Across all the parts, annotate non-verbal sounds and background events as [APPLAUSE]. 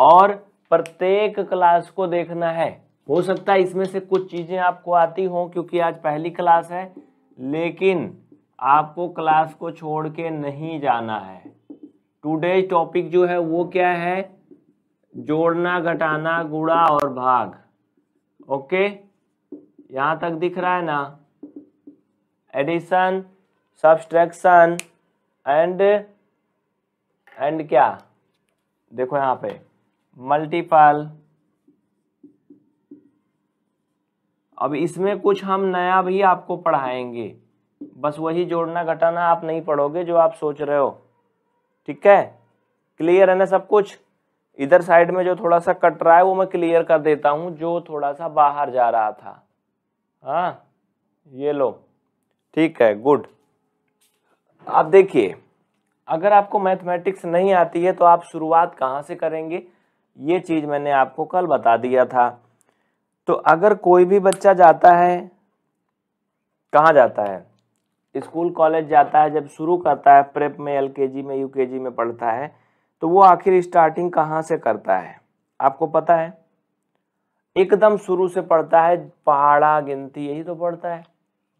और प्रत्येक क्लास को देखना है हो सकता है इसमें से कुछ चीज़ें आपको आती हों क्योंकि आज पहली क्लास है लेकिन आपको क्लास को छोड़ के नहीं जाना है टुडे टॉपिक जो है वो क्या है जोड़ना घटाना गुड़ा और भाग ओके यहाँ तक दिख रहा है ना एडिशन सब्सट्रैक्शन एंड एंड क्या देखो यहाँ पे मल्टीपल अब इसमें कुछ हम नया भी आपको पढ़ाएंगे बस वही जोड़ना घटाना आप नहीं पढ़ोगे जो आप सोच रहे हो ठीक है क्लियर है ना सब कुछ इधर साइड में जो थोड़ा सा कट रहा है वो मैं क्लियर कर देता हूं जो थोड़ा सा बाहर जा रहा था हाँ ये लो ठीक है गुड आप देखिए अगर आपको मैथमेटिक्स नहीं आती है तो आप शुरुआत कहाँ से करेंगे ये चीज़ मैंने आपको कल बता दिया था तो अगर कोई भी बच्चा जाता है कहाँ जाता है स्कूल कॉलेज जाता है जब शुरू करता है प्रेप में एलकेजी में यूकेजी में पढ़ता है तो वो आखिर स्टार्टिंग कहाँ से करता है आपको पता है एकदम शुरू से पढ़ता है पहाड़ा गिनती यही तो पढ़ता है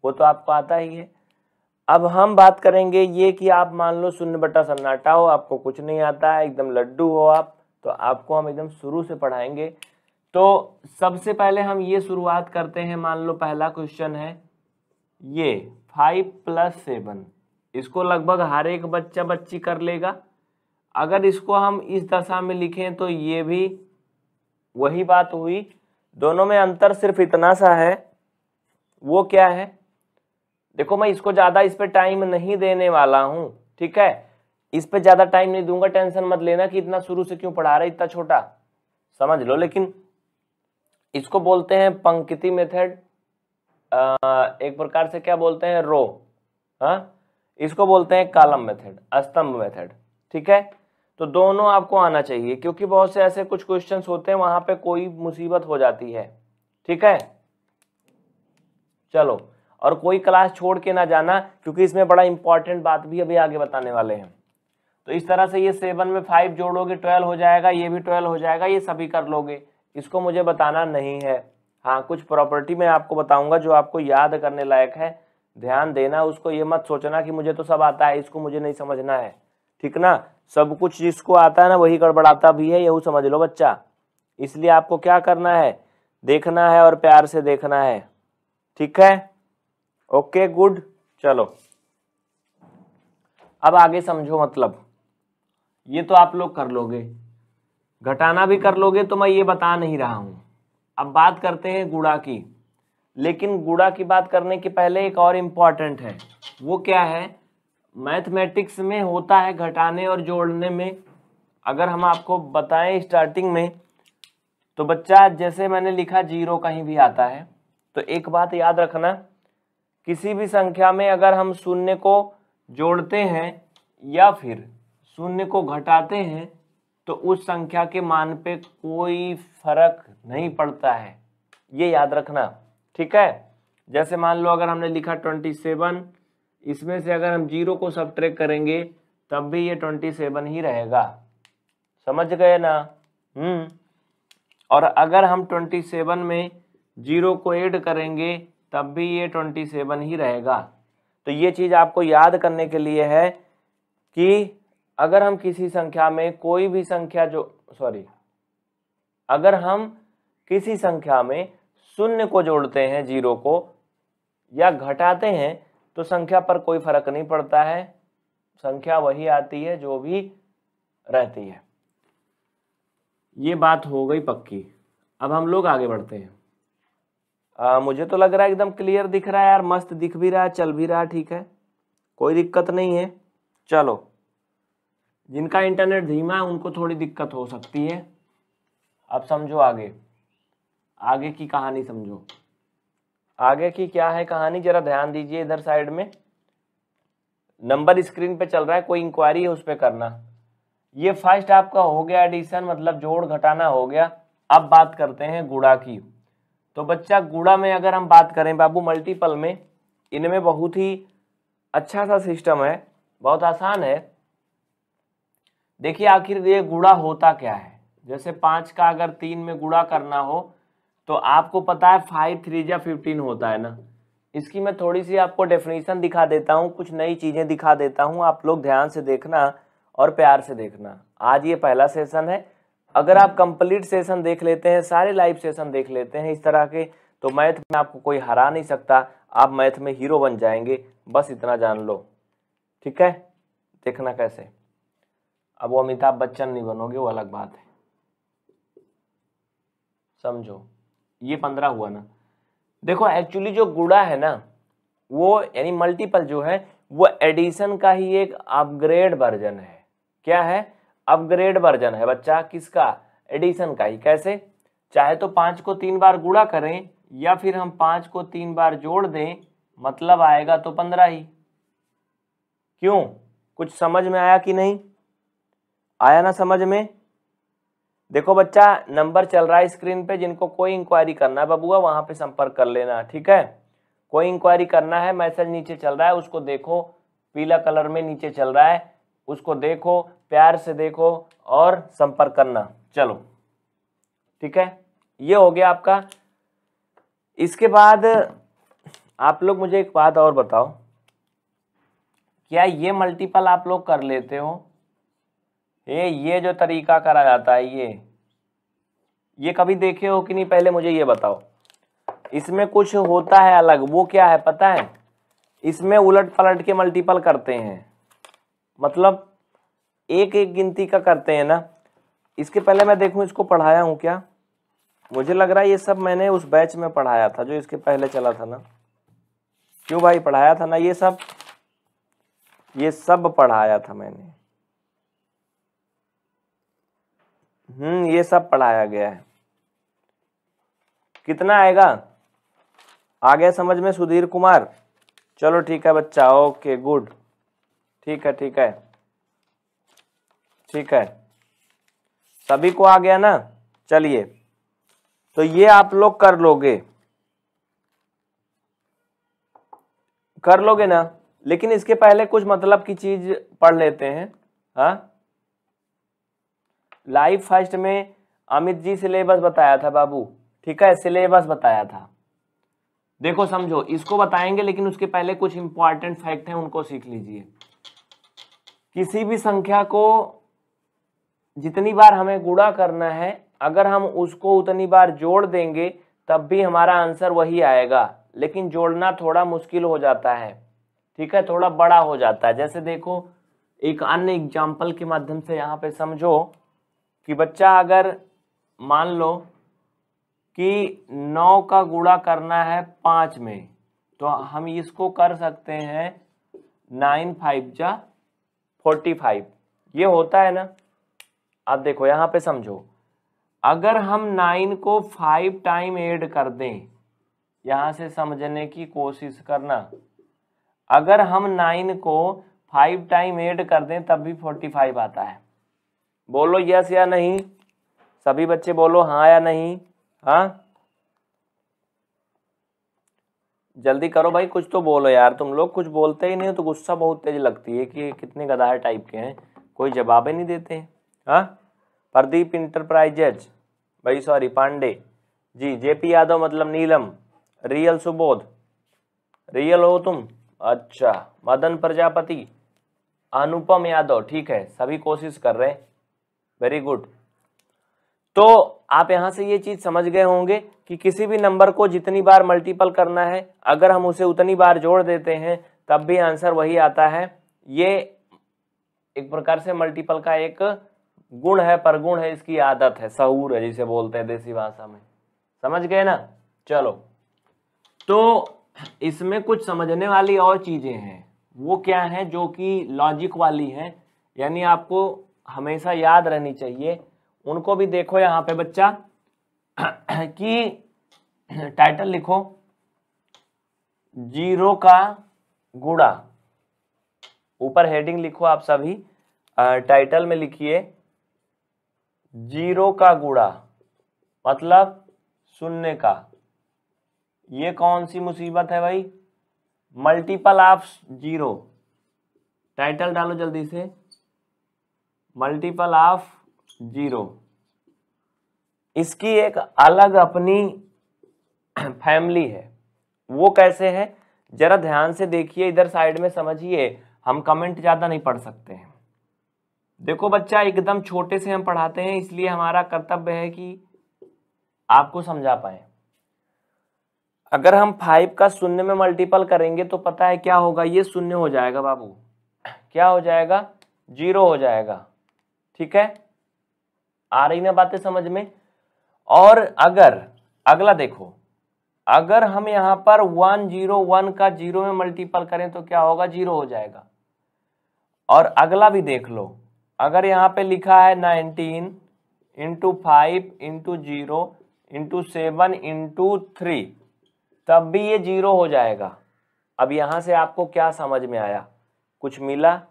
वो तो आपको आता ही है अब हम बात करेंगे ये कि आप मान लो शून्य बटा सन्नाटा हो आपको कुछ नहीं आता है एकदम लड्डू हो आप तो आपको हम एकदम शुरू से पढ़ाएंगे तो सबसे पहले हम ये शुरुआत करते हैं मान लो पहला क्वेश्चन है ये फाइव प्लस सेवन इसको लगभग हर एक बच्चा बच्ची कर लेगा अगर इसको हम इस दशा में लिखें तो ये भी वही बात हुई दोनों में अंतर सिर्फ इतना सा है वो क्या है देखो मैं इसको ज़्यादा इस पर टाइम नहीं देने वाला हूँ ठीक है इस पे ज़्यादा टाइम नहीं दूंगा टेंशन मत लेना कि इतना शुरू से क्यों पढ़ा रहा है इतना छोटा समझ लो लेकिन इसको बोलते हैं पंक्ति मेथड एक प्रकार से क्या बोलते हैं रो हा? इसको बोलते हैं कालम मेथड स्तंभ मेथड ठीक है तो दोनों आपको आना चाहिए क्योंकि बहुत से ऐसे कुछ क्वेश्चन होते हैं वहां पर कोई मुसीबत हो जाती है ठीक है चलो और कोई क्लास छोड़ के ना जाना क्योंकि इसमें बड़ा इंपॉर्टेंट बात भी अभी आगे बताने वाले हैं तो इस तरह से ये सेवन में फाइव जोड़ोगे ट्वेल्व हो जाएगा ये भी ट्वेल्व हो जाएगा ये सभी कर लोगे इसको मुझे बताना नहीं है हाँ कुछ प्रॉपर्टी मैं आपको बताऊंगा जो आपको याद करने लायक है ध्यान देना उसको ये मत सोचना कि मुझे तो सब आता है इसको मुझे नहीं समझना है ठीक ना सब कुछ जिसको आता है ना वही गड़बड़ाता भी है यू समझ लो बच्चा इसलिए आपको क्या करना है देखना है और प्यार से देखना है ठीक है ओके गुड चलो अब आगे समझो मतलब ये तो आप लोग कर लोगे घटाना भी कर लोगे तो मैं ये बता नहीं रहा हूँ अब बात करते हैं गुड़ा की लेकिन गुड़ा की बात करने के पहले एक और इम्पॉर्टेंट है वो क्या है मैथमेटिक्स में होता है घटाने और जोड़ने में अगर हम आपको बताएं स्टार्टिंग में तो बच्चा जैसे मैंने लिखा जीरो कहीं भी आता है तो एक बात याद रखना किसी भी संख्या में अगर हम शून्य को जोड़ते हैं या फिर शून्य को घटाते हैं तो उस संख्या के मान पे कोई फर्क नहीं पड़ता है ये याद रखना ठीक है जैसे मान लो अगर हमने लिखा ट्वेंटी सेवन इसमें से अगर हम जीरो को सब करेंगे तब भी ये ट्वेंटी सेवन ही रहेगा समझ गए ना हम्म और अगर हम ट्वेंटी सेवन में जीरो को ऐड करेंगे तब भी ये ट्वेंटी सेवन ही रहेगा तो ये चीज़ आपको याद करने के लिए है कि अगर हम किसी संख्या में कोई भी संख्या जो सॉरी अगर हम किसी संख्या में शून्य को जोड़ते हैं जीरो को या घटाते हैं तो संख्या पर कोई फर्क नहीं पड़ता है संख्या वही आती है जो भी रहती है ये बात हो गई पक्की अब हम लोग आगे बढ़ते हैं आ, मुझे तो लग रहा है एकदम क्लियर दिख रहा है यार मस्त दिख भी रहा है चल भी रहा है ठीक है कोई दिक्कत नहीं है चलो जिनका इंटरनेट धीमा है उनको थोड़ी दिक्कत हो सकती है अब समझो आगे आगे की कहानी समझो आगे की क्या है कहानी जरा ध्यान दीजिए इधर साइड में नंबर स्क्रीन पे चल रहा है कोई इंक्वायरी है उस पर करना ये फर्स्ट आपका हो गया एडिशन मतलब जोड़ घटाना हो गया अब बात करते हैं गुड़ा की तो बच्चा गुड़ा में अगर हम बात करें बाबू मल्टीपल में इनमें बहुत ही अच्छा सा सिस्टम है बहुत आसान है देखिए आखिर ये गुड़ा होता क्या है जैसे पाँच का अगर तीन में गुड़ा करना हो तो आपको पता है फाइव थ्री या फिफ्टीन होता है ना इसकी मैं थोड़ी सी आपको डेफिनेशन दिखा देता हूँ कुछ नई चीज़ें दिखा देता हूँ आप लोग ध्यान से देखना और प्यार से देखना आज ये पहला सेशन है अगर आप कंप्लीट सेशन देख लेते हैं सारे लाइव सेशन देख लेते हैं इस तरह के तो मैथ में आपको कोई हरा नहीं सकता आप मैथ में हीरो बन जाएंगे बस इतना जान लो ठीक है देखना कैसे अब वो अमिताभ बच्चन नहीं बनोगे वो अलग बात है समझो ये पंद्रह हुआ ना देखो एक्चुअली जो गुड़ा है ना वो यानी मल्टीपल जो है वो एडिशन का ही एक अपग्रेड वर्जन है क्या है अपग्रेड वर्जन है बच्चा किसका एडिशन का ही कैसे चाहे तो पांच को तीन बार गुड़ा करें या फिर हम पांच को तीन बार जोड़ दें मतलब आएगा तो पंद्रह ही क्यों कुछ समझ में आया कि नहीं आया ना समझ में देखो बच्चा नंबर चल रहा है स्क्रीन पे जिनको कोई इंक्वायरी करना है बबुआ वहाँ पे संपर्क कर लेना ठीक है कोई इंक्वायरी करना है मैसेज नीचे चल रहा है उसको देखो पीला कलर में नीचे चल रहा है उसको देखो प्यार से देखो और संपर्क करना चलो ठीक है ये हो गया आपका इसके बाद आप लोग मुझे एक बात और बताओ क्या ये मल्टीपल आप लोग कर लेते हो ये ये जो तरीका करा जाता है ये ये कभी देखे हो कि नहीं पहले मुझे ये बताओ इसमें कुछ होता है अलग वो क्या है पता है इसमें उलट पलट के मल्टीपल करते हैं मतलब एक एक गिनती का करते हैं ना इसके पहले मैं देखूं इसको पढ़ाया हूं क्या मुझे लग रहा है ये सब मैंने उस बैच में पढ़ाया था जो इसके पहले चला था ना क्यों भाई पढ़ाया था ना ये सब ये सब पढ़ाया था मैंने हम्म ये सब पढ़ाया गया है कितना आएगा आ गया समझ में सुधीर कुमार चलो ठीक है बच्चा ओके गुड ठीक है ठीक है ठीक है सभी को आ गया ना चलिए तो ये आप लोग कर लोगे कर लोगे ना लेकिन इसके पहले कुछ मतलब की चीज पढ़ लेते हैं हाँ लाइव फर्स्ट में अमित जी सिलेबस बताया था बाबू ठीक है सिलेबस बताया था देखो समझो इसको बताएंगे लेकिन उसके पहले कुछ इंपॉर्टेंट फैक्ट हैं उनको सीख लीजिए किसी भी संख्या को जितनी बार हमें गुड़ा करना है अगर हम उसको उतनी बार जोड़ देंगे तब भी हमारा आंसर वही आएगा लेकिन जोड़ना थोड़ा मुश्किल हो जाता है ठीक है थोड़ा बड़ा हो जाता है जैसे देखो एक अन्य एग्जाम्पल के माध्यम से यहाँ पे समझो कि बच्चा अगर मान लो कि नौ का गुड़ा करना है पाँच में तो हम इसको कर सकते हैं नाइन फाइव जा फोर्टी फाइव ये होता है ना अब देखो यहाँ पे समझो अगर हम नाइन को फाइव टाइम ऐड कर दें यहाँ से समझने की कोशिश करना अगर हम नाइन को फाइव टाइम ऐड कर दें तब भी फोर्टी फाइव आता है बोलो यस या नहीं सभी बच्चे बोलो हाँ या नहीं हाँ जल्दी करो भाई कुछ तो बोलो यार तुम लोग कुछ बोलते ही नहीं हो तो गुस्सा बहुत तेज लगती है कि कितने गदार टाइप के हैं कोई जवाब ही नहीं देते हैं हाँ प्रदीप इंटरप्राइजेज भाई सॉरी पांडे जी जेपी यादव मतलब नीलम रियल सुबोध रियल हो तुम अच्छा मदन प्रजापति अनुपम यादव ठीक है सभी कोशिश कर रहे हैं वेरी गुड तो आप यहां से ये चीज समझ गए होंगे कि किसी भी नंबर को जितनी बार मल्टीपल करना है अगर हम उसे उतनी बार जोड़ देते हैं तब भी आंसर वही आता है ये एक प्रकार से मल्टीपल का एक गुण है परगुण है इसकी आदत है सहूर है जिसे बोलते हैं देसी भाषा में समझ गए ना चलो तो इसमें कुछ समझने वाली और चीजें हैं वो क्या है जो कि लॉजिक वाली है यानी आपको हमेशा याद रहनी चाहिए उनको भी देखो यहाँ पे बच्चा [CLEARS THROAT] कि टाइटल लिखो जीरो का गुड़ा ऊपर हेडिंग लिखो आप सभी टाइटल में लिखिए जीरो का गुड़ा मतलब शून्य का ये कौन सी मुसीबत है भाई मल्टीपल ऑफ जीरो टाइटल डालो जल्दी से मल्टीपल ऑफ जीरो इसकी एक अलग अपनी फैमिली है वो कैसे है जरा ध्यान से देखिए इधर साइड में समझिए हम कमेंट ज़्यादा नहीं पढ़ सकते हैं देखो बच्चा एकदम छोटे से हम पढ़ाते हैं इसलिए हमारा कर्तव्य है कि आपको समझा पाए अगर हम फाइव का शून्य में मल्टीपल करेंगे तो पता है क्या होगा ये शून्य हो जाएगा बाबू क्या हो जाएगा जीरो हो जाएगा ठीक है आ रही ना बातें समझ में और अगर अगला देखो अगर हम यहाँ पर वन जीरो वन का जीरो में मल्टीपल करें तो क्या होगा जीरो हो जाएगा और अगला भी देख लो अगर यहां पे लिखा है nineteen into five into zero into seven into three तब भी ये जीरो हो जाएगा अब यहां से आपको क्या समझ में आया कुछ मिला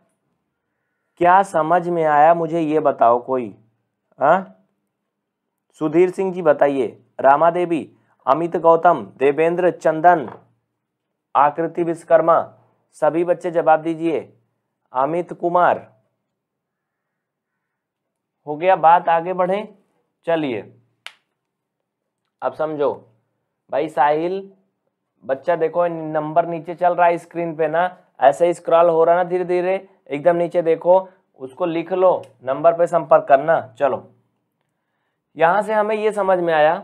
क्या समझ में आया मुझे ये बताओ कोई हाँ सुधीर सिंह जी बताइए रामा देवी अमित गौतम देवेंद्र चंदन आकृति विश्वकर्मा सभी बच्चे जवाब दीजिए अमित कुमार हो गया बात आगे बढ़े चलिए अब समझो भाई साहिल बच्चा देखो नंबर नीचे चल रहा है स्क्रीन पे ना ऐसे ही स्क्रॉल हो रहा ना धीरे धीरे एकदम नीचे देखो उसको लिख लो नंबर पे संपर्क करना चलो यहां से हमें ये समझ में आया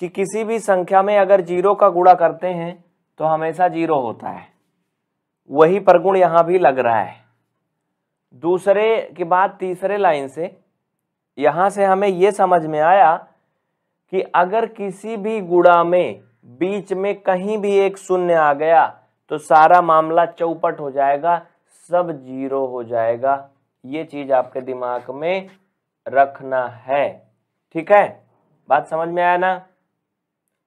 कि किसी भी संख्या में अगर जीरो का गुड़ा करते हैं तो हमेशा जीरो होता है वही प्रगुण यहाँ भी लग रहा है दूसरे के बाद तीसरे लाइन से यहां से हमें यह समझ में आया कि अगर किसी भी गुड़ा में बीच में कहीं भी एक शून्य आ गया तो सारा मामला चौपट हो जाएगा सब जीरो हो जाएगा ये चीज आपके दिमाग में रखना है ठीक है बात समझ में आया ना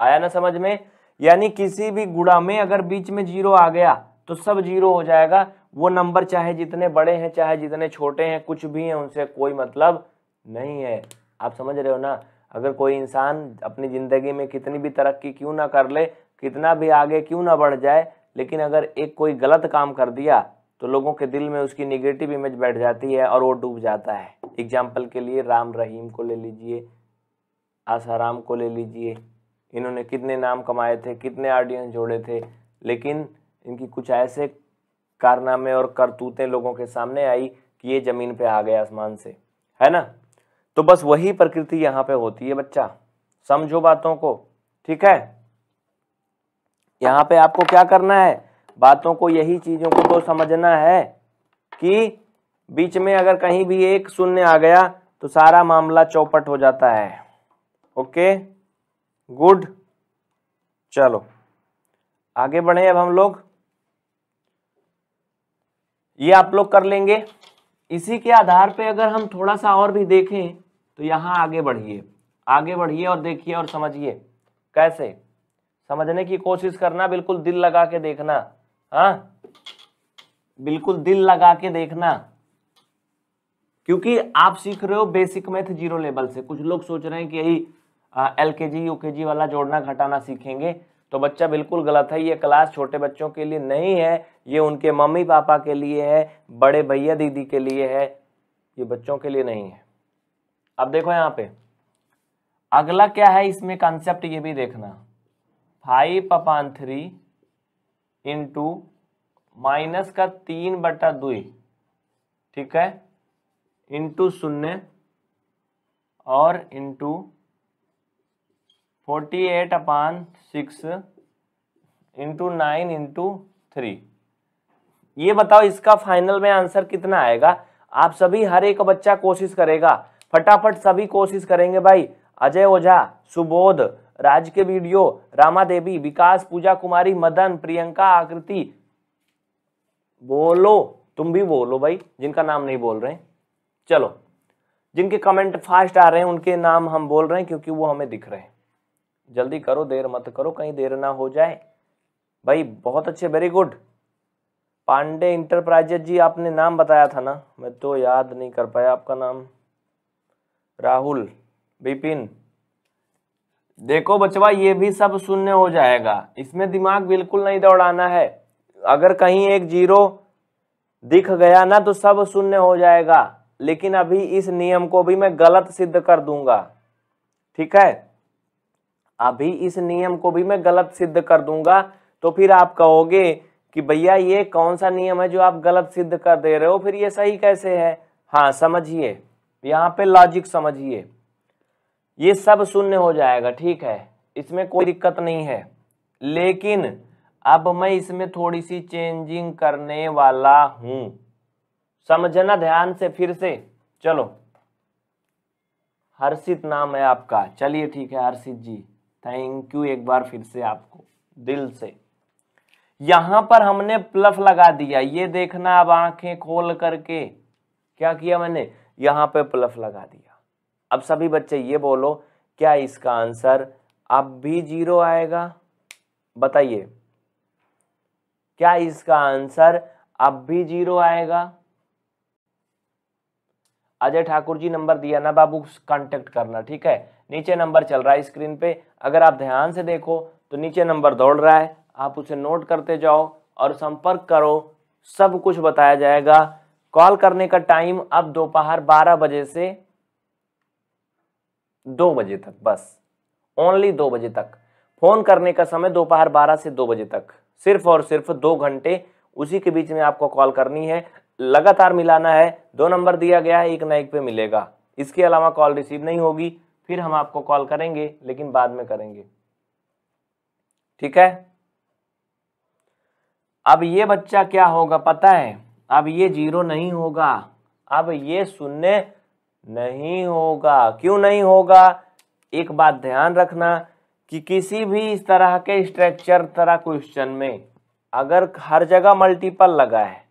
आया ना समझ में यानी किसी भी गुड़ा में अगर बीच में जीरो आ गया तो सब जीरो हो जाएगा वो नंबर चाहे जितने बड़े हैं चाहे जितने छोटे हैं कुछ भी हैं उनसे कोई मतलब नहीं है आप समझ रहे हो ना अगर कोई इंसान अपनी ज़िंदगी में कितनी भी तरक्की क्यों ना कर ले कितना भी आगे क्यों ना बढ़ जाए लेकिन अगर एक कोई गलत काम कर दिया तो लोगों के दिल में उसकी निगेटिव इमेज बैठ जाती है और वो डूब जाता है एग्जाम्पल के लिए राम रहीम को ले लीजिए आसाराम को ले लीजिए इन्होंने कितने नाम कमाए थे कितने ऑडियंस जोड़े थे लेकिन इनकी कुछ ऐसे कारनामे और करतूतें लोगों के सामने आई कि ये ज़मीन पे आ गए आसमान से है ना तो बस वही प्रकृति यहाँ पे होती है बच्चा समझो बातों को ठीक है यहाँ पे आपको क्या करना है बातों को यही चीज़ों को तो समझना है कि बीच में अगर कहीं भी एक शून्य आ गया तो सारा मामला चौपट हो जाता है ओके गुड चलो आगे बढ़े अब हम लोग ये आप लोग कर लेंगे इसी के आधार पे अगर हम थोड़ा सा और भी देखें तो यहाँ आगे बढ़िए आगे बढ़िए और देखिए और समझिए कैसे समझने की कोशिश करना बिल्कुल दिल लगा के देखना हा? बिल्कुल दिल लगा के देखना क्योंकि आप सीख रहे हो बेसिक मैथ जीरो लेवल से कुछ लोग सोच रहे हैं कि यही एल के जी यू के जी वाला जोड़ना घटाना सीखेंगे तो बच्चा बिल्कुल गलत है ये क्लास छोटे बच्चों के लिए नहीं है ये उनके मम्मी पापा के लिए है बड़े भैया दीदी के लिए है ये बच्चों के लिए नहीं है अब देखो यहाँ पे अगला क्या है इसमें कॉन्सेप्ट ये भी देखना five upon three into minus का तीन बटा दुई ठीक है इंटू शून्य और into forty eight upon six into nine into three ये बताओ इसका फाइनल में आंसर कितना आएगा आप सभी हर एक बच्चा कोशिश करेगा फटाफट सभी कोशिश करेंगे भाई अजय ओझा सुबोध राज के वीडियो रामा देवी विकास पूजा कुमारी मदन प्रियंका आकृति बोलो तुम भी बोलो भाई जिनका नाम नहीं बोल रहे चलो जिनके कमेंट फास्ट आ रहे हैं उनके नाम हम बोल रहे हैं क्योंकि वो हमें दिख रहे हैं जल्दी करो देर मत करो कहीं देर ना हो जाए भाई बहुत अच्छे very good Pandey enterprises ji आपने नाम बताया था ना मैं तो याद नहीं कर पाया आपका नाम राहुल विपिन देखो बचवा ये भी सब शून्य हो जाएगा इसमें दिमाग बिल्कुल नहीं दौड़ाना है अगर कहीं एक जीरो दिख गया ना तो सब शून्य हो जाएगा लेकिन अभी इस नियम को भी मैं गलत सिद्ध कर दूंगा ठीक है अभी इस नियम को भी मैं गलत सिद्ध कर दूंगा तो फिर आप कहोगे कि भैया ये कौन सा नियम है जो आप गलत सिद्ध कर दे रहे हो फिर ये सही कैसे है हाँ समझिए यहाँ पे लॉजिक समझिए ये सब शून्य हो जाएगा ठीक है इसमें कोई दिक्कत नहीं है लेकिन अब मैं इसमें थोड़ी सी चेंजिंग करने वाला हूं समझना ध्यान से फिर से चलो हर्षित नाम है आपका चलिए ठीक है हर्षित जी थैंक यू एक बार फिर से आपको दिल से यहां पर हमने प्लफ लगा दिया ये देखना अब आंखें खोल करके क्या किया मैंने यहां पे प्लफ लगा दिया अब सभी बच्चे ये बोलो क्या इसका आंसर अब भी जीरो आएगा बताइए क्या इसका आंसर अब भी जीरो आएगा अजय ठाकुर जी नंबर दिया ना बाबू कांटेक्ट करना ठीक है नीचे नंबर चल रहा है स्क्रीन पे अगर आप ध्यान से देखो तो नीचे नंबर दौड़ रहा है आप उसे नोट करते जाओ और संपर्क करो सब कुछ बताया जाएगा कॉल करने का टाइम अब दोपहर 12 बजे से दो बजे तक बस ओनली दो बजे तक फ़ोन करने का समय दोपहर बारह से दो बजे तक सिर्फ और सिर्फ दो घंटे उसी के बीच में आपको कॉल करनी है लगातार मिलाना है दो नंबर दिया गया है एक ना एक पे मिलेगा इसके अलावा कॉल रिसीव नहीं होगी फिर हम आपको कॉल करेंगे लेकिन बाद में करेंगे ठीक है अब ये बच्चा क्या होगा पता है अब ये जीरो नहीं होगा अब ये शून्य नहीं होगा क्यों नहीं होगा एक बात ध्यान रखना कि किसी भी इस तरह के स्ट्रक्चर तरह क्वेश्चन में अगर हर जगह मल्टीपल लगा है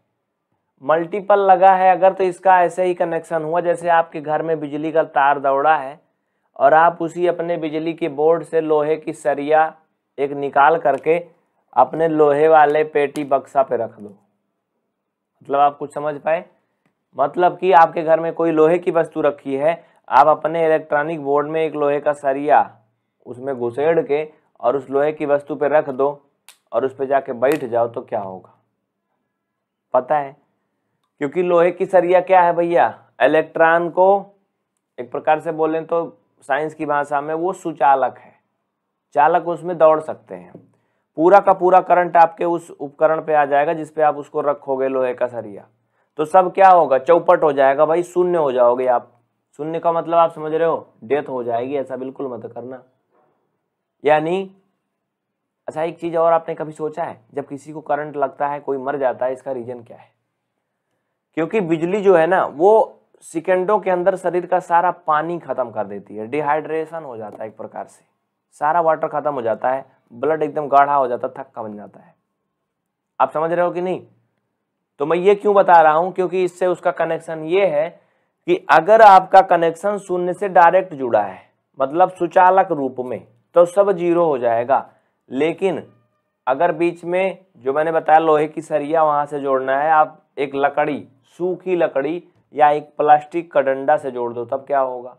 मल्टीपल लगा है अगर तो इसका ऐसे ही कनेक्शन हुआ जैसे आपके घर में बिजली का तार दौड़ा है और आप उसी अपने बिजली के बोर्ड से लोहे की सरिया एक निकाल करके अपने लोहे वाले पेटी बक्सा पे रख दो मतलब आप कुछ समझ पाए मतलब कि आपके घर में कोई लोहे की वस्तु रखी है आप अपने इलेक्ट्रॉनिक बोर्ड में एक लोहे का सरिया उसमें घुसेड़ के और उस लोहे की वस्तु पर रख दो और उस पर जाके बैठ जाओ तो क्या होगा पता है क्योंकि लोहे की सरिया क्या है भैया इलेक्ट्रॉन को एक प्रकार से बोलें तो साइंस की भाषा में वो सुचालक है चालक उसमें दौड़ सकते हैं पूरा का पूरा करंट आपके उस उपकरण पे आ जाएगा जिस पे आप उसको रखोगे लोहे का सरिया तो सब क्या होगा चौपट हो जाएगा भाई शून्य हो जाओगे आप शून्य का मतलब आप समझ रहे हो डेथ हो जाएगी ऐसा बिल्कुल मत करना यानी अच्छा एक चीज़ और आपने कभी सोचा है जब किसी को करंट लगता है कोई मर जाता है इसका रीजन क्या है क्योंकि बिजली जो है ना वो सेकेंडों के अंदर शरीर का सारा पानी खत्म कर देती है डिहाइड्रेशन हो जाता है एक प्रकार से सारा वाटर खत्म हो जाता है ब्लड एकदम गाढ़ा हो जाता है थक्का बन जाता है आप समझ रहे हो कि नहीं तो मैं ये क्यों बता रहा हूँ क्योंकि इससे उसका कनेक्शन ये है कि अगर आपका कनेक्शन शून्य से डायरेक्ट जुड़ा है मतलब सुचालक रूप में तो सब जीरो हो जाएगा लेकिन अगर बीच में जो मैंने बताया लोहे की सरिया वहाँ से जोड़ना है आप एक लकड़ी सूखी लकड़ी या एक प्लास्टिक का डंडा से जोड़ दो तब क्या होगा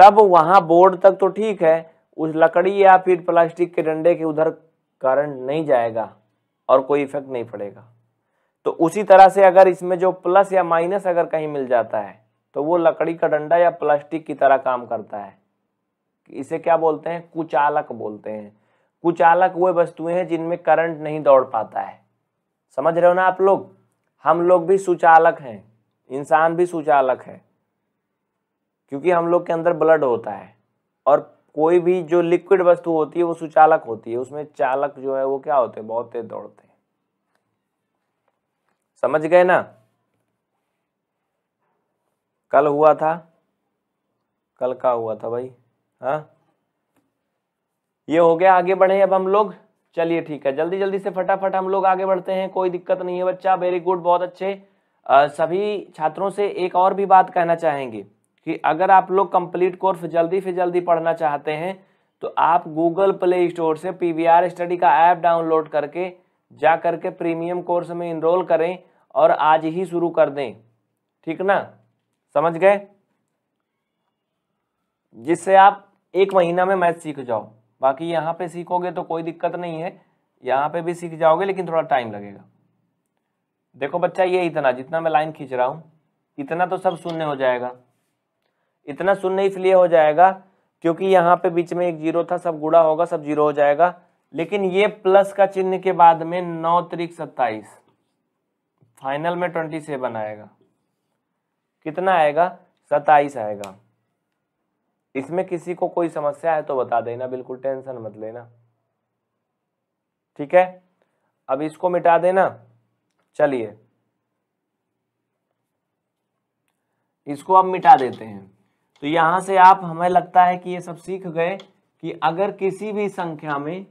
तब वहाँ बोर्ड तक तो ठीक है उस लकड़ी या फिर प्लास्टिक के डंडे के उधर करंट नहीं जाएगा और कोई इफेक्ट नहीं पड़ेगा तो उसी तरह से अगर इसमें जो प्लस या माइनस अगर कहीं मिल जाता है तो वो लकड़ी का डंडा या प्लास्टिक की तरह काम करता है इसे क्या बोलते हैं कुचालक बोलते हैं कुचालक वे वस्तुएं हैं जिनमें करंट नहीं दौड़ पाता है समझ रहे हो ना आप लोग हम लोग भी सुचालक हैं इंसान भी सुचालक है क्योंकि हम लोग के अंदर ब्लड होता है और कोई भी जो लिक्विड वस्तु होती है वो सुचालक होती है उसमें चालक जो है वो क्या होते हैं बहुत तेज दौड़ते हैं समझ गए ना कल हुआ था कल का हुआ था भाई हाँ ये हो गया आगे बढ़े अब हम लोग चलिए ठीक है जल्दी जल्दी से फटाफट हम लोग आगे बढ़ते हैं कोई दिक्कत नहीं है बच्चा वेरी गुड बहुत अच्छे आ, सभी छात्रों से एक और भी बात कहना चाहेंगे कि अगर आप लोग कंप्लीट कोर्स जल्दी से जल्दी पढ़ना चाहते हैं तो आप गूगल प्ले स्टोर से पी स्टडी का ऐप डाउनलोड करके जा करके प्रीमियम कोर्स में इनरोल करें और आज ही शुरू कर दें ठीक ना समझ गए जिससे आप एक महीना में मैथ सीख जाओ बाकी यहाँ पे सीखोगे तो कोई दिक्कत नहीं है यहाँ पे भी सीख जाओगे लेकिन थोड़ा टाइम लगेगा देखो बच्चा ये इतना जितना मैं लाइन खींच रहा हूँ इतना तो सब शून्य हो जाएगा इतना शून्य इसलिए हो जाएगा क्योंकि यहाँ पे बीच में एक जीरो था सब गुड़ा होगा सब जीरो हो जाएगा लेकिन ये प्लस का चिन्ह के बाद में नौ तरीक सत्ताईस फाइनल में ट्वेंटी सेवन आएगा कितना आएगा सत्ताईस आएगा इसमें किसी को कोई समस्या है तो बता देना बिल्कुल टेंशन मत लेना ठीक है अब इसको मिटा देना चलिए इसको अब मिटा देते हैं तो यहां से आप हमें लगता है कि ये सब सीख गए कि अगर किसी भी संख्या में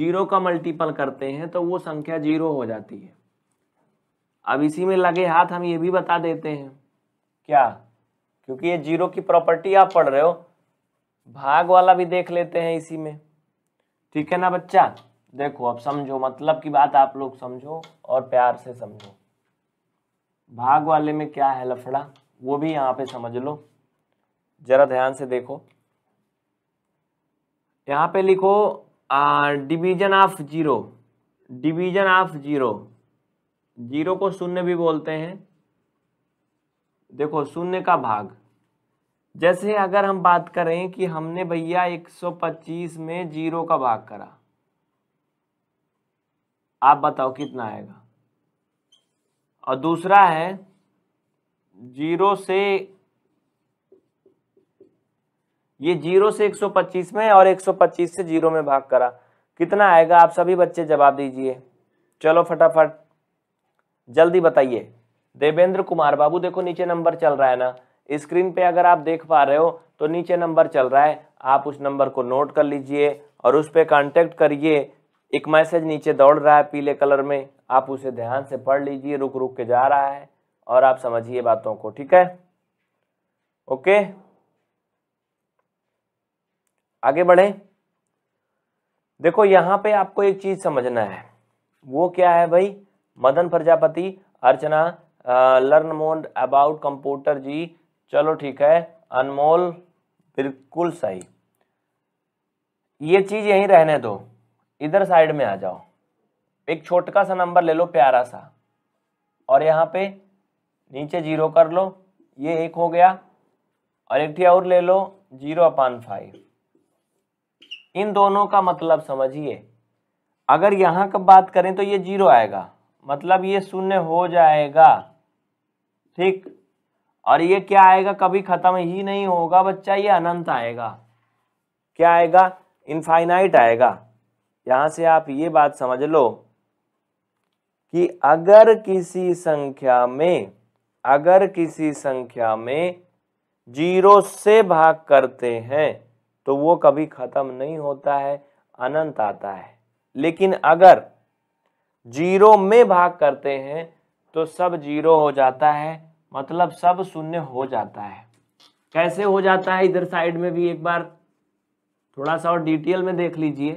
जीरो का मल्टीपल करते हैं तो वो संख्या जीरो हो जाती है अब इसी में लगे हाथ हम ये भी बता देते हैं क्या क्योंकि ये जीरो की प्रॉपर्टी आप पढ़ रहे हो भाग वाला भी देख लेते हैं इसी में ठीक है ना बच्चा देखो अब समझो मतलब की बात आप लोग समझो और प्यार से समझो भाग वाले में क्या है लफड़ा वो भी यहाँ पे समझ लो जरा ध्यान से देखो यहाँ पे लिखो division of zero division of zero zero को शून्य भी बोलते हैं देखो शून्य का भाग जैसे अगर हम बात करें कि हमने भैया 125 में जीरो का भाग करा आप बताओ कितना आएगा और दूसरा है जीरो से ये जीरो से 125 में और 125 से जीरो में भाग करा कितना आएगा आप सभी बच्चे जवाब दीजिए चलो फटाफट जल्दी बताइए देवेंद्र कुमार बाबू देखो नीचे नंबर चल रहा है ना स्क्रीन पे अगर आप देख पा रहे हो तो नीचे नंबर चल रहा है आप उस नंबर को नोट कर लीजिए और उस पर कॉन्टेक्ट करिए एक मैसेज नीचे दौड़ रहा है पीले कलर में आप उसे ध्यान से पढ़ लीजिए रुक रुक के जा रहा है और आप समझिए बातों को ठीक है ओके आगे बढ़े देखो यहां पे आपको एक चीज समझना है वो क्या है भाई Madan Prajapati Archana learn more about computer ji चलो ठीक है अनमोल बिल्कुल सही ये चीज़ यहीं रहने दो इधर साइड में आ जाओ एक छोटका सा नंबर ले लो प्यारा सा और यहाँ पे नीचे जीरो कर लो ये एक हो गया और एक और ले लो जीरो अपान फाइव इन दोनों का मतलब समझिए अगर यहाँ का बात करें तो ये जीरो आएगा मतलब ये शून्य हो जाएगा ठीक और ये क्या आएगा कभी खत्म ही नहीं होगा बच्चा ये अनंत आएगा क्या आएगा इनफाइनाइट आएगा यहां से आप ये बात समझ लो कि अगर किसी संख्या में अगर किसी संख्या में जीरो से भाग करते हैं तो वो कभी खत्म नहीं होता है अनंत आता है लेकिन अगर जीरो में भाग करते हैं तो सब जीरो हो जाता है मतलब सब शून्य हो जाता है कैसे हो जाता है इधर साइड में भी एक बार थोड़ा सा और डिटेल में देख लीजिए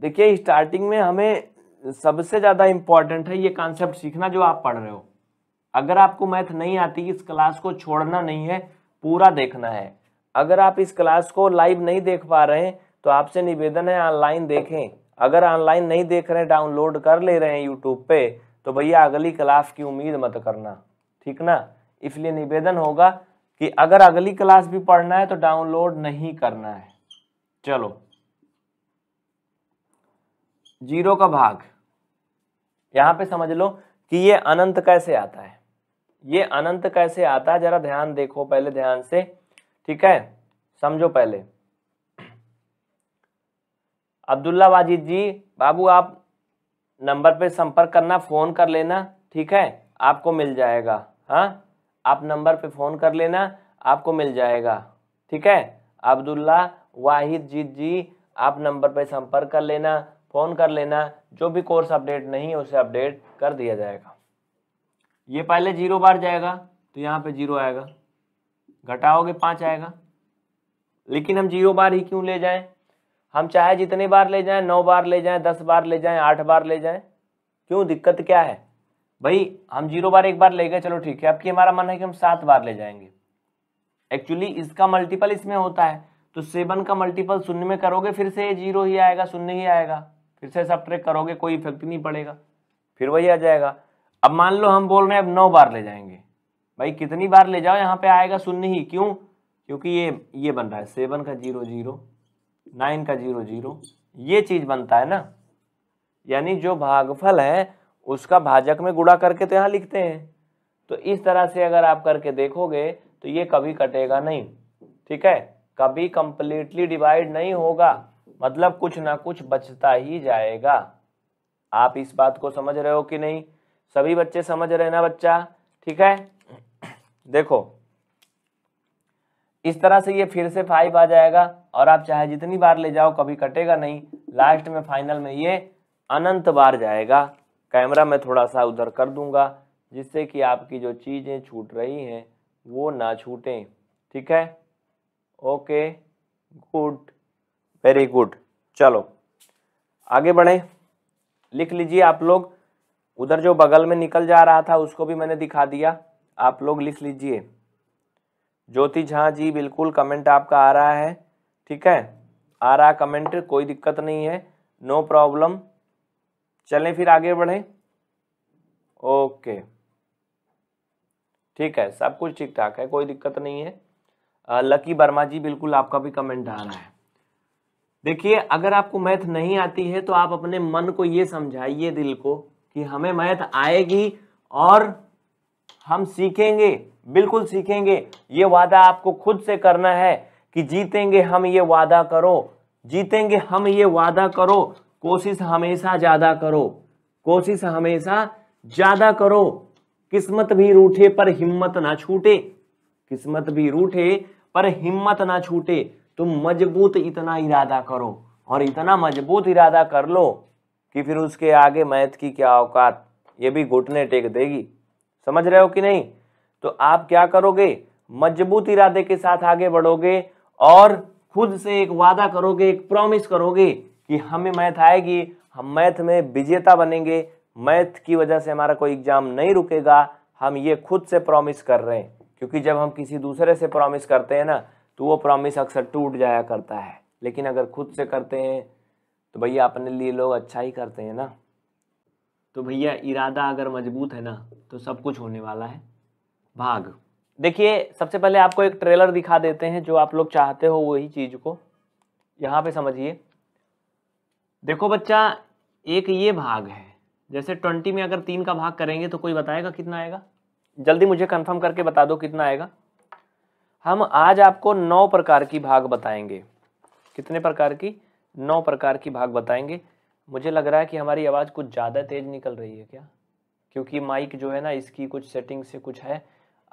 देखिए स्टार्टिंग में हमें सबसे ज़्यादा इंपॉर्टेंट है ये कॉन्सेप्ट सीखना जो आप पढ़ रहे हो अगर आपको मैथ नहीं आती इस क्लास को छोड़ना नहीं है पूरा देखना है अगर आप इस क्लास को लाइव नहीं देख पा रहे हैं तो आपसे निवेदन है ऑनलाइन देखें अगर ऑनलाइन नहीं देख रहे हैं डाउनलोड कर ले रहे हैं यूट्यूब पे तो भैया अगली क्लास की उम्मीद मत करना ठीक ना इसलिए निवेदन होगा कि अगर अगली क्लास भी पढ़ना है तो डाउनलोड नहीं करना है चलो जीरो का भाग यहां पे समझ लो कि ये अनंत कैसे आता है ये अनंत कैसे आता है जरा ध्यान देखो पहले ध्यान से ठीक है समझो पहले अब्दुल्ला वाजिद जी बाबू आप नंबर पे संपर्क करना फ़ोन कर लेना ठीक है आपको मिल जाएगा हाँ आप नंबर पे फ़ोन कर लेना आपको मिल जाएगा ठीक है अब्दुल्ला वाहिद जीत जी आप नंबर पे संपर्क कर लेना फ़ोन कर लेना जो भी कोर्स अपडेट नहीं है उसे अपडेट कर दिया जाएगा ये पहले जीरो बार जाएगा तो यहाँ पे जीरो आएगा घटाओगे पाँच आएगा लेकिन हम जीरो बार ही क्यों ले जाएँ हम चाहे जितनी बार ले जाएं नौ बार ले जाएं दस बार ले जाएं आठ बार ले जाएं क्यों दिक्कत क्या है भाई हम जीरो बार एक बार ले गए चलो ठीक है अब कि हमारा मन है कि हम सात बार ले जाएंगे एक्चुअली इसका मल्टीपल इसमें होता है तो सेवन का मल्टीपल शून्य में करोगे फिर से जीरो ही आएगा शून्य ही आएगा फिर से सब ट्रेक करोगे कोई इफेक्ट नहीं पड़ेगा फिर वही आ जाएगा अब मान लो हम बोल रहे हैं अब नौ बार ले जाएंगे भाई कितनी बार ले जाओ यहाँ पे आएगा शून्य ही क्यों क्योंकि ये ये बन रहा है सेवन का जीरो जीरो नाइन का जीरो जीरो ये चीज़ बनता है ना यानी जो भागफल है उसका भाजक में गुड़ा करके तो यहाँ लिखते हैं तो इस तरह से अगर आप करके देखोगे तो ये कभी कटेगा नहीं ठीक है कभी कंप्लीटली डिवाइड नहीं होगा मतलब कुछ ना कुछ बचता ही जाएगा आप इस बात को समझ रहे हो कि नहीं सभी बच्चे समझ रहे ना बच्चा ठीक है देखो इस तरह से ये फिर से फाइव आ जाएगा और आप चाहे जितनी बार ले जाओ कभी कटेगा नहीं लास्ट में फाइनल में ये अनंत बार जाएगा कैमरा मैं थोड़ा सा उधर कर दूंगा जिससे कि आपकी जो चीज़ें छूट रही हैं वो ना छूटें ठीक है ओके गुड वेरी गुड चलो आगे बढ़ें लिख लीजिए आप लोग उधर जो बगल में निकल जा रहा था उसको भी मैंने दिखा दिया आप लोग लिख लीजिए ज्योति झा जी बिल्कुल कमेंट आपका आ रहा है ठीक है आ रहा कमेंट कोई दिक्कत नहीं है नो प्रॉब्लम चलें फिर आगे बढ़ें ओके ठीक है सब कुछ ठीक ठाक है कोई दिक्कत नहीं है आ, लकी वर्मा जी बिल्कुल आपका भी कमेंट आ रहा है देखिए अगर आपको मैथ नहीं आती है तो आप अपने मन को ये समझाइए दिल को कि हमें मैथ आएगी और हम सीखेंगे बिल्कुल सीखेंगे ये वादा आपको खुद से करना है कि जीतेंगे हम ये वादा करो जीतेंगे हम ये वादा करो कोशिश हमेशा ज़्यादा करो कोशिश हमेशा ज़्यादा करो किस्मत भी रूठे पर हिम्मत ना छूटे किस्मत भी रूठे पर हिम्मत ना छूटे तुम मजबूत इतना इरादा करो और इतना मजबूत इरादा कर लो कि फिर उसके आगे मैथ की क्या औकात ये भी घुटने टेक देगी समझ रहे हो कि नहीं तो आप क्या करोगे मजबूत इरादे के साथ आगे बढ़ोगे और खुद से एक वादा करोगे एक प्रॉमिस करोगे कि हमें मैथ आएगी हम मैथ में विजेता बनेंगे मैथ की वजह से हमारा कोई एग्जाम नहीं रुकेगा हम ये खुद से प्रॉमिस कर रहे हैं क्योंकि जब हम किसी दूसरे से प्रॉमिस करते हैं ना तो वो प्रॉमिस अक्सर टूट जाया करता है लेकिन अगर खुद से करते हैं तो भैया अपने लिए लोग अच्छा ही करते हैं ना तो भैया इरादा अगर मजबूत है ना तो सब कुछ होने वाला है भाग देखिए सबसे पहले आपको एक ट्रेलर दिखा देते हैं जो आप लोग चाहते हो वही चीज़ को यहाँ पे समझिए देखो बच्चा एक ये भाग है जैसे ट्वेंटी में अगर तीन का भाग करेंगे तो कोई बताएगा कितना आएगा जल्दी मुझे कंफर्म करके बता दो कितना आएगा हम आज आपको नौ प्रकार की भाग बताएंगे कितने प्रकार की नौ प्रकार की भाग बताएंगे मुझे लग रहा है कि हमारी आवाज़ कुछ ज़्यादा तेज़ निकल रही है क्या क्योंकि माइक जो है ना इसकी कुछ सेटिंग से कुछ है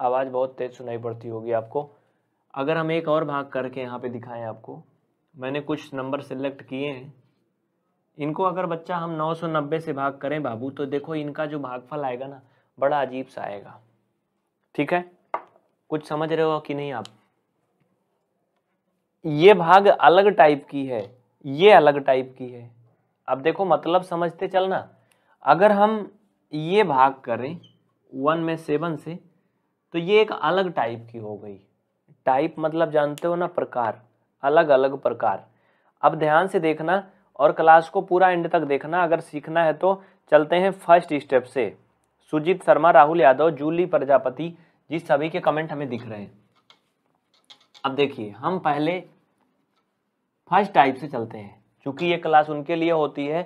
आवाज़ बहुत तेज़ सुनाई पड़ती होगी आपको अगर हम एक और भाग करके यहाँ पे दिखाएं आपको मैंने कुछ नंबर सेलेक्ट किए हैं इनको अगर बच्चा हम 990 से भाग करें बाबू तो देखो इनका जो भागफल आएगा ना बड़ा अजीब सा आएगा ठीक है कुछ समझ रहे हो कि नहीं आप ये भाग अलग टाइप की है ये अलग टाइप की है अब देखो मतलब समझते चलना अगर हम ये भाग करें वन में सेवन से तो ये एक अलग टाइप की हो गई टाइप मतलब जानते हो ना प्रकार अलग अलग प्रकार अब ध्यान से देखना और क्लास को पूरा एंड तक देखना अगर सीखना है तो चलते हैं फर्स्ट स्टेप से सुजीत शर्मा राहुल यादव जूली प्रजापति जिस सभी के कमेंट हमें दिख रहे हैं अब देखिए हम पहले फर्स्ट टाइप से चलते हैं क्योंकि ये क्लास उनके लिए होती है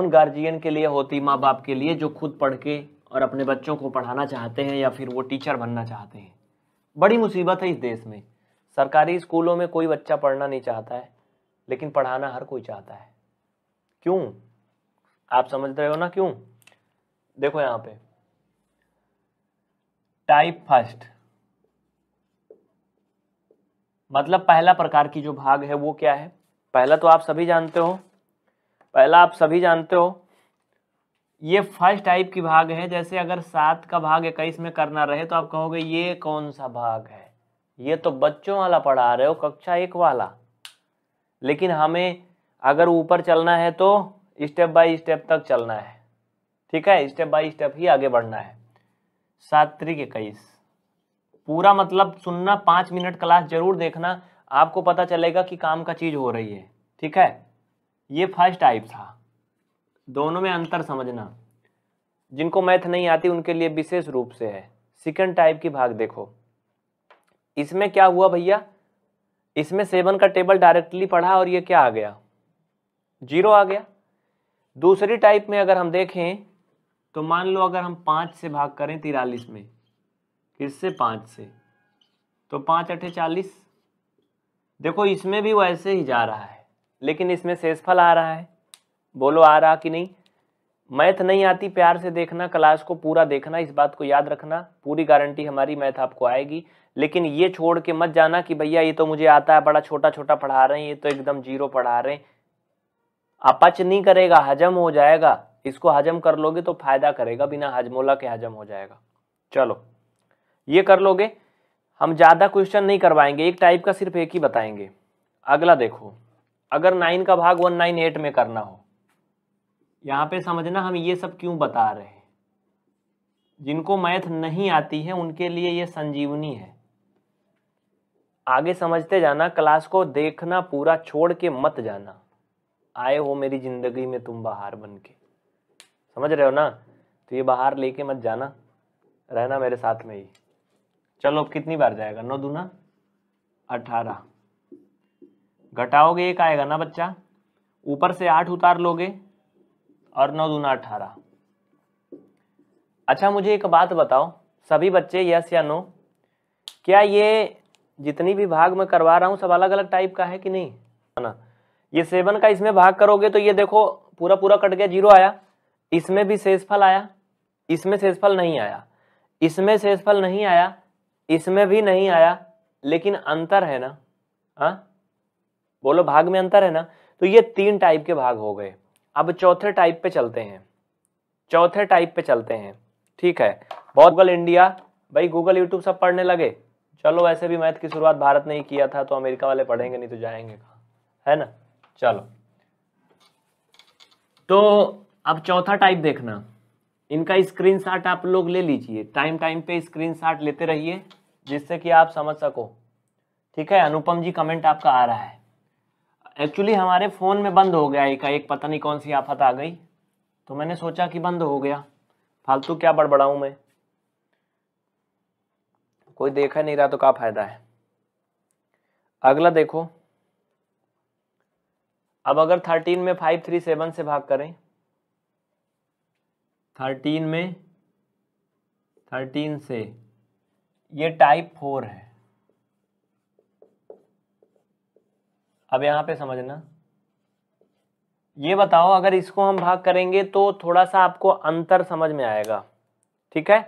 उन गार्जियन के लिए होती माँ बाप के लिए जो खुद पढ़ के और अपने बच्चों को पढ़ाना चाहते हैं या फिर वो टीचर बनना चाहते हैं बड़ी मुसीबत है इस देश में सरकारी स्कूलों में कोई बच्चा पढ़ना नहीं चाहता है लेकिन पढ़ाना हर कोई चाहता है क्यों आप समझ रहे हो ना क्यों देखो यहाँ पे टाइप फर्स्ट मतलब पहला प्रकार की जो भाग है वो क्या है पहला तो आप सभी जानते हो पहला आप सभी जानते हो ये फर्स्ट टाइप की भाग है जैसे अगर सात का भाग इक्कीस में करना रहे तो आप कहोगे ये कौन सा भाग है ये तो बच्चों वाला पढ़ा रहे हो कक्षा एक वाला लेकिन हमें अगर ऊपर चलना है तो स्टेप बाय स्टेप तक चलना है ठीक है स्टेप बाय स्टेप ही आगे बढ़ना है सात्विक इक्कीस पूरा मतलब सुनना पाँच मिनट क्लास जरूर देखना आपको पता चलेगा कि काम का चीज़ हो रही है ठीक है ये फर्स्ट टाइप था दोनों में अंतर समझना जिनको मैथ नहीं आती उनके लिए विशेष रूप से है सेकेंड टाइप की भाग देखो इसमें क्या हुआ भैया इसमें सेवन का टेबल डायरेक्टली पढ़ा और ये क्या आ गया जीरो आ गया दूसरी टाइप में अगर हम देखें तो मान लो अगर हम पाँच से भाग करें तिरालीस में किससे पाँच से तो पाँच अठे चालीस देखो इसमें भी वैसे ही जा रहा है लेकिन इसमें शेषफल आ रहा है बोलो आ रहा कि नहीं मैथ नहीं आती प्यार से देखना क्लास को पूरा देखना इस बात को याद रखना पूरी गारंटी हमारी मैथ आपको आएगी लेकिन ये छोड़ के मत जाना कि भैया ये तो मुझे आता है बड़ा छोटा छोटा पढ़ा रहे हैं ये तो एकदम जीरो पढ़ा रहे हैं अपच नहीं करेगा हजम हो जाएगा इसको हजम कर लोगे तो फायदा करेगा बिना हजमोला के हजम हो जाएगा चलो ये कर लोगे हम ज़्यादा क्वेश्चन नहीं करवाएंगे एक टाइप का सिर्फ एक ही बताएंगे अगला देखो अगर नाइन का भाग वन नाइन एट में करना हो यहाँ पे समझना हम ये सब क्यों बता रहे हैं जिनको मैथ नहीं आती है उनके लिए ये संजीवनी है आगे समझते जाना क्लास को देखना पूरा छोड़ के मत जाना आए हो मेरी ज़िंदगी में तुम बाहर बन के समझ रहे हो ना तो ये बाहर लेके मत जाना रहना मेरे साथ में ही चलो अब कितनी बार जाएगा नौ दूना अठारह घटाओगे एक आएगा ना बच्चा ऊपर से आठ उतार लोगे और नौ दूना अठारह अच्छा मुझे एक बात बताओ सभी बच्चे यस या नो क्या ये जितनी भी भाग मैं करवा रहा हूँ सब अलग अलग टाइप का है कि नहीं है ना ये सेवन का इसमें भाग करोगे तो ये देखो पूरा पूरा कट गया जीरो आया इसमें भी शेषफल आया इसमें शेषफल नहीं आया इसमें शेषफल नहीं आया इसमें भी नहीं आया लेकिन अंतर है ना हा? बोलो भाग में अंतर है ना तो ये तीन टाइप के भाग हो गए अब चौथे टाइप पे चलते हैं चौथे टाइप पे चलते हैं ठीक है बहुत गूगल इंडिया भाई गूगल यूट्यूब सब पढ़ने लगे चलो वैसे भी मैथ की शुरुआत भारत ने ही किया था तो अमेरिका वाले पढ़ेंगे नहीं तो जाएंगे कहा है ना चलो तो अब चौथा टाइप देखना इनका स्क्रीनशॉट आप लोग ले लीजिए टाइम टाइम पे स्क्रीनशॉट लेते रहिए जिससे कि आप समझ सको ठीक है अनुपम जी कमेंट आपका आ रहा है एक्चुअली हमारे फ़ोन में बंद हो गया एक एक पता नहीं कौन सी आफत आ गई तो मैंने सोचा कि बंद हो गया फालतू क्या बड़बड़ाऊँ मैं कोई देखा नहीं रहा तो क्या फ़ायदा है अगला देखो अब अगर थर्टीन में फाइव थ्री सेवन से भाग करें थर्टीन में थर्टीन से ये टाइप फोर है अब यहाँ पे समझना ये बताओ अगर इसको हम भाग करेंगे तो थोड़ा सा आपको अंतर समझ में आएगा ठीक है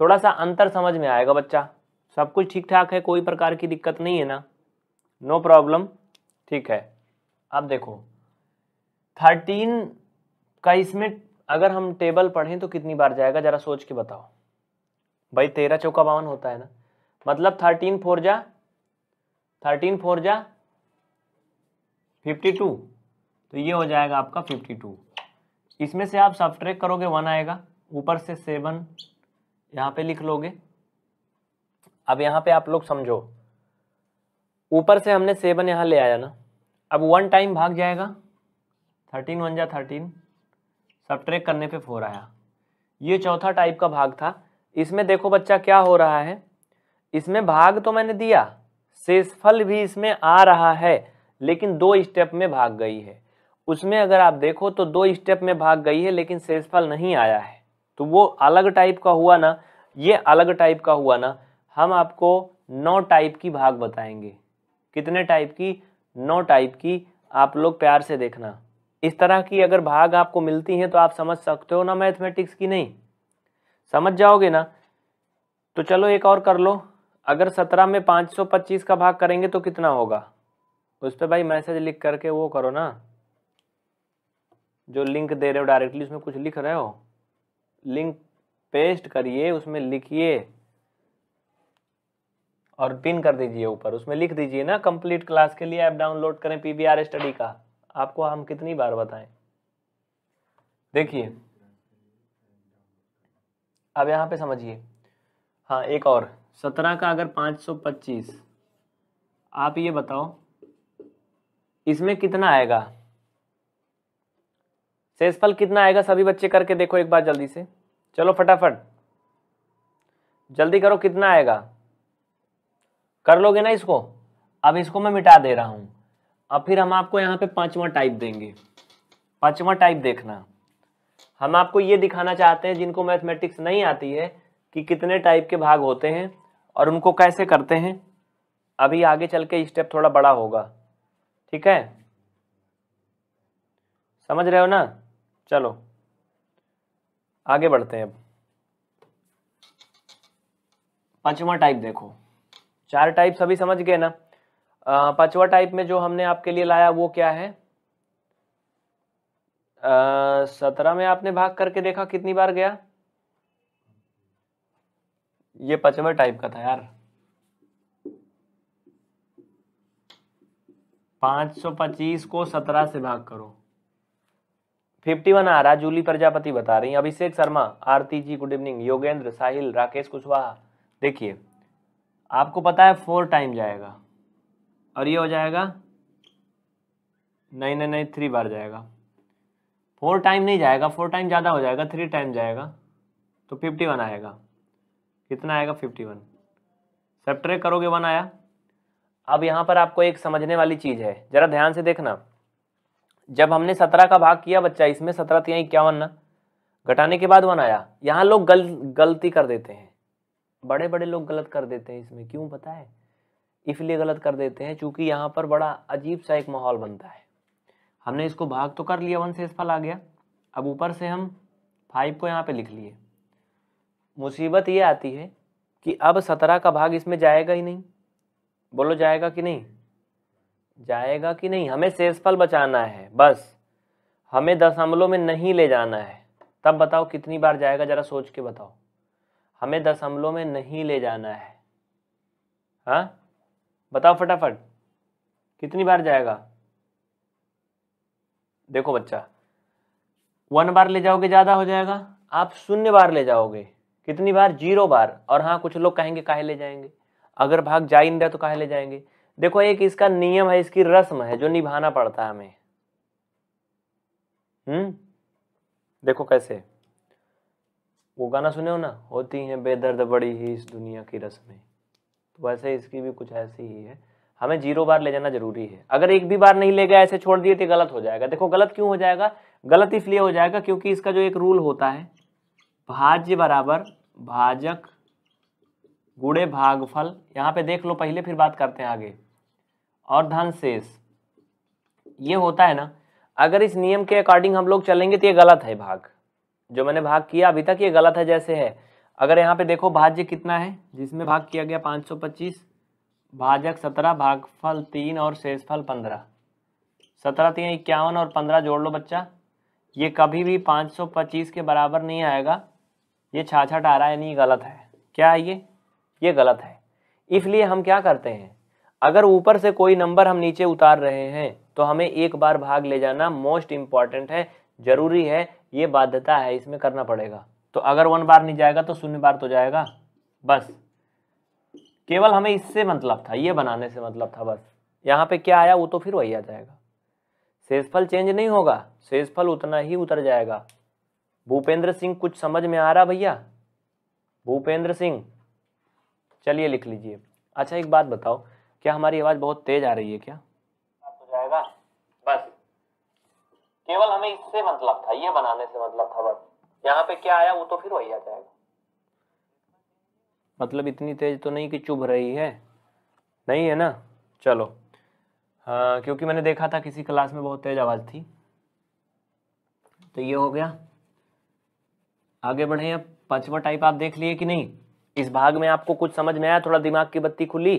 थोड़ा सा अंतर समझ में आएगा बच्चा सब कुछ ठीक ठाक है कोई प्रकार की दिक्कत नहीं है ना नो प्रॉब्लम ठीक है अब देखो थर्टीन का इसमें अगर हम टेबल पढ़ें तो कितनी बार जाएगा जरा सोच के बताओ भाई तेरह चौका बावन होता है ना मतलब थर्टीन फोर जा थर्टीन फोर जा फिफ्टी टू तो ये हो जाएगा आपका फिफ्टी टू इसमें से आप सब्ट्रैक करोगे वन आएगा ऊपर से सेवन यहाँ पे लिख लोगे अब यहाँ पे आप लोग समझो ऊपर से हमने सेवन यहाँ ले आया ना अब वन टाइम भाग जाएगा थर्टीन वन जा थर्टीन सब्ट्रैक करने पे फोर आया ये चौथा टाइप का भाग था इसमें देखो बच्चा क्या हो रहा है इसमें भाग तो मैंने दिया शेषफल भी इसमें आ रहा है लेकिन दो स्टेप में भाग गई है उसमें अगर आप देखो तो दो स्टेप में भाग गई है लेकिन शेषफल नहीं आया है तो वो अलग टाइप का हुआ ना ये अलग टाइप का हुआ ना हम आपको नौ टाइप की भाग बताएंगे कितने टाइप की नौ टाइप की आप लोग प्यार से देखना इस तरह की अगर भाग आपको मिलती हैं तो आप समझ सकते हो ना मैथमेटिक्स की नहीं समझ जाओगे ना तो चलो एक और कर लो अगर सत्रह में पाँच सौ पच्चीस का भाग करेंगे तो कितना होगा उस पर भाई मैसेज लिख करके वो करो ना जो लिंक दे रहे हो डायरेक्टली उसमें कुछ लिख रहे हो लिंक पेस्ट करिए उसमें लिखिए और पिन कर दीजिए ऊपर उसमें लिख दीजिए ना कंप्लीट क्लास के लिए ऐप डाउनलोड करें पीबीआर स्टडी का आपको हम कितनी बार बताएं देखिए अब यहां पे समझिए हाँ एक और सत्रह का अगर पाँच सौ पच्चीस आप ये बताओ इसमें कितना आएगा शेषफल कितना आएगा सभी बच्चे करके देखो एक बार जल्दी से चलो फटाफट जल्दी करो कितना आएगा कर लोगे ना इसको अब इसको मैं मिटा दे रहा हूँ अब फिर हम आपको यहाँ पे पांचवा टाइप देंगे पांचवा टाइप देखना हम आपको ये दिखाना चाहते हैं जिनको मैथमेटिक्स नहीं आती है कि कितने टाइप के भाग होते हैं और उनको कैसे करते हैं अभी आगे चल के स्टेप थोड़ा बड़ा होगा ठीक है समझ रहे हो ना चलो आगे बढ़ते हैं अब पांचवा टाइप देखो चार टाइप सभी समझ गए ना पांचवा टाइप में जो हमने आपके लिए लाया वो क्या है सत्रह में आपने भाग करके देखा कितनी बार गया ये पांचवा टाइप का था यार पांच सौ पच्चीस को सत्रह से भाग करो फिफ्टी वन आ रहा जूली प्रजापति बता रही अभिषेक शर्मा आरती जी गुड इवनिंग योगेंद्र साहिल राकेश कुशवाहा देखिए आपको पता है फोर टाइम जाएगा और ये हो जाएगा नहीं नहीं नहीं थ्री बार जाएगा फोर टाइम नहीं जाएगा फोर टाइम ज़्यादा हो जाएगा थ्री टाइम जाएगा तो फिफ्टी वन आएगा कितना आएगा फिफ्टी वन सेप्ट्रेक करोगे वन आया अब यहाँ पर आपको एक समझने वाली चीज़ है ज़रा ध्यान से देखना जब हमने सत्रह का भाग किया बच्चा इसमें सत्रह तिया इक्यावन ना घटाने के बाद वन आया यहाँ लोग गल गलती कर देते हैं बड़े बड़े लोग गलत कर देते हैं इसमें क्यों पता है इसलिए गलत कर देते हैं क्योंकि यहाँ पर बड़ा अजीब सा एक माहौल बनता है हमने इसको भाग तो कर लिया वन से आ गया अब ऊपर से हम फाइव को यहाँ पे लिख लिए मुसीबत ये आती है कि अब सत्रह का भाग इसमें जाएगा ही नहीं बोलो जाएगा कि नहीं जाएगा कि नहीं हमें शेषफल बचाना है बस हमें हमलों में नहीं ले जाना है तब बताओ कितनी बार जाएगा ज़रा सोच के बताओ हमें दशमलव में नहीं ले जाना है हाँ बताओ फटाफट कितनी बार जाएगा देखो बच्चा वन बार ले जाओगे ज़्यादा हो जाएगा आप शून्य बार ले जाओगे कितनी बार जीरो बार और हाँ कुछ लोग कहेंगे काहे ले जाएंगे अगर भाग जा ही नहीं तो काहे ले जाएंगे देखो एक इसका नियम है इसकी रस्म है जो निभाना पड़ता है हमें हम्म देखो कैसे वो गाना सुने हो ना होती है बेदर्द बड़ी ही इस दुनिया की रस्में तो वैसे इसकी भी कुछ ऐसी ही है हमें जीरो बार ले जाना जरूरी है अगर एक भी बार नहीं ले गया ऐसे छोड़ दिए तो गलत हो जाएगा देखो गलत क्यों हो जाएगा गलत इसलिए हो जाएगा क्योंकि इसका जो एक रूल होता है भाज्य बराबर भाजक गुड़े भागफल यहाँ पे देख लो पहले फिर बात करते हैं आगे और धन शेष ये होता है ना अगर इस नियम के अकॉर्डिंग हम लोग चलेंगे तो ये गलत है भाग जो मैंने भाग किया अभी तक ये गलत है जैसे है अगर यहाँ पे देखो भाज्य कितना है जिसमें भाग किया गया 525 भाजक 17 भागफल तीन और शेषफल 15 सत्रह तीन इक्यावन और 15 जोड़ लो बच्चा ये कभी भी 525 के बराबर नहीं आएगा ये छाछठ आ रहा है नहीं गलत है क्या है ये ये गलत है इसलिए हम क्या करते हैं अगर ऊपर से कोई नंबर हम नीचे उतार रहे हैं तो हमें एक बार भाग ले जाना मोस्ट इम्पॉर्टेंट है ज़रूरी है ये बाध्यता है इसमें करना पड़ेगा तो अगर वन बार नहीं जाएगा तो शून्य बार तो जाएगा बस केवल हमें इससे मतलब था ये बनाने से मतलब था बस यहाँ पे क्या आया वो तो फिर वही आ जाएगा शेषफल चेंज नहीं होगा शेषफल उतना ही उतर जाएगा भूपेंद्र सिंह कुछ समझ में आ रहा भैया भूपेंद्र सिंह चलिए लिख लीजिए अच्छा एक बात बताओ क्या हमारी आवाज़ बहुत तेज आ रही है क्या जाएगा बस केवल हमें इससे मतलब था ये बनाने से मतलब था बस यहाँ पे क्या आया वो तो फिर वही आ जाएगा मतलब इतनी तेज तो नहीं कि चुभ रही है नहीं है ना चलो हाँ क्योंकि मैंने देखा था किसी क्लास में बहुत तेज आवाज़ थी तो ये हो गया आगे बढ़े अब पांचवा टाइप आप देख लिए कि नहीं इस भाग में आपको कुछ समझ में आया थोड़ा दिमाग की बत्ती खुली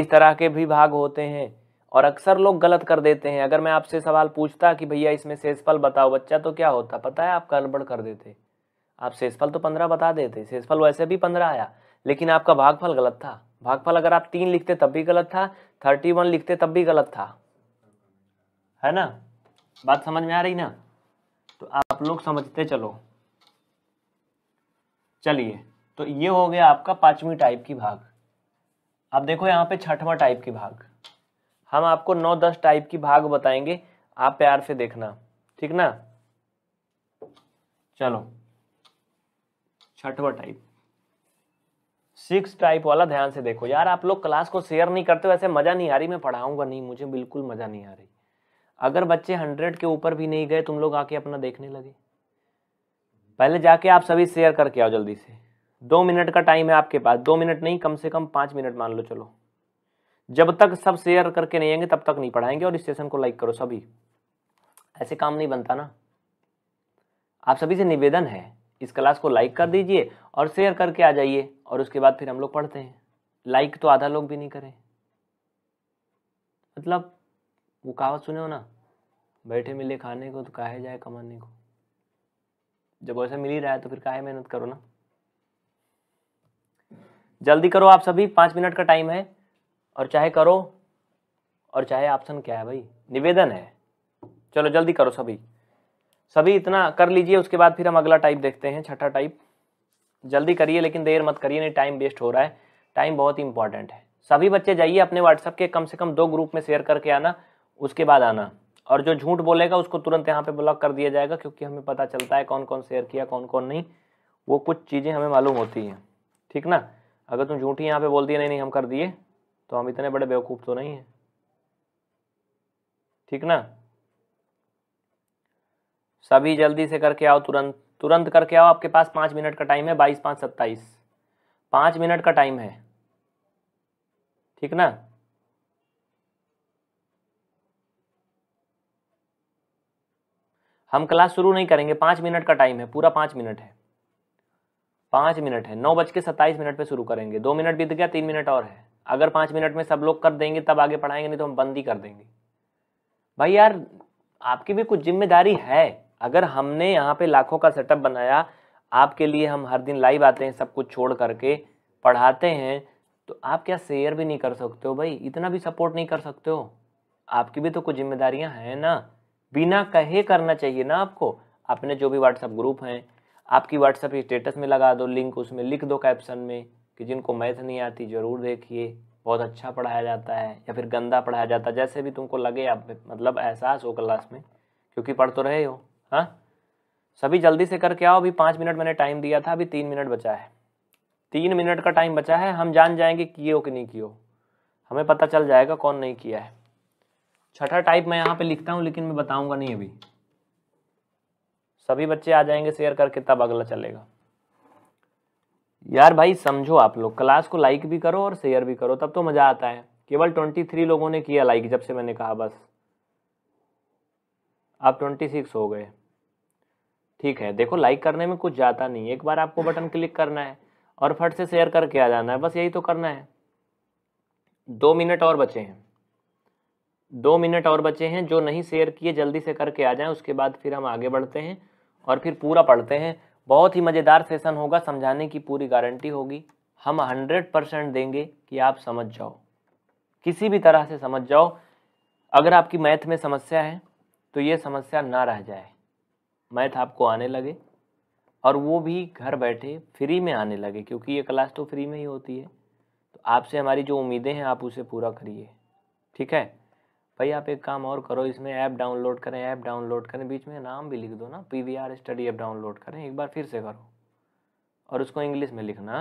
इस तरह के भी भाग होते हैं और अक्सर लोग गलत कर देते हैं अगर मैं आपसे सवाल पूछता कि भैया इसमें सेसफल बताओ बच्चा तो क्या होता पता है आप गड़बड़ कर देते आप सेसफल तो पंद्रह बता देते सेसफल वैसे भी पंद्रह आया लेकिन आपका भागफल गलत था भागफल अगर आप तीन लिखते तब भी गलत था थर्टी वन लिखते तब भी गलत था है ना बात समझ में आ रही ना तो आप लोग समझते चलो चलिए तो ये हो गया आपका पांचवी टाइप की भाग अब देखो यहाँ पे छठवां टाइप की भाग हम आपको नौ दस टाइप की भाग बताएंगे आप प्यार से देखना ठीक ना चलो छठवा टाइप सिक्स टाइप वाला ध्यान से देखो यार आप लोग क्लास को शेयर नहीं करते वैसे मज़ा नहीं आ रही मैं पढ़ाऊंगा नहीं मुझे बिल्कुल मज़ा नहीं आ रही अगर बच्चे हंड्रेड के ऊपर भी नहीं गए तुम लोग आके अपना देखने लगे पहले जाके आप सभी शेयर करके आओ जल्दी से दो मिनट का टाइम है आपके पास दो मिनट नहीं कम से कम पाँच मिनट मान लो चलो जब तक सब शेयर करके नहीं आएंगे तब तक नहीं पढ़ाएंगे और इस सेशन को लाइक करो सभी ऐसे काम नहीं बनता ना आप सभी से निवेदन है इस क्लास को लाइक कर दीजिए और शेयर करके आ जाइए और उसके बाद फिर हम लोग पढ़ते हैं लाइक तो आधा लोग भी नहीं करें मतलब वो कहावत सुने हो ना बैठे मिले खाने को तो काहे जाए कमाने को जब ऐसा मिल ही रहा है तो फिर काहे मेहनत करो ना जल्दी करो आप सभी पाँच मिनट का टाइम है और चाहे करो और चाहे ऑप्शन क्या है भाई निवेदन है चलो जल्दी करो सभी सभी इतना कर लीजिए उसके बाद फिर हम अगला टाइप देखते हैं छठा टाइप जल्दी करिए लेकिन देर मत करिए नहीं टाइम वेस्ट हो रहा है टाइम बहुत ही इंपॉर्टेंट है सभी बच्चे जाइए अपने व्हाट्सएप के कम से कम दो ग्रुप में शेयर करके आना उसके बाद आना और जो झूठ बोलेगा उसको तुरंत यहाँ पे ब्लॉक कर दिया जाएगा क्योंकि हमें पता चलता है कौन कौन शेयर किया कौन कौन नहीं वो कुछ चीज़ें हमें मालूम होती हैं ठीक ना अगर तुम झूठी यहाँ पे बोल दिए नहीं नहीं हम कर दिए तो हम इतने बड़े बेवकूफ़ तो नहीं हैं ठीक ना सभी जल्दी से करके आओ तुरंत तुरंत करके आओ आपके पास पाँच मिनट का टाइम है बाईस पाँच सत्ताईस पाँच मिनट का टाइम है ठीक ना हम क्लास शुरू नहीं करेंगे पाँच मिनट का टाइम है पूरा पाँच मिनट है पाँच मिनट है नौ बज के सत्ताईस मिनट पर शुरू करेंगे दो मिनट बीत गया तीन मिनट और है अगर पाँच मिनट में सब लोग कर देंगे तब आगे पढ़ाएंगे नहीं तो हम बंद ही कर देंगे भाई यार आपकी भी कुछ जिम्मेदारी है अगर हमने यहाँ पे लाखों का सेटअप बनाया आपके लिए हम हर दिन लाइव आते हैं सब कुछ छोड़ करके पढ़ाते हैं तो आप क्या शेयर भी नहीं कर सकते हो भाई इतना भी सपोर्ट नहीं कर सकते हो आपकी भी तो कुछ जिम्मेदारियाँ हैं ना बिना कहे करना चाहिए ना आपको अपने जो भी व्हाट्सअप ग्रुप हैं आपकी व्हाट्सअप स्टेटस में लगा दो लिंक उसमें लिख दो कैप्शन में कि जिनको मैथ नहीं आती ज़रूर देखिए बहुत अच्छा पढ़ाया जाता है या फिर गंदा पढ़ाया जाता है जैसे भी तुमको लगे आप मतलब एहसास हो क्लास में क्योंकि पढ़ तो रहे हो हाँ सभी जल्दी से करके आओ अभी पाँच मिनट मैंने टाइम दिया था अभी तीन मिनट बचा है तीन मिनट का टाइम बचा है हम जान जाएंगे किए हो कि नहीं किए हमें पता चल जाएगा कौन नहीं किया है छठा टाइप मैं यहाँ पे लिखता हूँ लेकिन मैं बताऊँगा नहीं अभी सभी बच्चे आ जाएंगे शेयर करके तब अगला चलेगा यार भाई समझो आप लोग क्लास को लाइक भी करो और शेयर भी करो तब तो मज़ा आता है केवल ट्वेंटी थ्री लोगों ने किया लाइक जब से मैंने कहा बस आप ट्वेंटी सिक्स हो गए ठीक है देखो लाइक करने में कुछ जाता नहीं एक बार आपको बटन क्लिक करना है और फट से शेयर करके आ जाना है बस यही तो करना है दो मिनट और बचे हैं दो मिनट और बचे हैं जो नहीं शेयर किए जल्दी से करके आ जाएं उसके बाद फिर हम आगे बढ़ते हैं और फिर पूरा पढ़ते हैं बहुत ही मज़ेदार सेशन होगा समझाने की पूरी गारंटी होगी हम हंड्रेड परसेंट देंगे कि आप समझ जाओ किसी भी तरह से समझ जाओ अगर आपकी मैथ में समस्या है तो ये समस्या ना रह जाए मैथ आपको आने लगे और वो भी घर बैठे फ्री में आने लगे क्योंकि ये क्लास तो फ्री में ही होती है तो आपसे हमारी जो उम्मीदें हैं आप उसे पूरा करिए ठीक है भाई आप एक काम और करो इसमें ऐप डाउनलोड करें ऐप डाउनलोड करें बीच में नाम भी लिख दो ना P V R study app download करें एक बार फिर से करो और उसको इंग्लिश में लिखना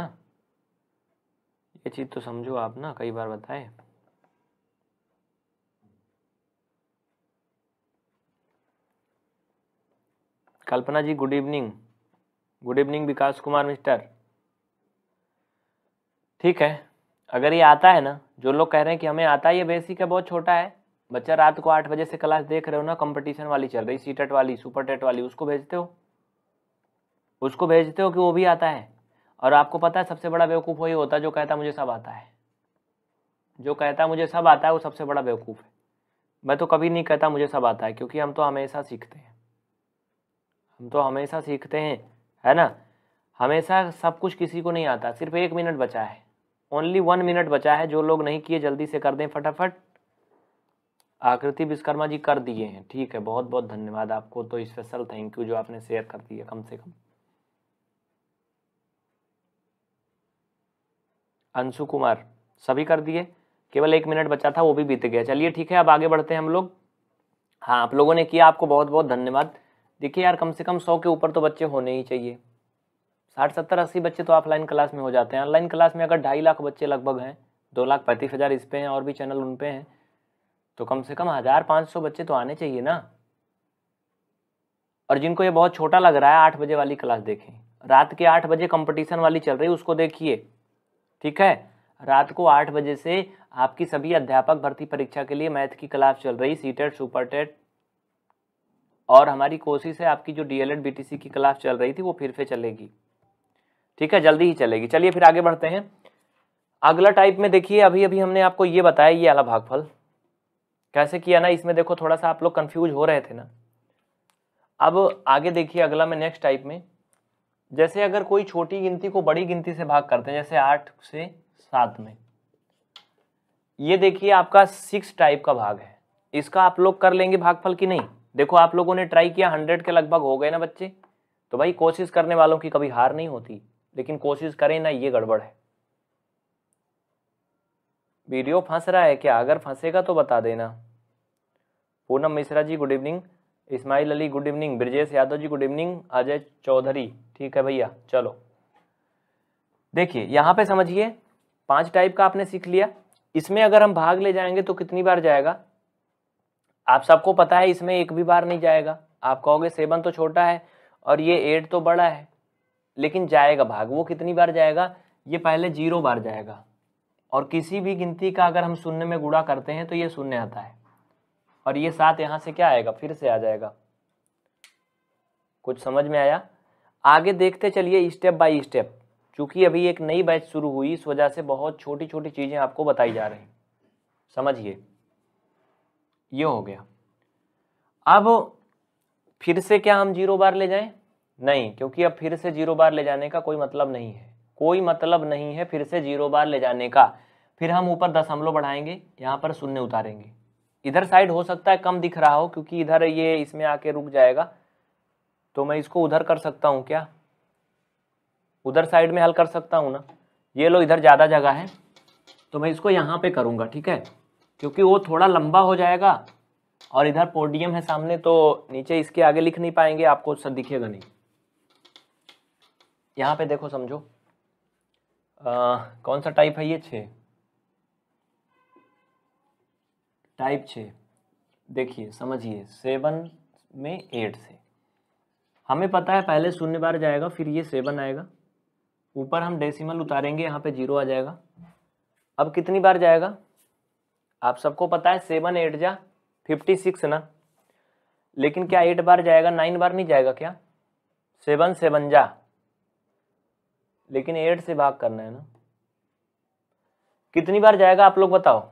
ये चीज़ तो समझो आप ना कई बार बताएं Kalpana ji good evening good evening Vikas Kumar mister ठीक है अगर ये आता है ना जो लोग कह रहे हैं कि हमें आता है ये बेसिक है बहुत छोटा है बच्चा रात को आठ बजे से क्लास देख रहे हो ना कंपटीशन वाली चल रही सी टेट वाली सुपर टेट वाली उसको भेजते हो उसको भेजते हो कि वो भी आता है और आपको पता है सबसे बड़ा बेवकूफ़ वही होता है जो कहता मुझे सब आता है जो कहता मुझे सब आता है वो सबसे बड़ा बेवकूफ़ है मैं तो कभी नहीं कहता मुझे सब आता है क्योंकि हम तो हमेशा सीखते हैं हम तो हमेशा सीखते हैं है ना हमेशा सब कुछ किसी को नहीं आता सिर्फ एक मिनट बचा है ओनली वन मिनट बचा है जो लोग नहीं किए जल्दी से कर दें फटाफट आकृति विश्वकर्मा जी कर दिए हैं ठीक है बहुत बहुत धन्यवाद आपको तो स्पेशल थैंक यू जो आपने शेयर कर दिया कम से कम अंशु कुमार सभी कर दिए केवल एक मिनट बचा था वो भी बीत गया चलिए ठीक है अब आगे बढ़ते हैं हम लोग हाँ आप लोगों ने किया आपको बहुत बहुत धन्यवाद देखिए यार कम से कम सौ के ऊपर तो बच्चे होने ही चाहिए साठ सत्तर अस्सी बच्चे तो ऑफलाइन क्लास में हो जाते हैं ऑनलाइन क्लास में अगर ढाई लाख बच्चे लगभग हैं दो लाख पैंतीस हज़ार इस पर हैं और भी चैनल उन पर हैं तो कम से कम हज़ार पाँच सौ बच्चे तो आने चाहिए ना और जिनको ये बहुत छोटा लग रहा है आठ बजे वाली क्लास देखें रात के आठ बजे कंपटीशन वाली चल रही है उसको देखिए ठीक है रात को आठ बजे से आपकी सभी अध्यापक भर्ती परीक्षा के लिए मैथ की क्लास चल रही सी टेट सुपर टेट और हमारी कोशिश है आपकी जो D L Ed B T C की क्लास चल रही थी वो फिर से चलेगी ठीक है जल्दी ही चलेगी चलिए फिर आगे बढ़ते हैं अगला टाइप में देखिए अभी अभी हमने आपको ये बताया ये अला भागफल कैसे किया ना इसमें देखो थोड़ा सा आप लोग कन्फ्यूज हो रहे थे ना अब आगे देखिए अगला में नेक्स्ट टाइप में जैसे अगर कोई छोटी गिनती को बड़ी गिनती से भाग करते हैं जैसे आठ से सात में ये देखिए आपका सिक्स टाइप का भाग है इसका आप लोग कर लेंगे भागफल की नहीं देखो आप लोगों ने ट्राई किया हंड्रेड के लगभग हो गए ना बच्चे तो भाई कोशिश करने वालों की कभी हार नहीं होती लेकिन कोशिश करें ना ये गड़बड़ है वीडियो फंस रहा है क्या अगर फंसेगा तो बता देना Poonam Mishra ji good evening Ismail Ali good evening Brajesh Yadav ji good evening Ajay Chaudhary ठीक है भैया चलो देखिए यहाँ पे समझिए पांच टाइप का आपने सीख लिया इसमें अगर हम भाग ले जाएंगे तो कितनी बार जाएगा आप सबको पता है इसमें एक भी बार नहीं जाएगा आप कहोगे सेवन तो छोटा है और ये एट तो बड़ा है लेकिन जाएगा भाग वो कितनी बार जाएगा ये पहले जीरो बार जाएगा और किसी भी गिनती का अगर हम शून्य में गुड़ा करते हैं तो ये शून्य आता है और ये सात यहाँ से क्या आएगा फिर से आ जाएगा कुछ समझ में आया आगे देखते चलिए स्टेप बाय स्टेप क्योंकि अभी एक नई बैच शुरू हुई इस वजह से बहुत छोटी छोटी चीज़ें आपको बताई जा रही समझिए ये हो गया अब फिर से क्या हम जीरो बार ले जाएं नहीं क्योंकि अब फिर से जीरो बार ले जाने का कोई मतलब नहीं है कोई मतलब नहीं है फिर से जीरो बार ले जाने का फिर हम ऊपर दशमलव बढ़ाएंगे यहाँ पर शून्य उतारेंगे इधर साइड हो सकता है कम दिख रहा हो क्योंकि इधर ये इसमें आके रुक जाएगा तो मैं इसको उधर कर सकता हूँ क्या उधर साइड में हल कर सकता हूँ ना ये लो इधर ज़्यादा जगह है तो मैं इसको यहाँ पे करूँगा ठीक है क्योंकि वो थोड़ा लंबा हो जाएगा और इधर पोडियम है सामने तो नीचे इसके आगे लिख नहीं पाएंगे आपको दिखेगा नहीं यहाँ पे देखो समझो कौन सा टाइप है ये छः टाइप छः देखिए समझिए सेवन में एट से हमें पता है पहले शून्य बार जाएगा फिर ये सेवन आएगा ऊपर हम डेसिमल उतारेंगे यहाँ पे जीरो आ जाएगा अब कितनी बार जाएगा आप सबको पता है सेवन एट जा फिफ्टी सिक्स ना लेकिन क्या एट बार जाएगा नाइन बार नहीं जाएगा क्या सेवन सेवन जा लेकिन एट से भाग करना है ना कितनी बार जाएगा आप लोग बताओ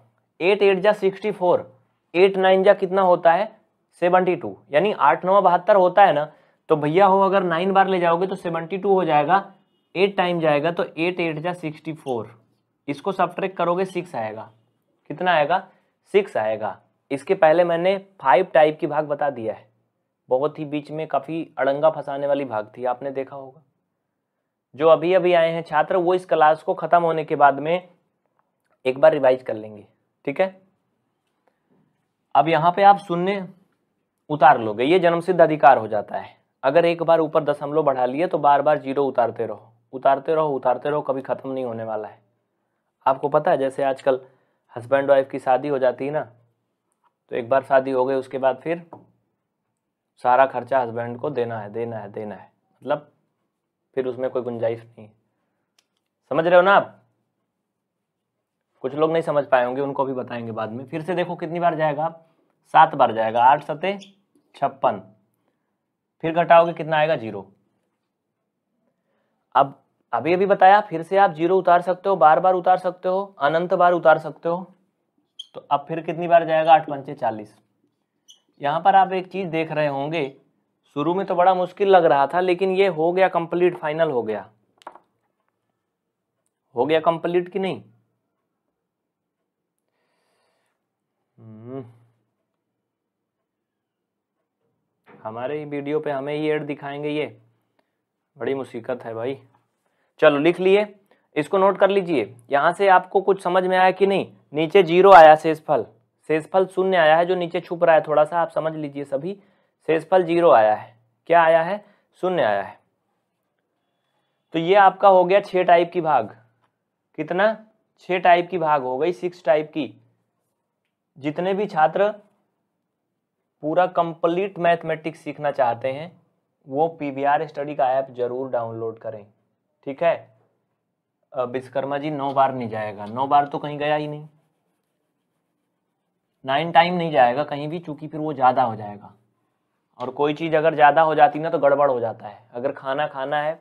एट एट जा सिक्सटी फोर एट नाइन जा कितना होता है सेवनटी टू यानी आठ नवा बहत्तर होता है ना तो भैया हो अगर नाइन बार ले जाओगे तो सेवनटी टू हो जाएगा एट टाइम जाएगा तो एट एट जा सिक्सटी फोर इसको सब्ट्रैक्ट करोगे सिक्स आएगा कितना आएगा सिक्स आएगा इसके पहले मैंने फाइव टाइप की भाग बता दिया है बहुत ही बीच में काफ़ी अड़ंगा फंसाने वाली भाग थी आपने देखा होगा जो अभी अभी आए हैं छात्र वो इस क्लास को ख़त्म होने के बाद में एक बार रिवाइज कर लेंगे ठीक है अब यहाँ पे आप शून्य उतार लोगे ये जन्मसिद्ध अधिकार हो जाता है अगर एक बार ऊपर दशमलव बढ़ा लिए तो बार बार जीरो उतारते रहो उतारते रहो उतारते रहो कभी ख़त्म नहीं होने वाला है आपको पता है जैसे आजकल हस्बैंड वाइफ की शादी हो जाती है ना तो एक बार शादी हो गई उसके बाद फिर सारा खर्चा हस्बैंड को देना है देना है देना है मतलब फिर उसमें कोई गुंजाइश नहीं समझ रहे हो ना आप कुछ लोग नहीं समझ पाए होंगे उनको भी बताएंगे बाद में फिर से देखो कितनी बार जाएगा सात बार जाएगा आठ सते छप्पन फिर घटाओगे कितना आएगा जीरो अब अभी अभी बताया फिर से आप जीरो उतार सकते हो बार बार उतार सकते हो अनंत बार उतार सकते हो तो अब फिर कितनी बार जाएगा आठ पंचे चालीस यहां पर आप एक चीज़ देख रहे होंगे शुरू में तो बड़ा मुश्किल लग रहा था लेकिन ये हो गया कंप्लीट फाइनल हो गया हो गया कंप्लीट कि नहीं हम्म। हमारे ही वीडियो पे हमें ही एड दिखाएंगे ये बड़ी मुसीबत है भाई चलो लिख लिए इसको नोट कर लीजिए यहां से आपको कुछ समझ में आया कि नहीं नीचे जीरो आया शेषफल शेषफल शून्य आया है जो नीचे छुप रहा है थोड़ा सा आप समझ लीजिए सभी शेषफल जीरो आया है क्या आया है शून्य आया है तो ये आपका हो गया छः टाइप की भाग कितना छः टाइप की भाग हो गई सिक्स टाइप की जितने भी छात्र पूरा कंप्लीट मैथमेटिक्स सीखना चाहते हैं वो पी स्टडी का ऐप जरूर डाउनलोड करें ठीक है विश्वकर्मा जी नौ बार नहीं जाएगा नौ बार तो कहीं गया ही नहीं नाइन टाइम नहीं जाएगा कहीं भी चूंकि फिर वो ज़्यादा हो जाएगा और कोई चीज़ अगर ज़्यादा हो जाती ना तो गड़बड़ हो जाता है अगर खाना खाना है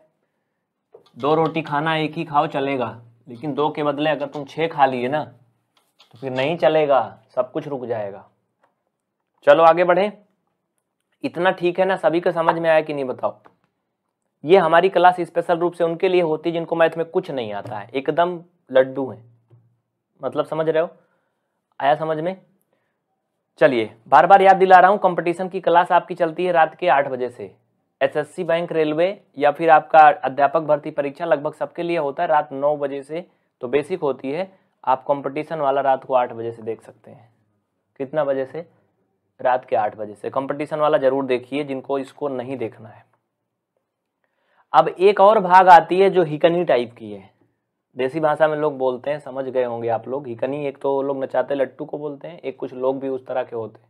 दो रोटी खाना एक ही खाओ चलेगा लेकिन दो के बदले अगर तुम छः खा लिए ना तो फिर नहीं चलेगा सब कुछ रुक जाएगा चलो आगे बढ़े इतना ठीक है ना सभी को समझ में आया कि नहीं बताओ ये हमारी क्लास स्पेशल रूप से उनके लिए होती है जिनको मैथ में कुछ नहीं आता है एकदम लड्डू हैं मतलब समझ रहे हो आया समझ में चलिए बार बार याद दिला रहा हूँ कंपटीशन की क्लास आपकी चलती है रात के आठ बजे से एसएससी बैंक रेलवे या फिर आपका अध्यापक भर्ती परीक्षा लगभग सबके लिए होता है रात नौ बजे से तो बेसिक होती है आप कंपटीशन वाला रात को आठ बजे से देख सकते हैं कितना बजे से रात के आठ बजे से कंपटीशन वाला जरूर देखिए जिनको इसको नहीं देखना है अब एक और भाग आती है जो हिकनी टाइप की है देसी भाषा में लोग बोलते हैं समझ गए होंगे आप लोग हिकनी एक तो लोग नचाते लट्टू को बोलते हैं एक कुछ लोग भी उस तरह के होते हैं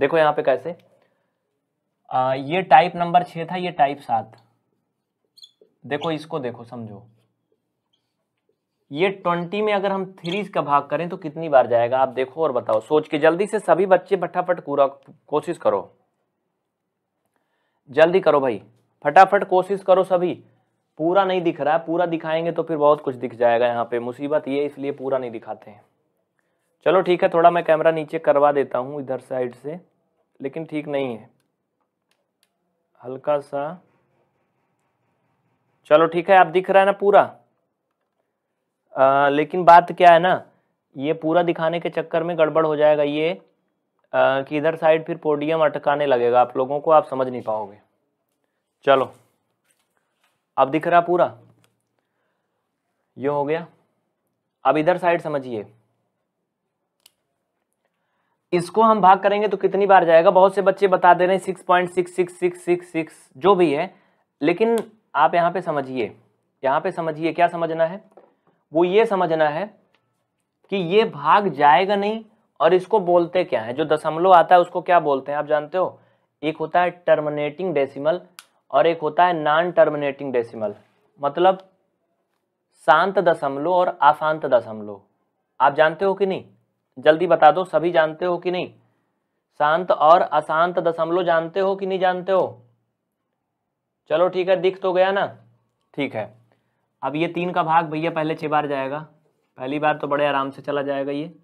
देखो यहाँ पे कैसे आ, ये टाइप नंबर छः था ये टाइप सात देखो इसको देखो समझो ये ट्वेंटी में अगर हम थ्री का भाग करें तो कितनी बार जाएगा आप देखो और बताओ सोच के जल्दी से सभी बच्चे फटाफट पूरा कोशिश करो जल्दी करो भाई फटाफट कोशिश करो सभी पूरा नहीं दिख रहा है पूरा दिखाएंगे तो फिर बहुत कुछ दिख जाएगा यहाँ पे मुसीबत ये इसलिए पूरा नहीं दिखाते हैं चलो ठीक है थोड़ा मैं कैमरा नीचे करवा देता हूँ इधर साइड से लेकिन ठीक नहीं है हल्का सा चलो ठीक है आप दिख रहा है ना पूरा आ, लेकिन बात क्या है ना ये पूरा दिखाने के चक्कर में गड़बड़ हो जाएगा ये आ, कि इधर साइड फिर पोडियम अटकाने लगेगा आप लोगों को आप समझ नहीं पाओगे चलो अब दिख रहा पूरा ये हो गया अब इधर साइड समझिए इसको हम भाग करेंगे तो कितनी बार जाएगा बहुत से बच्चे बता दे रहे हैं six point six six six six six जो भी है लेकिन आप यहाँ पे समझिए यहाँ पे समझिए क्या समझना है वो ये समझना है कि ये भाग जाएगा नहीं और इसको बोलते क्या है जो दशमलव आता है उसको क्या बोलते हैं आप जानते हो एक होता है टर्मिनेटिंग डेसिमल और एक होता है नॉन टर्मिनेटिंग डेसिमल मतलब शांत दशमलव और अशांत दशमलव आप जानते हो कि नहीं जल्दी बता दो सभी जानते हो कि नहीं शांत और अशांत दशमलव जानते हो कि नहीं जानते हो चलो ठीक है दिख तो गया ना ठीक है अब ये तीन का भाग भैया पहले छः बार जाएगा पहली बार तो बड़े आराम से चला जाएगा ये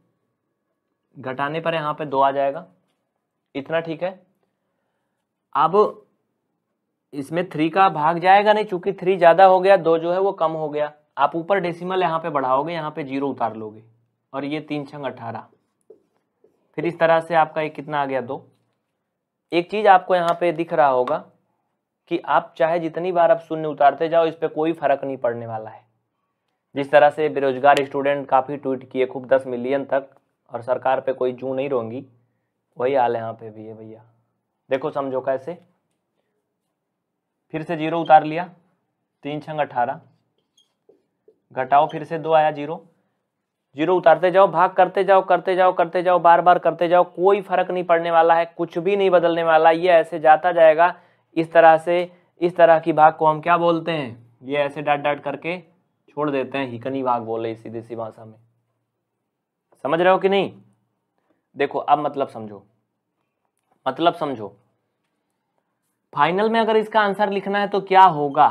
घटाने पर यहाँ पे दो आ जाएगा इतना ठीक है अब इसमें थ्री का भाग जाएगा नहीं चूंकि थ्री ज़्यादा हो गया दो जो है वो कम हो गया आप ऊपर डेसिमल यहाँ पे बढ़ाओगे यहाँ पे जीरो उतार लोगे और ये तीन छंग अठारह फिर इस तरह से आपका ये कितना आ गया दो एक चीज़ आपको यहाँ पे दिख रहा होगा कि आप चाहे जितनी बार आप शून्य उतारते जाओ इस पर कोई फर्क नहीं पड़ने वाला है जिस तरह से बेरोजगार स्टूडेंट काफ़ी ट्वीट किए खूब दस मिलियन तक और सरकार पे कोई जू नहीं रोंगी वही हाल यहाँ पे भी है भैया देखो समझो कैसे फिर से जीरो उतार लिया तीन छंग अठारह घटाओ फिर से दो आया जीरो जीरो उतारते जाओ भाग करते जाओ करते जाओ करते जाओ बार बार करते जाओ कोई फर्क नहीं पड़ने वाला है कुछ भी नहीं बदलने वाला ये ऐसे जाता जाएगा इस तरह से इस तरह की भाग को हम क्या बोलते हैं ये ऐसे डाट डाट करके छोड़ देते हैं हिकनी भाग बोले सीधे सी भाषा में समझ रहे हो कि नहीं देखो अब मतलब समझो मतलब समझो फाइनल में अगर इसका आंसर लिखना है तो क्या होगा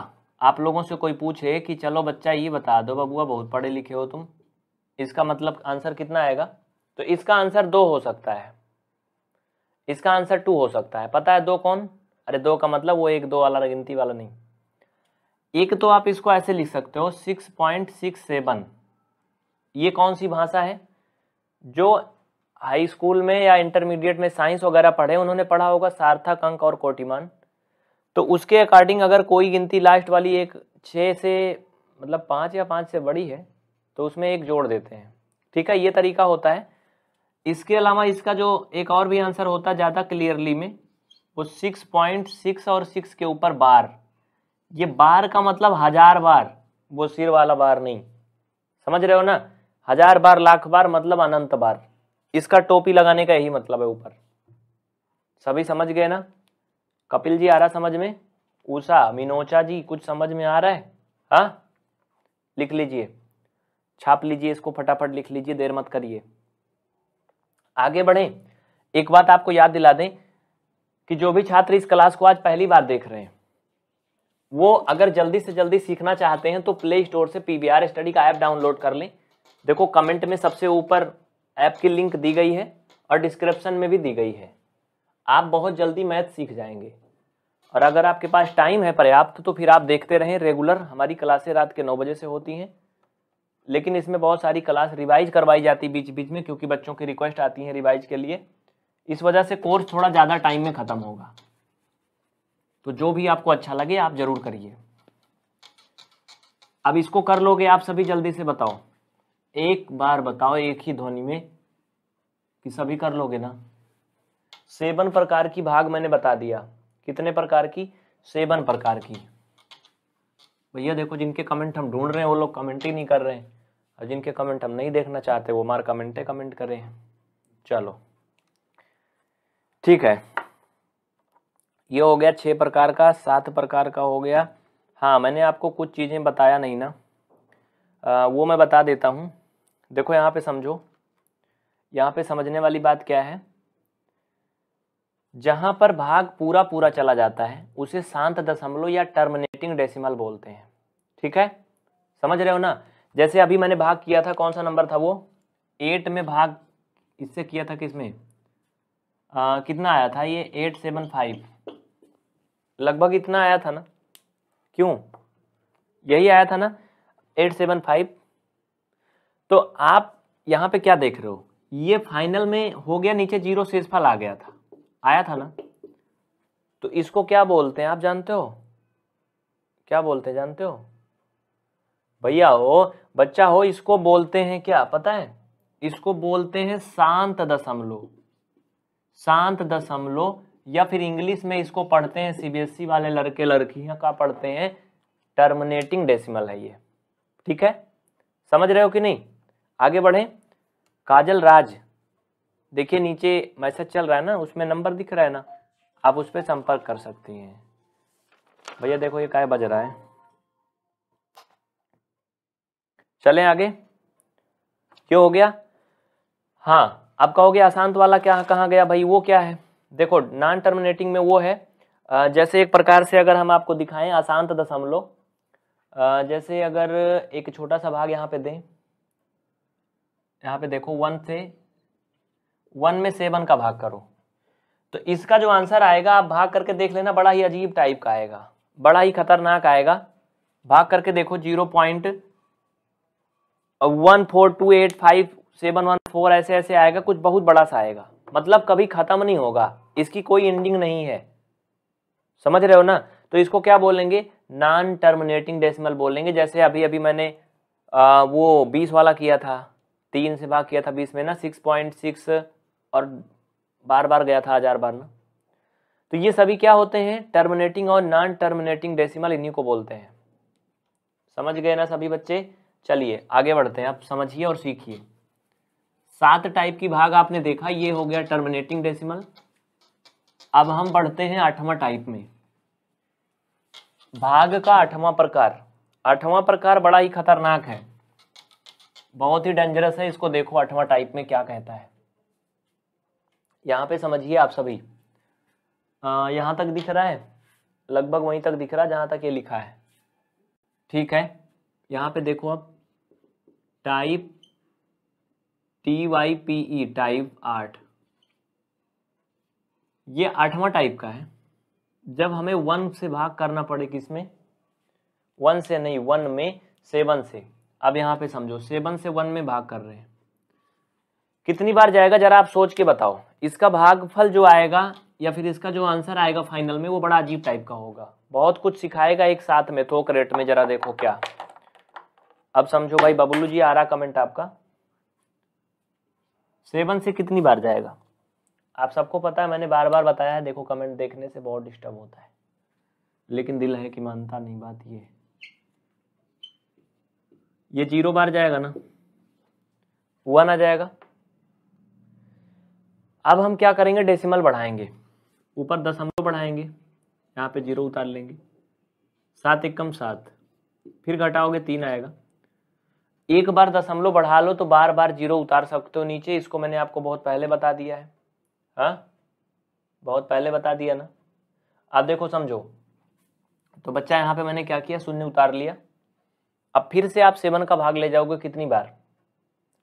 आप लोगों से कोई पूछे कि चलो बच्चा ये बता दो बबुआ बहुत पढ़े लिखे हो तुम इसका मतलब आंसर कितना आएगा तो इसका आंसर दो हो सकता है इसका आंसर टू हो सकता है पता है दो कौन अरे दो का मतलब वो एक दो वाला गिनती वाला नहीं एक तो आप इसको ऐसे लिख सकते हो सिक्स पॉइंट सिक्स सेवन ये कौन सी भाषा है जो हाई स्कूल में या इंटरमीडिएट में साइंस वगैरह पढ़े उन्होंने पढ़ा होगा सार्थक अंक और कोटिमान तो उसके अकॉर्डिंग अगर कोई गिनती लास्ट वाली एक छः से मतलब पाँच या पाँच से बड़ी है तो उसमें एक जोड़ देते हैं ठीक है ये तरीका होता है इसके अलावा इसका जो एक और भी आंसर होता है ज़्यादा क्लियरली में वो सिक्स पॉइंट सिक्स और सिक्स के ऊपर बार ये बार का मतलब हजार बार वो सिर वाला बार नहीं समझ रहे हो ना हजार बार लाख बार मतलब अनंत बार इसका टोपी लगाने का यही मतलब है ऊपर सभी समझ गए ना कपिल जी आ रहा समझ में ऊषा मिनोचा जी कुछ समझ में आ रहा है हाँ लिख लीजिए छाप लीजिए इसको फटाफट लिख लीजिए देर मत करिए आगे बढ़े एक बात आपको याद दिला दें कि जो भी छात्र इस क्लास को आज पहली बार देख रहे हैं वो अगर जल्दी से जल्दी सीखना चाहते हैं तो प्ले स्टोर से पी स्टडी का ऐप डाउनलोड कर लें देखो कमेंट में सबसे ऊपर ऐप की लिंक दी गई है और डिस्क्रिप्शन में भी दी गई है आप बहुत जल्दी मैथ सीख जाएंगे और अगर आपके पास टाइम है पर्याप्त तो फिर आप देखते रहें रेगुलर हमारी क्लासें रात के नौ बजे से होती हैं लेकिन इसमें बहुत सारी क्लास रिवाइज करवाई जाती बीच बीच में क्योंकि बच्चों की रिक्वेस्ट आती है रिवाइज के लिए इस वजह से कोर्स थोड़ा ज़्यादा टाइम में ख़त्म होगा तो जो भी आपको अच्छा लगे आप ज़रूर करिए अब इसको कर लोगे आप सभी जल्दी से बताओ एक बार बताओ एक ही ध्वनि में कि सभी कर लोगे ना सेवन प्रकार की भाग मैंने बता दिया कितने प्रकार की सेवन प्रकार की भैया देखो जिनके कमेंट हम ढूंढ रहे हैं वो लोग कमेंट ही नहीं कर रहे हैं और जिनके कमेंट हम नहीं देखना चाहते वो हमारे कमेंटे कमेंट कर रहे हैं चलो ठीक है ये हो गया छः प्रकार का सात प्रकार का हो गया हाँ मैंने आपको कुछ चीज़ें बताया नहीं ना आ, वो मैं बता देता हूँ देखो यहाँ पे समझो यहाँ पे समझने वाली बात क्या है जहां पर भाग पूरा पूरा चला जाता है उसे शांत दशमलव या टर्मिनेटिंग डेसिमल बोलते हैं ठीक है समझ रहे हो ना जैसे अभी मैंने भाग किया था कौन सा नंबर था वो एट में भाग इससे किया था किसमें कितना आया था ये एट सेवन फाइव लगभग इतना आया था ना क्यों यही आया था ना एट सेवन फाइव तो आप यहाँ पे क्या देख रहे हो ये फाइनल में हो गया नीचे जीरो शेषफल आ गया था आया था ना तो इसको क्या बोलते हैं आप जानते हो क्या बोलते हैं जानते हो भैया हो बच्चा हो इसको बोलते हैं क्या पता है इसको बोलते हैं शांत दशमलव शांत दशमलव या फिर इंग्लिश में इसको पढ़ते हैं सीबीएसई e वाले लड़के लड़कियां का पढ़ते हैं टर्मिनेटिंग डेसिमल है ये ठीक है समझ रहे हो कि नहीं आगे बढ़े काजल राज देखिए नीचे मैसेज चल रहा है ना उसमें नंबर दिख रहा है ना आप उस पर संपर्क कर सकती हैं भैया देखो ये काय बज रहा है चलें आगे क्यों हो गया हाँ अब कहोगे अशांत वाला क्या कहाँ गया भाई वो क्या है देखो नॉन टर्मिनेटिंग में वो है जैसे एक प्रकार से अगर हम आपको दिखाएं अशांत दशमलव जैसे अगर एक छोटा सा भाग यहाँ पे दें यहाँ पे देखो वन से वन में सेवन का भाग करो तो इसका जो आंसर आएगा आप भाग करके देख लेना बड़ा ही अजीब टाइप का आएगा बड़ा ही खतरनाक आएगा भाग करके देखो zero point one four two eight five seven one four ऐसे ऐसे आएगा कुछ बहुत बड़ा सा आएगा मतलब कभी ख़त्म नहीं होगा इसकी कोई एंडिंग नहीं है समझ रहे हो ना तो इसको क्या बोलेंगे नॉन टर्मिनेटिंग डेसिमल बोलेंगे जैसे अभी अभी मैंने आ, वो बीस वाला किया था तीन से भाग किया था बीस में ना सिक्स पॉइंट सिक्स और बार बार गया था हजार बार ना तो ये सभी क्या होते हैं टर्मिनेटिंग और नॉन टर्मिनेटिंग डेसिमल इन्हीं को बोलते हैं समझ गए ना सभी बच्चे चलिए आगे बढ़ते हैं आप समझिए और सीखिए सात टाइप की भाग आपने देखा ये हो गया टर्मिनेटिंग डेसिमल अब हम बढ़ते हैं आठवां टाइप में भाग का आठवां प्रकार आठवां प्रकार बड़ा ही खतरनाक है बहुत ही डेंजरस है इसको देखो आठवां टाइप में क्या कहता है यहाँ पे समझिए आप सभी यहाँ तक दिख रहा है लगभग वहीं तक दिख रहा है जहाँ तक ये लिखा है ठीक है यहाँ पे देखो आप type T Y P E type आठ ये आठवां टाइप का है जब हमें वन से भाग करना पड़े किसमें वन से नहीं वन में सेवन से अब यहाँ पे समझो सेवन से वन में भाग कर रहे हैं कितनी बार जाएगा जरा आप सोच के बताओ इसका भागफल जो आएगा या फिर इसका जो आंसर आएगा फाइनल में वो बड़ा अजीब टाइप का होगा बहुत कुछ सिखाएगा एक साथ में थोक तो रेट में जरा देखो क्या अब समझो भाई बबुल्लू जी आ रहा कमेंट आपका सेवन से कितनी बार जाएगा आप सबको पता है मैंने बार बार बताया है देखो कमेंट देखने से बहुत डिस्टर्ब होता है लेकिन दिल है कि मानता नहीं बात ये ये जीरो बार जाएगा ना हुआ ना जाएगा अब हम क्या करेंगे डेसिमल बढ़ाएंगे ऊपर दस हम बढ़ाएंगे यहाँ पे जीरो उतार लेंगे सात एक कम सात फिर घटाओगे तीन आएगा एक बार दशमलव बढ़ा लो तो बार बार जीरो उतार सकते हो नीचे इसको मैंने आपको बहुत पहले बता दिया है हाँ बहुत पहले बता दिया ना आप देखो समझो तो बच्चा यहाँ पे मैंने क्या किया शून्य उतार लिया अब फिर से आप सेवन का भाग ले जाओगे कितनी बार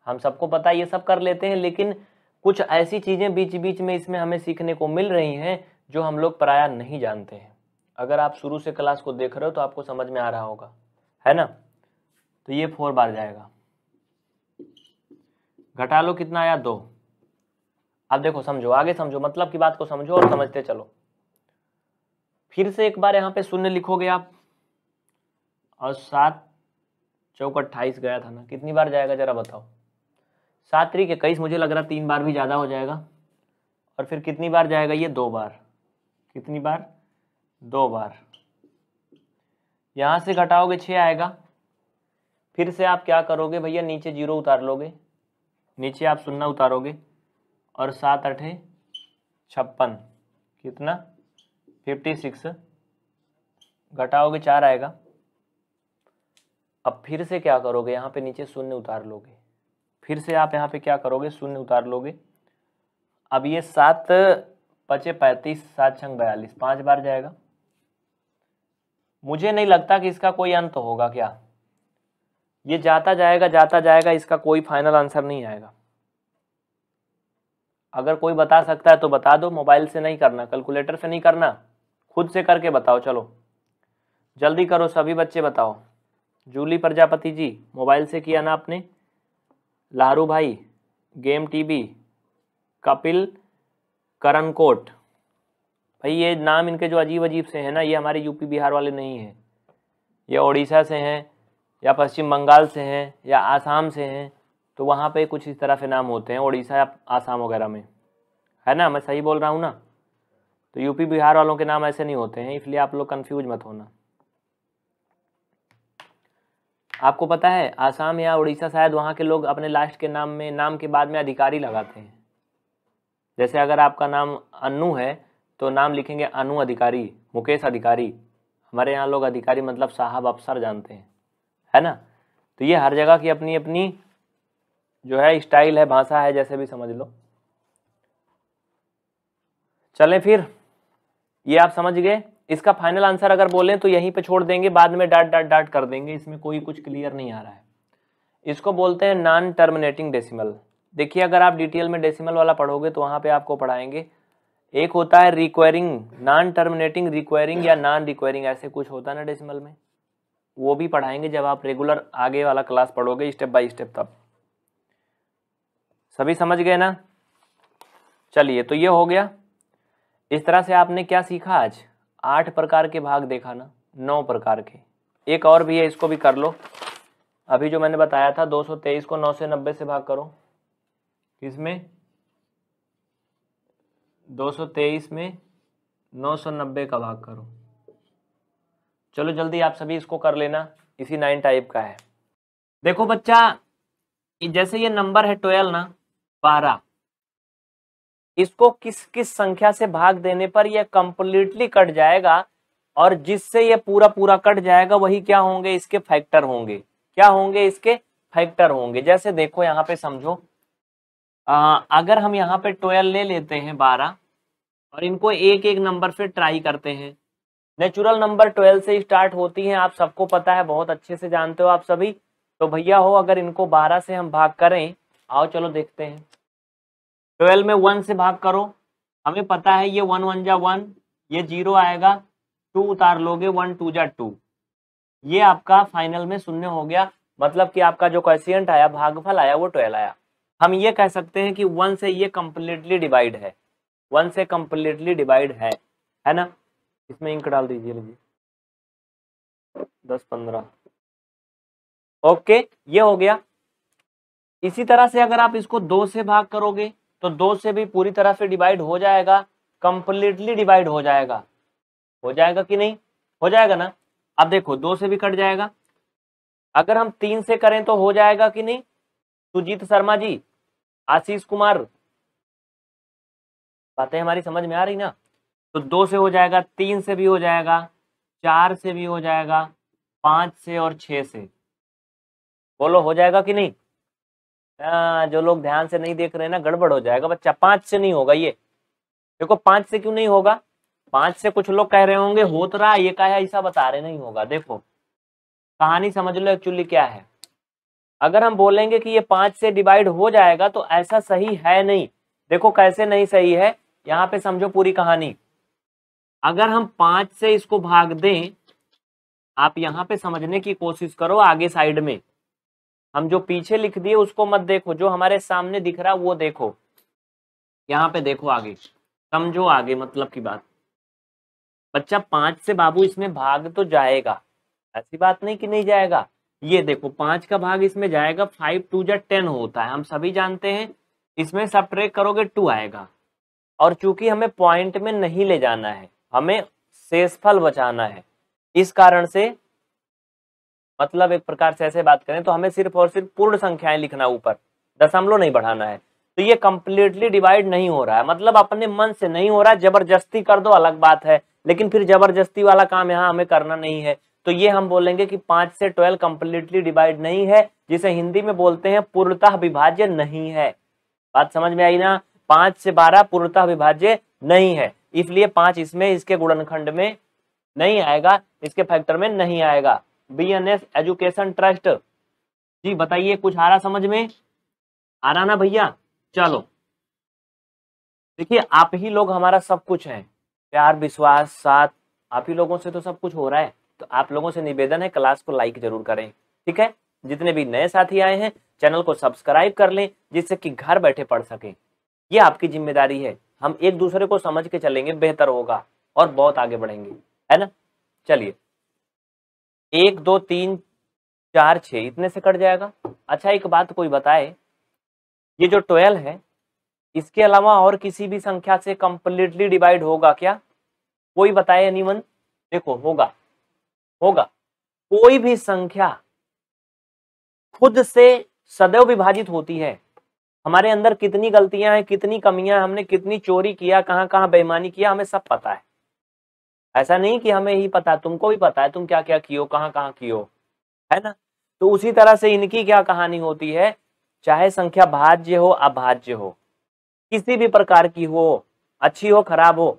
हम सबको पता ये सब कर लेते हैं लेकिन कुछ ऐसी चीज़ें बीच बीच में इसमें हमें सीखने को मिल रही हैं जो हम लोग प्रायः नहीं जानते हैं अगर आप शुरू से क्लास को देख रहे हो तो आपको समझ में आ रहा होगा है ना तो ये फोर बार जाएगा घटा लो कितना आया दो अब देखो समझो आगे समझो मतलब की बात को समझो और समझते चलो फिर से एक बार यहाँ पे शून्य लिखोगे आप और सात चौक अट्ठाईस गया था ना कितनी बार जाएगा जरा बताओ सात तरीक इक्कीस मुझे लग रहा तीन बार भी ज़्यादा हो जाएगा और फिर कितनी बार जाएगा ये दो बार कितनी बार दो बार यहाँ से घटाओगे छः आएगा फिर से आप क्या करोगे भैया नीचे जीरो उतार लोगे नीचे आप सुन्ना उतारोगे और सात अठे छप्पन कितना फिफ्टी सिक्स घटाओगे चार आएगा अब फिर से क्या करोगे यहाँ पे नीचे शून्य उतार लोगे फिर से आप यहाँ पे क्या करोगे शून्य उतार लोगे अब ये सात पचे पैंतीस सात छंग बयालीस पांच बार जाएगा मुझे नहीं लगता कि इसका कोई अंत तो होगा क्या ये जाता जाएगा जाता जाएगा इसका कोई फाइनल आंसर नहीं आएगा अगर कोई बता सकता है तो बता दो मोबाइल से नहीं करना कैलकुलेटर से नहीं करना खुद से करके बताओ चलो जल्दी करो सभी बच्चे बताओ जूली प्रजापति जी मोबाइल से किया ना आपने लारू भाई गेम टीवी कपिल करणकोट भाई ये नाम इनके जो अजीब अजीब से हैं ना ये हमारे यूपी बिहार वाले नहीं हैं ये उड़ीसा से हैं या पश्चिम बंगाल से हैं या आसाम से हैं तो वहाँ पे कुछ इस तरह से नाम होते हैं उड़ीसा या आसाम वगैरह में है ना मैं सही बोल रहा हूँ ना तो यूपी बिहार वालों के नाम ऐसे नहीं होते हैं इसलिए आप लोग कन्फ्यूज मत होना आपको पता है आसाम या उड़ीसा शायद वहाँ के लोग अपने लास्ट के नाम में नाम के बाद में अधिकारी लगाते हैं जैसे अगर आपका नाम अनु है तो नाम लिखेंगे अनु अधिकारी मुकेश अधिकारी हमारे यहाँ लोग अधिकारी मतलब साहब अफसर जानते हैं है ना तो ये हर जगह की अपनी अपनी जो है स्टाइल है भाषा है जैसे भी समझ लो चलें फिर ये आप समझ गए इसका फाइनल आंसर अगर बोलें तो यहीं पे छोड़ देंगे बाद में डाट डाट डाट कर देंगे इसमें कोई कुछ क्लियर नहीं आ रहा है इसको बोलते हैं नॉन टर्मिनेटिंग डेसिमल देखिए अगर आप डिटेल में डेसिमल वाला पढ़ोगे तो वहाँ पे आपको पढ़ाएंगे एक होता है रिक्वायरिंग नॉन टर्मिनेटिंग रिक्वायरिंग या नॉन रिक्वायरिंग ऐसे कुछ होता है ना डेसिमल में वो भी पढ़ाएंगे जब आप रेगुलर आगे वाला क्लास पढ़ोगे स्टेप बाई स्टेप तब सभी समझ गए ना चलिए तो ये हो गया इस तरह से आपने क्या सीखा आज आठ प्रकार के भाग देखा ना नौ प्रकार के एक और भी है इसको भी कर लो अभी जो मैंने बताया था 223 को 9 से भाग करो इसमें 223 में 990 का भाग करो चलो जल्दी आप सभी इसको कर लेना इसी नाइन टाइप का है देखो बच्चा जैसे ये नंबर है ट्वेल्व ना बारह इसको किस किस संख्या से भाग देने पर यह कंप्लीटली कट जाएगा और जिससे यह पूरा पूरा कट जाएगा वही क्या होंगे इसके फैक्टर होंगे क्या होंगे इसके फैक्टर होंगे जैसे देखो यहाँ पे समझो आ, अगर हम यहाँ पे ट्वेल्व ले लेते हैं बारह और इनको एक एक नंबर से ट्राई करते हैं नेचुरल नंबर ट्वेल्व से स्टार्ट होती है आप सबको पता है बहुत अच्छे से जानते हो आप सभी तो भैया हो अगर इनको बारह से हम भाग करें आओ चलो देखते हैं ट्वेल्व में वन से भाग करो हमें पता है ये वन वन जा वन ये जीरो आएगा टू उतार लोगे वन टू जा टू ये आपका फाइनल में शून्य हो गया मतलब कि आपका जो क्वेश्चियंट आया भागफल आया वो ट्वेल्व आया हम ये कह सकते हैं कि वन से ये कम्प्लीटली डिवाइड है वन से कम्प्लीटली डिवाइड है है ना इसमें इंक डाल दीजिए लीजिए दस पंद्रह ओके ये हो गया इसी तरह से अगर आप इसको दो से भाग करोगे तो दो से भी पूरी तरह से डिवाइड हो जाएगा कंप्लीटली डिवाइड हो जाएगा हो जाएगा कि नहीं हो जाएगा ना अब देखो दो से भी कट जाएगा अगर हम तीन से करें तो हो जाएगा कि नहीं सुजीत शर्मा जी आशीष कुमार बातें हमारी समझ में आ रही ना तो दो से हो जाएगा तीन से भी हो जाएगा चार से भी हो जाएगा पांच से और छः से बोलो हो जाएगा कि नहीं आ, हाँ, जो लोग ध्यान से नहीं देख रहे ना गड़बड़ हो जाएगा बच्चा पांच से नहीं होगा ये देखो पांच से क्यों नहीं होगा पांच से कुछ लोग कह रहे होंगे हो तो रहा ये है ऐसा बता रहे नहीं होगा देखो कहानी समझ लो एक्चुअली क्या है अगर हम बोलेंगे कि ये पांच से डिवाइड हो जाएगा तो ऐसा सही है नहीं देखो कैसे नहीं सही है यहाँ पे समझो पूरी कहानी अगर हम पांच से इसको भाग दें आप यहाँ पे समझने की कोशिश करो आगे साइड में हम जो पीछे लिख दिए उसको मत देखो जो हमारे सामने दिख रहा वो देखो यहाँ पे देखो आगे समझो आगे मतलब की बात बच्चा पांच से बाबू इसमें भाग तो जाएगा ऐसी बात नहीं कि नहीं जाएगा ये देखो पांच का भाग इसमें जाएगा फाइव टू जा टेन होता है हम सभी जानते हैं इसमें सब ट्रेक करोगे टू आएगा और चूंकि हमें पॉइंट में नहीं ले जाना है हमें शेषफल बचाना है इस कारण से मतलब एक प्रकार से ऐसे बात करें तो हमें सिर्फ और सिर्फ पूर्ण संख्याएं लिखना ऊपर दशमलव नहीं बढ़ाना है तो ये कंप्लीटली डिवाइड नहीं हो रहा है मतलब अपने मन से नहीं हो रहा जबरदस्ती कर दो अलग बात है लेकिन फिर जबरदस्ती वाला काम यहाँ हमें करना नहीं है तो ये हम बोलेंगे कि पांच से ट्वेल्व कंप्लीटली डिवाइड नहीं है जिसे हिंदी में बोलते हैं पूर्णतः विभाज्य नहीं है बात समझ में आई ना पांच से बारह पूर्णतः विभाज्य नहीं है इसलिए पांच इसमें इसके गुणनखंड में नहीं आएगा इसके फैक्टर में नहीं आएगा B N S education trust ji बताइए कुछ आ रहा समझ में आ रहा ना भैया चलो देखिए आप ही लोग हमारा सब कुछ है प्यार विश्वास साथ आप ही लोगों से तो सब कुछ हो रहा है तो आप लोगों से निवेदन है क्लास को लाइक जरूर करें ठीक है जितने भी नए साथी आए हैं चैनल को सब्सक्राइब कर लें जिससे कि घर बैठे पढ़ सकें ये आपकी जिम्मेदारी है हम एक दूसरे को समझ के चलेंगे बेहतर होगा और बहुत आगे बढ़ेंगे है ना चलिए एक दो तीन चार छ इतने से कट जाएगा अच्छा एक बात कोई बताए ये जो ट्वेल्व है इसके अलावा और किसी भी संख्या से कंप्लीटली डिवाइड होगा क्या कोई बताए एनीवन देखो होगा होगा कोई भी संख्या खुद से सदैव विभाजित होती है हमारे अंदर कितनी गलतियां हैं कितनी कमियां हैं हमने कितनी चोरी किया कहाँ कहाँ बेईमानी किया हमें सब पता है ऐसा नहीं कि हमें ही पता तुमको भी पता है तुम क्या क्या कियो कहाँ कहाँ कियो है ना तो उसी तरह से इनकी क्या कहानी होती है चाहे संख्या भाज्य हो अभाज्य हो किसी भी प्रकार की हो अच्छी हो खराब हो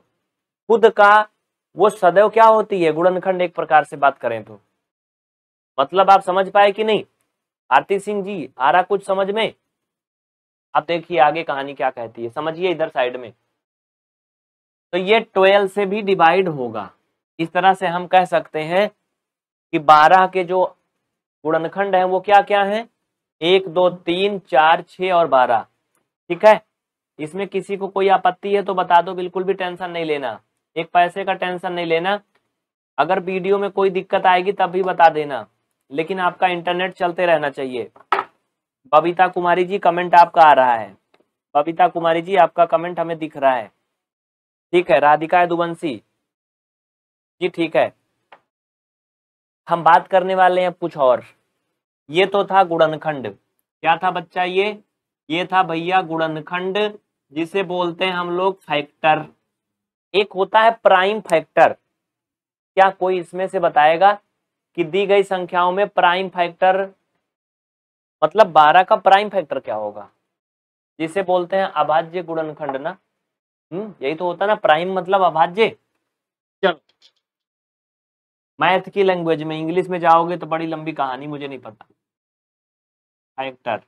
खुद का वो सदैव क्या होती है गुणनखंड एक प्रकार से बात करें तो मतलब आप समझ पाए कि नहीं आरती सिंह जी आ रहा कुछ समझ में आप देखिए आगे कहानी क्या कहती है समझिए इधर साइड में तो ये ट्वेल्व से भी डिवाइड होगा इस तरह से हम कह सकते हैं कि बारह के जो गुणनखंड है वो क्या क्या है एक दो तीन चार छ और बारह ठीक है इसमें किसी को कोई आपत्ति है तो बता दो बिल्कुल भी टेंशन नहीं लेना एक पैसे का टेंशन नहीं लेना अगर वीडियो में कोई दिक्कत आएगी तब भी बता देना लेकिन आपका इंटरनेट चलते रहना चाहिए बबीता कुमारी जी कमेंट आपका आ रहा है बबीता कुमारी जी आपका कमेंट हमें दिख रहा है ठीक है राधिका दुवंशी जी ठीक है हम बात करने वाले हैं कुछ और ये तो था गुड़नखंड क्या था बच्चा ये ये था भैया गुड़नखंड जिसे बोलते हैं हम लोग फैक्टर एक होता है प्राइम फैक्टर क्या कोई इसमें से बताएगा कि दी गई संख्याओं में प्राइम फैक्टर मतलब 12 का प्राइम फैक्टर क्या होगा जिसे बोलते हैं अभाज्य गुणनखंड ना हम्म, यही तो होता ना प्राइम मतलब अभाज्य चलो मैथ की लैंग्वेज में इंग्लिश में जाओगे तो बड़ी लंबी कहानी मुझे नहीं पता फैक्टर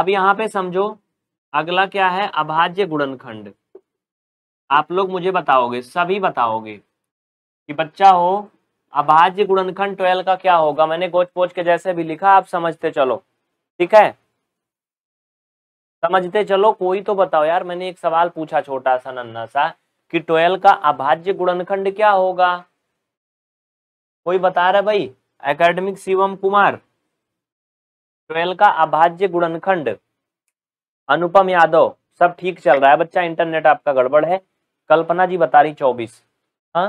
अब यहाँ पे समझो अगला क्या है अभाज्य गुणनखंड आप लोग मुझे बताओगे सभी बताओगे कि बच्चा हो अभाज्य गुणनखंड ट्वेल्व का क्या होगा मैंने गोच पोच के जैसे भी लिखा आप समझते चलो ठीक है समझते चलो कोई तो बताओ यार मैंने एक सवाल पूछा छोटा सा नन्ना सा कि ट्वेल्व का अभाज्य गुणनखंड क्या होगा कोई बता रहा भाई एकेडमिक शिवम कुमार ट्वेल्व का अभाज्य गुणनखंड अनुपम यादव सब ठीक चल रहा है बच्चा इंटरनेट आपका गड़बड़ है कल्पना जी बता रही चौबीस हाँ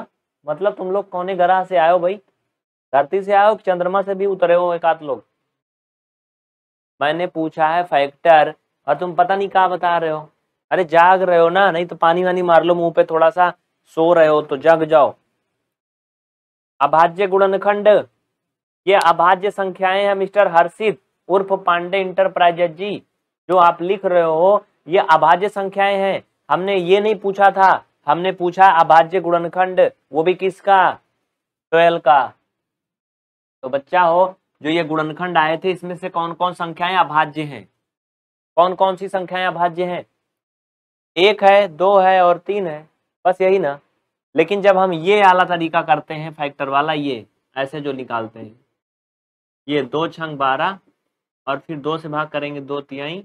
मतलब तुम लोग कौने ग्रह से आयो भाई धरती से आयो चंद्रमा से भी उतरे हो एक आध लोग मैंने पूछा है फैक्टर और तुम पता नहीं कहा बता रहे हो अरे जाग रहे हो ना नहीं तो पानी वानी मार लो मुंह पे थोड़ा सा सो रहे हो तो जग जाओ अभाज्य गुणनखंड ये अभाज्य संख्याएं हैं मिस्टर हर्षित उर्फ पांडे इंटरप्राइजेज जी जो आप लिख रहे हो ये अभाज्य संख्याएं हैं हमने ये नहीं पूछा था हमने पूछा अभाज्य गुणनखंड वो भी किसका ट्वेल्व का तो बच्चा हो जो ये गुणनखंड आए थे इसमें से कौन कौन संख्याएं अभाज्य हैं कौन कौन सी संख्याएं अभाज्य हैं एक है दो है और तीन है बस यही ना लेकिन जब हम ये आला तरीका करते हैं फैक्टर वाला ये ऐसे जो निकालते हैं ये दो छंग बारह और फिर दो से भाग करेंगे दो तिहाई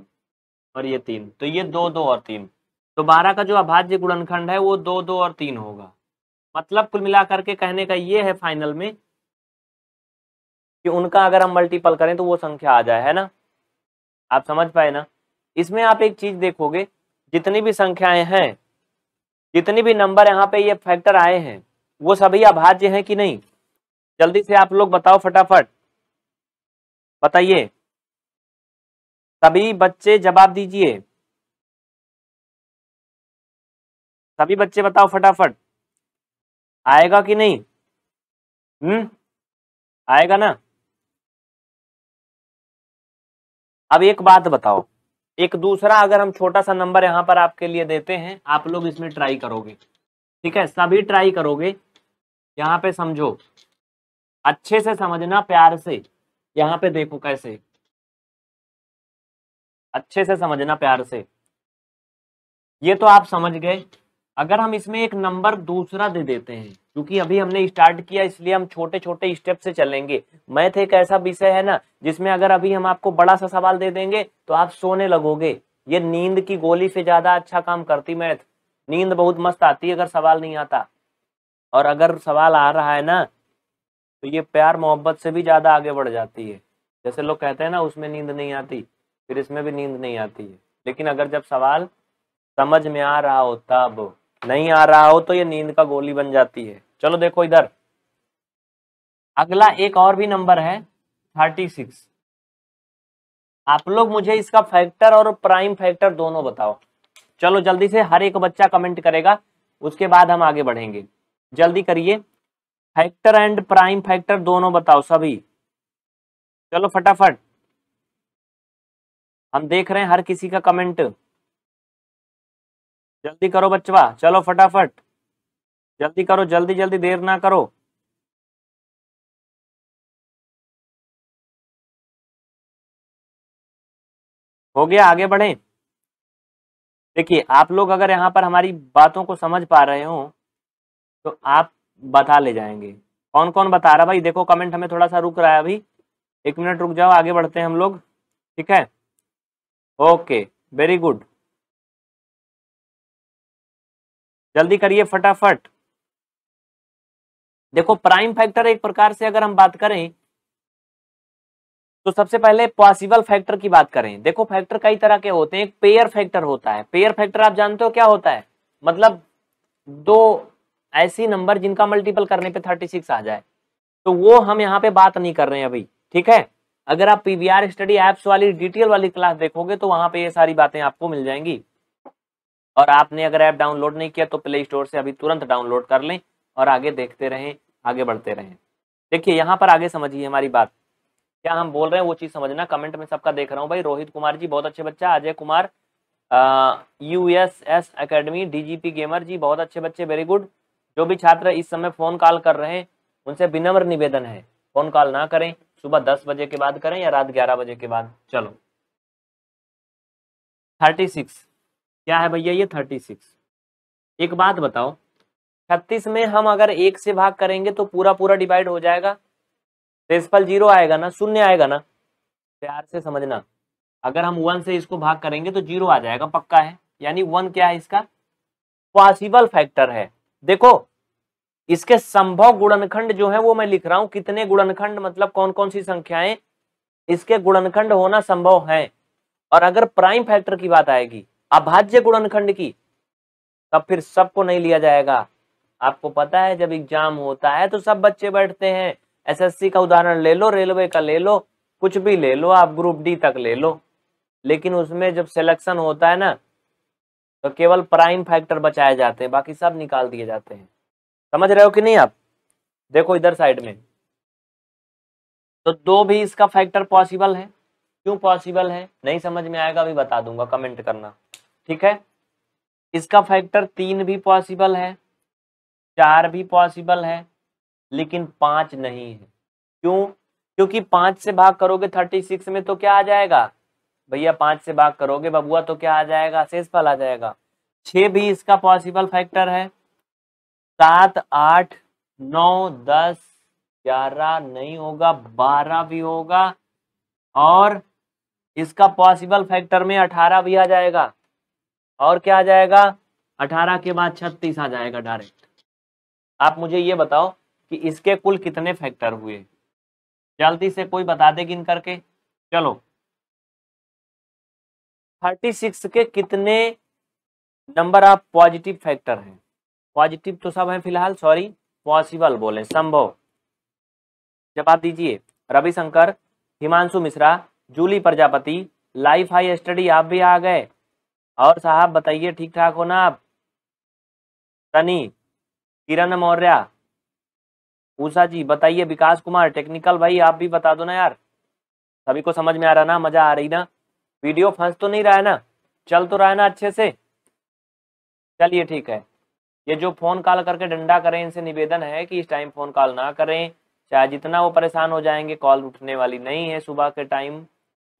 और ये तीन तो ये दो दो और तीन तो बारह का जो अभाज्य गुणनखंड है वो दो दो और तीन होगा मतलब कुल मिलाकर के कहने का ये है फाइनल में कि उनका अगर हम मल्टीपल करें तो वो संख्या आ जाए है ना आप समझ पाए ना इसमें आप एक चीज देखोगे जितनी भी संख्याएं हैं जितनी भी नंबर यहाँ पे ये फैक्टर आए हैं वो सभी अभाज्य हैं कि नहीं जल्दी से आप लोग बताओ फटाफट बताइए सभी बच्चे जवाब दीजिए सभी बच्चे बताओ फटाफट आएगा कि नहीं हम्म आएगा ना अब एक बात बताओ एक दूसरा अगर हम छोटा सा नंबर यहाँ पर आपके लिए देते हैं आप लोग इसमें ट्राई करोगे ठीक है सभी ट्राई करोगे यहाँ पे समझो अच्छे से समझना प्यार से यहाँ पे देखो कैसे अच्छे से समझना प्यार से ये तो आप समझ गए अगर हम इसमें एक नंबर दूसरा दे देते हैं क्योंकि अभी हमने स्टार्ट किया इसलिए हम छोटे छोटे स्टेप से चलेंगे मैथ एक ऐसा विषय है ना जिसमें अगर अभी हम आपको बड़ा सा सवाल दे देंगे तो आप सोने लगोगे ये नींद की गोली से ज्यादा अच्छा काम करती मैथ नींद बहुत मस्त आती है अगर सवाल नहीं आता और अगर सवाल आ रहा है ना तो ये प्यार मोहब्बत से भी ज्यादा आगे बढ़ जाती है जैसे लोग कहते हैं ना उसमें नींद नहीं आती फिर इसमें भी नींद नहीं आती है लेकिन अगर जब सवाल समझ में आ रहा हो तब नहीं आ रहा हो तो ये नींद का गोली बन जाती है चलो देखो इधर अगला एक और भी नंबर है थर्टी सिक्स आप लोग मुझे इसका फैक्टर और प्राइम फैक्टर दोनों बताओ चलो जल्दी से हर एक बच्चा कमेंट करेगा उसके बाद हम आगे बढ़ेंगे जल्दी करिए फैक्टर एंड प्राइम फैक्टर दोनों बताओ सभी चलो फटाफट हम देख रहे हैं हर किसी का कमेंट जल्दी करो बच्चवा चलो फटाफट जल्दी करो जल्दी जल्दी देर ना करो हो गया आगे बढ़े देखिए आप लोग अगर यहाँ पर हमारी बातों को समझ पा रहे हो तो आप बता ले जाएंगे कौन कौन बता रहा भाई देखो कमेंट हमें थोड़ा सा रुक रहा है अभी एक मिनट रुक जाओ आगे बढ़ते हैं हम लोग ठीक है ओके वेरी गुड जल्दी करिए फटाफट देखो प्राइम फैक्टर एक प्रकार से अगर हम बात करें तो सबसे पहले पॉसिबल फैक्टर की बात करें देखो फैक्टर कई तरह के होते हैं एक पेयर फैक्टर होता है पेयर फैक्टर आप जानते हो क्या होता है मतलब दो ऐसी नंबर जिनका मल्टीपल करने पे 36 आ जाए तो वो हम यहाँ पे बात नहीं कर रहे हैं अभी ठीक है अगर आप पीवीआर स्टडी एप्स वाली डिटेल वाली क्लास देखोगे तो वहां पर ये सारी बातें आपको मिल जाएंगी और आपने अगर ऐप डाउनलोड नहीं किया तो प्ले स्टोर से अभी तुरंत डाउनलोड कर लें और आगे देखते रहें आगे बढ़ते रहें देखिए यहाँ पर आगे समझिए हमारी बात क्या हम बोल रहे हैं वो चीज़ समझना कमेंट में सबका देख रहा हूँ भाई रोहित कुमार जी बहुत अच्छे बच्चा Ajay Kumar U S S academy DGP gamer ji बहुत अच्छे बच्चे वेरी गुड जो भी छात्र इस समय फ़ोन कॉल कर रहे हैं उनसे विनम्र निवेदन है फ़ोन कॉल ना करें सुबह दस बजे के बाद करें या रात ग्यारह बजे के बाद चलो थर्टी सिक्स क्या है भैया ये थर्टी सिक्स एक बात बताओ छत्तीस में हम अगर एक से भाग करेंगे तो पूरा पूरा डिवाइड हो जाएगा प्रिंसिपल जीरो आएगा ना शून्य आएगा ना प्यार से समझना अगर हम वन से इसको भाग करेंगे तो जीरो आ जाएगा पक्का है यानी वन क्या है इसका पॉसिबल फैक्टर है देखो इसके संभव गुणनखंड जो है वो मैं लिख रहा हूं कितने गुणनखंड मतलब कौन कौन सी संख्याएं इसके गुणनखंड होना संभव है और अगर प्राइम फैक्टर की बात आएगी अभाज्य गुणनखंड की तब फिर सबको नहीं लिया जाएगा आपको पता है जब एग्जाम होता है तो सब बच्चे बैठते हैं एसएससी का उदाहरण ले लो रेलवे का ले लो कुछ भी ले लो आप ग्रुप डी तक ले लो लेकिन उसमें जब सिलेक्शन होता है ना तो केवल प्राइम फैक्टर बचाए जाते हैं बाकी सब निकाल दिए जाते हैं समझ रहे हो कि नहीं आप देखो इधर साइड में तो दो भी इसका फैक्टर पॉसिबल है क्यों पॉसिबल है नहीं समझ में आएगा अभी बता दूंगा कमेंट करना ठीक है इसका फैक्टर तीन भी पॉसिबल है चार भी पॉसिबल है लेकिन पांच नहीं है क्यों क्योंकि पांच से भाग करोगे थर्टी सिक्स में तो क्या आ जाएगा भैया पांच से भाग करोगे बबुआ तो क्या आ जाएगा शेषफल आ जाएगा छ भी इसका पॉसिबल फैक्टर है सात आठ नौ दस ग्यारह नहीं होगा बारह भी होगा और इसका पॉसिबल फैक्टर में अठारह भी आ जाएगा और क्या आ जाएगा अठारह के बाद छत्तीस आ जाएगा डायरेक्ट आप मुझे ये बताओ कि इसके कुल कितने फैक्टर हुए जल्दी से कोई बता दे गिन करके चलो थर्टी सिक्स के कितने नंबर ऑफ पॉजिटिव फैक्टर हैं पॉजिटिव तो सब हैं फिलहाल सॉरी पॉसिबल बोले संभव जवाब दीजिए Ravishankar Himanshu Mishra Julie Prajapati life high study आप भी आ गए और साहब बताइए ठीक ठाक हो ना आप सनी किरण मौर्या उषा जी बताइए विकास कुमार टेक्निकल भाई आप भी बता दो ना यार सभी को समझ में आ रहा ना मजा आ रही ना वीडियो फंस तो नहीं रहा है ना चल तो रहा है ना अच्छे से चलिए ठीक है ये जो फोन कॉल करके डंडा करें इनसे निवेदन है कि इस टाइम फोन कॉल ना करें चाहे जितना वो परेशान हो जाएंगे कॉल उठने वाली नहीं है सुबह के टाइम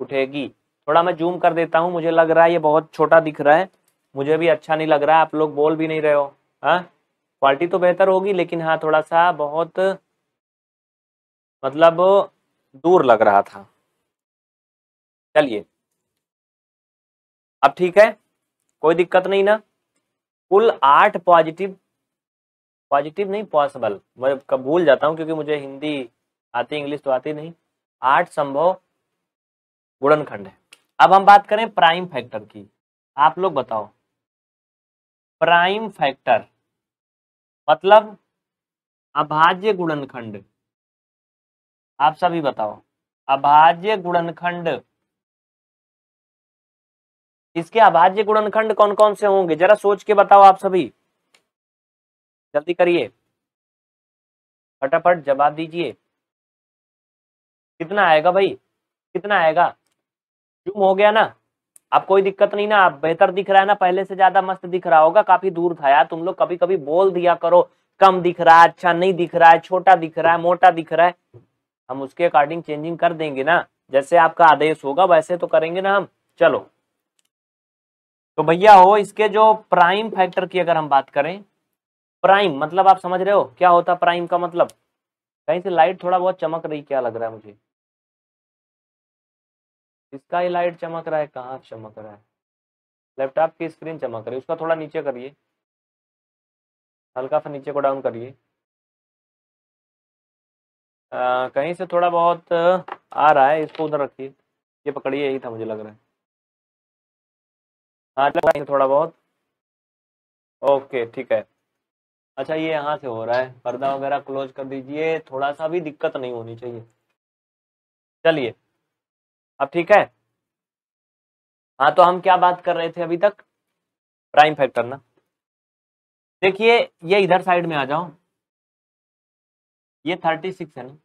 उठेगी थोड़ा मैं जूम कर देता हूँ मुझे लग रहा है ये बहुत छोटा दिख रहा है मुझे भी अच्छा नहीं लग रहा है आप लोग बोल भी नहीं रहे हो हाँ क्वालिटी तो बेहतर होगी लेकिन हाँ थोड़ा सा बहुत मतलब दूर लग रहा था चलिए अब ठीक है कोई दिक्कत नहीं ना कुल आठ पॉजिटिव पॉजिटिव नहीं पॉसिबल मैं कब भूल जाता हूँ क्योंकि मुझे हिंदी आती इंग्लिश तो आती नहीं आठ संभव गुणनखंड है अब हम बात करें प्राइम फैक्टर की आप लोग बताओ प्राइम फैक्टर मतलब अभाज्य गुणनखंड आप सभी बताओ अभाज्य गुणनखंड इसके अभाज्य गुणनखंड कौन कौन से होंगे जरा सोच के बताओ आप सभी जल्दी करिए फटाफट जवाब दीजिए कितना आएगा भाई कितना आएगा जूम हो गया ना अब कोई दिक्कत नहीं ना आप बेहतर दिख रहा है ना पहले से ज्यादा मस्त दिख रहा होगा काफी दूर था यार तुम लोग कभी कभी बोल दिया करो कम दिख रहा है अच्छा नहीं दिख रहा है छोटा दिख रहा है मोटा दिख रहा है हम उसके अकॉर्डिंग चेंजिंग कर देंगे ना जैसे आपका आदेश होगा वैसे तो करेंगे ना हम चलो तो भैया हो इसके जो प्राइम फैक्टर की अगर हम बात करें प्राइम मतलब आप समझ रहे हो क्या होता प्राइम का मतलब कहीं से लाइट थोड़ा बहुत चमक रही क्या लग रहा है मुझे इसका ही लाइट चमक रहा है कहाँ चमक रहा है लैपटॉप की स्क्रीन चमक रही है उसका थोड़ा नीचे करिए हल्का सा नीचे को डाउन करिए कहीं से थोड़ा बहुत आ रहा है इसको उधर रखिए ये पकड़िए यही था मुझे लग रहा है हाँ लग रहा है थोड़ा बहुत ओके ठीक है अच्छा ये यहाँ से हो रहा है पर्दा वगैरह क्लोज कर दीजिए थोड़ा सा भी दिक्कत नहीं होनी चाहिए चलिए अब ठीक है हाँ तो हम क्या बात कर रहे थे अभी तक प्राइम फैक्टर ना देखिए ये इधर साइड में आ जाओ ये थर्टी सिक्स है ना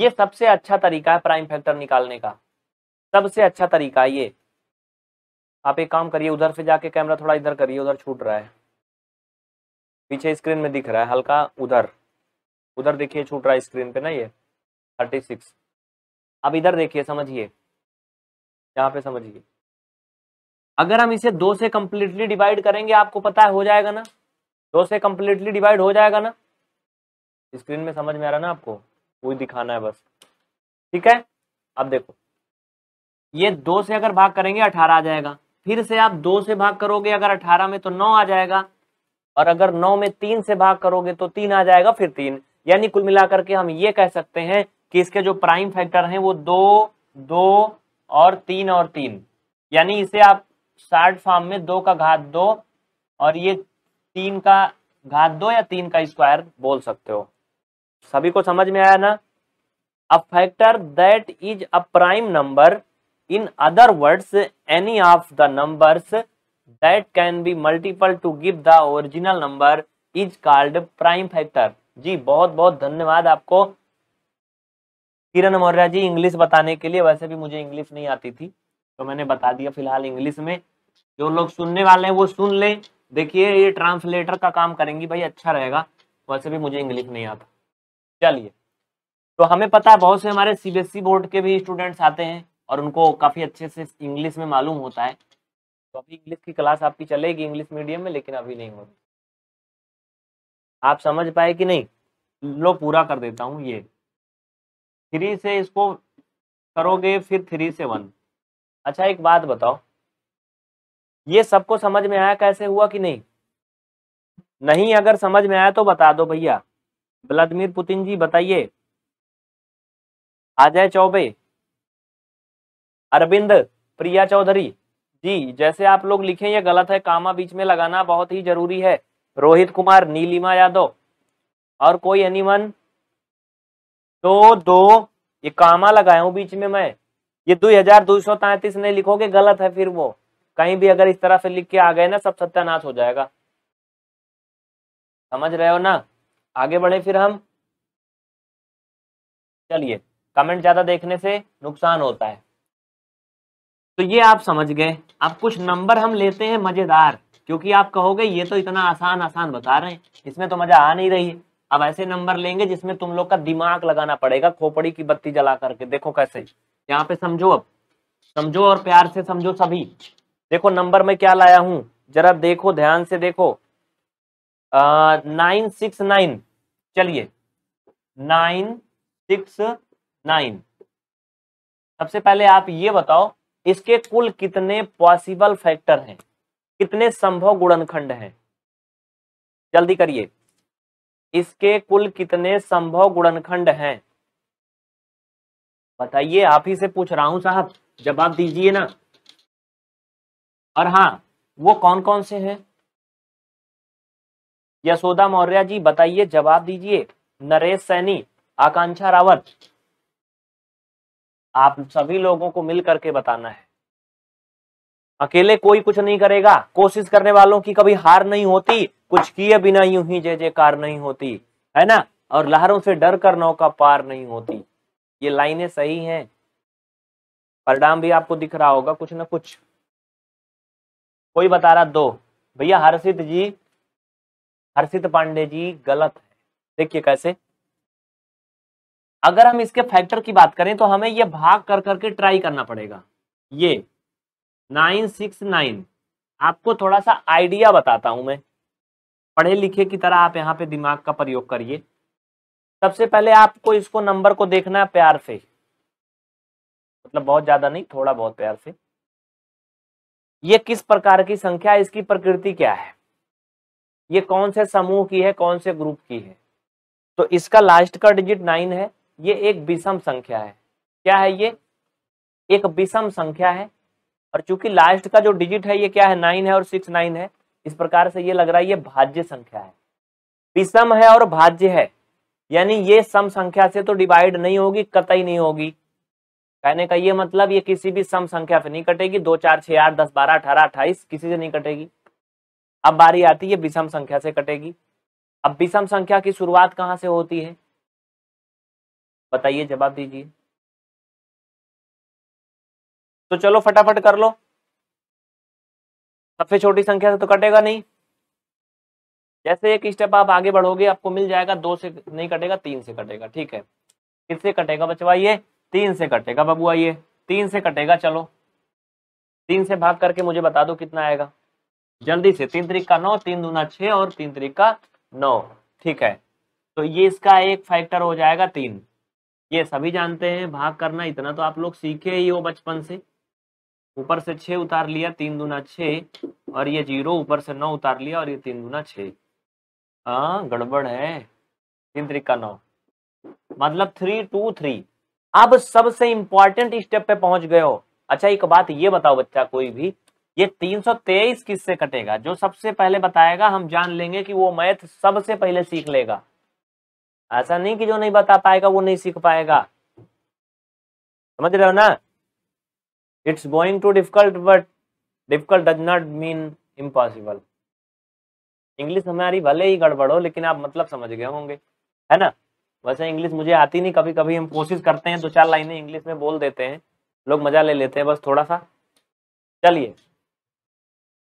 ये सबसे अच्छा तरीका है प्राइम फैक्टर निकालने का सबसे अच्छा तरीका ये आप एक काम करिए उधर से जाके कैमरा थोड़ा इधर करिए उधर छूट रहा है पीछे स्क्रीन में दिख रहा है हल्का उधर उधर देखिए छूट रहा है स्क्रीन पे ना ये थर्टी सिक्स अब इधर देखिए समझिए यहाँ पे समझिए अगर हम इसे दो से कंप्लीटली डिवाइड करेंगे आपको पता है हो जाएगा ना दो से कंप्लीटली डिवाइड हो जाएगा ना स्क्रीन में समझ में आ रहा ना आपको वही दिखाना है बस ठीक है अब देखो ये दो से अगर भाग करेंगे अठारह आ जाएगा फिर से आप दो से भाग करोगे अगर अठारह में तो नौ आ जाएगा और अगर नौ में तीन से भाग करोगे तो तीन आ जाएगा फिर तीन यानी कुल मिलाकर के हम ये कह सकते हैं कि इसके जो प्राइम फैक्टर हैं वो दो दो और तीन और तीन यानी इसे आप शार्ट फॉर्म में दो का घात दो और ये तीन का घात दो या तीन का स्क्वायर बोल सकते हो सभी को समझ में आया ना a factor that is a prime number in other words any of the numbers that can be multiple to give the original number is called prime factor जी बहुत बहुत धन्यवाद आपको किरण मौर्या जी इंग्लिश बताने के लिए वैसे भी मुझे इंग्लिश नहीं आती थी तो मैंने बता दिया फिलहाल इंग्लिश में जो लोग सुनने वाले हैं वो सुन लें देखिए ये ट्रांसलेटर का काम करेंगी भाई अच्छा रहेगा वैसे भी मुझे इंग्लिश नहीं आता चलिए तो हमें पता है बहुत से हमारे सीबीएसई बोर्ड e के भी स्टूडेंट्स आते हैं और उनको काफ़ी अच्छे से इंग्लिश में मालूम होता है तो अभी इंग्लिश की क्लास आपकी चलेगी इंग्लिश मीडियम में लेकिन अभी नहीं होगी आप समझ पाए कि नहीं लो पूरा कर देता हूँ ये थ्री से इसको करोगे फिर थ्री से वन अच्छा एक बात बताओ ये सबको समझ में आया कैसे हुआ कि नहीं नहीं अगर समझ में आया तो बता दो भैया व्लादिमिर पुतिन जी बताइए अजय चौबे अरविंद प्रिया चौधरी जी जैसे आप लोग लिखें ये गलत है कामा बीच में लगाना बहुत ही जरूरी है रोहित कुमार नीलिमा यादव और कोई एनीवन दो तो दो ये कामा लगाया हूँ बीच में मैं ये दो हजार दो सौ तैतीस नहीं लिखोगे गलत है फिर वो कहीं भी अगर इस तरह से लिख के आ गए ना सब सत्यानाश हो जाएगा समझ रहे हो ना आगे बढ़े फिर हम चलिए कमेंट ज्यादा देखने से नुकसान होता है तो ये आप समझ गए अब कुछ नंबर हम लेते हैं मजेदार क्योंकि आप कहोगे ये तो इतना आसान आसान बता रहे हैं इसमें तो मजा आ नहीं रही है अब ऐसे नंबर लेंगे जिसमें तुम लोग का दिमाग लगाना पड़ेगा खोपड़ी की बत्ती जला करके देखो कैसे यहाँ पे समझो अब समझो और प्यार से समझो सभी देखो नंबर में क्या लाया हूं जरा देखो ध्यान से देखो नाइन सिक्स नाइन चलिए नाइन सिक्स नाइन सबसे पहले आप ये बताओ इसके कुल कितने पॉसिबल फैक्टर हैं कितने संभव गुणनखंड हैं जल्दी करिए इसके कुल कितने संभव गुणनखंड हैं बताइए आप ही से पूछ रहा हूं साहब जवाब दीजिए ना और हाँ वो कौन कौन से हैं यशोदा मौर्य जी बताइए जवाब दीजिए नरेश सैनी आकांक्षा रावत आप सभी लोगों को मिल करके बताना है अकेले कोई कुछ नहीं करेगा कोशिश करने वालों की कभी हार नहीं होती कुछ किए बिना यूं ही जय जयकार नहीं होती है ना और लहरों से डर कर नौका पार नहीं होती ये लाइनें सही हैं परिणाम भी आपको दिख रहा होगा कुछ ना कुछ कोई बता रहा दो भैया हर्षित जी हर्षित पांडे जी गलत है देखिए कैसे अगर हम इसके फैक्टर की बात करें तो हमें ये भाग कर करके ट्राई करना पड़ेगा ये नाइन सिक्स नाइन आपको थोड़ा सा आइडिया बताता हूं मैं पढ़े लिखे की तरह आप यहाँ पे दिमाग का प्रयोग करिए सबसे पहले आपको इसको नंबर को देखना है प्यार से मतलब बहुत ज्यादा नहीं थोड़ा बहुत प्यार से ये किस प्रकार की संख्या इसकी प्रकृति क्या है ये कौन से समूह की है कौन से ग्रुप की है तो इसका लास्ट का डिजिट नाइन है ये एक विषम संख्या है क्या है ये एक विषम संख्या है और चूंकि लास्ट का जो डिजिट है ये क्या है नाइन है और सिक्स नाइन है इस प्रकार से ये लग रहा है ये भाज्य संख्या है विषम है और भाज्य है यानी ये सम संख्या से तो डिवाइड नहीं होगी कतई नहीं होगी कहने का ये मतलब ये किसी भी सम संख्या से नहीं कटेगी दो चार छह आठ दस बारह अठारह अट्ठाईस किसी से नहीं कटेगी अब बारी आती है विषम संख्या से कटेगी अब विषम संख्या की शुरुआत कहां से होती है बताइए जवाब दीजिए तो चलो फटाफट कर लो सबसे छोटी संख्या से तो कटेगा नहीं जैसे एक स्टेप आप आगे बढ़ोगे आपको मिल जाएगा दो से नहीं कटेगा तीन से कटेगा ठीक है किससे कटेगा बचवा ये तीन से कटेगा बबुआ ये तीन से कटेगा चलो तीन से भाग करके मुझे बता दो कितना आएगा जल्दी से तीन तरीक का नौ तीन दूना छः और तीन तरीक का नौ ठीक है तो ये इसका एक फैक्टर हो जाएगा तीन ये सभी जानते हैं भाग करना इतना तो आप लोग सीखे ही हो बचपन से ऊपर से छ उतार लिया तीन दूना छ और ये जीरो ऊपर से नौ उतार लिया और ये तीन दूना छ हाँ, गड़बड़ है तीन तरीका नौ मतलब थ्री टू थ्री अब सबसे इंपॉर्टेंट स्टेप पे पहुंच गए हो अच्छा एक बात ये बताओ बच्चा कोई भी ये 323 किससे कटेगा जो सबसे पहले बताएगा हम जान लेंगे कि वो मैथ सबसे पहले सीख लेगा ऐसा नहीं कि जो नहीं बता पाएगा वो नहीं सीख पाएगा समझ रहे हो ना it's going to difficult but difficult does not mean impossible English हमारी भले ही गड़बड़ हो लेकिन आप मतलब समझ गए होंगे है ना वैसे इंग्लिश मुझे आती नहीं कभी कभी हम कोशिश करते हैं दो चार लाइनें इंग्लिश में बोल देते हैं लोग मजा ले लेते हैं बस थोड़ा सा चलिए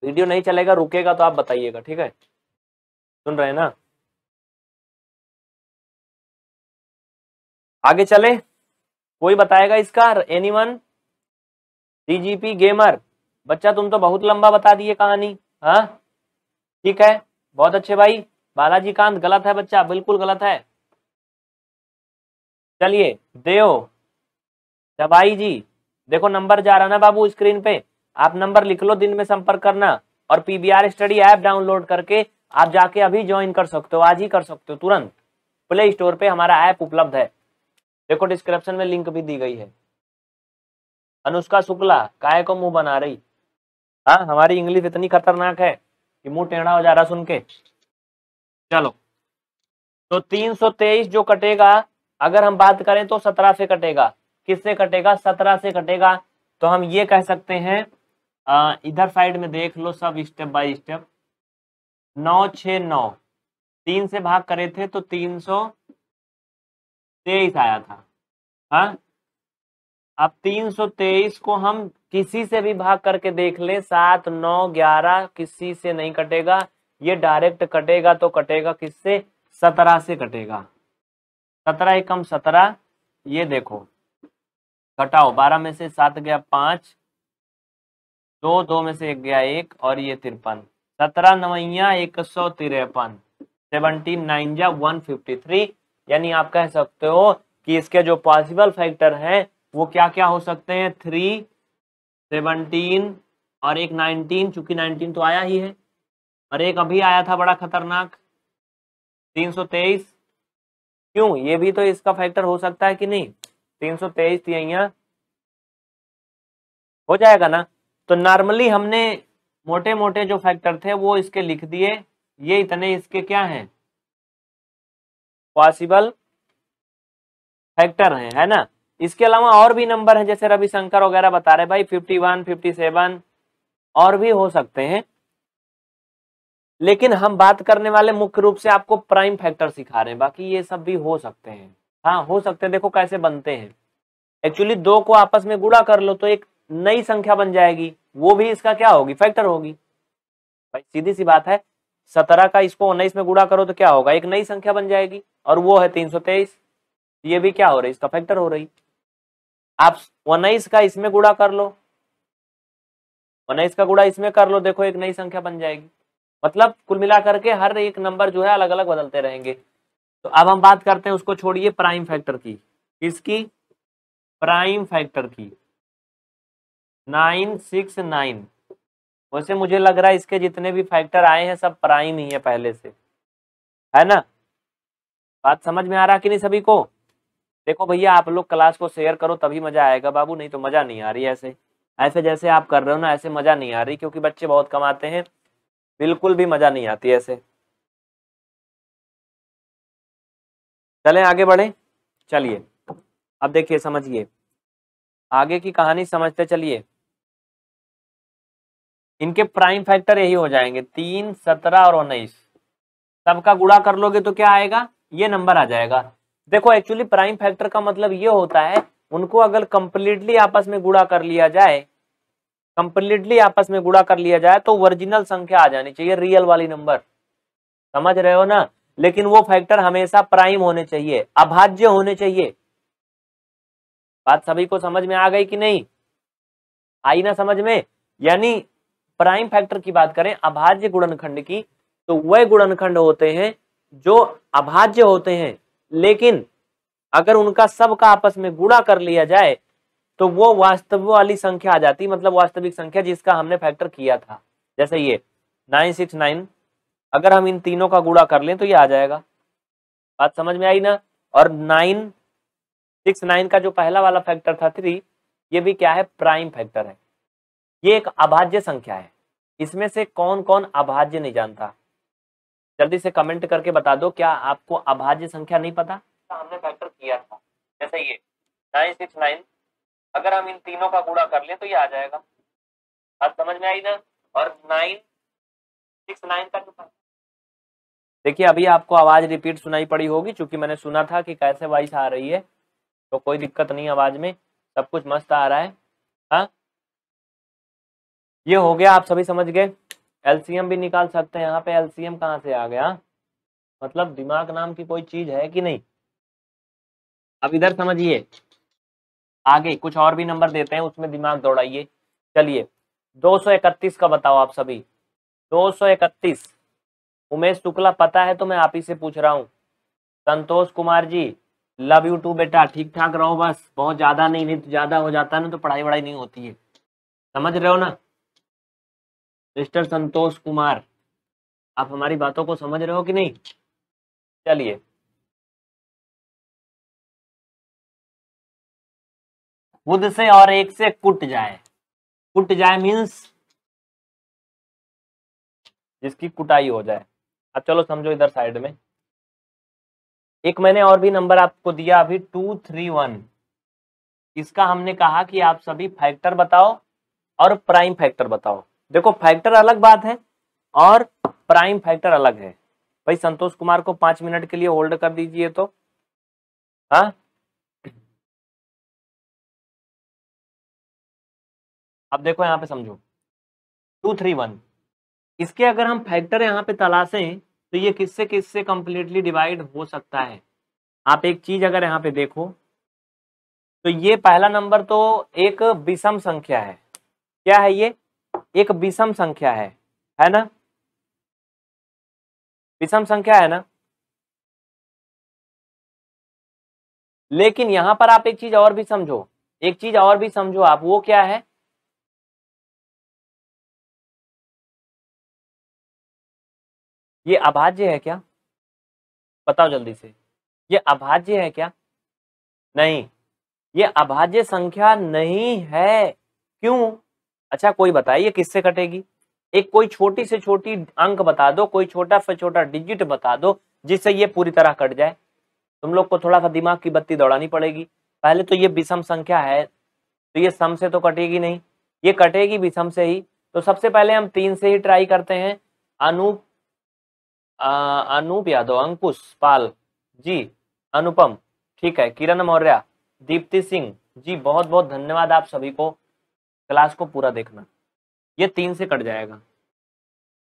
वीडियो नहीं चलेगा रुकेगा तो आप बताइएगा ठीक है सुन रहे हैं ना आगे चले कोई बताएगा इसका एनी वन डीजीपी गेमर बच्चा तुम तो बहुत लंबा बता दिए कहानी हाँ ठीक है बहुत अच्छे भाई बालाजी कांत गलत है बच्चा बिल्कुल गलत है चलिए देव जबाई जी देखो नंबर जा रहा ना बाबू स्क्रीन पे आप नंबर लिख लो दिन में संपर्क करना और पीबीआर स्टडी ऐप डाउनलोड करके आप जाके अभी ज्वाइन कर सकते हो आज ही कर सकते हो तुरंत प्ले स्टोर पे हमारा ऐप उपलब्ध है देखो डिस्क्रिप्शन में लिंक भी दी गई है अनुष्का शुक्ला काय को मुंह बना रही हाँ हमारी इंग्लिश इतनी खतरनाक है कि मुंह टेढ़ा हो जा रहा सुन के चलो तो 323 जो कटेगा अगर हम बात करें तो 17 से कटेगा किससे कटेगा 17 से कटेगा तो हम ये कह सकते हैं आ, इधर साइड में देख लो सब स्टेप बाय स्टेप नौ छ नौ तीन से भाग करे थे तो तीन सौ तेईस आया था हाँ अब 323 को हम किसी से भी भाग करके देख ले सात नौ ग्यारह किसी से नहीं कटेगा ये डायरेक्ट कटेगा तो कटेगा किससे सत्रह से कटेगा सत्रह एकम सत्रह ये देखो कटाओ बारह में से सात गया पांच दो दो में से एक गया एक और ये तिरपन सत्रह नवैया एक सौ तिरपन सेवनटीन नाइन जा वन फिफ्टी थ्री यानी आप कह सकते हो कि इसके जो पॉसिबल फैक्टर हैं वो क्या क्या हो सकते हैं थ्री सेवनटीन और एक नाइनटीन चूंकि नाइनटीन तो आया ही है और एक अभी आया था बड़ा खतरनाक तीन सौ तेईस क्यों ये भी तो इसका फैक्टर हो सकता है कि नहीं तीन सौ तेईस तिया हाँ। हो जाएगा ना तो नॉर्मली हमने मोटे मोटे जो फैक्टर थे वो इसके लिख दिए ये इतने इसके क्या हैं पॉसिबल फैक्टर हैं है ना इसके अलावा और भी नंबर हैं जैसे रविशंकर वगैरह बता रहे भाई 51, 57 और भी हो सकते हैं लेकिन हम बात करने वाले मुख्य रूप से आपको प्राइम फैक्टर सिखा रहे हैं बाकी ये सब भी हो सकते हैं हाँ हो सकते हैं देखो कैसे बनते हैं एक्चुअली दो को आपस में गुड़ा कर लो तो एक नई संख्या बन जाएगी वो भी इसका क्या होगी फैक्टर होगी भाई सीधी सी बात है सत्रह का इसको उन्नीस में गुड़ा करो तो क्या होगा एक नई संख्या बन जाएगी और वो है तीन सौ तेईस ये भी क्या हो रही है इसका फैक्टर हो रही आप उन्नीस का इसमें गुड़ा कर लो उन्नीस का गुड़ा इसमें कर लो देखो एक नई संख्या बन जाएगी मतलब कुल मिलाकर के हर एक नंबर जो है अलग अलग बदलते रहेंगे तो अब हम बात करते हैं उसको छोड़िए प्राइम फैक्टर की किसकी प्राइम फैक्टर की नाइन सिक्स नाइन वैसे मुझे लग रहा है इसके जितने भी फैक्टर आए हैं सब प्राइम ही है पहले से है ना बात समझ में आ रहा कि नहीं सभी को देखो भैया आप लोग क्लास को शेयर करो तभी मजा आएगा बाबू नहीं तो मजा नहीं आ रही ऐसे ऐसे जैसे आप कर रहे हो ना ऐसे मजा नहीं आ रही क्योंकि बच्चे बहुत कम आते हैं बिल्कुल भी मजा नहीं आती ऐसे चले आगे बढ़े चलिए अब देखिए समझिए आगे की कहानी समझते चलिए इनके प्राइम फैक्टर यही हो जाएंगे तीन सत्रह और उन्नीस सबका गुड़ा कर लोगे तो क्या आएगा ये नंबर आ जाएगा देखो एक्चुअली प्राइम फैक्टर का मतलब ये होता है उनको अगर कंप्लीटली आपस में गुड़ा कर लिया जाए कंप्लीटली आपस में गुड़ा कर लिया जाए तो ओरिजिनल संख्या आ जानी चाहिए रियल वाली नंबर समझ रहे हो ना लेकिन वो फैक्टर हमेशा प्राइम होने चाहिए अभाज्य होने चाहिए बात सभी को समझ में आ गई कि नहीं आई ना समझ में यानी प्राइम फैक्टर की बात करें अभाज्य गुणनखंड की तो वह गुणनखंड होते हैं जो अभाज्य होते हैं लेकिन अगर उनका सब का आपस में गुणा कर लिया जाए तो वो वास्तव वाली संख्या आ जाती मतलब वास्तविक संख्या जिसका हमने फैक्टर किया था जैसे ये नाइन सिक्स नाइन अगर हम इन तीनों का गुड़ा कर लें तो ये आ जाएगा बात समझ में आई ना और नाइन सिक्स नाइन का जो पहला वाला फैक्टर था थ्री ये भी क्या है प्राइम फैक्टर है ये एक अभाज्य संख्या है इसमें से कौन कौन अभाज्य नहीं जानता जल्दी से कमेंट करके बता दो क्या आपको अभाज्य संख्या नहीं पता हाँ, हमने फैक्टर किया था जैसे ये नाइन सिक्स नाइन अगर हम इन तीनों का गुड़ा कर ले तो ये आ जाएगा बात समझ में आई ना और नाइन सिक्स नाइन का जो देखिए अभी आपको आवाज़ रिपीट सुनाई पड़ी होगी क्योंकि मैंने सुना था कि कैसे वॉइस आ रही है तो कोई दिक्कत नहीं आवाज़ में सब कुछ मस्त आ रहा है हा? ये हो गया आप सभी समझ गए एलसीएम भी निकाल सकते हैं यहाँ पे एलसीएम कहाँ से आ गया मतलब दिमाग नाम की कोई चीज है कि नहीं अब इधर समझिए आगे कुछ और भी नंबर देते हैं उसमें दिमाग दौड़ाइए चलिए 231 का बताओ आप सभी 231 उमेश शुक्ला पता है तो मैं आप ही से पूछ रहा हूँ Santosh Kumar ji love you too बेटा ठीक ठाक रहो बस बहुत ज्यादा नहीं नहीं तो ज्यादा हो जाता है ना तो पढ़ाई वढ़ाई नहीं होती है समझ रहे हो ना मिस्टर संतोष कुमार आप हमारी बातों को समझ रहे हो कि नहीं चलिए खुद से और एक से कुट जाए कुट जाए मीन्स जिसकी कुटाई हो जाए अब चलो समझो इधर साइड में एक मैंने और भी नंबर आपको दिया अभी टू थ्री वन इसका हमने कहा कि आप सभी फैक्टर बताओ और प्राइम फैक्टर बताओ देखो फैक्टर अलग बात है और प्राइम फैक्टर अलग है भाई संतोष कुमार को पांच मिनट के लिए होल्ड कर दीजिए तो हा? अब देखो यहाँ पे समझो टू थ्री वन इसके अगर हम फैक्टर यहाँ पे तलाशें तो ये किससे किससे कंप्लीटली डिवाइड हो सकता है आप एक चीज अगर यहाँ पे देखो तो ये पहला नंबर तो एक विषम संख्या है क्या है ये एक विषम संख्या है है ना विषम संख्या है ना लेकिन यहां पर आप एक चीज और भी समझो एक चीज और भी समझो आप वो क्या है ये अभाज्य है क्या बताओ जल्दी से ये अभाज्य है क्या नहीं ये अभाज्य संख्या नहीं है क्यों अच्छा कोई बताइए किससे कटेगी एक कोई छोटी से छोटी अंक बता दो कोई छोटा से छोटा डिजिट बता दो जिससे ये पूरी तरह कट जाए तुम लोग को थोड़ा सा दिमाग की बत्ती दौड़ानी पड़ेगी पहले तो ये विषम संख्या है तो ये सम से तो कटेगी नहीं ये कटेगी विषम से ही तो सबसे पहले हम तीन से ही ट्राई करते हैं अनूप अनूप यादव अंकुश पाल जी अनुपम ठीक है किरण मौर्य दीप्ति सिंह जी बहुत बहुत धन्यवाद आप सभी को क्लास को पूरा देखना ये तीन से कट जाएगा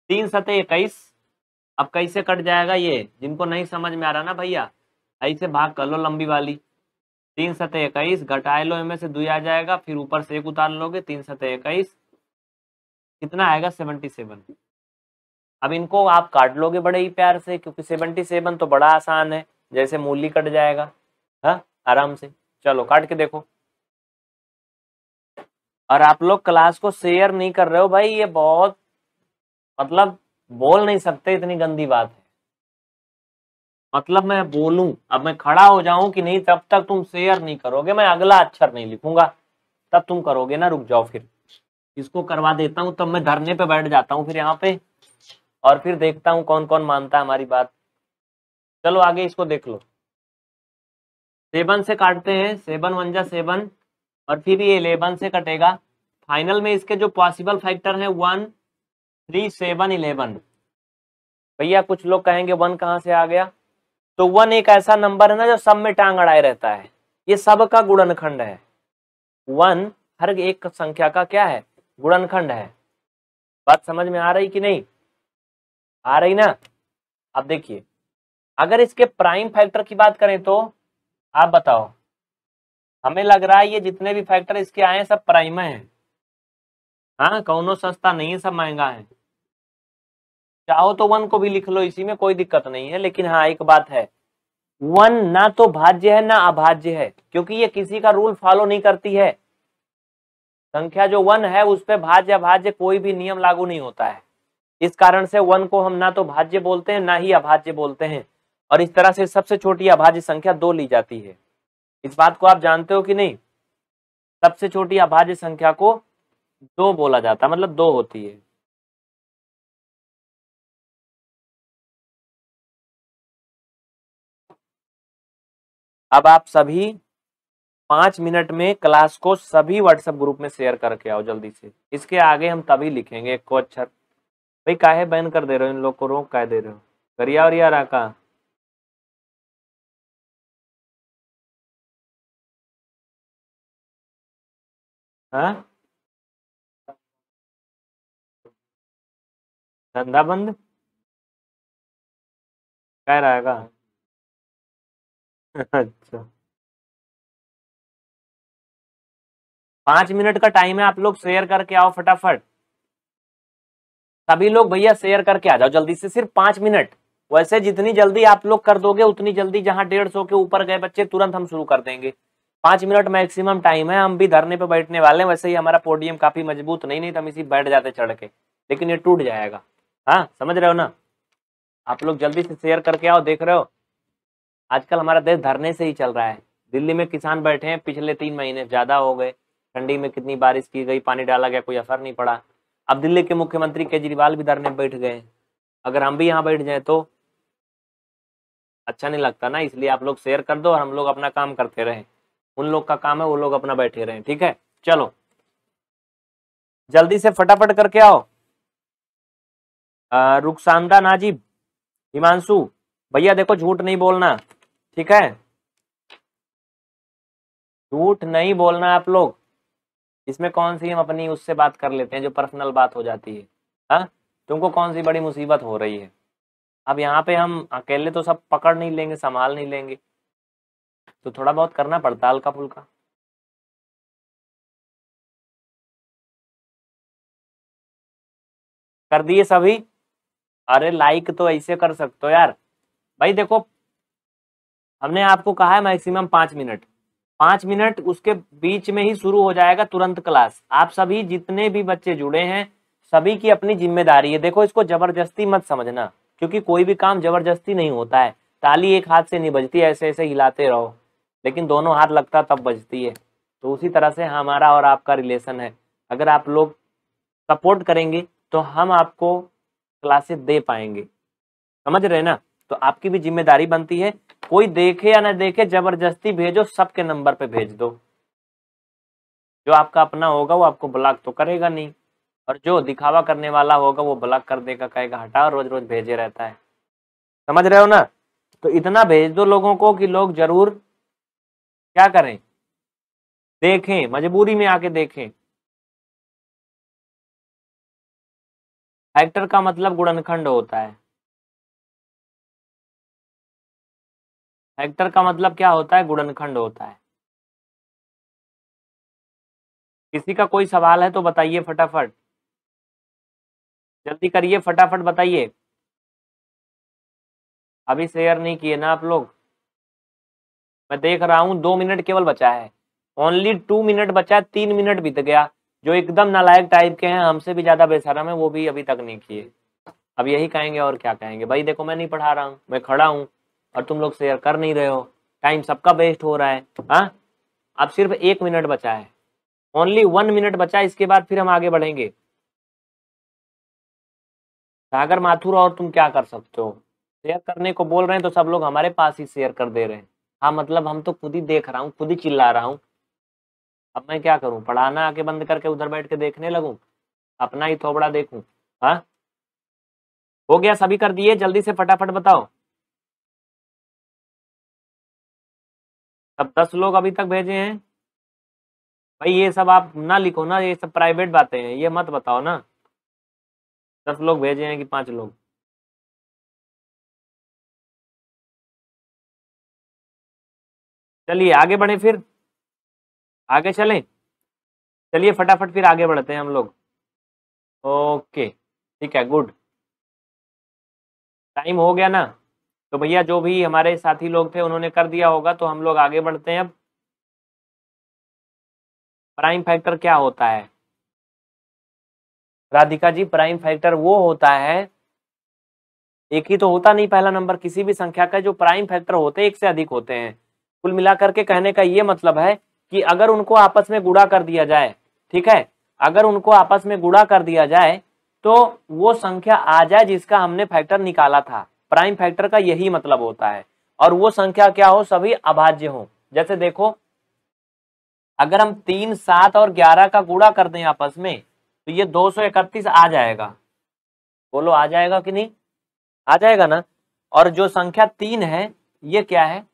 तीन सतह इक्कीस अब कैसे कट जाएगा ये जिनको नहीं समझ में आ रहा ना भैया ऐसे भाग कर लो लंबी वाली तीन सतह इक्कीस घटाए लो इनमें से दुई आ जाएगा फिर ऊपर से एक उतार लोगे तीन सतह इक्कीस कितना आएगा सेवनटी सेवन अब इनको आप काट लोगे बड़े ही प्यार से क्योंकि सेवनटी सेवन तो बड़ा आसान है जैसे मूली कट जाएगा हाँ आराम से चलो काट के देखो और आप लोग क्लास को शेयर नहीं कर रहे हो भाई ये बहुत मतलब बोल नहीं सकते इतनी गंदी बात है मतलब मैं बोलूं अब मैं खड़ा हो जाऊं कि नहीं तब तक तुम शेयर नहीं करोगे मैं अगला अक्षर नहीं लिखूंगा तब तुम करोगे ना रुक जाओ फिर इसको करवा देता हूं तब मैं धरने पे बैठ जाता हूं फिर यहाँ पे और फिर देखता हूं कौन कौन मानता है हमारी बात चलो आगे इसको देख लो सेवन से काटते हैं सेवन वंजा सेवन और फिर ये इलेवन से कटेगा फाइनल में इसके जो पॉसिबल फैक्टर है वन थ्री सेवन इलेवन भैया कुछ लोग कहेंगे वन कहाँ से आ गया तो वन एक ऐसा नंबर है ना जो सब में टांग अड़ाए रहता है ये सब का गुणनखंड है वन हर एक संख्या का क्या है गुणनखंड है बात समझ में आ रही कि नहीं आ रही ना अब देखिए अगर इसके प्राइम फैक्टर की बात करें तो आप बताओ हमें लग रहा है ये जितने भी फैक्टर इसके आए हैं सब प्राइम है हाँ कौनो सस्ता नहीं है सब महंगा है चाहो तो वन को भी लिख लो इसी में कोई दिक्कत नहीं है लेकिन हाँ एक बात है वन ना तो भाज्य है ना अभाज्य है क्योंकि ये किसी का रूल फॉलो नहीं करती है संख्या जो वन है उस पर भाज्य अभाज्य कोई भी नियम लागू नहीं होता है इस कारण से वन को हम ना तो भाज्य बोलते हैं ना ही अभाज्य बोलते हैं और इस तरह से सबसे छोटी अभाज्य संख्या दो ली जाती है इस बात को आप जानते हो कि नहीं सबसे छोटी अभाज्य संख्या को दो बोला जाता मतलब दो होती है अब आप सभी पांच मिनट में क्लास को सभी व्हाट्सएप ग्रुप में शेयर करके आओ जल्दी से इसके आगे हम तभी लिखेंगे एक को अच्छा भाई काहे बैन कर दे रहे हो इन लोग को रोक कह दे रहे हो करिया और यार आका हाँ? धंधा बंद कह रहा है का [LAUGHS] अच्छा पांच मिनट का टाइम है आप लोग शेयर करके आओ फटाफट सभी लोग भैया शेयर करके आ जाओ जल्दी से सिर्फ पांच मिनट वैसे जितनी जल्दी आप लोग कर दोगे उतनी जल्दी जहां डेढ़ सौ के ऊपर गए बच्चे तुरंत हम शुरू कर देंगे पांच मिनट मैक्सिमम टाइम है हम भी धरने पर बैठने वाले हैं वैसे ही हमारा पोडियम काफी मजबूत नहीं नहीं तो हम इसी बैठ जाते चढ़ के लेकिन ये टूट जाएगा हाँ समझ रहे हो ना आप लोग जल्दी से शेयर करके आओ देख रहे हो आजकल हमारा देश धरने से ही चल रहा है दिल्ली में किसान बैठे हैं पिछले तीन महीने ज़्यादा हो गए ठंडी में कितनी बारिश की गई पानी डाला गया कोई असर नहीं पड़ा अब दिल्ली के मुख्यमंत्री केजरीवाल भी धरने बैठ गए अगर हम भी यहाँ बैठ जाए तो अच्छा नहीं लगता ना इसलिए आप लोग शेयर कर दो और हम लोग अपना काम करते रहें उन लोग का काम है वो लोग अपना बैठे रहे ठीक है चलो जल्दी से फटाफट करके आओ रुखसानदा नाजिब हिमांशु भैया देखो झूठ नहीं बोलना ठीक है झूठ नहीं बोलना आप लोग इसमें कौन सी हम अपनी उससे बात कर लेते हैं जो पर्सनल बात हो जाती है हा? तुमको कौन सी बड़ी मुसीबत हो रही है अब यहाँ पे हम अकेले तो सब पकड़ नहीं लेंगे संभाल नहीं लेंगे तो थोड़ा बहुत करना पड़ता हल्का फुल्का कर दिए सभी अरे लाइक तो ऐसे कर सकते हो यार भाई देखो हमने आपको कहा है मैक्सिमम पांच मिनट पांच मिनट उसके बीच में ही शुरू हो जाएगा तुरंत क्लास आप सभी जितने भी बच्चे जुड़े हैं सभी की अपनी जिम्मेदारी है देखो इसको जबरदस्ती मत समझना क्योंकि कोई भी काम जबरदस्ती नहीं होता है ताली एक हाथ से नहीं बजती ऐसे ऐसे हिलाते रहो लेकिन दोनों हाथ लगता तब बजती है तो उसी तरह से हमारा और आपका रिलेशन है अगर आप लोग सपोर्ट करेंगे तो हम आपको क्लासेस दे पाएंगे समझ रहे ना तो आपकी भी जिम्मेदारी बनती है कोई देखे या ना देखे जबरदस्ती भेजो सबके नंबर पे भेज दो जो आपका अपना होगा वो आपको ब्लॉक तो करेगा नहीं और जो दिखावा करने वाला होगा वो ब्लॉक कर देगा कहेगा हटा रोज रोज भेजे रहता है समझ रहे हो ना तो इतना भेज दो लोगों को कि लोग जरूर क्या करें देखें मजबूरी में आके देखें फैक्टर का मतलब गुणनखंड होता है फैक्टर का मतलब क्या होता है गुणनखंड होता है किसी का कोई सवाल है तो बताइए फटाफट जल्दी करिए फटाफट बताइए अभी शेयर नहीं किए ना आप लोग मैं देख रहा हूँ दो मिनट केवल बचा है ओनली टू मिनट बचा है तीन मिनट बीत गया जो एकदम नालायक टाइप के हैं हमसे भी ज्यादा बेशरम है वो भी अभी तक नहीं किए अब यही कहेंगे और क्या कहेंगे भाई देखो मैं नहीं पढ़ा रहा हूँ मैं खड़ा हूँ और तुम लोग शेयर कर नहीं रहे हो टाइम सबका वेस्ट हो रहा है हाँ अब सिर्फ एक मिनट बचा है ओनली वन मिनट बचा इसके बाद फिर हम आगे बढ़ेंगे सागर माथुर और तुम क्या कर सकते हो शेयर करने को बोल रहे हैं तो सब लोग हमारे पास ही शेयर कर दे रहे हैं हाँ मतलब हम तो खुद ही देख रहा हूँ खुद ही चिल्ला रहा हूँ अब मैं क्या करूँ पढ़ाना आके बंद करके उधर बैठ के देखने लगूँ अपना ही थोबड़ा देखूँ हाँ हो गया सभी कर दिए जल्दी से फटाफट बताओ अब दस लोग अभी तक भेजे हैं भाई ये सब आप ना लिखो ना ये सब प्राइवेट बातें हैं ये मत बताओ ना दस लोग भेजे हैं कि पांच लोग चलिए आगे बढ़े फिर आगे चलें चलिए फटाफट फिर आगे बढ़ते हैं हम लोग ओके ठीक है गुड टाइम हो गया ना तो भैया जो भी हमारे साथी लोग थे उन्होंने कर दिया होगा तो हम लोग आगे बढ़ते हैं अब प्राइम फैक्टर क्या होता है राधिका जी प्राइम फैक्टर वो होता है एक ही तो होता नहीं पहला नंबर किसी भी संख्या का जो प्राइम फैक्टर होते हैं एक से अधिक होते हैं कुल मिलाकर के कहने का ये मतलब है कि अगर उनको आपस में गुड़ा कर दिया जाए ठीक है अगर उनको आपस में गुड़ा कर दिया जाए तो वो संख्या आ जाए जिसका हमने फैक्टर निकाला था प्राइम फैक्टर का यही मतलब होता है और वो संख्या क्या हो सभी अभाज्य हो जैसे देखो अगर हम तीन सात और ग्यारह का गुड़ा कर दें आपस में तो ये दो सौ इकतीस आ जाएगा बोलो आ जाएगा कि नहीं आ जाएगा ना और जो संख्या तीन है ये क्या है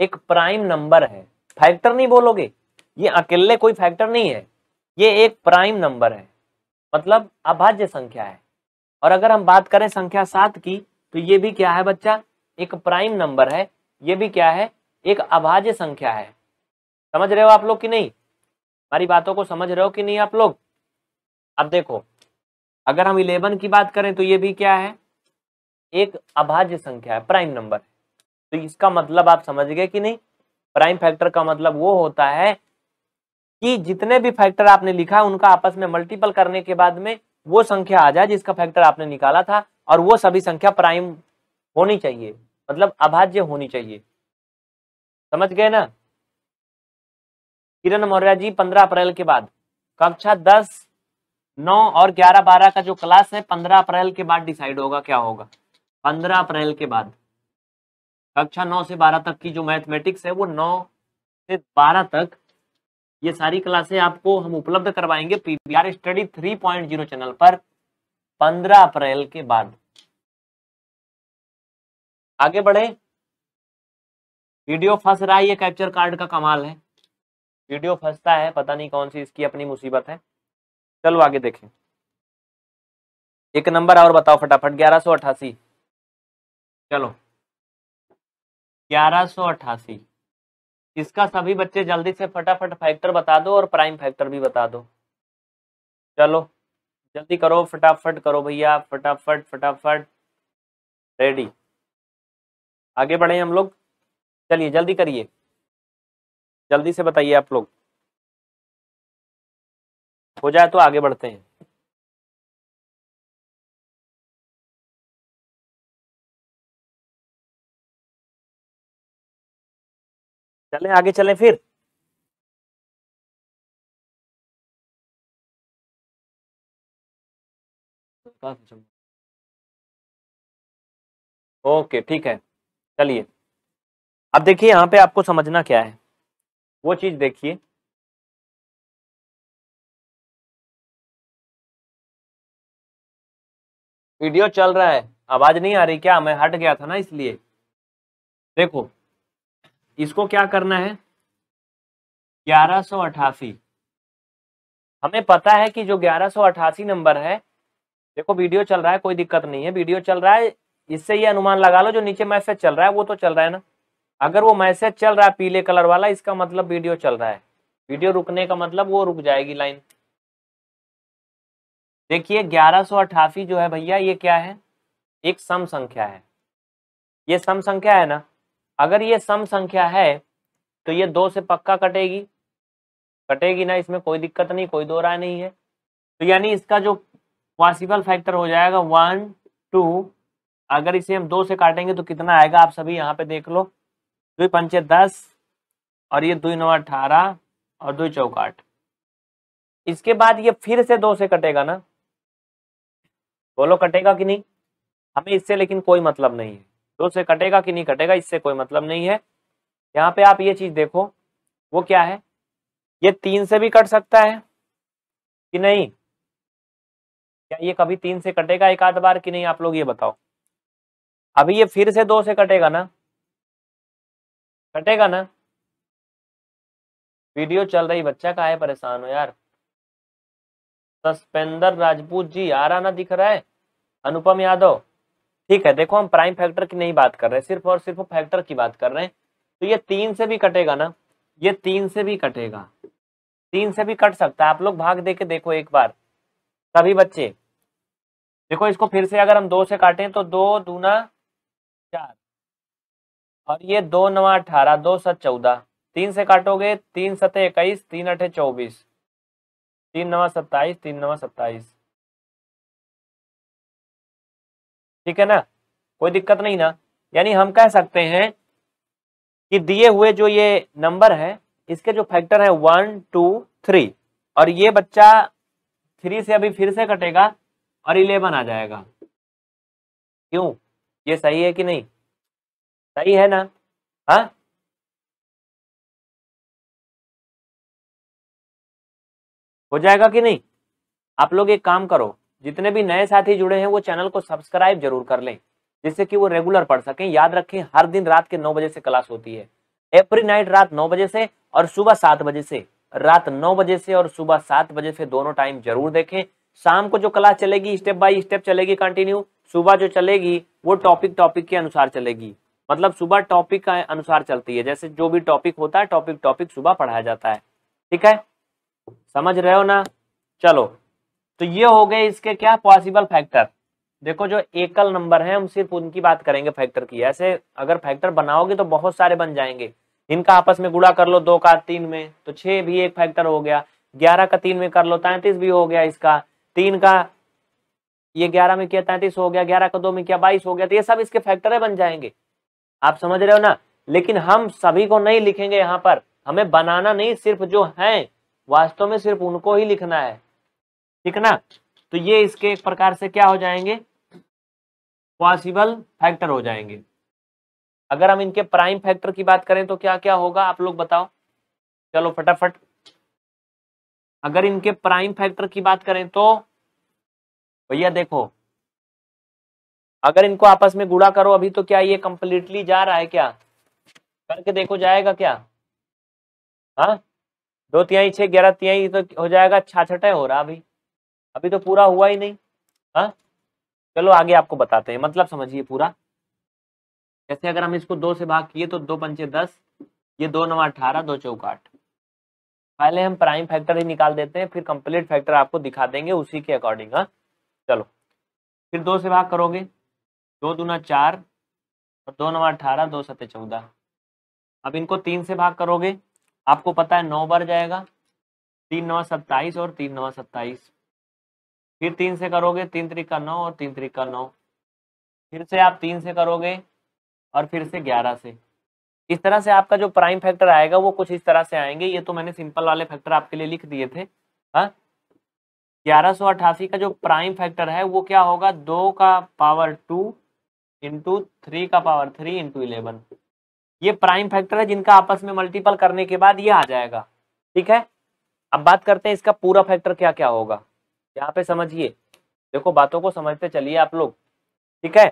एक प्राइम नंबर है फैक्टर नहीं बोलोगे ये अकेले कोई फैक्टर नहीं है ये एक प्राइम नंबर है मतलब अभाज्य संख्या है और अगर हम बात करें संख्या सात की तो ये भी क्या है बच्चा एक प्राइम नंबर है ये भी क्या है एक अभाज्य संख्या है समझ रहे हो आप लोग कि नहीं हमारी बातों को समझ रहे हो कि नहीं आप लोग अब देखो अगर हम इलेवन की बात करें तो ये भी क्या है एक अभाज्य संख्या है प्राइम नंबर है तो इसका मतलब आप समझ गए कि नहीं प्राइम फैक्टर का मतलब वो होता है कि जितने भी फैक्टर आपने लिखा उनका आपस में मल्टीपल करने के बाद में वो संख्या आ जाए जिसका फैक्टर आपने निकाला था और वो सभी संख्या प्राइम होनी चाहिए मतलब अभाज्य होनी चाहिए समझ गए ना किरण मौर्य जी पंद्रह अप्रैल के बाद कक्षा दस नौ और ग्यारह बारह का जो क्लास है पंद्रह अप्रैल के बाद डिसाइड होगा क्या होगा पंद्रह अप्रैल के बाद कक्षा नौ से बारह तक की जो मैथमेटिक्स है वो नौ से बारह तक ये सारी क्लासें आपको हम उपलब्ध करवाएंगे PBR study three point zero channel पर पंद्रह अप्रैल के बाद आगे बढ़े वीडियो फंस रहा है ये कैप्चर कार्ड का कमाल है वीडियो फंसता है पता नहीं कौन सी इसकी अपनी मुसीबत है चलो आगे देखें एक नंबर और बताओ फटाफट ग्यारह सौ अट्ठासी चलो ग्यारह इसका सभी बच्चे जल्दी से फटाफट फैक्टर बता दो और प्राइम फैक्टर भी बता दो चलो जल्दी करो फटाफट करो भैया फटाफट फटाफट रेडी आगे बढ़े हम लोग चलिए जल्दी करिए जल्दी से बताइए आप लोग हो जाए तो आगे बढ़ते हैं चलें आगे चलें फिर ओके ठीक है चलिए अब देखिए यहां पे आपको समझना क्या है वो चीज देखिए वीडियो चल रहा है आवाज नहीं आ रही क्या मैं हट गया था ना इसलिए देखो इसको क्या करना है ग्यारह अठासी हमें पता है कि जो ग्यारह अठासी नंबर है देखो वीडियो चल रहा है कोई दिक्कत नहीं है वीडियो चल रहा है इससे ये अनुमान लगा लो जो नीचे मैसेज चल रहा है वो तो चल रहा है ना अगर वो मैसेज चल रहा है पीले कलर वाला इसका मतलब वीडियो चल रहा है वीडियो रुकने का मतलब वो रुक जाएगी लाइन देखिए ग्यारह जो है भैया ये क्या है एक सम संख्या है ये सम संख्या है ना अगर ये सम संख्या है तो ये दो से पक्का कटेगी कटेगी ना इसमें कोई दिक्कत नहीं कोई दो राय नहीं है तो यानी इसका जो पॉसिबल फैक्टर हो जाएगा वन टू अगर इसे हम दो से काटेंगे तो कितना आएगा आप सभी यहाँ पे देख लो दो पंचे दस और ये दो नौ अठारह और दो चौकाठ इसके बाद ये फिर से दो से कटेगा ना बोलो कटेगा कि नहीं हमें इससे लेकिन कोई मतलब नहीं है दो तो से कटेगा कि नहीं कटेगा इससे कोई मतलब नहीं है यहाँ पे आप ये चीज देखो वो क्या है ये तीन से भी कट सकता है कि नहीं क्या ये कभी तीन से कटेगा एक आध बार कि नहीं आप लोग ये बताओ अभी ये फिर से दो से कटेगा ना कटेगा ना वीडियो चल रही बच्चा का है परेशान हो यार सस्पेंदर राजपूत जी आ रहा ना दिख रहा है अनुपम यादव ठीक है देखो हम प्राइम फैक्टर की नहीं बात कर रहे सिर्फ और सिर्फ फैक्टर की बात कर रहे हैं तो ये तीन से भी कटेगा ना ये तीन से भी कटेगा तीन से भी कट सकता है आप लोग भाग दे के देखो एक बार सभी बच्चे देखो इसको फिर से अगर हम दो से काटें तो दो दूना चार और ये दो नवा अठारह दो सत चौदह तीन से काटोगे तीन सत इक्कीस तीन अठे चौबीस तीन नवा सत्ताईस तीन नवा सत्ताईस ठीक है ना कोई दिक्कत नहीं ना यानी हम कह सकते हैं कि दिए हुए जो ये नंबर है इसके जो फैक्टर है वन टू थ्री और ये बच्चा थ्री से अभी फिर से कटेगा और इलेवन आ जाएगा क्यों ये सही है कि नहीं सही है ना हा? हो जाएगा कि नहीं आप लोग एक काम करो जितने भी नए साथी जुड़े हैं वो चैनल को सब्सक्राइब जरूर कर लें जिससे कि वो रेगुलर पढ़ सकें याद रखें हर दिन रात के नौ बजे से क्लास होती है एवरी नाइट रात नौ बजे से और सुबह सात बजे से रात नौ बजे से और सुबह सात बजे से दोनों टाइम जरूर देखें शाम को जो क्लास चलेगी स्टेप बाय स्टेप चलेगी कंटिन्यू सुबह जो चलेगी वो टॉपिक टॉपिक के अनुसार चलेगी मतलब सुबह टॉपिक का अनुसार चलती है जैसे जो भी टॉपिक होता है टॉपिक टॉपिक सुबह पढ़ाया जाता है ठीक है समझ रहे हो ना चलो तो ये हो गए इसके क्या पॉसिबल फैक्टर देखो जो एकल नंबर है हम सिर्फ उनकी बात करेंगे फैक्टर की ऐसे अगर फैक्टर बनाओगे तो बहुत सारे बन जाएंगे इनका आपस में गुड़ा कर लो दो का तीन में तो छह भी एक फैक्टर हो गया ग्यारह का तीन में कर लो तैतीस भी हो गया इसका तीन का ये ग्यारह में किया तैंतीस हो गया ग्यारह का दो में किया बाईस हो गया तो ये सब इसके फैक्टर बन जाएंगे आप समझ रहे हो ना लेकिन हम सभी को नहीं लिखेंगे यहाँ पर हमें बनाना नहीं सिर्फ जो है वास्तव में सिर्फ उनको ही लिखना है ठीक है ना तो ये इसके एक प्रकार से क्या हो जाएंगे पॉसिबल फैक्टर हो जाएंगे अगर हम इनके प्राइम फैक्टर की बात करें तो क्या क्या होगा आप लोग बताओ चलो फटाफट अगर इनके प्राइम फैक्टर की बात करें तो भैया देखो अगर इनको आपस में गुड़ा करो अभी तो क्या ये कंप्लीटली जा रहा है क्या करके देखो जाएगा क्या हाँ दो तिहाई छह ग्यारह तिहाई तो हो जाएगा छाछटे हो रहा अभी अभी तो पूरा हुआ ही नहीं हाँ चलो आगे आपको बताते हैं मतलब समझिए पूरा जैसे अगर हम इसको दो से भाग किए तो दो पंचे दस ये दो नवा अठारह दो चौक आठ पहले हम प्राइम फैक्टर ही निकाल देते हैं फिर कंप्लीट फैक्टर आपको दिखा देंगे उसी के अकॉर्डिंग हाँ चलो फिर दो से भाग करोगे दो दूना चार और दो नवा अठारह दो सत्य चौदह अब इनको तीन से भाग करोगे आपको पता है नौ बार जाएगा तीन नवा सत्ताईस और तीन नवा सत्ताईस फिर तीन से करोगे तीन तरीका नौ और तीन तरीका नौ फिर से आप तीन से करोगे और फिर से ग्यारह से इस तरह से आपका जो प्राइम फैक्टर आएगा वो कुछ इस तरह से आएंगे ये तो मैंने सिंपल वाले फैक्टर आपके लिए लिख दिए थे हाँ? ग्यारह सौ अट्ठासी का जो प्राइम फैक्टर है वो क्या होगा दो का पावर टू इंटू थ्री का पावर थ्री इंटू इलेवन ये प्राइम फैक्टर है जिनका आपस में मल्टीपल करने के बाद ये आ जाएगा ठीक है अब बात करते हैं इसका पूरा फैक्टर क्या क्या होगा यहाँ पे समझिए देखो बातों को समझते चलिए आप लोग ठीक है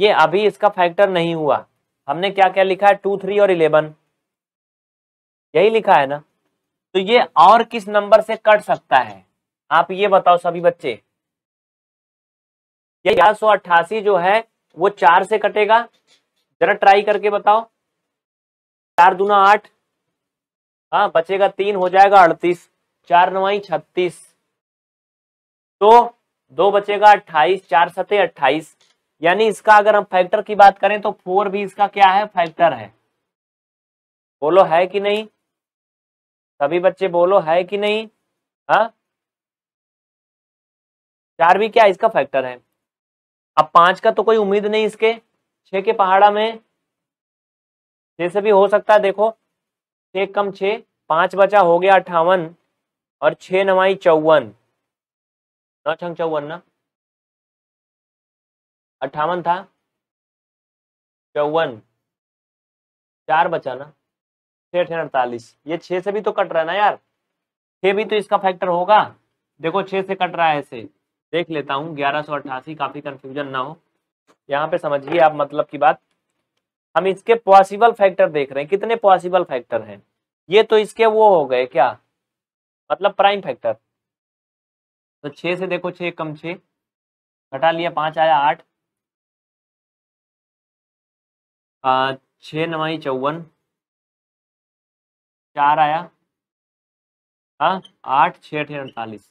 ये अभी इसका फैक्टर नहीं हुआ हमने क्या क्या लिखा है टू थ्री और इलेवन यही लिखा है ना तो ये और किस नंबर से कट सकता है आप ये बताओ सभी बच्चे ये ग्यारह सौ अट्ठासी जो है वो चार से कटेगा जरा ट्राई करके बताओ चार दूना आठ हाँ बचेगा तीन हो जाएगा अड़तीस चार नवाई छत्तीस तो दो बचेगा अट्ठाईस चार सते अट्ठाईस यानी इसका अगर हम फैक्टर की बात करें तो फोर भी इसका क्या है फैक्टर है बोलो है कि नहीं सभी बच्चे बोलो है कि नहीं हा चार भी क्या इसका फैक्टर है अब पांच का तो कोई उम्मीद नहीं इसके छ के पहाड़ा में जैसे से भी हो सकता है देखो छ कम छ पांच बचा हो गया अट्ठावन और छह नवाई चौवन हाँ, छंग चौवन ना अट्ठावन था चौवन चार बचा ना छठ अड़तालीस ये छह से भी तो कट रहा है ना यार छह भी तो इसका फैक्टर होगा देखो छह से कट रहा है ऐसे देख लेता हूँ ग्यारह सौ अट्ठासी काफ़ी कंफ्यूजन ना हो यहाँ पे समझिए आप मतलब की बात हम इसके पॉसिबल फैक्टर देख रहे हैं कितने पॉसिबल फैक्टर हैं ये तो इसके वो हो गए क्या मतलब प्राइम फैक्टर तो छः से देखो छः कम छः घटा लिया पाँच आया आठ छः नवाई चौवन चार आया हाँ आठ छह अठे अड़तालीस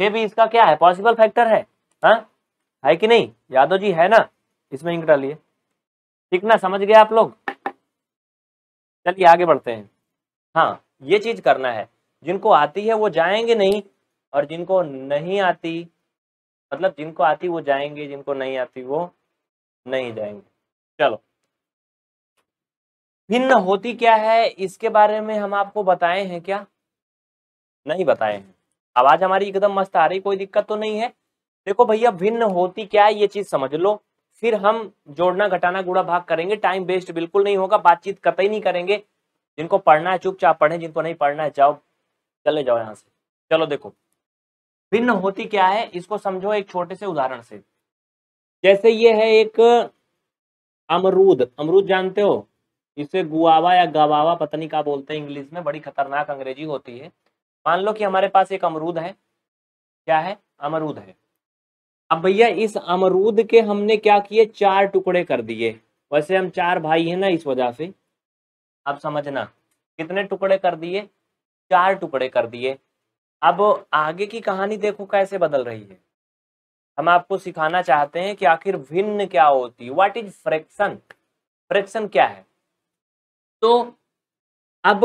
छह भी इसका क्या है पॉसिबल फैक्टर है हाँ है कि नहीं यादव जी है ना इसमें इंक डालिए ठीक ना समझ गए आप लोग चलिए आगे बढ़ते हैं हाँ ये चीज करना है जिनको आती है वो जाएंगे नहीं और जिनको नहीं आती मतलब जिनको आती वो जाएंगे जिनको नहीं आती वो नहीं जाएंगे चलो भिन्न होती क्या है इसके बारे में हम आपको बताए हैं क्या नहीं बताए हैं आवाज हमारी एकदम मस्त आ रही कोई दिक्कत तो नहीं है देखो भैया भिन्न होती क्या है ये चीज समझ लो फिर हम जोड़ना घटाना गुड़ा भाग करेंगे टाइम वेस्ट बिल्कुल नहीं होगा बातचीत कतई नहीं करेंगे जिनको पढ़ना है चुपचाप पढ़े जिनको नहीं पढ़ना है जाओ चले जाओ यहाँ से चलो देखो भिन्न होती क्या है इसको समझो एक छोटे से उदाहरण से जैसे ये है एक अमरूद अमरूद जानते हो इसे गुआवा या गवावा पता नहीं क्या बोलते हैं इंग्लिश में बड़ी खतरनाक अंग्रेजी होती है मान लो कि हमारे पास एक अमरूद है क्या है अमरूद है अब भैया इस अमरूद के हमने क्या किए चार टुकड़े कर दिए वैसे हम चार भाई हैं ना इस वजह से अब समझना कितने टुकड़े कर दिए चार टुकड़े कर दिए अब आगे की कहानी देखो कैसे बदल रही है हम आपको सिखाना चाहते हैं कि आखिर भिन्न क्या होती है व्हाट इज फ्रैक्शन फ्रैक्शन क्या है तो अब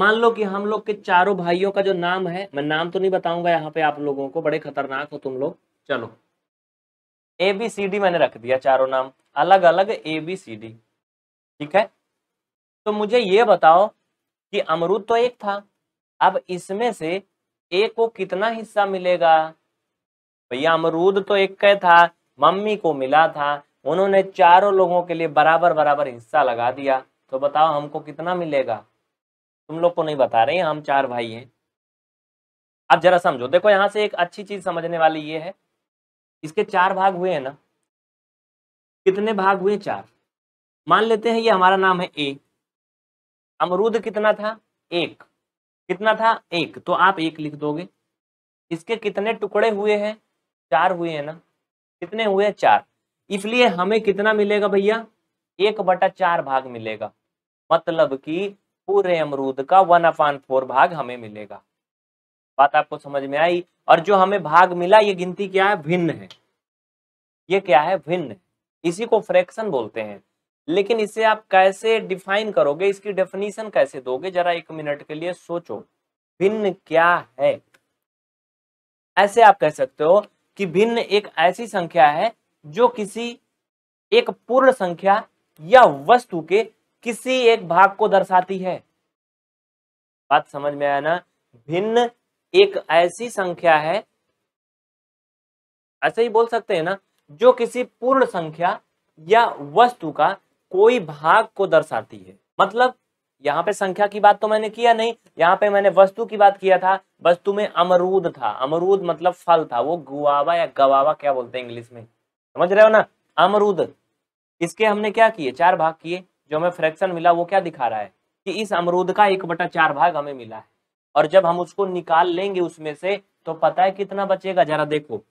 मान लो कि हम लोग के चारों भाइयों का जो नाम है मैं नाम तो नहीं बताऊंगा यहाँ पे आप लोगों को बड़े खतरनाक हो तुम लोग चलो ए बी सी डी मैंने रख दिया चारों नाम अलग अलग ए बी सी डी ठीक है तो मुझे ये बताओ कि अमरुद तो एक था अब इसमें से ए को कितना हिस्सा मिलेगा भैया अमरूद तो एक का था मम्मी को मिला था उन्होंने चारों लोगों के लिए बराबर बराबर हिस्सा लगा दिया तो बताओ हमको कितना मिलेगा तुम लोग को नहीं बता रहे हम चार भाई हैं अब जरा समझो देखो यहाँ से एक अच्छी चीज समझने वाली ये है इसके चार भाग हुए हैं ना कितने भाग हुए चार मान लेते हैं ये हमारा नाम है ए अमरूद कितना था एक कितना था एक तो आप एक लिख दोगे इसके कितने टुकड़े हुए हैं चार हुए हैं ना कितने हुए हैं चार इसलिए हमें कितना मिलेगा भैया एक बटा चार भाग मिलेगा मतलब कि पूरे अमरूद का वन अपान फोर भाग हमें मिलेगा बात आपको समझ में आई और जो हमें भाग मिला ये गिनती क्या है भिन्न है ये क्या है भिन्न इसी को फ्रैक्शन बोलते हैं लेकिन इसे आप कैसे डिफाइन करोगे इसकी डेफिनेशन कैसे दोगे जरा एक मिनट के लिए सोचो भिन्न क्या है ऐसे आप कह सकते हो कि भिन्न एक ऐसी संख्या है जो किसी एक पूर्ण संख्या या वस्तु के किसी एक भाग को दर्शाती है बात समझ में आया ना भिन्न एक ऐसी संख्या है ऐसे ही बोल सकते हैं ना जो किसी पूर्ण संख्या या वस्तु का कोई भाग को दर्शाती है मतलब यहाँ पे संख्या की बात तो मैंने किया नहीं यहाँ पे मैंने वस्तु की बात किया था वस्तु में अमरूद था अमरूद मतलब फल था वो गुआवा या गवावा क्या बोलते हैं इंग्लिश में समझ रहे हो ना अमरूद इसके हमने क्या किए चार भाग किए जो हमें फ्रैक्शन मिला वो क्या दिखा रहा है कि इस अमरूद का एक बटा चार भाग हमें मिला है और जब हम उसको निकाल लेंगे उसमें से तो पता है कितना बचेगा जरा देखो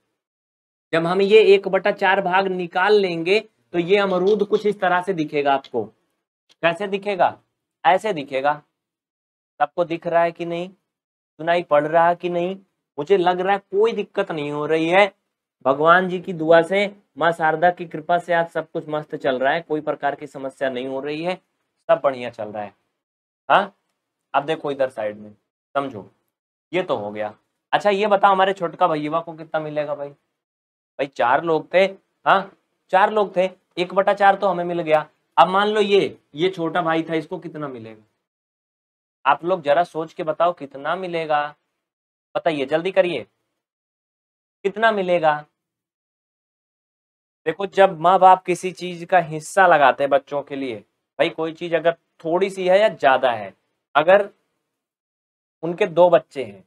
जब हम ये एक बटा चार भाग निकाल लेंगे तो ये अमरूद कुछ इस तरह से दिखेगा आपको कैसे दिखेगा ऐसे दिखेगा सबको दिख रहा है कि नहीं सुनाई पड़ रहा है कि नहीं मुझे लग रहा है कोई दिक्कत नहीं हो रही है भगवान जी की दुआ से माँ शारदा की कृपा से आज सब कुछ मस्त चल रहा है कोई प्रकार की समस्या नहीं हो रही है सब बढ़िया चल रहा है हाँ अब देखो इधर साइड में समझो ये तो हो गया अच्छा ये बताओ हमारे छोटका भैया को कितना मिलेगा भाई भाई चार लोग थे हाँ चार लोग थे एक बटा चार तो हमें मिल गया अब मान लो ये ये छोटा भाई था इसको कितना मिलेगा आप लोग जरा सोच के बताओ कितना मिलेगा बताइए जल्दी करिए कितना मिलेगा देखो जब माँ बाप किसी चीज का हिस्सा लगाते हैं बच्चों के लिए भाई कोई चीज अगर थोड़ी सी है या ज्यादा है अगर उनके दो बच्चे हैं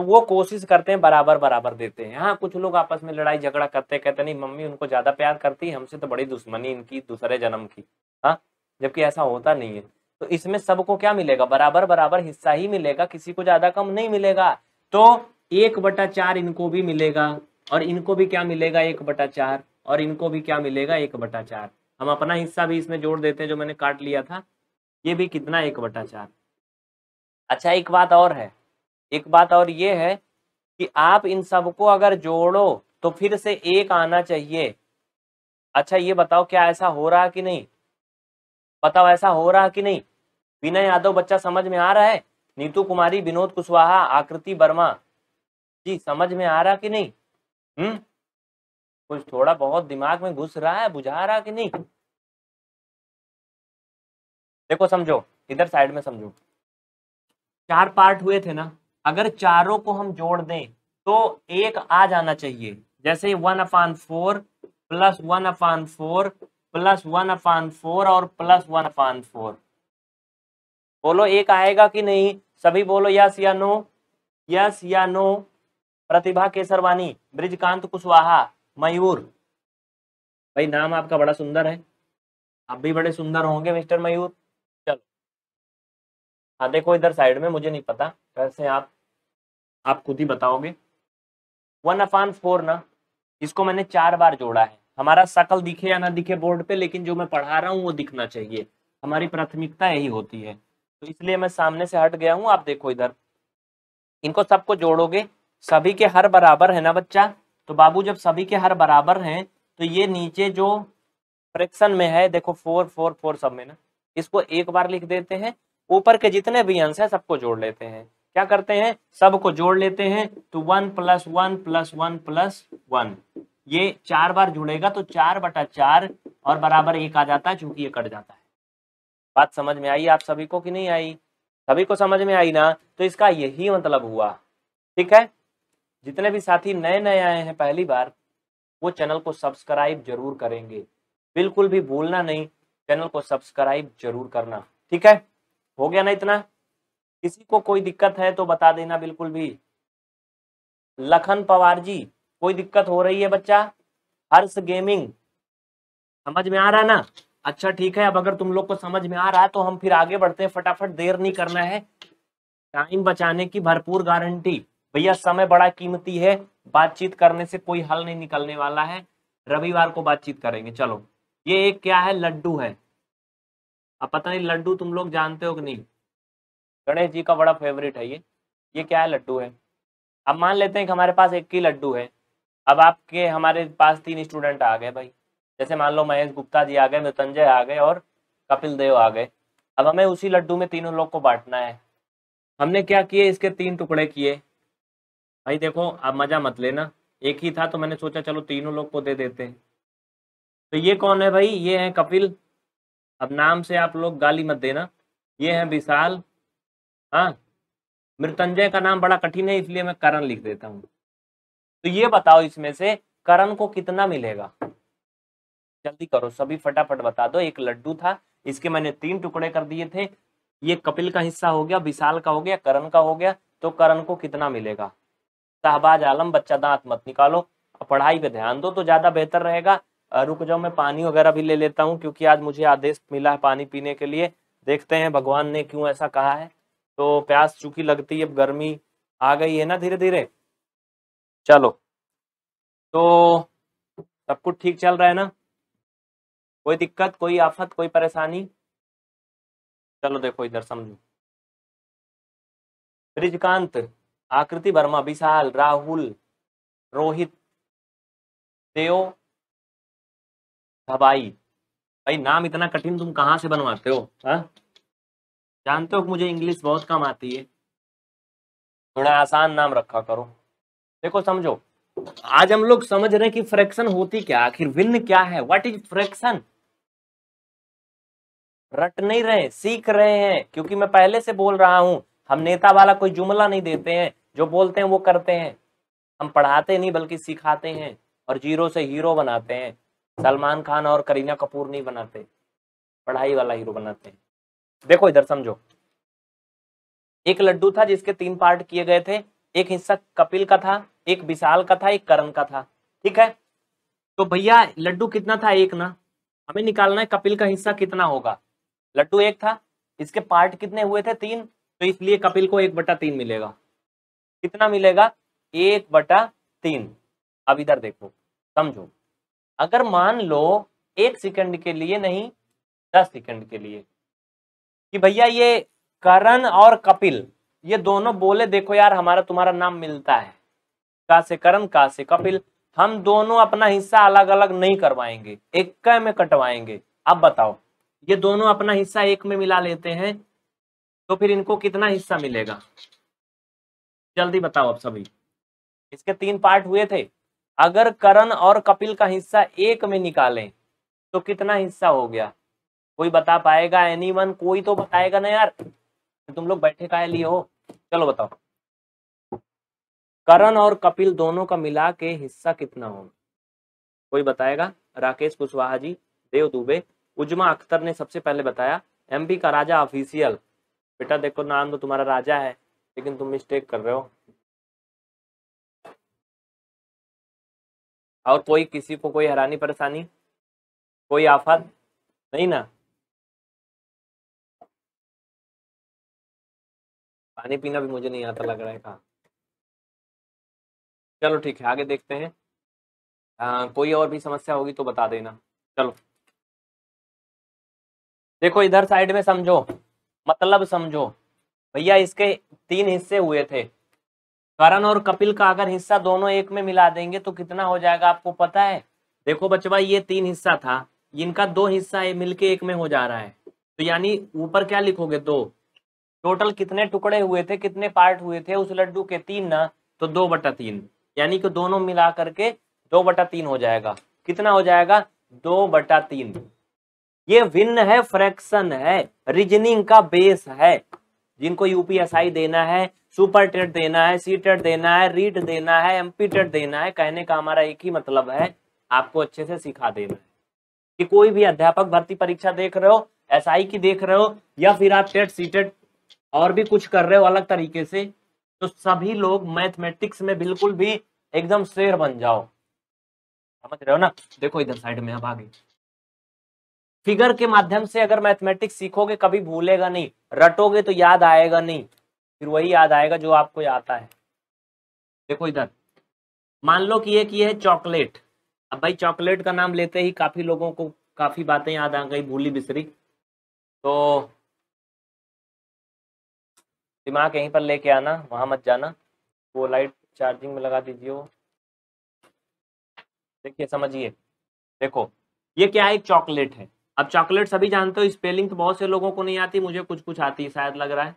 तो वो कोशिश करते हैं बराबर बराबर देते हैं हाँ कुछ लोग आपस में लड़ाई झगड़ा करते हैं कहते नहीं मम्मी उनको ज्यादा प्यार करती है हमसे तो बड़ी दुश्मनी इनकी दूसरे जन्म की हाँ जबकि ऐसा होता नहीं है तो इसमें सबको क्या मिलेगा बराबर बराबर हिस्सा ही मिलेगा किसी को ज्यादा कम नहीं मिलेगा तो एक बटा चार इनको भी मिलेगा और इनको भी क्या मिलेगा एक बटा चार और इनको भी क्या मिलेगा एक बटा चार हम अपना हिस्सा भी इसमें जोड़ देते हैं जो मैंने काट लिया था ये भी कितना एक बटा चार अच्छा एक बात और है एक बात और ये है कि आप इन सबको अगर जोड़ो तो फिर से एक आना चाहिए अच्छा ये बताओ क्या ऐसा हो रहा कि नहीं बताओ ऐसा हो रहा कि नहीं विनय यादव बच्चा समझ में आ रहा है नीतू कुमारी विनोद कुशवाहा आकृति वर्मा जी समझ में आ रहा कि नहीं हम्म कुछ थोड़ा बहुत दिमाग में घुस रहा है बुझा रहा कि नहीं देखो समझो इधर साइड में समझो चार पार्ट हुए थे ना अगर चारों को हम जोड़ दें तो एक आ जाना चाहिए जैसे one upon four plus one upon four plus one upon four और प्लस वन अपान फोर बोलो एक आएगा कि नहीं सभी बोलो यस या नो यस या नो प्रतिभा केसरवानी ब्रिजकांत कुशवाहा मयूर भाई नाम आपका बड़ा सुंदर है आप भी बड़े सुंदर होंगे मिस्टर मयूर चलो हाँ देखो इधर साइड में मुझे नहीं पता कैसे आप आप खुद ही बताओगे वन अफान फोर ना इसको मैंने चार बार जोड़ा है हमारा शकल दिखे या ना दिखे बोर्ड पे लेकिन जो मैं पढ़ा रहा हूँ वो दिखना चाहिए हमारी प्राथमिकता यही होती है तो इसलिए मैं सामने से हट गया हूँ आप देखो इधर इनको सबको जोड़ोगे सभी के हर बराबर है ना बच्चा तो बाबू जब सभी के हर बराबर हैं तो ये नीचे जो फ्रैक्शन में है देखो फोर फोर फोर सब में ना इसको एक बार लिख देते हैं ऊपर के जितने भी अंश है सबको जोड़ लेते हैं क्या करते हैं सब को जोड़ लेते हैं तो one plus one plus one plus one ये चार बार जुड़ेगा तो चार बटा चार और बराबर एक आ जाता है चूंकि ये कट जाता है बात समझ में आई आप सभी को कि नहीं आई सभी को समझ में आई ना तो इसका यही मतलब हुआ ठीक है जितने भी साथी नए नए आए हैं पहली बार वो चैनल को सब्सक्राइब जरूर करेंगे बिल्कुल भी भूलना नहीं चैनल को सब्सक्राइब जरूर करना ठीक है हो गया ना इतना किसी को कोई दिक्कत है तो बता देना बिल्कुल भी लखन पवार जी कोई दिक्कत हो रही है बच्चा हर्ष गेमिंग समझ में आ रहा ना अच्छा ठीक है अब अगर तुम लोग को समझ में आ रहा है तो हम फिर आगे बढ़ते हैं फटाफट देर नहीं करना है टाइम बचाने की भरपूर गारंटी भैया समय बड़ा कीमती है बातचीत करने से कोई हल नहीं निकलने वाला है रविवार को बातचीत करेंगे चलो ये एक क्या है लड्डू है अब पता नहीं लड्डू तुम लोग जानते हो कि नहीं गणेश जी का बड़ा फेवरेट है ये ये क्या है लड्डू है अब मान लेते हैं कि हमारे पास एक ही लड्डू है अब आपके हमारे पास तीन स्टूडेंट आ गए भाई जैसे मान लो महेश गुप्ता जी आ गए मृतंजय आ गए और कपिल देव आ गए अब हमें उसी लड्डू में तीनों लोग को बांटना है हमने क्या किए इसके तीन टुकड़े किए भाई देखो अब मजा मत लेना एक ही था तो मैंने सोचा चलो तीनों लोग को दे देते हैं तो ये कौन है भाई ये है कपिल अब नाम से आप लोग गाली मत देना ये है विशाल हाँ मृतंजय का नाम बड़ा कठिन है इसलिए मैं करण लिख देता हूँ तो ये बताओ इसमें से करण को कितना मिलेगा जल्दी करो सभी फटाफट बता दो एक लड्डू था इसके मैंने तीन टुकड़े कर दिए थे ये कपिल का हिस्सा हो गया विशाल का हो गया करण का हो गया तो करण को कितना मिलेगा शाहबाज आलम बच्चा दांत मत निकालो पढ़ाई पे ध्यान दो तो ज्यादा बेहतर रहेगा रुक जाओ मैं पानी वगैरह भी ले लेता हूँ क्योंकि आज मुझे आदेश मिला है पानी पीने के लिए देखते हैं भगवान ने क्यों ऐसा कहा है तो प्यास चूकी लगती है अब गर्मी आ गई है ना धीरे धीरे चलो तो सब कुछ ठीक चल रहा है ना कोई दिक्कत कोई आफत कोई परेशानी चलो देखो इधर समझो ब्रिजकांत आकृति वर्मा विशाल राहुल रोहित देव धबाई भाई नाम इतना कठिन तुम कहां से बनवाते हो हा? जानते हो मुझे इंग्लिश बहुत कम आती है थोड़ा आसान नाम रखा करो देखो समझो आज हम लोग समझ रहे हैं कि फ्रैक्शन होती क्या आखिर विन क्या है व्हाट इज फ्रैक्शन रट नहीं रहे सीख रहे हैं क्योंकि मैं पहले से बोल रहा हूं हम नेता वाला कोई जुमला नहीं देते हैं जो बोलते हैं वो करते हैं हम पढ़ाते नहीं बल्कि सिखाते हैं और जीरो से हीरो बनाते हैं सलमान खान और करीना कपूर नहीं बनाते पढ़ाई वाला हीरो बनाते हैं देखो इधर समझो एक लड्डू था जिसके तीन पार्ट किए गए थे एक हिस्सा कपिल का था एक विशाल का था एक करण का था ठीक है तो भैया लड्डू कितना था एक ना हमें निकालना है कपिल का हिस्सा कितना होगा लड्डू एक था इसके पार्ट कितने हुए थे तीन तो इसलिए कपिल को एक बटा तीन मिलेगा कितना मिलेगा एक बटा तीन अब इधर देखो समझो अगर मान लो एक सेकंड के लिए नहीं दस सेकंड के लिए कि भैया ये करण और कपिल ये दोनों बोले देखो यार हमारा तुम्हारा नाम मिलता है का से करण का से कपिल हम दोनों अपना हिस्सा अलग अलग नहीं करवाएंगे एक में कटवाएंगे अब बताओ ये दोनों अपना हिस्सा एक में मिला लेते हैं तो फिर इनको कितना हिस्सा मिलेगा जल्दी बताओ आप सभी इसके तीन पार्ट हुए थे अगर करण और कपिल का हिस्सा एक में निकालें तो कितना हिस्सा हो गया कोई बता पाएगा एनी वन कोई तो बताएगा ना यार तुम लोग बैठे का लिए हो चलो बताओ करण और कपिल दोनों का मिला के हिस्सा कितना होगा कोई बताएगा राकेश कुशवाहा जी देव दुबे उजमा अख्तर ने सबसे पहले बताया एमपी का राजा ऑफिशियल बेटा देखो नाम तो तुम्हारा राजा है लेकिन तुम मिस्टेक कर रहे हो और कोई किसी को कोई हैरानी परेशानी कोई आफत नहीं ना पानी पीना भी मुझे नहीं आता लग रहा है कहा चलो ठीक है आगे देखते हैं आ, कोई और भी समस्या होगी तो बता देना चलो देखो इधर साइड में समझो मतलब समझो भैया इसके तीन हिस्से हुए थे करण और कपिल का अगर हिस्सा दोनों एक में मिला देंगे तो कितना हो जाएगा आपको पता है देखो बचवा ये तीन हिस्सा था इनका दो हिस्सा मिलके एक में हो जा रहा है तो यानी ऊपर क्या लिखोगे दो टोटल कितने टुकड़े हुए थे कितने पार्ट हुए थे उस लड्डू के तीन ना तो दो बटा तीन यानी कि दोनों मिला करके दो बटा तीन हो जाएगा कितना हो जाएगा दो बटा तीन ये विन है फ्रैक्शन है रीजनिंग का बेस है जिनको यूपीएसआई देना है सुपर टेट देना है सी टेट देना है रीट देना है एमपी टेट देना है कहने का हमारा एक ही मतलब है आपको अच्छे से सिखा देना है कि कोई भी अध्यापक भर्ती परीक्षा देख रहे हो एसआई की देख रहे हो या फिर आप टेट सी टेट और भी कुछ कर रहे हो अलग तरीके से तो सभी लोग मैथमेटिक्स में बिल्कुल भी एकदम शेर बन जाओ समझ रहे हो ना देखो इधर साइड में अब आगे फिगर के माध्यम से अगर मैथमेटिक्स सीखोगे कभी भूलेगा नहीं रटोगे तो याद आएगा नहीं फिर वही याद आएगा जो आपको आता है देखो इधर मान लो कि ये है चॉकलेट अब भाई चॉकलेट का नाम लेते ही काफी लोगों को काफी बातें याद आ गई भूली बिसरी तो दिमाग यहीं पर लेके आना वहाँ मत जाना वो लाइट चार्जिंग में लगा दीजिए देखिए समझिए देखो ये क्या है चॉकलेट है अब चॉकलेट सभी जानते हो स्पेलिंग तो बहुत से लोगों को नहीं आती मुझे कुछ कुछ आती है शायद लग रहा है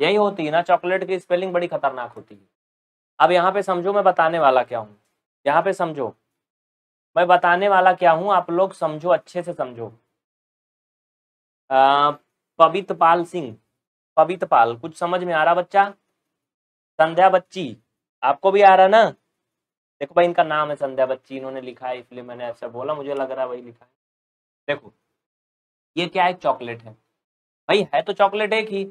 यही होती है ना चॉकलेट की स्पेलिंग बड़ी खतरनाक होती है अब यहाँ पे समझो मैं बताने वाला क्या हूँ यहाँ पे समझो मैं बताने वाला क्या हूँ आप लोग समझो अच्छे से समझो पवित्र पाल सिंह पवित पाल कुछ समझ में आ रहा बच्चा संध्या बच्ची आपको भी आ रहा ना देखो भाई इनका नाम है संध्या बच्ची इन्होंने लिखा है इसलिए मैंने ऐसा बोला मुझे लग रहा है वही लिखा है देखो ये क्या है चॉकलेट है भाई है तो चॉकलेट एक ही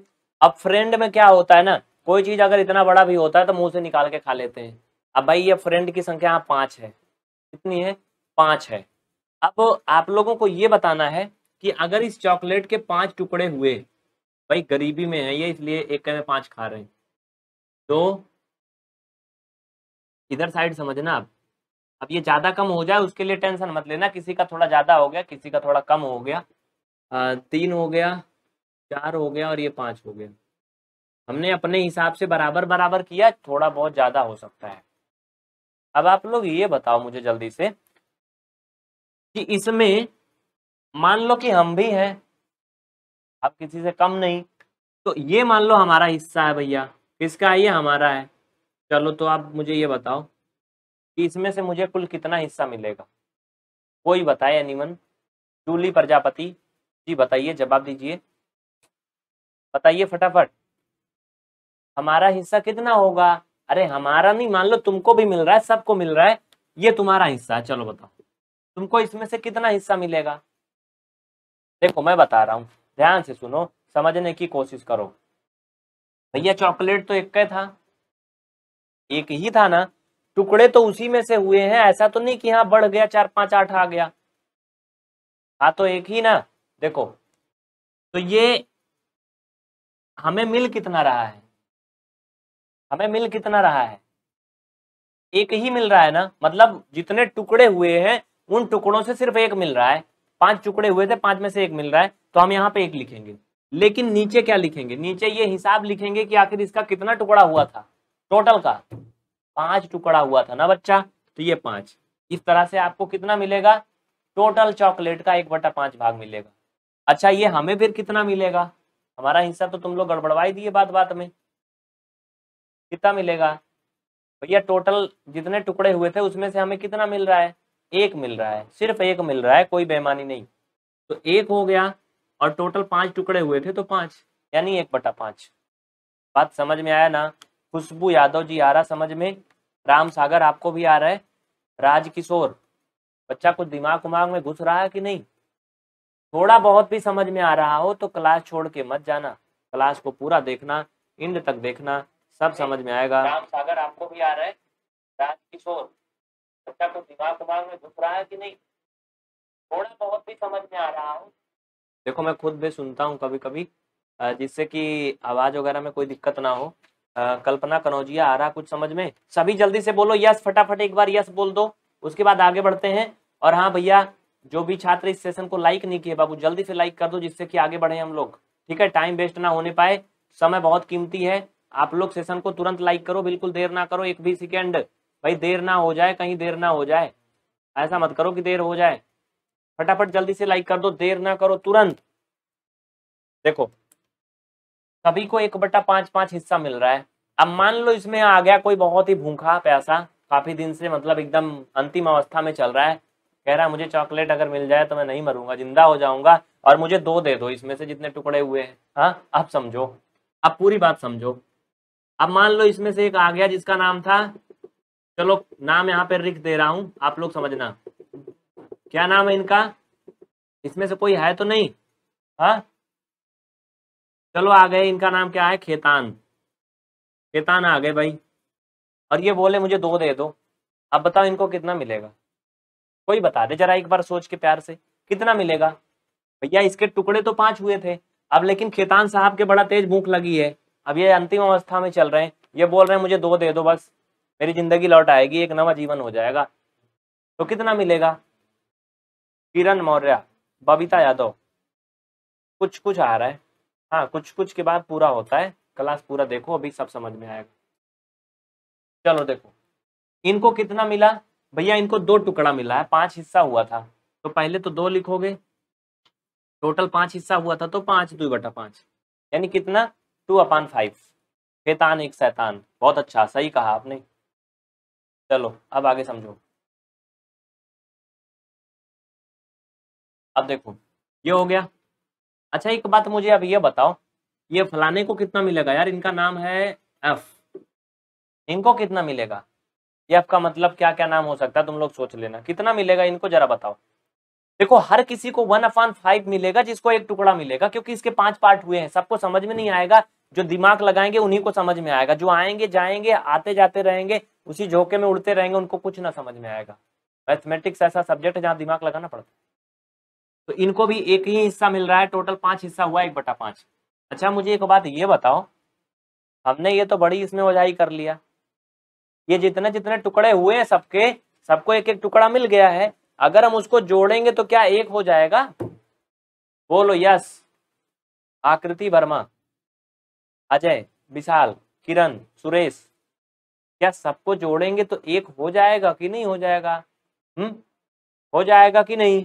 अब फ्रेंड में क्या होता है ना कोई चीज अगर इतना बड़ा भी होता है तो मुंह से निकाल के खा लेते हैं अब भाई ये फ्रेंड की संख्या यहाँ पांच है कितनी है पांच है अब आप लोगों को ये बताना है कि अगर इस चॉकलेट के पांच टुकड़े हुए भाई गरीबी में है ये इसलिए एक में पांच खा रहे हैं तो इधर साइड समझना आप अब ये ज़्यादा कम हो जाए उसके लिए टेंशन मत लेना किसी का थोड़ा ज़्यादा हो गया किसी का थोड़ा कम हो गया आ, तीन हो गया चार हो गया और ये पांच हो गया हमने अपने हिसाब से बराबर बराबर किया थोड़ा बहुत ज़्यादा हो सकता है अब आप लोग ये बताओ मुझे जल्दी से कि इसमें मान लो कि हम भी हैं आप किसी से कम नहीं तो ये मान लो हमारा हिस्सा है भैया किसका है ये हमारा है चलो तो आप मुझे ये बताओ कि इसमें से मुझे कुल कितना हिस्सा मिलेगा कोई बताए अनिमन जूली प्रजापति जी बताइए जवाब दीजिए बताइए फटाफट हमारा हिस्सा कितना होगा अरे हमारा नहीं मान लो तुमको भी मिल रहा है सबको मिल रहा है ये तुम्हारा हिस्सा है चलो बताओ तुमको इसमें से कितना हिस्सा मिलेगा देखो मैं बता रहा हूं ध्यान से सुनो समझने की कोशिश करो भैया चॉकलेट तो एक का था एक ही था ना टुकड़े तो उसी में से हुए हैं ऐसा तो नहीं कि हाँ बढ़ गया चार पांच आठ आ गया हाँ तो एक ही ना देखो तो ये हमें मिल कितना रहा है हमें मिल कितना रहा है एक ही मिल रहा है ना मतलब जितने टुकड़े हुए हैं उन टुकड़ों से सिर्फ एक मिल रहा है पांच टुकड़े हुए थे हम्म। पांच में से एक मिल रहा है तो हम यहाँ पे एक लिखेंगे लेकिन नीचे क्या लिखेंगे नीचे ये हिसाब लिखेंगे कि आखिर इसका कितना टुकड़ा हुआ था टोटल का पांच टुकड़ा हुआ था ना बच्चा तो ये पांच इस तरह से आपको कितना मिलेगा टोटल चॉकलेट का एक बटा पांच भाग मिलेगा अच्छा ये हमें फिर कितना मिलेगा हमारा हिस्सा तो तुम लोग गड़बड़वाई दिए बात बात में कितना मिलेगा भैया टोटल जितने टुकड़े हुए थे उसमें से हमें कितना मिल रहा है एक मिल रहा है सिर्फ एक मिल रहा है कोई बेमानी नहीं तो एक हो गया और टोटल पांच टुकड़े हुए थे तो पांच यानी एक बटा पांच बात समझ में आया ना खुशबू यादव जी आ रहा समझ में राम सागर आपको भी आ रहा है राज किशोर बच्चा कुछ दिमाग उमाग में घुस रहा है कि नहीं थोड़ा बहुत भी समझ में आ रहा हो तो क्लास छोड़ के मत जाना क्लास को पूरा देखना इंड तक देखना सब समझ में आएगा राम सागर आपको भी आ रहा है राज किशोर बच्चा को तो दिमाग दिमाग में घुस रहा है कि नहीं थोड़ा बहुत भी समझ में आ रहा हूँ देखो मैं खुद भी सुनता हूँ कभी कभी जिससे कि आवाज वगैरह में कोई दिक्कत ना हो कल्पना कनौजिया आ रहा कुछ समझ में सभी जल्दी से बोलो यस फटाफट एक बार यस बोल दो उसके बाद आगे बढ़ते हैं और हाँ भैया जो भी छात्र इस सेशन को लाइक नहीं किए बाबू जल्दी से लाइक कर दो जिससे कि आगे बढ़े हम लोग ठीक है टाइम वेस्ट ना होने पाए समय बहुत कीमती है आप लोग सेशन को तुरंत लाइक करो बिल्कुल देर ना करो एक भी सेकेंड भाई देर ना हो जाए कहीं देर ना हो जाए ऐसा मत करो कि देर हो जाए फटाफट जल्दी से लाइक कर दो देर ना करो तुरंत देखो सभी को एक बट्टा पांच पांच हिस्सा मिल रहा है अब मान लो इसमें आ गया कोई बहुत ही भूखा प्यासा काफी दिन से मतलब एकदम अंतिम अवस्था में चल रहा है कह रहा है मुझे चॉकलेट अगर मिल जाए तो मैं नहीं मरूंगा जिंदा हो जाऊंगा और मुझे दो दे दो इसमें से जितने टुकड़े हुए हैं हाँ अब समझो अब पूरी बात समझो अब मान लो इसमें से एक आ गया जिसका नाम था चलो नाम यहाँ पे लिख दे रहा हूँ आप लोग समझना क्या नाम है इनका इसमें से कोई है तो नहीं हा? चलो आ गए इनका नाम क्या है खेतान खेतान आ गए भाई और ये बोले मुझे दो दे दो अब बताओ इनको कितना मिलेगा कोई बता दे जरा एक बार सोच के प्यार से कितना मिलेगा भैया इसके टुकड़े तो पांच हुए थे अब लेकिन खेतान साहब के बड़ा तेज भूख लगी है अब ये अंतिम अवस्था में चल रहे हैं ये बोल रहे हैं मुझे दो दे दो बस मेरी जिंदगी लौट आएगी एक नवा जीवन हो जाएगा तो कितना मिलेगा किरण मौर्य बबीता यादव कुछ कुछ आ रहा है हाँ कुछ कुछ के बाद पूरा होता है क्लास पूरा देखो अभी सब समझ में आएगा चलो देखो इनको कितना मिला भैया इनको दो टुकड़ा मिला है पांच हिस्सा हुआ था तो पहले तो दो लिखोगे टोटल पांच हिस्सा हुआ था तो पांच दो बटा पांच यानी कितना टू अपान फाइव शैतान एक सैतान बहुत अच्छा सही कहा आपने चलो अब आगे समझो अब देखो ये हो गया अच्छा एक बात मुझे अब ये बताओ ये फलाने को कितना मिलेगा यार इनका नाम है एफ इनको कितना मिलेगा एफ का मतलब क्या क्या नाम हो सकता है तुम लोग सोच लेना कितना मिलेगा इनको जरा बताओ देखो हर किसी को वन अफान फाइव मिलेगा जिसको एक टुकड़ा मिलेगा क्योंकि इसके पांच पार्ट हुए हैं सबको समझ में नहीं आएगा जो दिमाग लगाएंगे उन्हीं को समझ में आएगा जो आएंगे जाएंगे आते जाते रहेंगे उसी झोंके में उड़ते रहेंगे उनको कुछ ना समझ में आएगा मैथमेटिक्स ऐसा सब्जेक्ट है जहाँ दिमाग लगाना पड़ता है तो इनको भी एक ही हिस्सा मिल रहा है टोटल पांच हिस्सा हुआ एक बटा पांच अच्छा मुझे एक बात ये बताओ हमने ये तो बड़ी इसमें वजाई कर लिया ये जितने जितने टुकड़े हुए हैं सबके सबको एक एक टुकड़ा मिल गया है अगर हम उसको जोड़ेंगे तो क्या एक हो जाएगा बोलो यस आकृति वर्मा अजय विशाल किरण सुरेश क्या सबको जोड़ेंगे तो एक हो जाएगा कि नहीं हो जाएगा हम्म हो जाएगा कि नहीं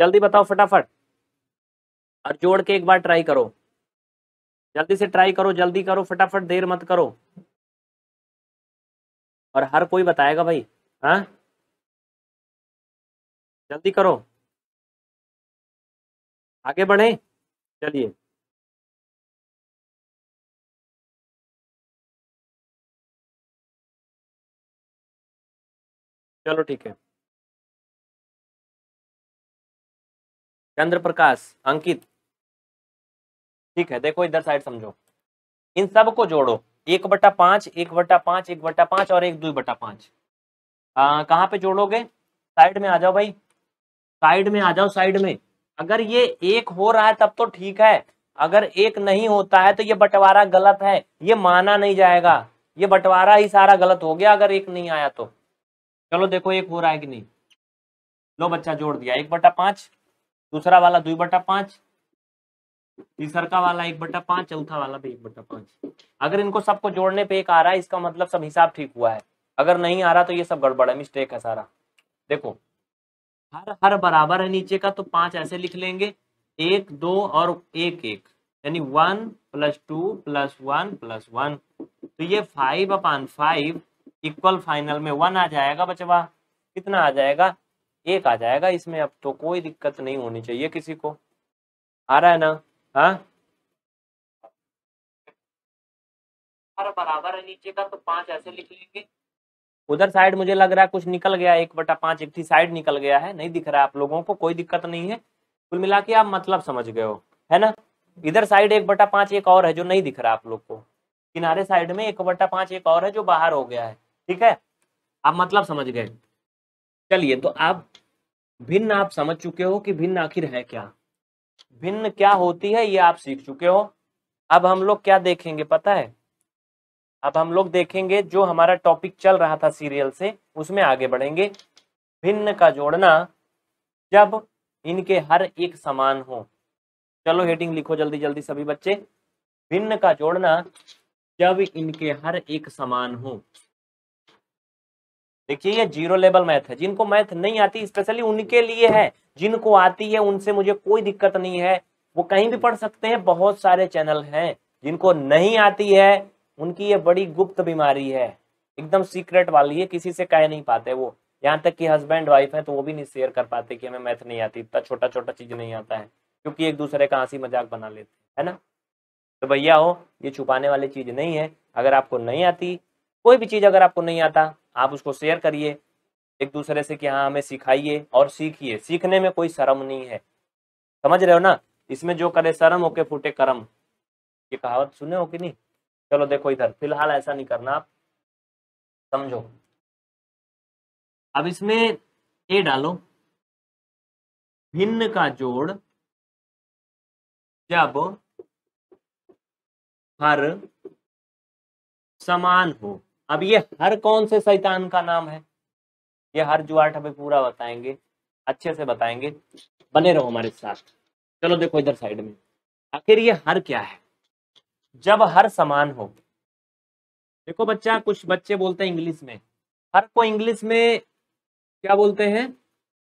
जल्दी बताओ फटाफट और जोड़ के एक बार ट्राई करो जल्दी से ट्राई करो जल्दी करो फटाफट देर मत करो और हर कोई बताएगा भाई हाँ जल्दी करो आगे बढ़े चलिए चलो ठीक है चंद्र प्रकाश अंकित ठीक है देखो इधर साइड समझो इन सब को जोड़ो एक बटा पांच एक बटा पांच एक बटा पांच और एक दो बटा पांच कहाँ पे जोड़ोगे साइड में आ जाओ भाई साइड में आ जाओ साइड में अगर ये एक हो रहा है तब तो ठीक है अगर एक नहीं होता है तो ये बंटवारा गलत है ये माना नहीं जाएगा ये बंटवारा ही सारा गलत हो गया अगर एक नहीं आया तो चलो देखो एक हो रहा है कि नहीं लो बच्चा जोड़ दिया एक बटा पांच दूसरा वाला दुई बटा पांच तीसरा का वाला एक बटा पांच चौथा वाला भी एक बटा पांच अगर इनको सबको जोड़ने पे एक आ रहा है इसका मतलब सब हिसाब ठीक हुआ है अगर नहीं आ रहा तो ये सब गड़बड़ है मिस्टेक है सारा देखो हर हर बराबर है नीचे का तो पांच ऐसे लिख लेंगे एक दो और एक एक यानी one plus two plus one plus one तो ये five upon five equal final में वन आ जाएगा बचवा कितना आ जाएगा एक आ जाएगा इसमें अब तो कोई दिक्कत नहीं होनी चाहिए किसी को आ रहा है ना हाँ बराबर है नीचे का तो पांच ऐसे लिख लेंगे उधर साइड मुझे लग रहा है कुछ निकल गया एक बटा पांच एक साइड निकल गया है नहीं दिख रहा है आप लोगों को कोई दिक्कत नहीं है कुल मिला के आप मतलब समझ गए हो है ना इधर साइड एक बटा पांच एक और है जो नहीं दिख रहा आप लोग को किनारे साइड में एक बटा पांच एक और है जो बाहर हो गया है ठीक है आप मतलब समझ गए चलिए तो आप भिन्न आप समझ चुके हो कि भिन्न आखिर है क्या भिन्न क्या होती है ये आप सीख चुके हो अब हम लोग क्या देखेंगे पता है अब हम लोग देखेंगे जो हमारा टॉपिक चल रहा था सीरियल से उसमें आगे बढ़ेंगे भिन्न का जोड़ना जब इनके हर एक समान हो चलो हेडिंग लिखो जल्दी जल्दी सभी बच्चे भिन्न का जोड़ना जब इनके हर एक समान हो देखिए ये जीरो लेवल मैथ है जिनको मैथ नहीं आती स्पेशली उनके लिए है जिनको आती है उनसे मुझे कोई दिक्कत नहीं है वो कहीं भी पढ़ सकते हैं बहुत सारे चैनल हैं जिनको नहीं आती है उनकी ये बड़ी गुप्त बीमारी है एकदम सीक्रेट वाली है किसी से कह नहीं पाते वो यहाँ तक कि हस्बैंड वाइफ है तो वो भी नहीं शेयर कर पाते कि हमें मैथ नहीं आती इतना छोटा छोटा चीज नहीं आता है क्योंकि एक दूसरे का हंसी मजाक बना लेते है ना तो भैया हो ये छुपाने वाली चीज नहीं है अगर आपको नहीं आती कोई भी चीज अगर आपको नहीं आता आप उसको शेयर करिए एक दूसरे से कि हाँ हमें सिखाइए और सीखिए सीखने में कोई शर्म नहीं है समझ रहे हो ना इसमें जो करे शर्म होके फूटे कर्म ये कहावत सुने हो कि नहीं चलो देखो इधर फिलहाल ऐसा नहीं करना आप समझो अब इसमें ए डालो भिन्न का जोड़ जब हर समान हो अब ये हर कौन से शैतान का नाम है ये हर जुआठ हमें पूरा बताएंगे अच्छे से बताएंगे बने रहो हमारे साथ चलो देखो इधर साइड में आखिर ये हर क्या है जब हर समान हो देखो बच्चा कुछ बच्चे बोलते हैं इंग्लिश में हर को इंग्लिश में क्या बोलते हैं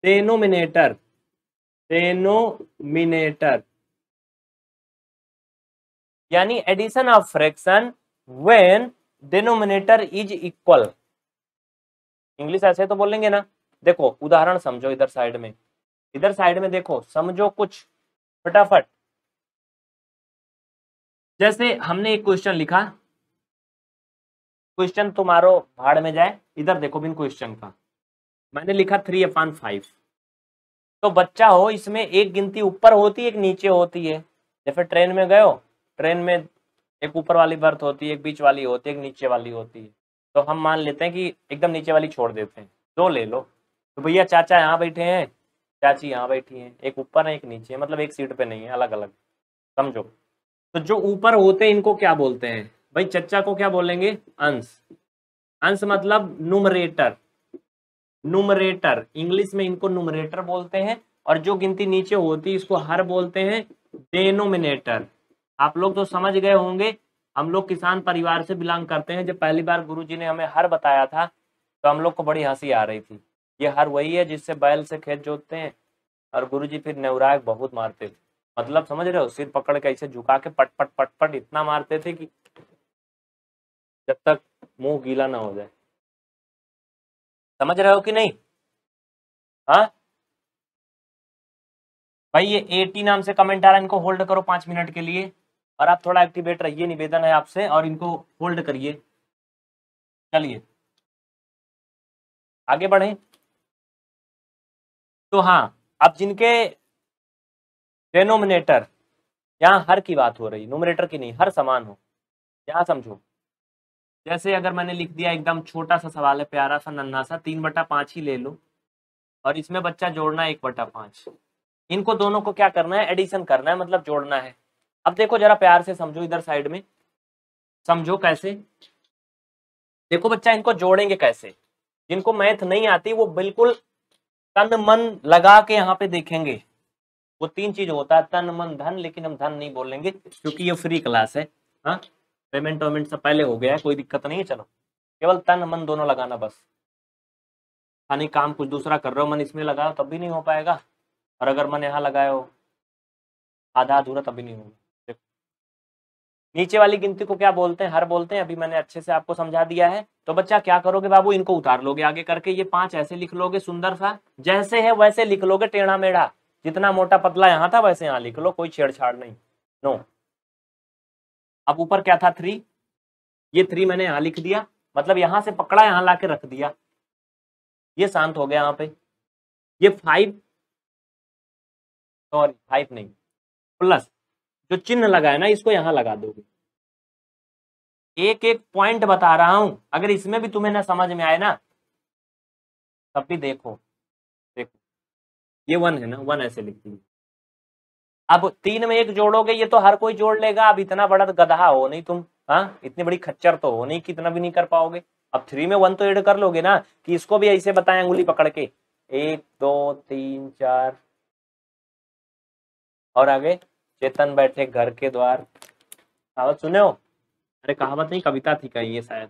डेनोमिनेटर डेनोमिनेटर यानी addition of fraction when denominator is equal English ऐसे तो बोलेंगे ना देखो उदाहरण समझो इधर साइड में इधर साइड में देखो समझो कुछ फटाफट जैसे हमने एक क्वेश्चन लिखा क्वेश्चन तुम्हारो भाड़ में जाए इधर देखो बिन क्वेश्चन का मैंने लिखा थ्री अपान फाइव तो बच्चा हो इसमें एक गिनती ऊपर होती है एक नीचे होती है जैसे ट्रेन में गए हो ट्रेन में एक ऊपर वाली बर्थ होती है एक बीच वाली होती है एक नीचे वाली होती है तो हम मान लेते हैं कि एकदम नीचे वाली छोड़ देते हैं दो ले लो तो भैया चाचा यहाँ बैठे हैं चाची यहाँ बैठी हैं एक ऊपर है एक नीचे मतलब एक सीट पे नहीं है अलग अलग समझो तो जो ऊपर होते हैं इनको क्या बोलते हैं भाई चचा को क्या बोलेंगे अंश अंश मतलब नुमरेटर नुमरेटर इंग्लिश में इनको नुमरेटर बोलते हैं और जो गिनती नीचे होती है इसको हर बोलते हैं डेनोमिनेटर आप लोग तो समझ गए होंगे हम लोग किसान परिवार से बिलोंग करते हैं जब पहली बार गुरु जी ने हमें हर बताया था तो हम लोग को बड़ी हंसी आ रही थी ये हर वही है जिससे बैल से खेत जोतते हैं और गुरु जी फिर नवराग बहुत मारते थे मतलब समझ रहे हो सिर पकड़ के ऐसे झुका के पट पट पट पट इतना मारते थे कि जब तक मुंह गीला ना हो जाए समझ रहे हो कि नहीं हाँ भाई ये एटी नाम से कमेंट आ रहा है इनको होल्ड करो पांच मिनट के लिए और आप थोड़ा एक्टिवेट रहिए निवेदन है आपसे और इनको होल्ड करिए चलिए आगे बढ़े तो हाँ अब जिनके डेनोमिनेटर यहाँ हर की बात हो रही नोमिनेटर की नहीं हर समान हो यहाँ समझो जैसे अगर मैंने लिख दिया एकदम छोटा सा सवाल है प्यारा सा नन्हा सा तीन बटा पाँच ही ले लो और इसमें बच्चा जोड़ना है एक बटा पाँच इनको दोनों को क्या करना है एडिशन करना है मतलब जोड़ना है अब देखो जरा प्यार से समझो इधर साइड में समझो कैसे देखो बच्चा इनको जोड़ेंगे कैसे जिनको मैथ नहीं आती वो बिल्कुल तन मन लगा के यहाँ पे देखेंगे वो तीन चीज होता है तन मन धन लेकिन हम धन नहीं बोलेंगे क्योंकि ये फ्री क्लास है हाँ पेमेंट वेमेंट सब पहले हो गया है कोई दिक्कत नहीं है चलो केवल तन मन दोनों लगाना बस यानी काम कुछ दूसरा कर रहे हो मन इसमें लगाओ तब भी नहीं हो पाएगा और अगर मन यहाँ लगाए हो आधा अधूरा तब भी नहीं होगा नीचे वाली गिनती को क्या बोलते हैं हर बोलते हैं अभी मैंने अच्छे से आपको समझा दिया है तो बच्चा क्या करोगे बाबू इनको उतार लोगे आगे करके ये पांच ऐसे लिख लोगे सुंदर सा जैसे है वैसे लिख लोगे टेढ़ा मेढ़ा जितना मोटा पतला यहाँ था वैसे यहाँ लिख लो कोई छेड़छाड़ नहीं नो अब ऊपर क्या था थ्री ये थ्री मैंने यहाँ लिख दिया मतलब यहां से पकड़ा यहाँ ला रख दिया ये शांत हो गया यहाँ पे ये फाइव सॉरी फाइव नहीं प्लस जो चिन्ह है ना इसको यहां लगा दोगे एक एक पॉइंट बता रहा हूं अगर इसमें भी तुम्हें ना समझ में आए ना तब भी देखो देखो ये वन है ना वन ऐसे लिख है अब तीन में एक जोड़ोगे ये तो हर कोई जोड़ लेगा अब इतना बड़ा तो गधा हो नहीं तुम हाँ इतनी बड़ी खच्चर तो हो नहीं कितना भी नहीं कर पाओगे अब थ्री में वन तो एड कर लोगे ना कि इसको भी ऐसे बताएं अंगुली पकड़ के एक दो तीन चार और आगे चेतन बैठे घर के द्वार कहावत सुने हो अरे कहावत नहीं कविता थी कही शायद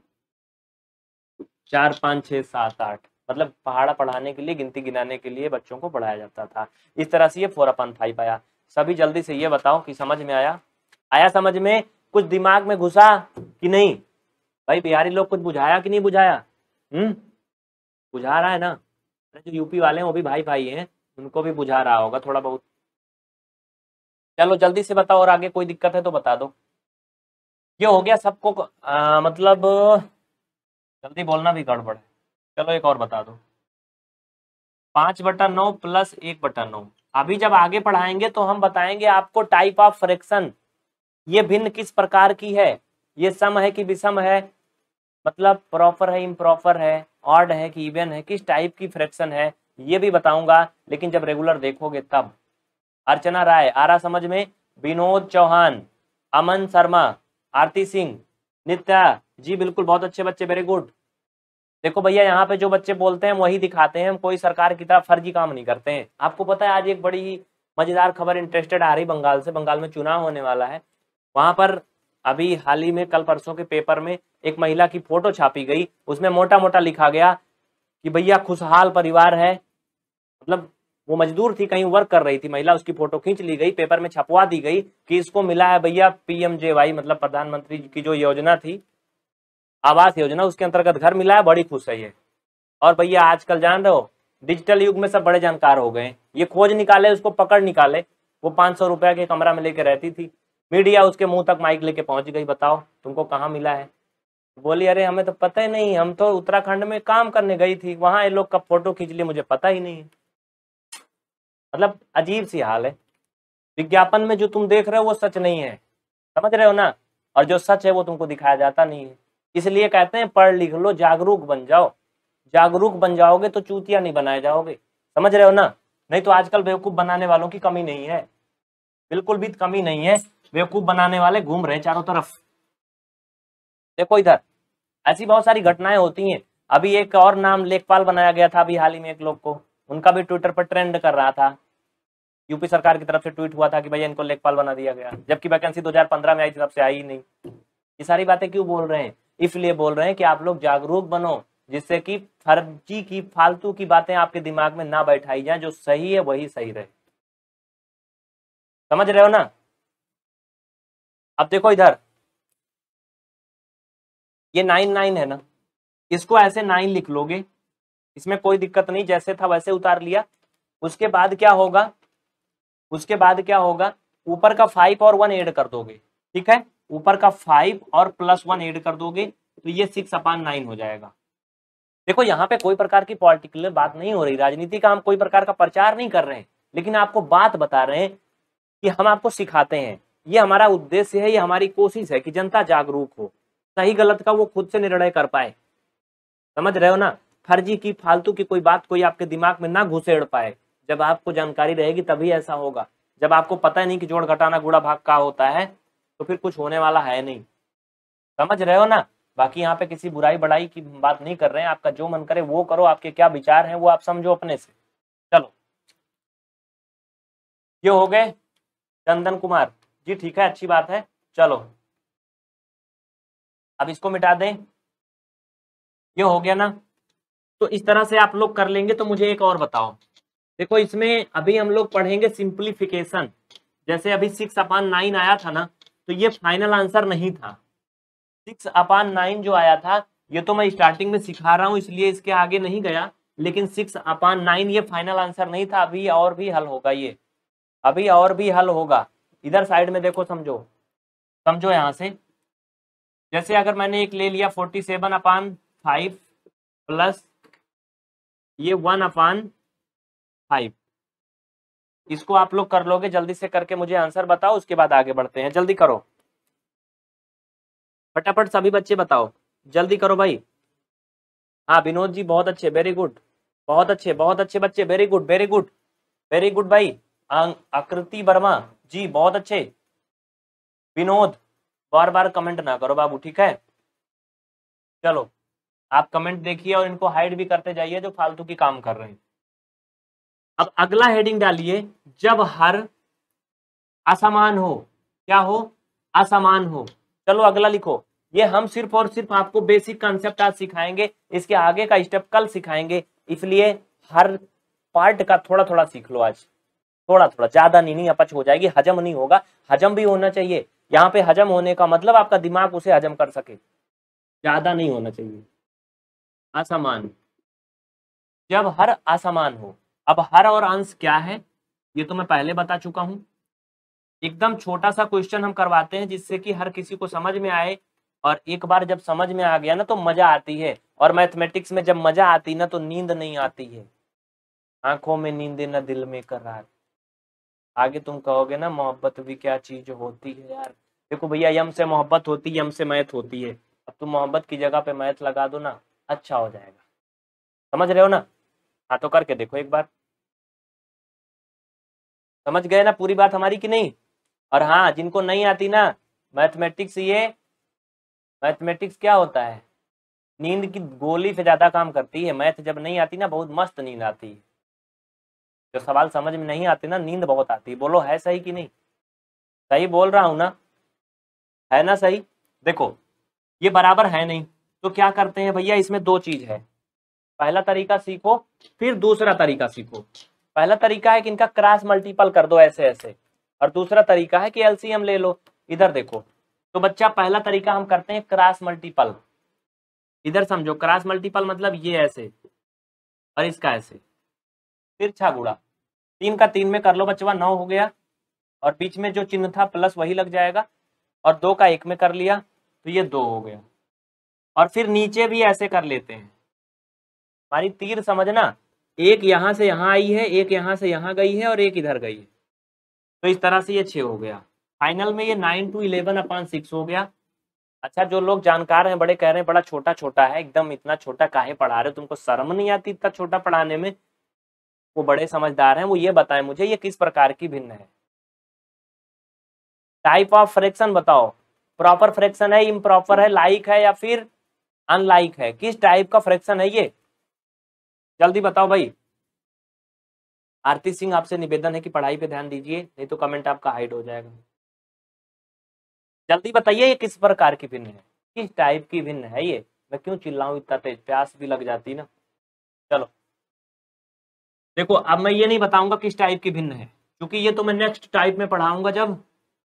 चार पाँच छः सात आठ मतलब पहाड़ा पढ़ाने के लिए गिनती गिनाने के लिए बच्चों को पढ़ाया जाता था इस तरह से ये फोर अपन फाइव आया सभी जल्दी से ये बताओ कि समझ में आया आया समझ में कुछ दिमाग में घुसा कि नहीं भाई बिहारी लोग कुछ बुझाया कि नहीं बुझाया हम्म बुझा रहा है ना जो यूपी वाले हैं वो भी भाई भाई हैं उनको भी बुझा रहा होगा थोड़ा बहुत चलो जल्दी से बताओ और आगे कोई दिक्कत है तो बता दो ये हो गया सबको मतलब जल्दी बोलना भी गड़बड़ है चलो एक और बता दो पांच बटा नौ प्लस एक बटा नौ अभी जब आगे पढ़ाएंगे तो हम बताएंगे आपको टाइप ऑफ फ्रैक्शन ये भिन्न किस प्रकार की है ये सम है कि विषम है मतलब प्रॉपर है इम्प्रॉपर है ऑर्ड है कि इवन है किस टाइप की फ्रैक्शन है ये भी बताऊंगा लेकिन जब रेगुलर देखोगे तब अर्चना राय आरा समझ में विनोद चौहान अमन शर्मा आरती सिंह नित्या जी बिल्कुल बहुत अच्छे बच्चे वेरी गुड देखो भैया यहाँ पे जो बच्चे बोलते हैं वही दिखाते हैं हम कोई सरकार की तरफ फर्जी काम नहीं करते हैं आपको पता है आज एक बड़ी मजेदार खबर इंटरेस्टेड आ रही बंगाल से बंगाल में चुनाव होने वाला है वहां पर अभी हाल ही में कल परसों के पेपर में एक महिला की फोटो छापी गई उसमें मोटा मोटा लिखा गया कि भैया खुशहाल परिवार है मतलब वो मजदूर थी कहीं वर्क कर रही थी महिला उसकी फोटो खींच ली गई पेपर में छपवा दी गई कि इसको मिला है भैया पीएमजेवाई मतलब प्रधानमंत्री की जो योजना थी आवास योजना उसके अंतर्गत घर मिला है बड़ी खुश है ये और भैया आजकल जान रहे हो डिजिटल युग में सब बड़े जानकार हो गए ये खोज निकाले उसको पकड़ निकाले वो पांच सौ रुपया के कमरा में लेके रहती थी मीडिया उसके मुंह तक माइक लेके पहुंच गई बताओ तुमको कहाँ मिला है बोली अरे हमें तो पता ही नहीं हम तो उत्तराखंड में काम करने गई थी वहाँ ये लोग का फोटो खींच लिए मुझे पता ही नहीं मतलब अजीब सी हाल है विज्ञापन में जो तुम देख रहे हो वो सच नहीं है समझ रहे हो ना और जो सच है वो तुमको दिखाया जाता नहीं है इसलिए कहते हैं पढ़ लिख लो जागरूक बन जाओ जागरूक बन जाओगे तो चूतिया नहीं बनाए जाओगे समझ रहे हो ना नहीं तो आजकल बेवकूफ बनाने वालों की कमी नहीं है बिल्कुल भी कमी नहीं है बेवकूफ बनाने वाले घूम रहे चारों तरफ देखो इधर ऐसी बहुत सारी घटनाएं होती हैं अभी एक और नाम लेखपाल बनाया गया था अभी हाल ही में एक लोग को उनका भी ट्विटर पर ट्रेंड कर रहा था यूपी सरकार की तरफ से ट्वीट हुआ था कि भैया इनको लेखपाल बना दिया गया जबकि वैकेंसी 2015 में आई तरफ से आई ही नहीं ये सारी बातें क्यों बोल रहे हैं इसलिए बोल रहे हैं कि आप लोग जागरूक बनो जिससे कि फर्जी की फालतू की बातें आपके दिमाग में ना बैठाई जाए जो सही है वही सही रहे समझ रहे हो ना अब देखो इधर ये नाइन नाइन है ना इसको ऐसे नाइन लिख लोगे इसमें कोई दिक्कत नहीं जैसे था वैसे उतार लिया उसके बाद क्या होगा उसके बाद क्या होगा ऊपर का फाइव और वन एड कर दोगे ठीक है ऊपर का फाइव और प्लस वन एड कर दोगे तो ये सिक्स अपान नाइन हो जाएगा देखो यहाँ पे कोई प्रकार की पॉलिटिकल बात नहीं हो रही राजनीति का हम कोई प्रकार का प्रचार नहीं कर रहे हैं लेकिन आपको बात बता रहे हैं कि हम आपको सिखाते हैं ये हमारा उद्देश्य है ये हमारी कोशिश है कि जनता जागरूक हो सही गलत का वो खुद से निर्णय कर पाए समझ रहे हो ना फर्जी की फालतू की कोई बात कोई आपके दिमाग में ना घुसेड़ पाए जब आपको जानकारी रहेगी तभी ऐसा होगा जब आपको पता ही नहीं कि जोड़ घटाना गुड़ा भाग का होता है तो फिर कुछ होने वाला है नहीं समझ रहे हो ना बाकी यहाँ पे किसी बुराई बड़ाई की बात नहीं कर रहे हैं आपका जो मन करे वो करो आपके क्या विचार हैं वो आप समझो अपने से चलो ये हो गए चंदन कुमार जी ठीक है अच्छी बात है चलो अब इसको मिटा दें ये हो गया ना तो इस तरह से आप लोग कर लेंगे तो मुझे एक और बताओ देखो इसमें अभी हम लोग पढ़ेंगे सिंप्लीफिकेशन जैसे अभी सिक्स अपान नाइन आया था ना तो ये फाइनल आंसर नहीं था सिक्स अपान नाइन जो आया था ये तो मैं स्टार्टिंग में सिखा रहा हूँ इसलिए इसके आगे नहीं गया लेकिन सिक्स अपान नाइन ये फाइनल आंसर नहीं था अभी और भी हल होगा ये अभी और भी हल होगा इधर साइड में देखो समझो समझो यहाँ से जैसे अगर मैंने एक ले लिया forty seven upon five plus ये वन अपान फाइव इसको आप लोग कर लोगे जल्दी से करके मुझे आंसर बताओ उसके बाद आगे बढ़ते हैं जल्दी करो फटाफट सभी बच्चे बताओ जल्दी करो भाई हाँ विनोद जी बहुत अच्छे वेरी गुड बहुत अच्छे बहुत अच्छे बच्चे very good very good very good भाई आकृति वर्मा जी बहुत अच्छे विनोद बार बार कमेंट ना करो बाबू ठीक है चलो आप कमेंट देखिए और इनको हाइड भी करते जाइए जो फालतू की काम कर रहे हैं अब अगला हेडिंग डालिए जब हर असमान हो क्या हो असमान हो चलो अगला लिखो ये हम सिर्फ और सिर्फ आपको बेसिक कॉन्सेप्ट आज सिखाएंगे इसके आगे का स्टेप कल सिखाएंगे इसलिए हर पार्ट का थोड़ा थोड़ा सीख लो आज थोड़ा थोड़ा ज्यादा नहीं नहीं अपच हो जाएगी हजम नहीं होगा हजम भी होना चाहिए यहाँ पे हजम होने का मतलब आपका दिमाग उसे हजम कर सके ज्यादा नहीं होना चाहिए असमान जब हर असमान हो अब हर और अंश क्या है ये तो मैं पहले बता चुका हूँ एकदम छोटा सा क्वेश्चन हम करवाते हैं जिससे कि हर किसी को समझ में आए और एक बार जब समझ में आ गया ना तो मजा आती है और मैथमेटिक्स में जब मजा आती ना तो नींद नहीं आती है आंखों में नींद ना दिल में कर रहा आगे तुम कहोगे ना मोहब्बत भी क्या चीज होती है यार देखो भैया यम से मोहब्बत होती यम से मैथ होती है अब तुम मोहब्बत की जगह पे मैथ लगा दो ना अच्छा हो जाएगा समझ रहे हो ना हाँ तो करके देखो एक बार समझ गए ना पूरी बात हमारी कि नहीं और हाँ जिनको नहीं आती ना मैथमेटिक्स ये मैथमेटिक्स क्या होता है नींद की गोली से ज़्यादा काम करती है मैथ जब नहीं आती ना बहुत मस्त नींद आती है जो सवाल समझ में नहीं आते ना नींद बहुत आती है बोलो है सही कि नहीं सही बोल रहा हूं ना है ना सही देखो ये बराबर है नहीं तो क्या करते हैं भैया इसमें दो चीज़ है पहला तरीका सीखो फिर दूसरा तरीका सीखो पहला तरीका है कि इनका क्रॉस मल्टीपल कर दो ऐसे ऐसे और दूसरा तरीका है कि एलसीएम ले लो इधर देखो तो बच्चा पहला तरीका हम करते हैं क्रॉस मल्टीपल इधर समझो क्रॉस मल्टीपल मतलब ये ऐसे और इसका ऐसे फिर छा गुड़ा तीन का तीन में कर लो बच्चा नौ हो गया और बीच में जो चिन्ह था प्लस वही लग जाएगा और दो का एक में कर लिया तो ये दो हो गया और फिर नीचे भी ऐसे कर लेते हैं हमारी तीर समझना एक यहां से यहां आई है एक यहां से यहाँ गई है और एक इधर गई है तो इस तरह से ये छे हो गया फाइनल में ये nine two eleven upon six हो गया अच्छा जो लोग जानकार हैं बड़े कह रहे हैं बड़ा छोटा छोटा है एकदम इतना छोटा काहे पढ़ा रहे हो तुमको शर्म नहीं आती इतना छोटा पढ़ाने में वो बड़े समझदार हैं वो ये बताएं मुझे ये किस प्रकार की भिन्न है टाइप ऑफ फ्रैक्शन बताओ प्रॉपर फ्रैक्शन है इम्प्रॉपर है लाइक है या फिर अनलाइक है किस टाइप का फ्रैक्शन है ये जल्दी बताओ भाई आरती सिंह आपसे निवेदन है कि पढ़ाई पे ध्यान दीजिए नहीं तो कमेंट आपका हाइड हो जाएगा जल्दी बताइए ये किस प्रकार की भिन्न है किस टाइप की भिन्न है ये मैं क्यों चिल्लाऊ इतना तेज प्यास भी लग जाती ना चलो देखो अब मैं ये नहीं बताऊंगा किस टाइप की भिन्न है क्योंकि ये तो मैं नेक्स्ट टाइप में पढ़ाऊंगा जब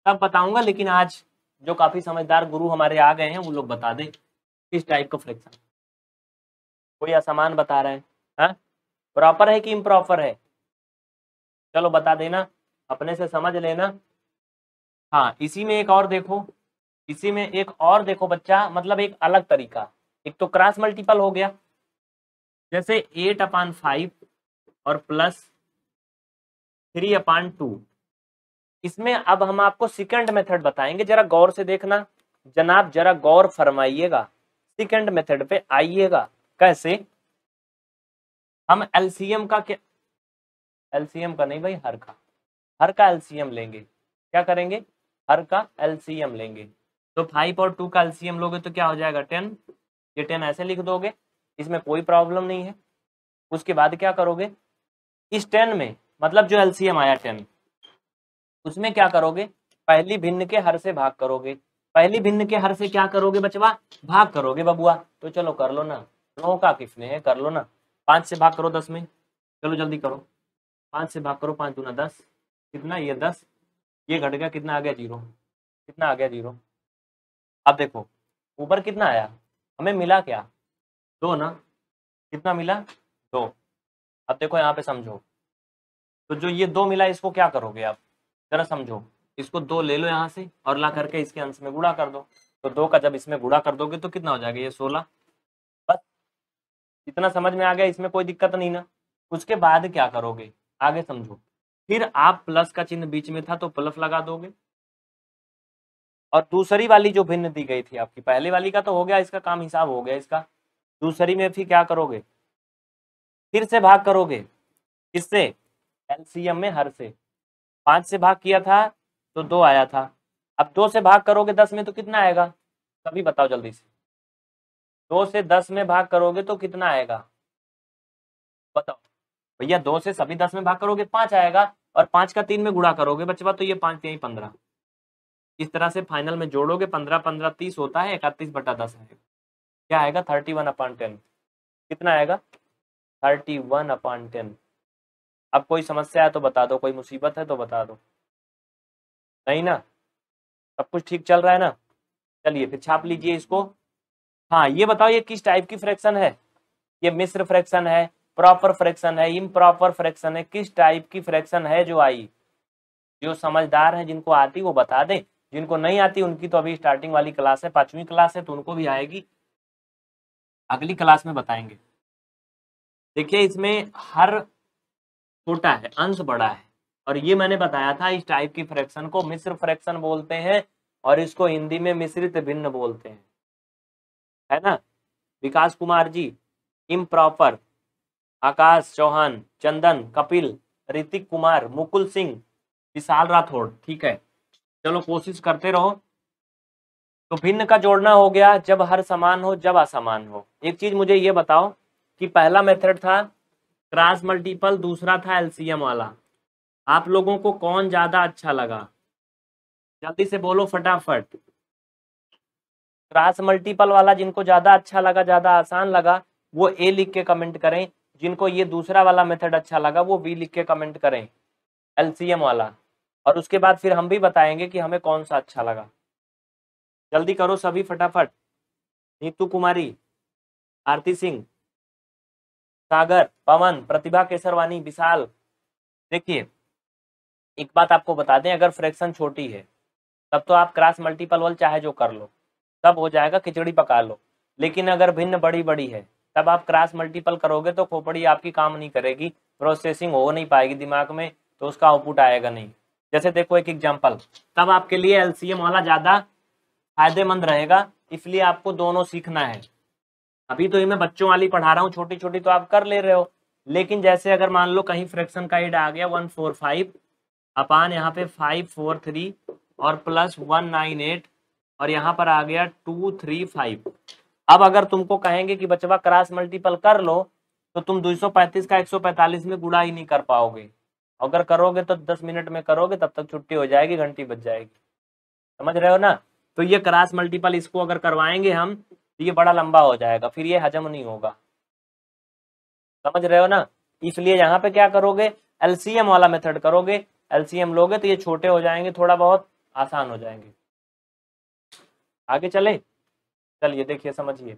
तब बताऊंगा लेकिन आज जो काफी समझदार गुरु हमारे आ गए हैं वो लोग बता दे किस टाइप का फ्रिक्शन कोई असमान बता रहे हैं है हाँ? प्रॉपर है कि इम्प्रॉपर है चलो बता देना अपने से समझ लेना हाँ इसी में एक और देखो इसी में एक और देखो बच्चा मतलब एक अलग तरीका एक तो क्रॉस मल्टीपल हो गया जैसे एट अपान फाइव और प्लस थ्री अपान टू इसमें अब हम आपको सेकंड मेथड बताएंगे जरा गौर से देखना जनाब जरा गौर फरमाइएगा सेकंड मेथड पे आइएगा कैसे हम एलसीएम का क्या एलसीएम का नहीं भाई हर का हर का एलसीएम लेंगे क्या करेंगे हर का एलसीएम लेंगे तो फाइव और टू का एलसीएम लोगे तो क्या हो जाएगा टेन ये टेन ऐसे लिख दोगे इसमें कोई प्रॉब्लम नहीं है उसके बाद क्या करोगे इस टेन में मतलब जो एलसीएम आया टेन उसमें क्या करोगे पहली भिन्न के हर से भाग करोगे पहली भिन्न के हर से क्या करोगे बचवा भाग करोगे बबुआ तो चलो कर लो ना नौ का किसने है कर लो ना पाँच से भाग करो दस में चलो जल्दी करो पाँच से भाग करो पाँच दूना दस कितना ये दस ये घट गया कितना आ गया जीरो कितना आ गया जीरो अब देखो ऊपर कितना आया हमें मिला क्या दो ना कितना मिला दो अब देखो यहाँ पे समझो तो जो ये दो मिला इसको क्या करोगे आप जरा समझो इसको दो ले लो यहाँ से और ला करके इसके अंश में गुड़ा कर दो तो दो का जब इसमें गुड़ा कर दोगे तो कितना हो जाएगा ये सोलह इतना समझ में आ गया इसमें कोई दिक्कत नहीं ना उसके बाद क्या करोगे आगे समझो फिर आप प्लस का चिन्ह बीच में था तो प्लस लगा दोगे और दूसरी वाली जो भिन्न दी गई थी आपकी पहले वाली का तो हो गया इसका काम हिसाब हो गया इसका दूसरी में फिर क्या करोगे फिर से भाग करोगे किससे एलसीएम में हर से पांच से भाग किया था तो दो आया था अब दो से भाग करोगे दस में तो कितना आएगा सभी बताओ जल्दी से दो से दस में भाग करोगे तो कितना आएगा बताओ भैया दो से सभी दस में भाग करोगे पांच आएगा और पांच का तीन में गुणा करोगे बच्चे बात तो ये पांच यही पंद्रह इस तरह से फाइनल में जोड़ोगे पंद्रह पंद्रह तीस होता है इकतीस बटा दस आएगा क्या आएगा थर्टी वन अपॉन टेन कितना आएगा थर्टी वन अपॉन टेन अब कोई समस्या है तो बता दो कोई मुसीबत है तो बता दो नहीं ना सब कुछ ठीक चल रहा है ना चलिए फिर छाप लीजिए इसको हाँ ये बताओ ये किस टाइप की फ्रैक्शन है ये मिश्र फ्रैक्शन है प्रॉपर फ्रैक्शन है प्रॉपर फ्रैक्शन है किस टाइप की फ्रैक्शन है जो आई जो समझदार है जिनको आती वो बता दें जिनको नहीं आती उनकी तो अभी स्टार्टिंग वाली क्लास है पांचवी क्लास है तो उनको भी आएगी अगली क्लास में बताएंगे देखिए इसमें हर छोटा है अंश बड़ा है और ये मैंने बताया था इस टाइप की फ्रैक्शन को मिश्र फ्रैक्शन बोलते हैं और इसको हिंदी में मिश्रित भिन्न बोलते हैं है ना विकास कुमार जी इम प्रॉपर आकाश चौहान चंदन कपिल ऋतिक कुमार मुकुल सिंह विशाल राठौड़ ठीक है चलो कोशिश करते रहो तो भिन्न का जोड़ना हो गया जब हर समान हो जब असमान हो एक चीज मुझे ये बताओ कि पहला मेथड था क्रॉस मल्टीपल दूसरा था एलसीएम वाला आप लोगों को कौन ज्यादा अच्छा लगा जल्दी से बोलो फटाफट क्रॉस मल्टीपल वाला जिनको ज्यादा अच्छा लगा ज्यादा आसान लगा वो ए लिख के कमेंट करें जिनको ये दूसरा वाला मेथड अच्छा लगा वो बी लिख के कमेंट करें एलसीएम वाला और उसके बाद फिर हम भी बताएंगे कि हमें कौन सा अच्छा लगा जल्दी करो सभी फटाफट नीतू कुमारी आरती सिंह सागर पवन प्रतिभा केसरवानी विशाल देखिए एक बात आपको बता दें अगर फ्रैक्शन छोटी है तब तो आप क्रॉस मल्टीपल वाल चाहे जो कर लो तब हो जाएगा खिचड़ी पका लो लेकिन अगर भिन्न बड़ी बड़ी है तब आप क्रास मल्टीपल करोगे तो खोपड़ी आपकी काम नहीं करेगी प्रोसेसिंग हो नहीं पाएगी दिमाग में तो उसका आउटपुट आएगा नहीं जैसे देखो एक एग्जाम्पल तब आपके लिए एलसीएम वाला ज्यादा फायदेमंद रहेगा इसलिए आपको दोनों सीखना है अभी तो ये मैं बच्चों वाली पढ़ा रहा हूँ छोटी छोटी तो आप कर ले रहे हो लेकिन जैसे अगर मान लो कहीं फ्रैक्शन का एड आ गया वन फोर फाइव अपान यहाँ पे फाइव फोर थ्री और प्लस वन नाइन एट और यहाँ पर आ गया टू थ्री फाइव अब अगर तुमको कहेंगे कि बचवा क्रॉस मल्टीपल कर लो तो तुम 235 का 145 में गुड़ा ही नहीं कर पाओगे अगर करोगे तो 10 मिनट में करोगे तब तक छुट्टी हो जाएगी घंटी बच जाएगी समझ रहे हो ना तो ये क्रॉस मल्टीपल इसको अगर करवाएंगे हम तो ये बड़ा लंबा हो जाएगा फिर ये हजम नहीं होगा समझ रहे हो ना इसलिए यहाँ पे क्या करोगे एलसीएम वाला मेथड करोगे एलसीएम लोगे तो ये छोटे हो जाएंगे थोड़ा बहुत आसान हो जाएंगे आगे चले चलिए देखिए समझिए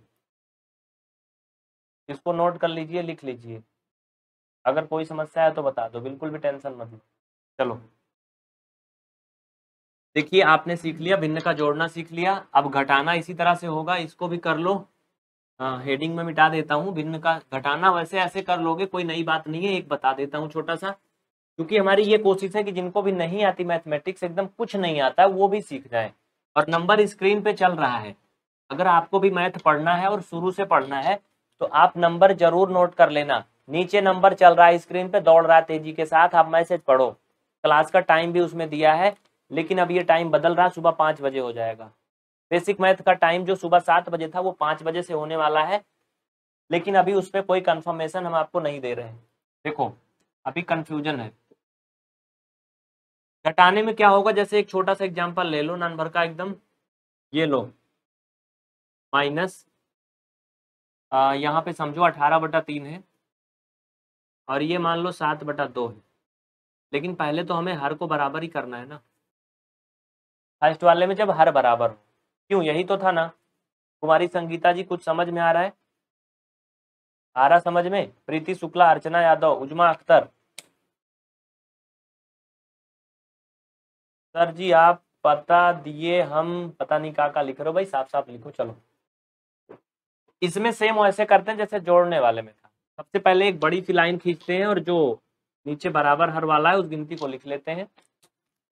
इसको नोट कर लीजिए लिख लीजिए अगर कोई समस्या है तो बता दो बिल्कुल भी टेंशन मत लो चलो देखिए आपने सीख लिया भिन्न का जोड़ना सीख लिया अब घटाना इसी तरह से होगा इसको भी कर लो आ, हेडिंग में मिटा देता हूँ भिन्न का घटाना वैसे ऐसे कर लोगे कोई नई बात नहीं है एक बता देता हूँ छोटा सा क्योंकि हमारी ये कोशिश है कि जिनको भी नहीं आती मैथमेटिक्स एकदम कुछ नहीं आता वो भी सीख जाए और नंबर स्क्रीन पे चल रहा है अगर आपको भी मैथ पढ़ना है और शुरू से पढ़ना है तो आप नंबर जरूर नोट कर लेना नीचे नंबर चल रहा है स्क्रीन पे दौड़ रहा है तेजी के साथ आप मैसेज पढ़ो क्लास का टाइम भी उसमें दिया है लेकिन अब ये टाइम बदल रहा है सुबह पाँच बजे हो जाएगा बेसिक मैथ का टाइम जो सुबह सात बजे था वो पाँच बजे से होने वाला है लेकिन अभी उस पर कोई कंफर्मेशन हम आपको नहीं दे रहे हैं देखो अभी कन्फ्यूजन है घटाने में क्या होगा जैसे एक छोटा सा एग्जाम्पल ले लो नंबर का एकदम ये लो माइनस यहाँ पे समझो अठारह बटा तीन है और ये मान लो सात बटा दो है लेकिन पहले तो हमें हर को बराबर ही करना है ना फर्स्ट वाले में जब हर बराबर हो क्यों यही तो था ना कुमारी संगीता जी कुछ समझ में आ रहा है आ रहा समझ में प्रीति शुक्ला अर्चना यादव उजमा अख्तर सर जी आप पता दिए हम पता नहीं का का लिख रहे हो भाई साफ साफ लिखो चलो इसमें सेम ऐसे करते हैं जैसे जोड़ने वाले में था सबसे पहले एक बड़ी सी लाइन खींचते हैं और जो नीचे बराबर हर वाला है उस गिनती को लिख लेते हैं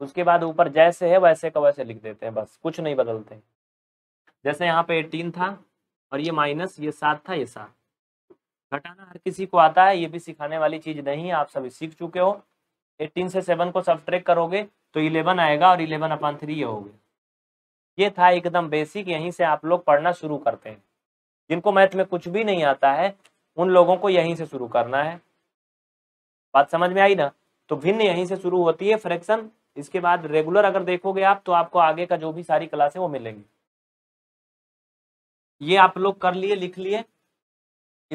उसके बाद ऊपर जैसे है वैसे का वैसे लिख देते हैं बस कुछ नहीं बदलते हैं जैसे यहाँ पे एटीन था और ये माइनस ये सात था ये सात घटाना हर किसी को आता है ये भी सिखाने वाली चीज नहीं आप सभी सीख चुके हो एटीन से सेवन को सब करोगे तो इलेवन आएगा और इलेवन अपन थ्री ये हो गया ये था एकदम बेसिक यहीं से आप लोग पढ़ना शुरू करते हैं जिनको मैथ में कुछ भी नहीं आता है उन लोगों को यहीं से शुरू करना है बात समझ में आई ना तो भिन्न यहीं से शुरू होती है फ्रैक्शन इसके बाद रेगुलर अगर देखोगे आप तो आपको आगे का जो भी सारी क्लास है वो मिलेंगी ये आप लोग कर लिए लिख लिए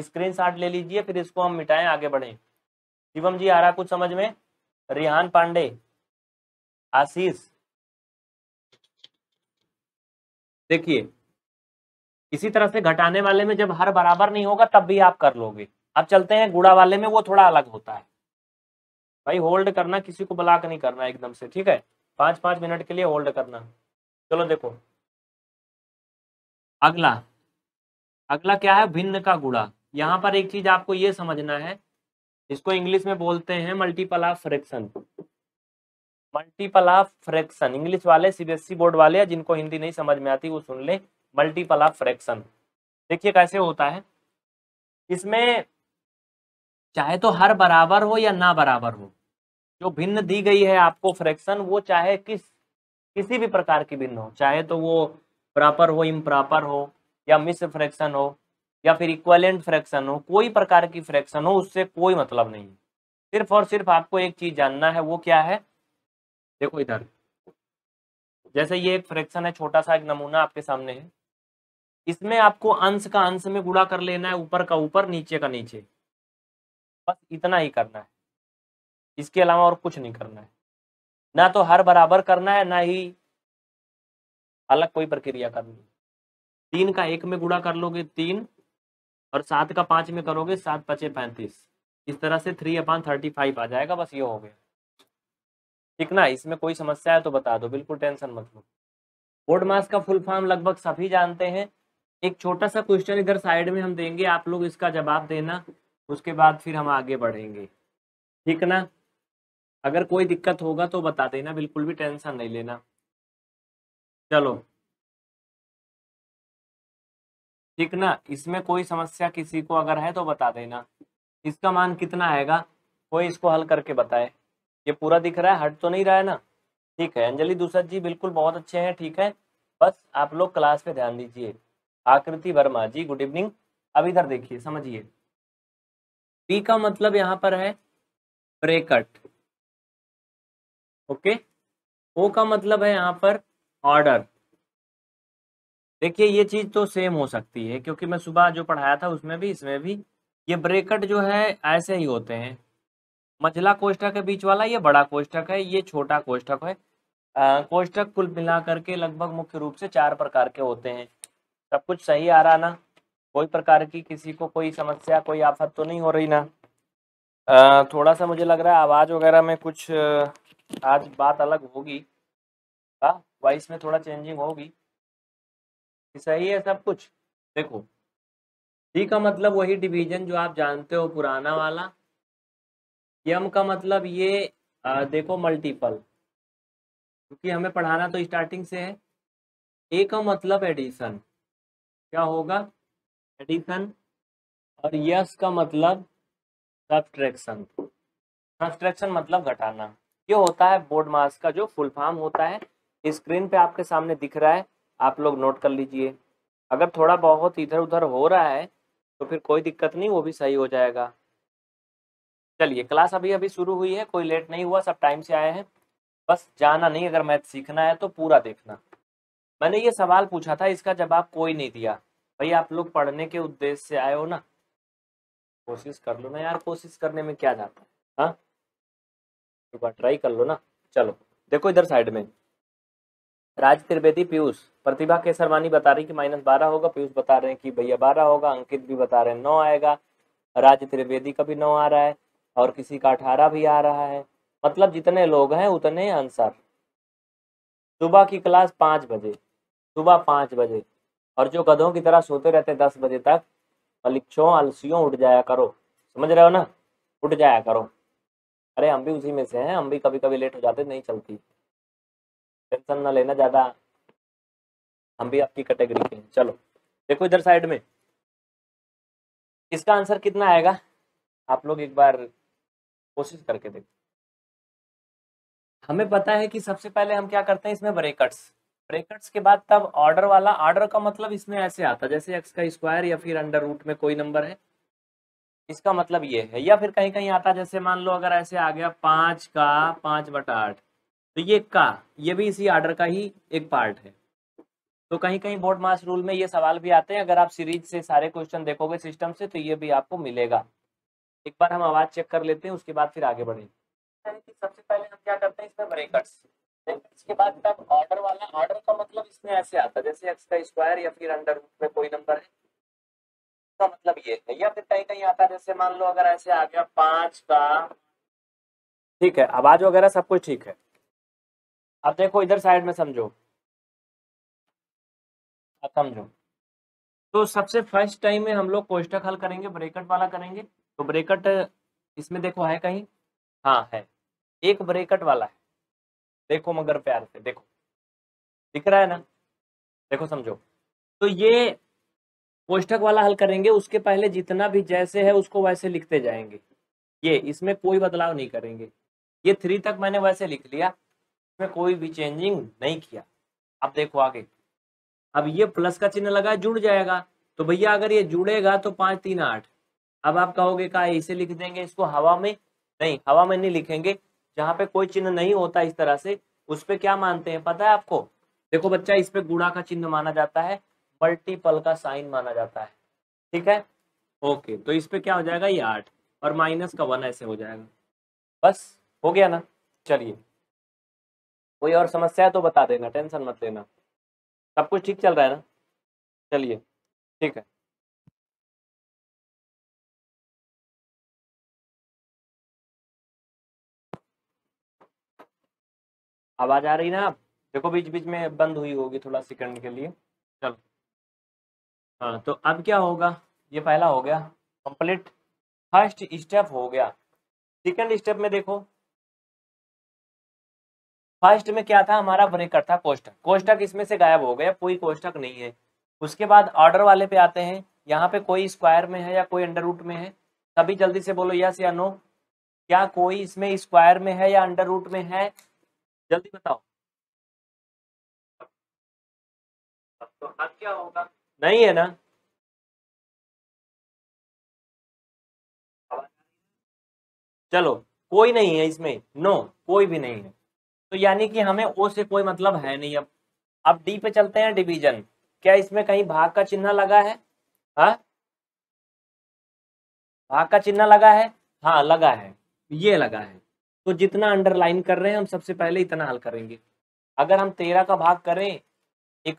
स्क्रीन ले लीजिए फिर इसको हम मिटाएं आगे बढ़े शिवम जी आ रहा कुछ समझ में रिहान पांडे आशीष देखिए इसी तरह से घटाने वाले में जब हर बराबर नहीं होगा तब भी आप कर लोगे अब चलते हैं गुड़ा वाले में वो थोड़ा अलग होता है भाई होल्ड करना किसी को ब्लॉक नहीं करना एकदम से ठीक है पांच पांच मिनट के लिए होल्ड करना चलो देखो अगला अगला क्या है भिन्न का गुड़ा यहाँ पर एक चीज आपको ये समझना है इसको इंग्लिश में बोलते हैं multiple of fraction multiple of fraction English वाले सीबीएसई बोर्ड e वाले या जिनको हिंदी नहीं समझ में आती वो सुन ले मल्टीपल ऑफ फ्रैक्शन देखिए कैसे होता है इसमें चाहे तो हर बराबर हो या ना बराबर हो जो भिन्न दी गई है आपको फ्रैक्शन वो चाहे किस किसी भी प्रकार की भिन्न हो चाहे तो वो प्रॉपर हो इम हो या मिस फ्रैक्शन हो या फिर इक्वलेंट फ्रैक्शन हो कोई प्रकार की फ्रैक्शन हो उससे कोई मतलब नहीं सिर्फ और सिर्फ आपको एक चीज जानना है वो क्या है देखो इधर जैसे ये एक फ्रैक्शन है छोटा सा एक नमूना आपके सामने है इसमें आपको अंश का अंश में गुड़ा कर लेना है ऊपर का ऊपर नीचे का नीचे बस इतना ही करना है इसके अलावा और कुछ नहीं करना है ना तो हर बराबर करना है ना ही अलग कोई प्रक्रिया करनी है तीन का एक में गुड़ा कर लोगे तीन और सात का पांच में करोगे सात पचे पैंतीस इस तरह से थ्री अपान थर्टी फाइव आ जाएगा बस ये हो गया ठीक ना इसमें कोई समस्या है तो बता दो बिल्कुल टेंशन मत लो बोर्ड मास का फुल फॉर्म लगभग सभी जानते हैं एक छोटा सा क्वेश्चन इधर साइड में हम देंगे आप लोग इसका जवाब देना उसके बाद फिर हम आगे बढ़ेंगे ठीक ना अगर कोई दिक्कत होगा तो बता देना बिल्कुल भी टेंशन नहीं लेना चलो ठीक ना इसमें कोई समस्या किसी को अगर है तो बता देना इसका मान कितना आएगा कोई इसको हल करके बताए ये पूरा दिख रहा है हट तो नहीं रहा है ना ठीक है अंजलि दूसर जी बिल्कुल बहुत अच्छे हैं ठीक है बस आप लोग क्लास पे ध्यान दीजिए आकृति वर्मा जी गुड इवनिंग अब इधर देखिए समझिए पी का मतलब यहाँ पर है ब्रेकट ओके ओ का मतलब है यहाँ पर ऑर्डर देखिए ये चीज तो सेम हो सकती है क्योंकि मैं सुबह जो पढ़ाया था उसमें भी इसमें भी ये ब्रेकट जो है ऐसे ही होते हैं मझला कोष्टक है बीच वाला ये बड़ा कोष्टक है ये छोटा कोष्टक है कोष्टक कुल मिला करके लगभग मुख्य रूप से चार प्रकार के होते हैं सब कुछ सही आ रहा ना कोई प्रकार की किसी को कोई समस्या कोई आफत तो नहीं हो रही ना आ, थोड़ा सा मुझे लग रहा है आवाज़ वगैरह में कुछ आज बात अलग होगी हाँ वॉइस में थोड़ा चेंजिंग होगी सही है सब कुछ देखो डी का मतलब वही डिवीजन जो आप जानते हो पुराना वाला यम का मतलब ये आ, देखो मल्टीपल क्योंकि हमें पढ़ाना तो स्टार्टिंग से है ए का मतलब एडिशन क्या होगा एडिशन और यस का मतलब सब्ट्रैक्शन सब्ट्रैक्शन मतलब घटाना ये होता है बोर्ड मास का जो फुल फॉर्म होता है स्क्रीन पे आपके सामने दिख रहा है आप लोग नोट कर लीजिए अगर थोड़ा बहुत इधर उधर हो रहा है तो फिर कोई दिक्कत नहीं वो भी सही हो जाएगा चलिए क्लास अभी अभी शुरू हुई है कोई लेट नहीं हुआ सब टाइम से आए हैं बस जाना नहीं अगर मैथ सीखना है तो पूरा देखना मैंने ये सवाल पूछा था इसका जवाब कोई नहीं दिया भाई आप लोग पढ़ने के उद्देश्य से आए हो ना कोशिश कर लो ना यार कोशिश करने में क्या जाता है हाँ एक बार ट्राई कर लो ना चलो देखो इधर साइड में राज त्रिवेदी पीयूष प्रतिभा केसरवानी बता रही कि माइनस बारह होगा पीयूष बता रहे हैं कि भैया बारह होगा अंकित भी बता रहे हैं नौ आएगा राज त्रिवेदी का भी नौ आ रहा है और किसी का अठारह भी आ रहा है मतलब जितने लोग हैं उतने आंसर सुबह की क्लास पाँच बजे सुबह पाँच बजे और जो गधों की तरह सोते रहते दस बजे तक मलिक्षों अलसियों उठ जाया करो समझ रहे हो ना उठ जाया करो अरे हम भी उसी में से हैं हम भी कभी कभी लेट हो जाते नहीं चलती टेंशन ना लेना ज़्यादा हम भी आपकी कैटेगरी के हैं चलो देखो इधर साइड में इसका आंसर कितना आएगा आप लोग एक बार कोशिश करके देखो हमें पता है कि सबसे पहले हम क्या करते हैं इसमें ब्रेकट्स ब्रेकट्स के बाद तब ऑर्डर वाला ऑर्डर का मतलब इसमें ऐसे आता है जैसे एक्स का स्क्वायर या फिर अंडर रूट में कोई नंबर है इसका मतलब ये है या फिर कहीं कहीं आता जैसे मान लो अगर ऐसे आ गया पाँच का पाँच बटा आठ तो ये का ये भी इसी ऑर्डर का ही एक पार्ट है तो कहीं कहीं बोर्ड मास रूल में ये सवाल भी आते हैं अगर आप सीरीज से सारे क्वेश्चन देखोगे सिस्टम से तो ये भी आपको मिलेगा एक बार हम आवाज चेक कर लेते हैं उसके बाद फिर आगे बढ़ेंगे सबसे पहले हम क्या करते हैं इसमें ब्रेकर्स इसके बाद तब ऑर्डर वाला ऑर्डर का मतलब इसमें ऐसे आता है जैसे एक्स का स्क्वायर या फिर अंडर रूट में कोई नंबर है इसका मतलब ये है या फिर कहीं कहीं आता है जैसे मान लो अगर ऐसे आ गया पांच का ठीक है आवाज वगैरह सब कुछ ठीक है अब देखो इधर साइड में समझो अब समझो तो सबसे फर्स्ट टाइम में हम लोग कोष्टक हल करेंगे ब्रेकट वाला करेंगे तो ब्रेकट इसमें देखो है कहीं हाँ है एक ब्रेकट वाला है देखो मगर प्यार से देखो दिख रहा है ना देखो समझो तो ये कोष्टक वाला हल करेंगे उसके पहले जितना भी जैसे है उसको वैसे लिखते जाएंगे ये इसमें कोई बदलाव नहीं करेंगे ये थ्री तक मैंने वैसे लिख लिया इसमें कोई भी चेंजिंग नहीं किया अब देखो आगे अब ये प्लस का चिन्ह लगा जुड़ जाएगा तो भैया अगर ये जुड़ेगा तो पांच तीन आठ अब आप कहोगे का हाँ, इसे लिख देंगे इसको हवा में नहीं हवा में नहीं लिखेंगे जहां पे कोई चिन्ह नहीं होता इस तरह से उस पर क्या मानते हैं पता है आपको देखो बच्चा इस पे गुड़ा का चिन्ह माना जाता है मल्टीपल का साइन माना जाता है ठीक है ओके तो इस पे क्या हो जाएगा ये आठ और माइनस का वन ऐसे हो जाएगा बस हो गया ना चलिए कोई और समस्या है तो बता देना टेंशन मत लेना सब कुछ ठीक चल रहा है ना चलिए ठीक है आवाज आ रही ना आप देखो बीच बीच में बंद हुई होगी थोड़ा सेकंड के लिए चलो हाँ तो अब क्या होगा ये पहला हो गया कंप्लीट फर्स्ट स्टेप हो गया सेकंड स्टेप में देखो फर्स्ट में क्या था हमारा ब्रेकर था कोष्टक कोष्टक इसमें से गायब हो गया कोई कोष्टक नहीं है उसके बाद ऑर्डर वाले पे आते हैं यहाँ पे कोई स्क्वायर में है या कोई अंडर रूट में है सभी जल्दी से बोलो यस या नो क्या कोई इसमें स्क्वायर में है या अंडर रूट में है जल्दी बताओ तो क्या होगा नहीं है ना चलो कोई नहीं है इसमें नो कोई भी नहीं है तो यानी कि हमें ओ से कोई मतलब है नहीं अब अब डी पे चलते हैं डिवीजन क्या इसमें कहीं भाग का चिन्ह लगा है हा? भाग का चिन्ह लगा है हाँ लगा है ये लगा है तो जितना अंडरलाइन कर रहे हैं हम सबसे पहले इतना हल करेंगे अगर हम तेरह का भाग करें एक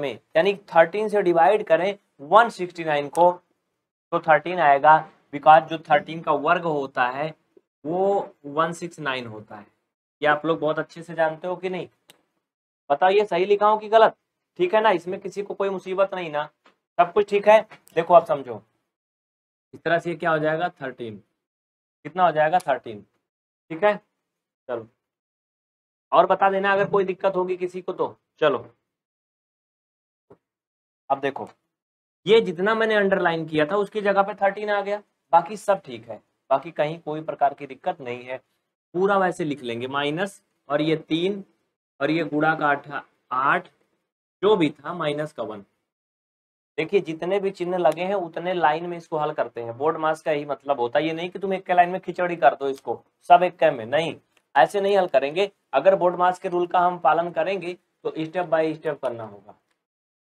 में यानी थर्टीन से डिवाइड करें नाइन को तो थर्टीन आएगा बिकॉज जो थर्टीन का वर्ग होता है वो 169 होता है ये आप लोग बहुत अच्छे से जानते हो कि नहीं बताइए सही लिखा हो कि गलत ठीक है ना इसमें किसी को कोई मुसीबत नहीं ना सब कुछ ठीक है देखो आप समझो इस तरह से क्या हो जाएगा थर्टीन कितना हो जाएगा थर्टीन ठीक है चलो और बता देना अगर कोई दिक्कत होगी किसी को तो चलो अब देखो ये जितना मैंने अंडरलाइन किया था उसकी जगह पे थर्टीन आ गया बाकी सब ठीक है बाकी कहीं कोई प्रकार की दिक्कत नहीं है पूरा वैसे लिख लेंगे माइनस और ये तीन और ये गुड़ा का आठ आठ जो भी था माइनस का वन देखिए जितने भी चिन्ह लगे हैं उतने लाइन में इसको हल करते हैं बोर्ड मास का यही मतलब होता है ये नहीं कि तुम एक लाइन में खिचड़ी कर दो इसको सब एक में नहीं ऐसे नहीं हल करेंगे अगर बोर्ड मास के रूल का हम पालन करेंगे तो स्टेप बाय स्टेप करना होगा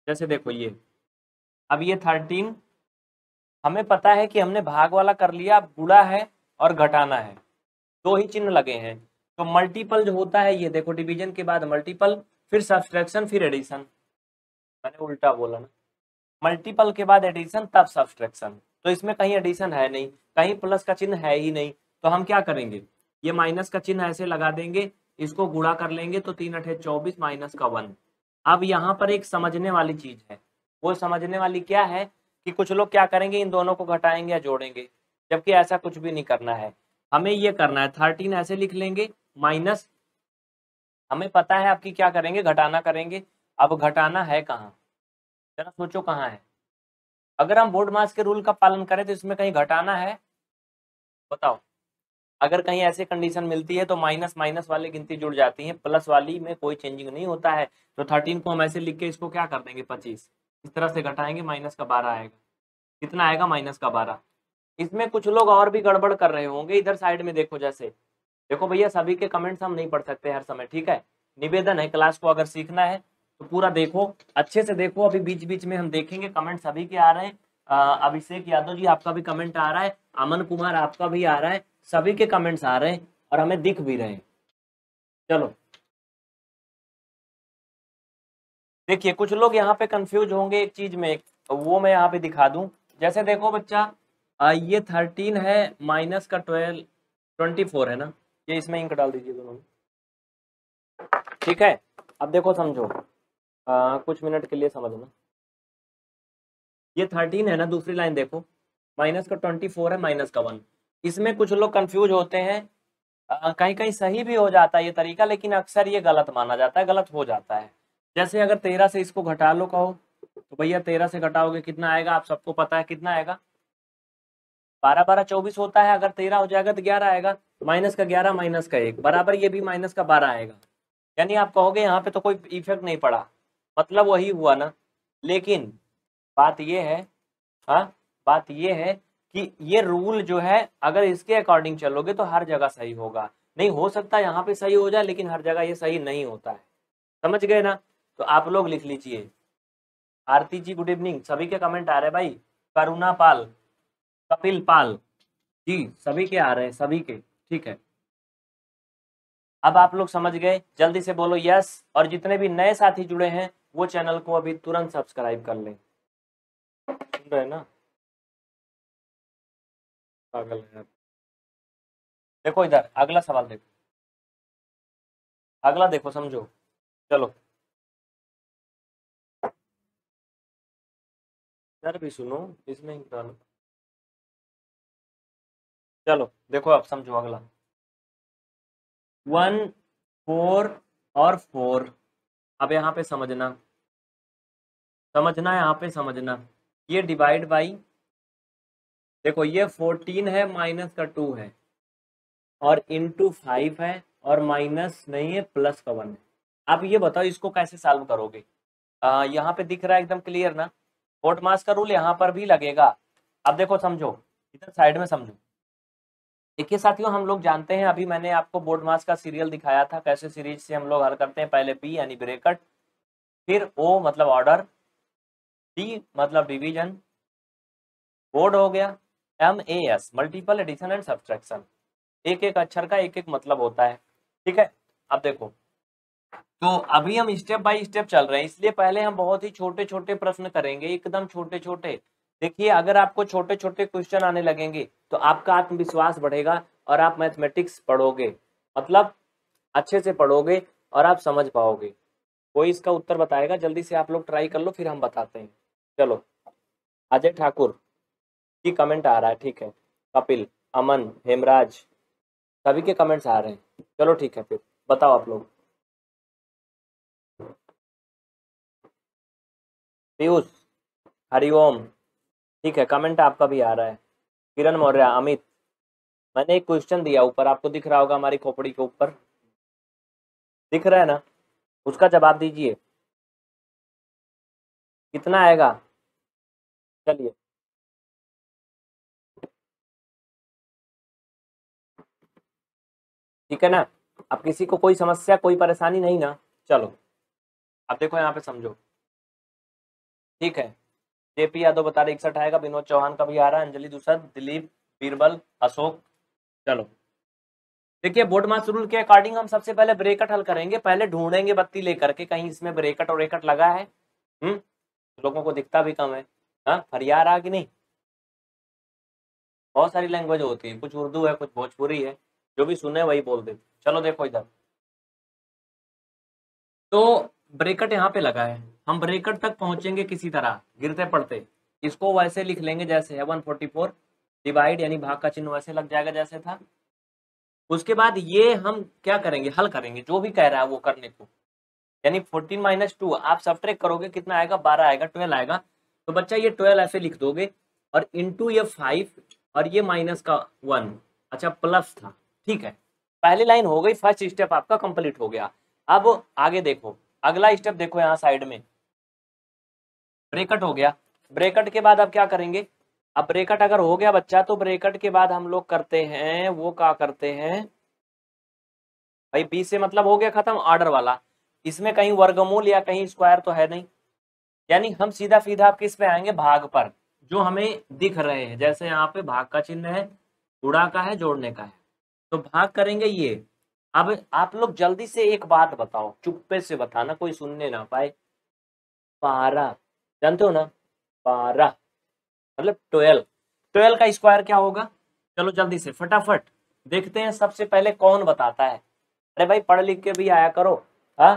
जैसे देखो ये अब ये थर्टीन हमें पता है कि हमने भाग वाला कर लिया गुड़ा है और घटाना है दो ही चिन्ह लगे हैं तो मल्टीपल जो होता है ये देखो डिवीजन के बाद मल्टीपल फिर सब्सट्रैक्शन फिर एडिशन मैंने उल्टा बोला ना मल्टीपल के बाद एडिशन तब सब्सट्रैक्शन तो इसमें कहीं एडिशन है नहीं कहीं प्लस का चिन्ह है ही नहीं तो हम क्या करेंगे ये माइनस का चिन्ह ऐसे लगा देंगे इसको गुड़ा कर लेंगे तो तीन अठे चौबीस माइनस का वन अब यहाँ पर एक समझने वाली चीज है वो समझने वाली क्या है कि कुछ लोग क्या करेंगे इन दोनों को घटाएंगे या जोड़ेंगे जबकि ऐसा कुछ भी नहीं करना है हमें ये करना है थर्टीन ऐसे लिख लेंगे माइनस हमें पता है आपकी क्या करेंगे घटाना करेंगे अब घटाना है कहाँ जरा सोचो कहाँ है अगर हम बोर्ड मास के रूल का पालन करें तो इसमें कहीं घटाना है बताओ अगर कहीं ऐसे कंडीशन मिलती है तो माइनस माइनस वाली गिनती जुड़ जाती है प्लस वाली में कोई चेंजिंग नहीं होता है तो थर्टीन को हम ऐसे लिख के इसको क्या कर देंगे पच्चीस इस तरह से घटाएंगे माइनस का बारह आएगा कितना आएगा माइनस का बारह इसमें कुछ लोग और भी गड़बड़ कर रहे होंगे इधर साइड में देखो जैसे देखो भैया सभी के कमेंट्स हम नहीं पढ़ सकते हर समय ठीक है निवेदन है क्लास को अगर सीखना है तो पूरा देखो अच्छे से देखो अभी बीच बीच में हम देखेंगे कमेंट सभी के आ रहे हैं अभिषेक यादव जी आपका भी कमेंट आ रहा है अमन कुमार आपका भी आ रहा है सभी के कमेंट्स आ रहे हैं और हमें दिख भी रहे हैं चलो देखिए कुछ लोग यहाँ पे कंफ्यूज होंगे एक चीज में वो मैं यहाँ पे दिखा दूं जैसे देखो बच्चा ये थर्टीन है माइनस का ट्वेल्व ट्वेंटी फोर है ना ये इसमें इंक डाल दीजिए दोनों ठीक है अब देखो समझो आ, कुछ मिनट के लिए समझना ये थर्टीन है ना दूसरी लाइन देखो माइनस का ट्वेंटी फोर है माइनस का वन इसमें कुछ लोग कंफ्यूज होते हैं कहीं कहीं सही भी हो जाता है ये तरीका लेकिन अक्सर ये गलत माना जाता है गलत हो जाता है जैसे अगर तेरह से इसको घटा लो कहो तो भैया तेरह से घटाओगे कितना आएगा आप सबको पता है कितना आएगा बारह बारह चौबीस होता है अगर तेरह हो जाएगा तो ग्यारह आएगा तो माइनस का ग्यारह माइनस का एक बराबर ये भी माइनस का बारह आएगा यानी आप कहोगे यहाँ पे तो कोई इफेक्ट नहीं पड़ा मतलब वही हुआ ना लेकिन बात ये है हाँ बात ये है कि ये रूल जो है अगर इसके अकॉर्डिंग चलोगे तो हर जगह सही होगा नहीं हो सकता यहाँ पे सही हो जाए लेकिन हर जगह ये सही नहीं होता है समझ गए ना तो आप लोग लिख लीजिए आरती जी गुड इवनिंग सभी के कमेंट आ रहे भाई करुणा पाल कपिल पाल जी सभी के आ रहे हैं सभी के ठीक है अब आप लोग समझ गए जल्दी से बोलो यस और जितने भी नए साथी जुड़े हैं वो चैनल को अभी तुरंत सब्सक्राइब कर लें सुन रहे ना पागल है देखो इधर अगला सवाल देखो अगला देखो समझो चलो इधर भी सुनो इसमें डालो चलो देखो आप समझो अगला वन फोर और फोर अब यहाँ पे समझना समझना यहाँ पे समझना ये डिवाइड बाई देखो ये फोर्टीन है माइनस का टू है और इंटू फाइव है और माइनस नहीं है प्लस का वन है आप ये बताओ इसको कैसे सॉल्व करोगे आ, यहाँ पे दिख रहा है एकदम क्लियर ना फोर्ट मास का रूल यहाँ पर भी लगेगा अब देखो समझो इधर साइड में समझो देखिए साथियों हम लोग जानते हैं अभी मैंने आपको बोर्ड मास का सीरियल दिखाया था कैसे सीरीज से हम लोग हल करते हैं पहले पी यानी ब्रेकट फिर ओ मतलब ऑर्डर डी मतलब डिवीजन बोर्ड हो गया M A S multiple addition and subtraction एक एक अक्षर का एक एक मतलब होता है ठीक है अब देखो तो अभी हम स्टेप बाय स्टेप चल रहे हैं इसलिए पहले हम बहुत ही छोटे छोटे प्रश्न करेंगे एकदम छोटे छोटे देखिए अगर आपको छोटे छोटे क्वेश्चन आने लगेंगे तो आपका आत्मविश्वास बढ़ेगा और आप मैथमेटिक्स पढ़ोगे मतलब अच्छे से पढ़ोगे और आप समझ पाओगे कोई इसका उत्तर बताएगा जल्दी से आप लोग ट्राई कर लो फिर हम बताते हैं चलो अजय ठाकुर की कमेंट आ रहा है ठीक है कपिल अमन हेमराज सभी के कमेंट्स आ रहे हैं चलो ठीक है फिर बताओ आप लोग पीयूष हरिओम ठीक है कमेंट आपका भी आ रहा है किरण मौर्य अमित मैंने एक क्वेश्चन दिया ऊपर आपको दिख रहा होगा हमारी खोपड़ी के ऊपर दिख रहा है ना उसका जवाब दीजिए कितना आएगा चलिए ठीक है ना अब किसी को कोई समस्या कोई परेशानी नहीं ना चलो अब देखो यहाँ पे समझो ठीक है जेपी यादव बता रहे इकसठ आएगा विनोद चौहान का भी आ रहा है अंजलि दूसर दिलीप बीरबल अशोक चलो देखिए बोर्ड मार्क्स रूल के अकॉर्डिंग हम सबसे पहले ब्रेकट हल करेंगे पहले ढूंढेंगे बत्ती लेकर के कहीं इसमें ब्रेकट और रेकट लगा है हम्म लोगों को दिखता भी कम है फरिया हाँ, रहा आ कि नहीं बहुत सारी लैंग्वेज होती है कुछ उर्दू है कुछ भोजपुरी है जो भी सुने वही बोल दे चलो देखो इधर तो ब्रेकट यहाँ पे लगा है हम ब्रेकर तक पहुंचेंगे किसी तरह गिरते पड़ते इसको वैसे लिख लेंगे जैसे है 144 डिवाइड यानी भाग का चिन्ह वैसे लग जाएगा जैसे था उसके बाद ये हम क्या करेंगे हल करेंगे जो भी कह रहा है वो करने को यानी 14 माइनस टू आप सब्ट्रैक करोगे कितना आएगा 12 आएगा 12 आएगा तो बच्चा ये 12 ऐसे लिख दोगे और इंटू ये 5 और ये माइनस का 1 अच्छा प्लस था ठीक है पहली लाइन हो गई फर्स्ट स्टेप आपका कंप्लीट हो गया अब आगे देखो अगला स्टेप देखो यहाँ साइड में ब्रेकट हो गया ब्रेकट के बाद अब क्या करेंगे अब ब्रेकट अगर हो गया बच्चा तो ब्रेकट के बाद हम लोग करते हैं वो क्या करते हैं भाई बी से मतलब हो गया खत्म ऑर्डर वाला इसमें कहीं वर्गमूल या कहीं स्क्वायर तो है नहीं यानी हम सीधा फीधा किस पे आएंगे भाग पर जो हमें दिख रहे हैं जैसे यहाँ पे भाग का चिन्ह है गुड़ा का है जोड़ने का है तो भाग करेंगे ये अब आप लोग जल्दी से एक बात बताओ चुप्पे से बताना कोई सुनने ना पाए बारह जानते हो ना बारह मतलब ट्वेल्व ट्वेल्व का स्क्वायर क्या होगा चलो जल्दी से फटाफट देखते हैं सबसे पहले कौन बताता है अरे भाई पढ़ लिख के भी आया करो हाँ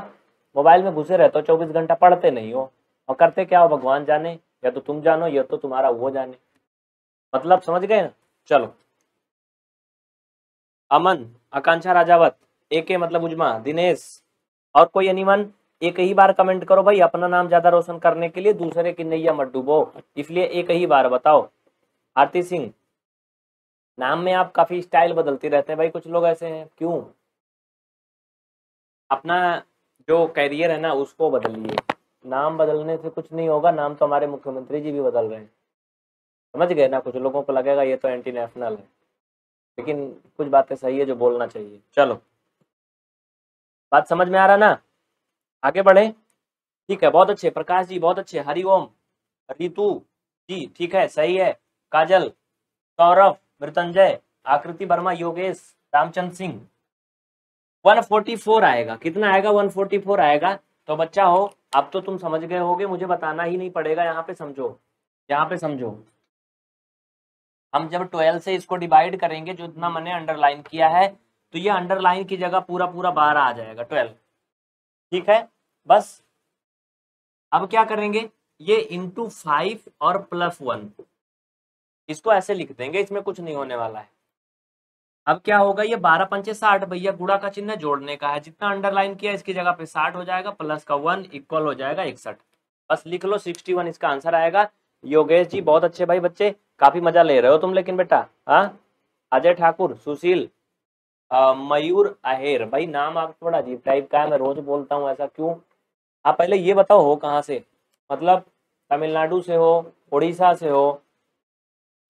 मोबाइल में घुसे रहते हो चौबीस घंटा पढ़ते नहीं हो और करते क्या हो भगवान जाने या तो तुम जानो या तो तुम्हारा वो जाने मतलब समझ गए ना चलो अमन आकांक्षा राजावत ए के मतलब उजमा दिनेश और कोई अनिमन एक ही बार कमेंट करो भाई अपना नाम ज्यादा रोशन करने के लिए दूसरे की नैया मत डूबो इसलिए एक ही बार बताओ आरती सिंह नाम में आप काफी स्टाइल बदलते रहते हैं भाई कुछ लोग ऐसे हैं क्यों अपना जो कैरियर है ना उसको बदलिए नाम बदलने से कुछ नहीं होगा नाम तो हमारे मुख्यमंत्री जी भी बदल रहे हैं समझ गए ना कुछ लोगों को लगेगा ये तो एंटी नेशनल है लेकिन कुछ बातें सही है जो बोलना चाहिए चलो बात समझ में आ रहा ना आगे बढ़े ठीक है बहुत अच्छे प्रकाश जी बहुत अच्छे हरिओम रितु जी ठीक है सही है काजल सौरभ मृतंजय आकृति वर्मा योगेश रामचंद सिंह 144 आएगा कितना आएगा 144 आएगा तो बच्चा हो अब तो तुम समझ गए होगे मुझे बताना ही नहीं पड़ेगा यहाँ पे समझो यहाँ पे समझो हम जब ट्वेल्व से इसको डिवाइड करेंगे जो इतना मैंने अंडरलाइन किया है तो ये अंडरलाइन की जगह पूरा पूरा बारह आ जाएगा ट्वेल्व ठीक है बस अब क्या करेंगे ये इंटू फाइव और प्लस वन इसको ऐसे लिख देंगे इसमें कुछ नहीं होने वाला है अब क्या होगा ये बारह पंचे साठ भैया गुड़ा का चिन्ह जोड़ने का है जितना अंडरलाइन किया इसकी जगह पे साठ हो जाएगा प्लस का वन इक्वल हो जाएगा इकसठ बस लिख लो सिक्सटी वन इसका आंसर आएगा योगेश जी बहुत अच्छे भाई बच्चे काफी मजा ले रहे हो तुम लेकिन बेटा हाँ अजय ठाकुर सुशील मयूर आहेर भाई नाम आप थोड़ा अजीब टाइप का है मैं रोज बोलता हूँ ऐसा क्यों आप पहले ये बताओ हो कहाँ से मतलब तमिलनाडु से हो उड़ीसा से हो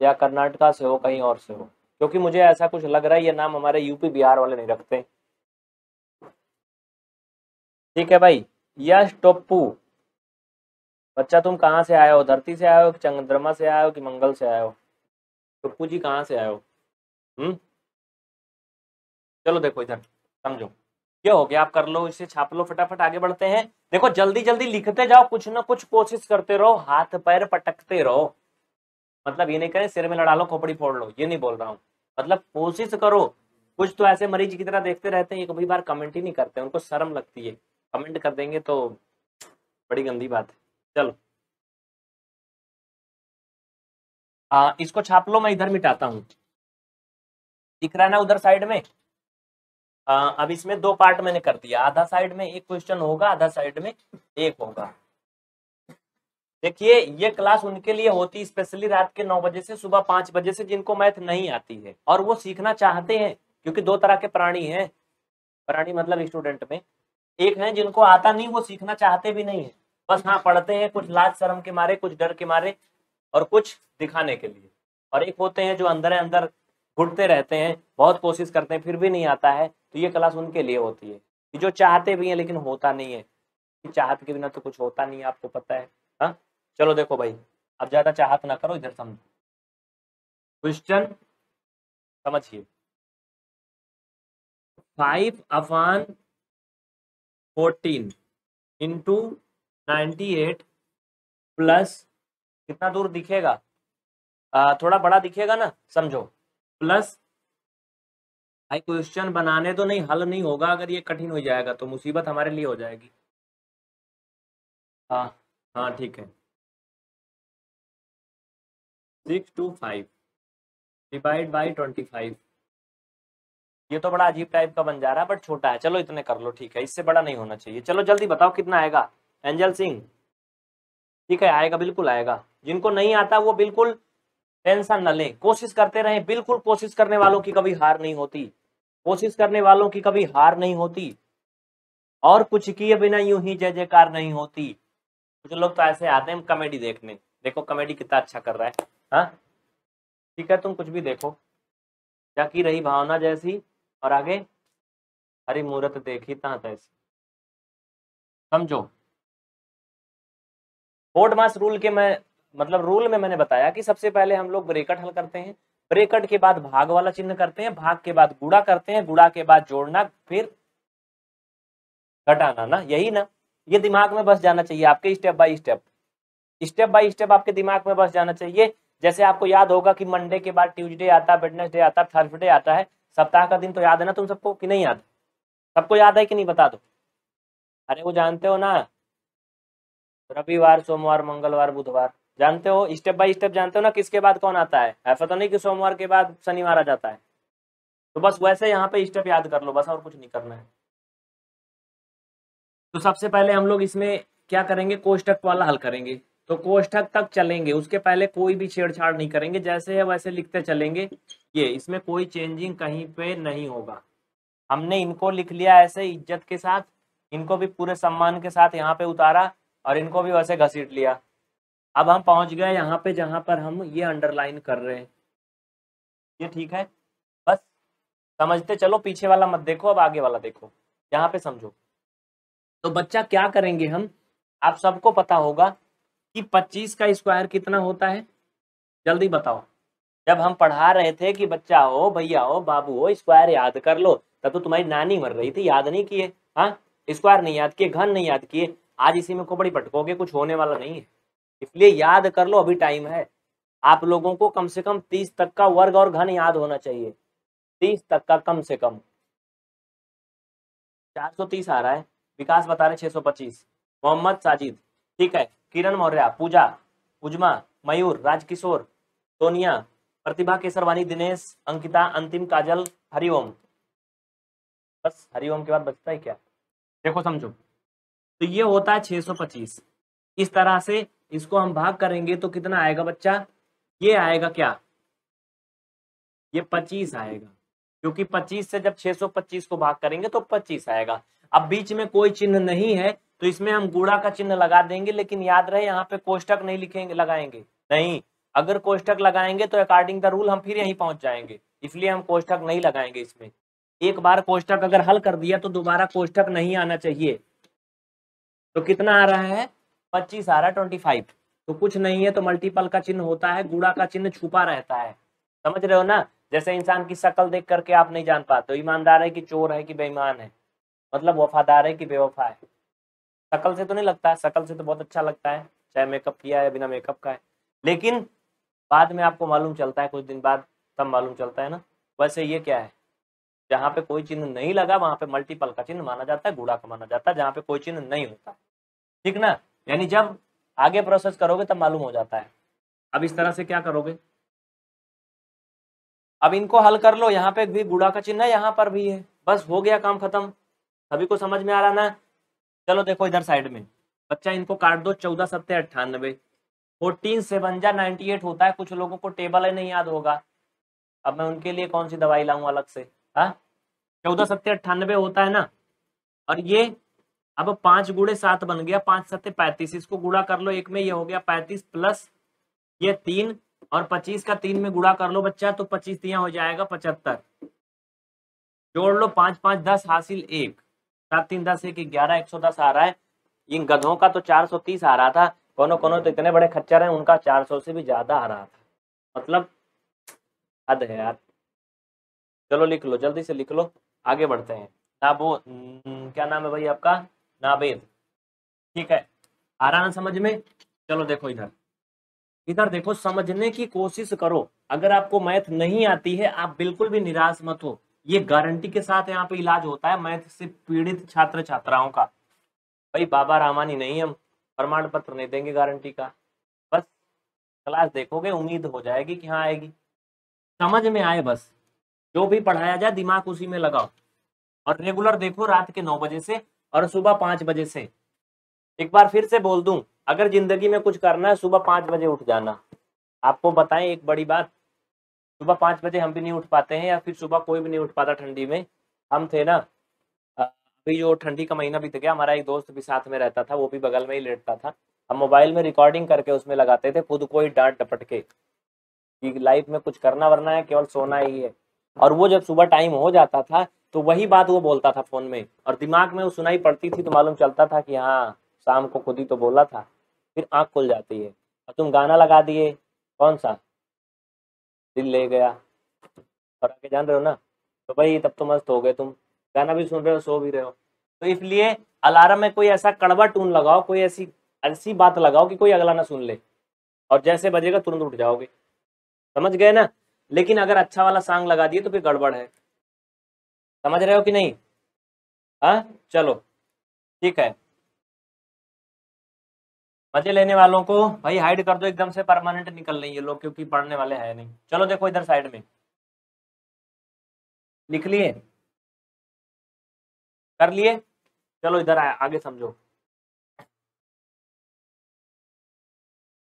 या कर्नाटका से हो कहीं और से हो क्योंकि मुझे ऐसा कुछ लग रहा है ये नाम हमारे यूपी बिहार वाले नहीं रखते ठीक है भाई यश टोप्पू बच्चा तुम कहाँ से आए हो धरती से आए हो चंद्रमा से आए हो कि मंगल से आए हो टोप्पू जी कहाँ से आए हो हम्म चलो देखो इधर समझो ये हो गया आप कर लो इसे छाप लो फटाफट आगे बढ़ते हैं देखो जल्दी जल्दी लिखते जाओ कुछ ना कुछ कोशिश करते रहो हाथ पैर पटकते रहो मतलब ये नहीं करें सिर में लड़ा लो खोपड़ी फोड़ लो ये नहीं बोल रहा हूँ मतलब कोशिश करो कुछ तो ऐसे मरीज की तरह देखते रहते हैं कभी बार कमेंट ही नहीं करते उनको शर्म लगती है कमेंट कर देंगे तो बड़ी गंदी बात है चलो आ, हाँ, इसको छाप लो मैं इधर मिटाता हूँ दिख रहा है ना उधर साइड में अब इसमें दो पार्ट मैंने कर दिया आधा साइड में एक क्वेश्चन होगा आधा साइड में एक होगा देखिए ये क्लास उनके लिए होती स्पेशली रात के नौ बजे से सुबह पांच बजे से जिनको मैथ नहीं आती है और वो सीखना चाहते हैं क्योंकि दो तरह के प्राणी हैं प्राणी मतलब स्टूडेंट में एक हैं जिनको आता नहीं वो सीखना चाहते भी नहीं है बस हाँ पढ़ते हैं कुछ लाज शर्म के मारे कुछ डर के मारे और कुछ दिखाने के लिए और एक होते हैं जो अंदर है अंदर घुटते रहते हैं बहुत कोशिश करते हैं फिर भी नहीं आता है तो ये क्लास उनके लिए होती है जो चाहते भी हैं लेकिन होता नहीं है चाहत के बिना तो कुछ होता नहीं है आपको पता है हा? चलो देखो भाई अब ज़्यादा चाहत ना करो इधर समझो क्वेश्चन समझिए five upon fourteen into ninety eight plus कितना दूर दिखेगा आ, थोड़ा बड़ा दिखेगा ना समझो प्लस भाई क्वेश्चन बनाने तो नहीं हल नहीं होगा अगर ये कठिन हो जाएगा तो मुसीबत हमारे लिए हो जाएगी हाँ हाँ ठीक है six two five divide by twenty five ये तो बड़ा अजीब टाइप का बन जा रहा है बट छोटा है चलो इतने कर लो ठीक है इससे बड़ा नहीं होना चाहिए चलो जल्दी बताओ कितना आएगा एंजल सिंह ठीक है आएगा बिल्कुल आएगा जिनको नहीं आता वो बिल्कुल टेंशन न ले कोशिश करते रहे बिल्कुल कोशिश करने वालों की कभी हार नहीं होती कोशिश करने वालों की कभी हार नहीं होती और कुछ किए बिना यूं ही जय जयकार नहीं होती कुछ लोग तो ऐसे आते हैं कॉमेडी देखने देखो कॉमेडी कितना अच्छा कर रहा है हाँ ठीक है तुम कुछ भी देखो जाकी रही भावना जैसी और आगे हरी मूर्त देखी ता तैसी समझो बोर्ड मास रूल के मैं मतलब रूल में मैंने बताया कि सबसे पहले हम लोग ब्रेकट हल करते हैं ब्रेकट के बाद भाग वाला चिन्ह करते हैं भाग के बाद गुड़ा करते हैं गुड़ा के बाद जोड़ना फिर घटाना ना यही ना ये दिमाग में बस जाना चाहिए आपके step by step step by step आपके दिमाग में बस जाना चाहिए जैसे आपको याद होगा कि मंडे के बाद ट्यूजडे आता वेडनेसडे आता थर्सडे आता है सप्ताह का दिन तो याद है ना तुम सबको कि नहीं याद सबको याद है कि नहीं बता दो अरे वो जानते हो ना रविवार सोमवार मंगलवार बुधवार जानते हो स्टेप बाय स्टेप जानते हो ना किसके बाद कौन आता है ऐसा तो नहीं कि सोमवार के बाद शनिवार आ जाता है तो बस वैसे यहाँ पे स्टेप याद कर लो बस और कुछ नहीं करना है तो सबसे पहले हम लोग इसमें क्या करेंगे कोष्टक वाला हल करेंगे तो कोष्टक तक चलेंगे उसके पहले कोई भी छेड़छाड़ नहीं करेंगे जैसे है वैसे लिखते चलेंगे ये इसमें कोई चेंजिंग कहीं पे नहीं होगा हमने इनको लिख लिया ऐसे इज्जत के साथ इनको भी पूरे सम्मान के साथ यहाँ पे उतारा और इनको भी वैसे घसीट लिया अब हम पहुंच गए यहाँ पे जहां पर हम ये अंडरलाइन कर रहे हैं ये ठीक है बस समझते चलो पीछे वाला मत देखो अब आगे वाला देखो यहाँ पे समझो तो बच्चा क्या करेंगे हम आप सबको पता होगा कि 25 का स्क्वायर कितना होता है जल्दी बताओ जब हम पढ़ा रहे थे कि बच्चा हो भैया हो बाबू हो स्क्वायर याद कर लो तब तो तुम्हारी नानी मर रही थी याद नहीं किए हाँ स्क्वायर नहीं याद किए घन नहीं याद किए आज इसी में खोपड़ी पटकोगे कुछ होने वाला नहीं है इसलिए याद कर लो अभी टाइम है आप लोगों को कम से कम तीस तक का वर्ग और घन याद होना चाहिए तीस तक का कम से कम चार सौ तीस आ रहा है विकास बता रहे छह सौ पच्चीस मोहम्मद साजिद ठीक है किरण मौर्य पूजा उजमा मयूर राजकिशोर सोनिया प्रतिभा केसरवानी दिनेश अंकिता अंतिम काजल हरिओम बस हरिओम के बाद बचता है क्या देखो समझो तो ये होता है 625 इस तरह से इसको हम भाग करेंगे तो कितना आएगा बच्चा ये आएगा क्या ये पच्चीस आएगा क्योंकि पच्चीस से जब 625 को भाग करेंगे तो पच्चीस आएगा अब बीच में कोई चिन्ह नहीं है तो इसमें हम गुड़ा का चिन्ह लगा देंगे लेकिन याद रहे यहाँ पे कोष्टक नहीं लिखेंगे लगाएंगे नहीं अगर कोष्टक लगाएंगे तो अकॉर्डिंग द रूल हम फिर यहीं पहुंच जाएंगे इसलिए हम कोष्टक नहीं लगाएंगे इसमें एक बार कोष्टक अगर हल कर दिया तो दोबारा कोष्टक नहीं आना चाहिए तो कितना आ रहा है पच्चीस आ रहा है ट्वेंटी फाइव तो कुछ नहीं है तो मल्टीपल का चिन्ह होता है गुड़ा का चिन्ह छुपा रहता है समझ रहे हो ना जैसे इंसान की शक्ल देख करके आप नहीं जान पाते ईमानदार है कि चोर है कि बेईमान है मतलब वफादार है कि बेवफा है शकल से तो नहीं लगता है से तो बहुत अच्छा लगता है चाहे मेकअप किया है बिना मेकअप का है लेकिन बाद में आपको मालूम चलता है कुछ दिन बाद तब मालूम चलता है ना वैसे ये क्या है जहाँ पे कोई चिन्ह नहीं लगा वहाँ पे मल्टीपल का चिन्ह माना जाता है गुड़ा का माना जाता है जहाँ पे कोई चिन्ह नहीं होता ठीक ना यानी जब आगे प्रोसेस करोगे तब मालूम हो जाता है अब इस तरह से क्या करोगे अब इनको हल कर लो यहाँ पे भी गुड़ा का चिन्ह है यहाँ पर भी है बस हो गया काम खत्म सभी को समझ में आ रहा ना चलो देखो इधर साइड में बच्चा इनको काट दो चौदह सत्तर अट्ठानबे फोर्टीन सेवनजा नाइन्टी एट होता है कुछ लोगों को टेबल ही नहीं याद होगा अब मैं उनके लिए कौन सी दवाई लाऊं अलग से हाँ चौदह सत्तर अट्ठानबे होता है ना और ये अब पांच गुड़े सात बन गया पांच सत्य पैंतीस इसको गुड़ा कर लो एक में ये हो गया पैंतीस प्लस ये तीन और पच्चीस का तीन में गुड़ा कर लो बच्चा तो पच्चीस दिया हो जाएगा पचहत्तर जोड़ लो पांच पांच दस हासिल एक सात तीन दस एक ग्यारह एक सौ दस आ रहा है इन गधों का तो चार सौ तीस आ रहा था कोनो कोनो तो इतने बड़े खच्चर हैं उनका चार सौ से भी ज्यादा आ रहा था मतलब हद है यार चलो लिख लो जल्दी से लिख लो आगे बढ़ते हैं ना वो क्या नाम है भाई आपका नाबेद ठीक है आ रहा ना समझ में चलो देखो इधर इधर देखो समझने की कोशिश करो अगर आपको मैथ नहीं आती है आप बिल्कुल भी निराश मत हो ये गारंटी के साथ यहाँ पे इलाज होता है मैथ से पीड़ित छात्र छात्राओं का भाई बाबा रामानी नहीं हम प्रमाण पत्र नहीं देंगे गारंटी का बस क्लास देखोगे उम्मीद हो जाएगी कि हाँ आएगी समझ में आए बस जो भी पढ़ाया जाए दिमाग उसी में लगाओ और रेगुलर देखो रात के नौ बजे से और सुबह पांच बजे से एक बार फिर से बोल दूं अगर जिंदगी में कुछ करना है सुबह पांच बजे उठ जाना आपको बताएं एक बड़ी बात सुबह पांच बजे हम भी नहीं उठ पाते हैं या फिर सुबह कोई भी नहीं उठ पाता ठंडी में हम थे ना अभी जो ठंडी का महीना बीत गया हमारा एक दोस्त भी साथ में रहता था वो भी बगल में ही लेटता था हम मोबाइल में रिकॉर्डिंग करके उसमें लगाते थे खुद को ही डांट डपट के कि लाइफ में कुछ करना वरना है केवल सोना ही है और वो जब सुबह टाइम हो जाता था तो वही बात वो बोलता था फोन में और दिमाग में वो सुनाई पड़ती थी तो मालूम चलता था कि हाँ शाम को खुद ही तो बोला था फिर आँख खुल जाती है और तुम गाना लगा दिए कौन सा दिल ले गया और आगे जान रहे हो ना तो भाई तब तो मस्त हो गए तुम गाना भी सुन रहे हो सो भी रहे हो तो इसलिए अलार्म में कोई ऐसा कड़वा टून लगाओ कोई ऐसी ऐसी बात लगाओ कि कोई अगला ना सुन ले और जैसे बजेगा तुरंत उठ जाओगे समझ गए ना लेकिन अगर अच्छा वाला सांग लगा दिए तो फिर गड़बड़ है समझ रहे हो कि नहीं हाँ चलो ठीक है मजे लेने वालों को भाई हाइड कर दो एकदम से परमानेंट निकल रही है लोग क्योंकि पढ़ने वाले हैं नहीं चलो देखो इधर साइड में लिख लिए कर लिए चलो इधर आया आगे समझो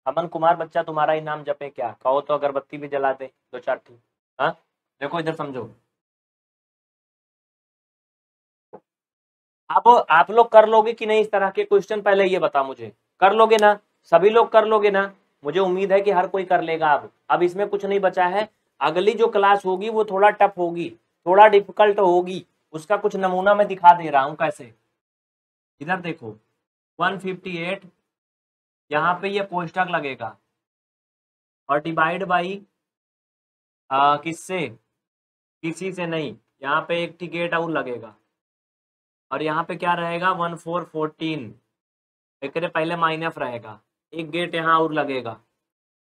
अमन कुमार बच्चा तुम्हारा ही नाम जपे क्या कहो तो अगरबत्ती भी जला दे दो चार ठीक हाँ देखो इधर समझो अब आप लोग कर लोगे कि नहीं इस तरह के क्वेश्चन पहले ये बता मुझे कर लोगे ना सभी लोग कर लोगे ना मुझे उम्मीद है कि हर कोई कर लेगा अब अब इसमें कुछ नहीं बचा है अगली जो क्लास होगी वो थोड़ा टफ होगी थोड़ा डिफिकल्ट होगी उसका कुछ नमूना मैं दिखा दे रहा हूँ कैसे इधर देखो 158 यहाँ पे ये पोस्टक लगेगा और डिवाइड बाई किससे किसी से नहीं यहाँ पे एक टिकेट और लगेगा और यहाँ पे क्या रहेगा वन फोर फोर्टीन एक पहले माइनस रहेगा एक गेट यहाँ और लगेगा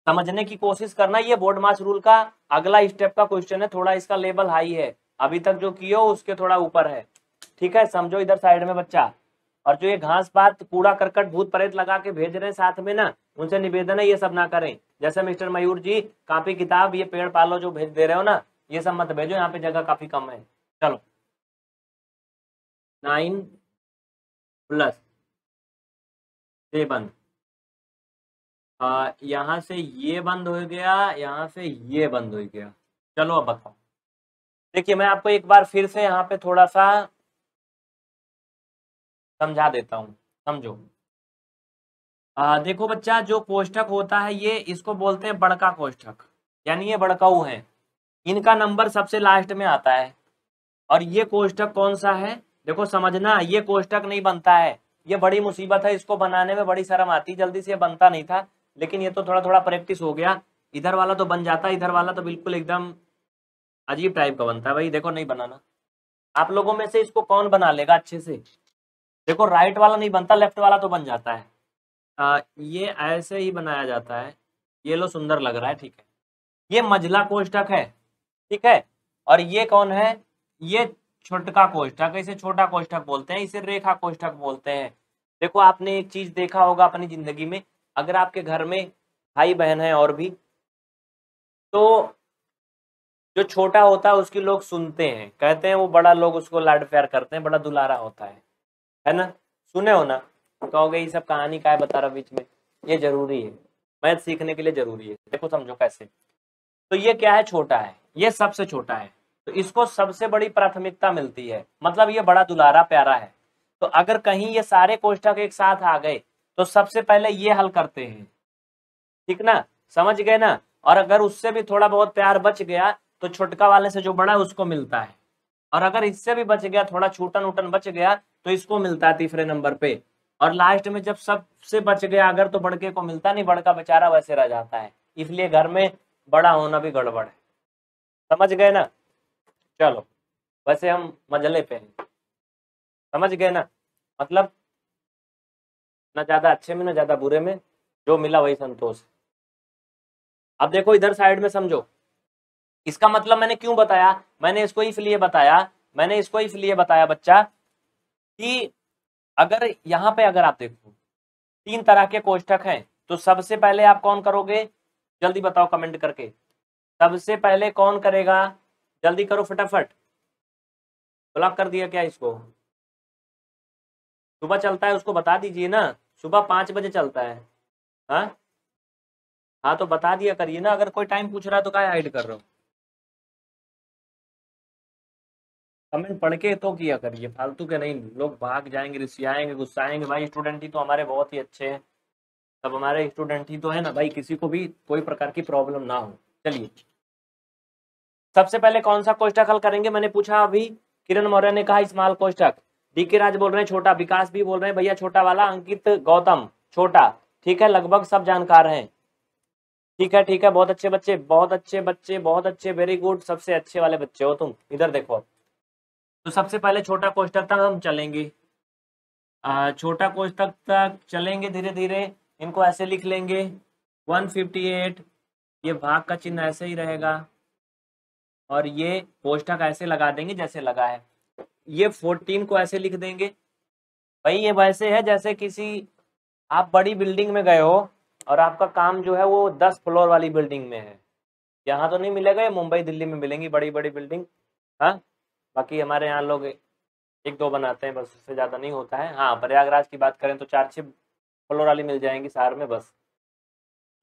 समझने की कोशिश करना ये बोर्ड मार्च रूल का अगला स्टेप का क्वेश्चन है थोड़ा इसका लेवल हाई है अभी तक जो किए उसके थोड़ा ऊपर है ठीक है समझो इधर साइड में बच्चा और जो ये घास पात कूड़ा करकट भूत परेत लगा के भेज रहे हैं साथ में ना उनसे निवेदन है ये सब ना करें जैसे मिस्टर मयूर जी कापी किताब ये पेड़ पालो जो भेज दे रहे हो ना ये सब मत भेजो यहाँ पे जगह काफी कम है चलो नाइन प्लस सेवन यहां से ये बंद हो गया यहाँ से ये बंद हो गया चलो अब बताओ देखिए मैं आपको एक बार फिर से यहाँ पे थोड़ा सा समझा देता हूँ समझो आ, देखो बच्चा जो कोष्ठक होता है ये इसको बोलते हैं बड़का कोष्ठक यानी ये बड़काऊ है इनका नंबर सबसे लास्ट में आता है और ये कोष्ठक कौन सा है देखो समझना ये कोष्टक नहीं बनता है ये बड़ी मुसीबत है इसको बनाने में बड़ी शर्म आती जल्दी से बनता नहीं था लेकिन ये तो थोड़ा थोड़ा प्रैक्टिस हो गया इधर वाला तो बन जाता इधर वाला तो बिल्कुल एकदम अजीब टाइप का बनता है भाई देखो नहीं बनाना आप लोगों में से इसको कौन बना लेगा अच्छे से देखो राइट वाला नहीं बनता लेफ्ट वाला तो बन जाता है आ, ये ऐसे ही बनाया जाता है ये लो सुंदर लग रहा है ठीक है ये मझला कोष्टक है ठीक है और ये कौन है ये छोटका कोष्ठक इसे छोटा कोष्ठक बोलते हैं इसे रेखा कोष्ठक बोलते हैं देखो आपने एक चीज देखा होगा अपनी जिंदगी में अगर आपके घर में भाई बहन है और भी तो जो छोटा होता है उसकी लोग सुनते हैं कहते हैं वो बड़ा लोग उसको लाड प्यार करते हैं बड़ा दुलारा होता है है ना सुने हो ना कहोगे ये सब कहानी का है बता रहा बीच में ये जरूरी है मैथ सीखने के लिए जरूरी है देखो समझो कैसे तो ये क्या है छोटा है ये सबसे छोटा है तो इसको सबसे बड़ी प्राथमिकता मिलती है मतलब ये बड़ा दुलारा प्यारा है तो अगर कहीं ये सारे कोष्ठक एक साथ आ गए तो सबसे पहले ये हल करते हैं ठीक ना समझ गए ना और अगर उससे भी थोड़ा बहुत प्यार बच गया तो छुटका वाले से जो बड़ा है उसको मिलता है और अगर इससे भी बच गया थोड़ा छूटन उटन बच गया तो इसको मिलता है तीसरे नंबर पे और लास्ट में जब सबसे बच गया अगर तो बड़के को मिलता नहीं बड़का बेचारा वैसे रह जाता है इसलिए घर में बड़ा होना भी गड़बड़ है समझ गए ना चलो वैसे हम मजले पे हैं समझ गए ना मतलब ना ज़्यादा अच्छे में ना ज़्यादा बुरे में जो मिला वही संतोष अब देखो इधर साइड में समझो इसका मतलब मैंने क्यों बताया मैंने इसको इसलिए बताया मैंने इसको इसलिए बताया बच्चा कि अगर यहाँ पे अगर आप देखो तीन तरह के कोष्टक हैं तो सबसे पहले आप कौन करोगे जल्दी बताओ कमेंट करके सबसे पहले कौन करेगा जल्दी करो फटाफट ब्लॉक कर दिया क्या इसको सुबह चलता है उसको बता दीजिए ना सुबह पांच बजे चलता है हाँ हाँ तो बता दिया करिए ना अगर कोई टाइम पूछ रहा है तो क्या हाइड कर रहा हो कमेंट पढ़ के तो किया करिए फालतू के नहीं लोग भाग जाएंगे रिसियाएंगे गुस्साएंगे भाई स्टूडेंट ही तो हमारे बहुत ही अच्छे हैं सब हमारे स्टूडेंट ही तो है ना भाई किसी को भी कोई प्रकार की प्रॉब्लम ना हो चलिए सबसे पहले कौन सा कोष्टक हल करेंगे मैंने पूछा अभी किरण मौर्य ने कहा स्मॉल कोष्टक डीके राज बोल रहे हैं छोटा विकास भी बोल रहे हैं भैया छोटा वाला अंकित गौतम छोटा ठीक है लगभग सब जानकार हैं ठीक है ठीक है बहुत अच्छे बच्चे बहुत अच्छे बच्चे बहुत अच्छे वेरी गुड सबसे अच्छे वाले बच्चे हो तुम इधर देखो तो सबसे पहले छोटा कोष्टक तक हम चलेंगे छोटा कोष्टक तक चलेंगे धीरे धीरे इनको ऐसे लिख लेंगे 158 ये भाग का चिन्ह ऐसे ही रहेगा और ये कोष्टक ऐसे लगा देंगे जैसे लगा है ये फोर्टीन को ऐसे लिख देंगे भाई ये वैसे है जैसे किसी आप बड़ी बिल्डिंग में गए हो और आपका काम जो है वो दस फ्लोर वाली बिल्डिंग में है यहाँ तो नहीं मिलेगा ये मुंबई दिल्ली में मिलेंगी बड़ी बड़ी बिल्डिंग हाँ बाकी हमारे यहाँ लोग एक दो बनाते हैं बस उससे ज़्यादा नहीं होता है हाँ प्रयागराज की बात करें तो चार छः फ्लोर वाली मिल जाएंगी शहर में बस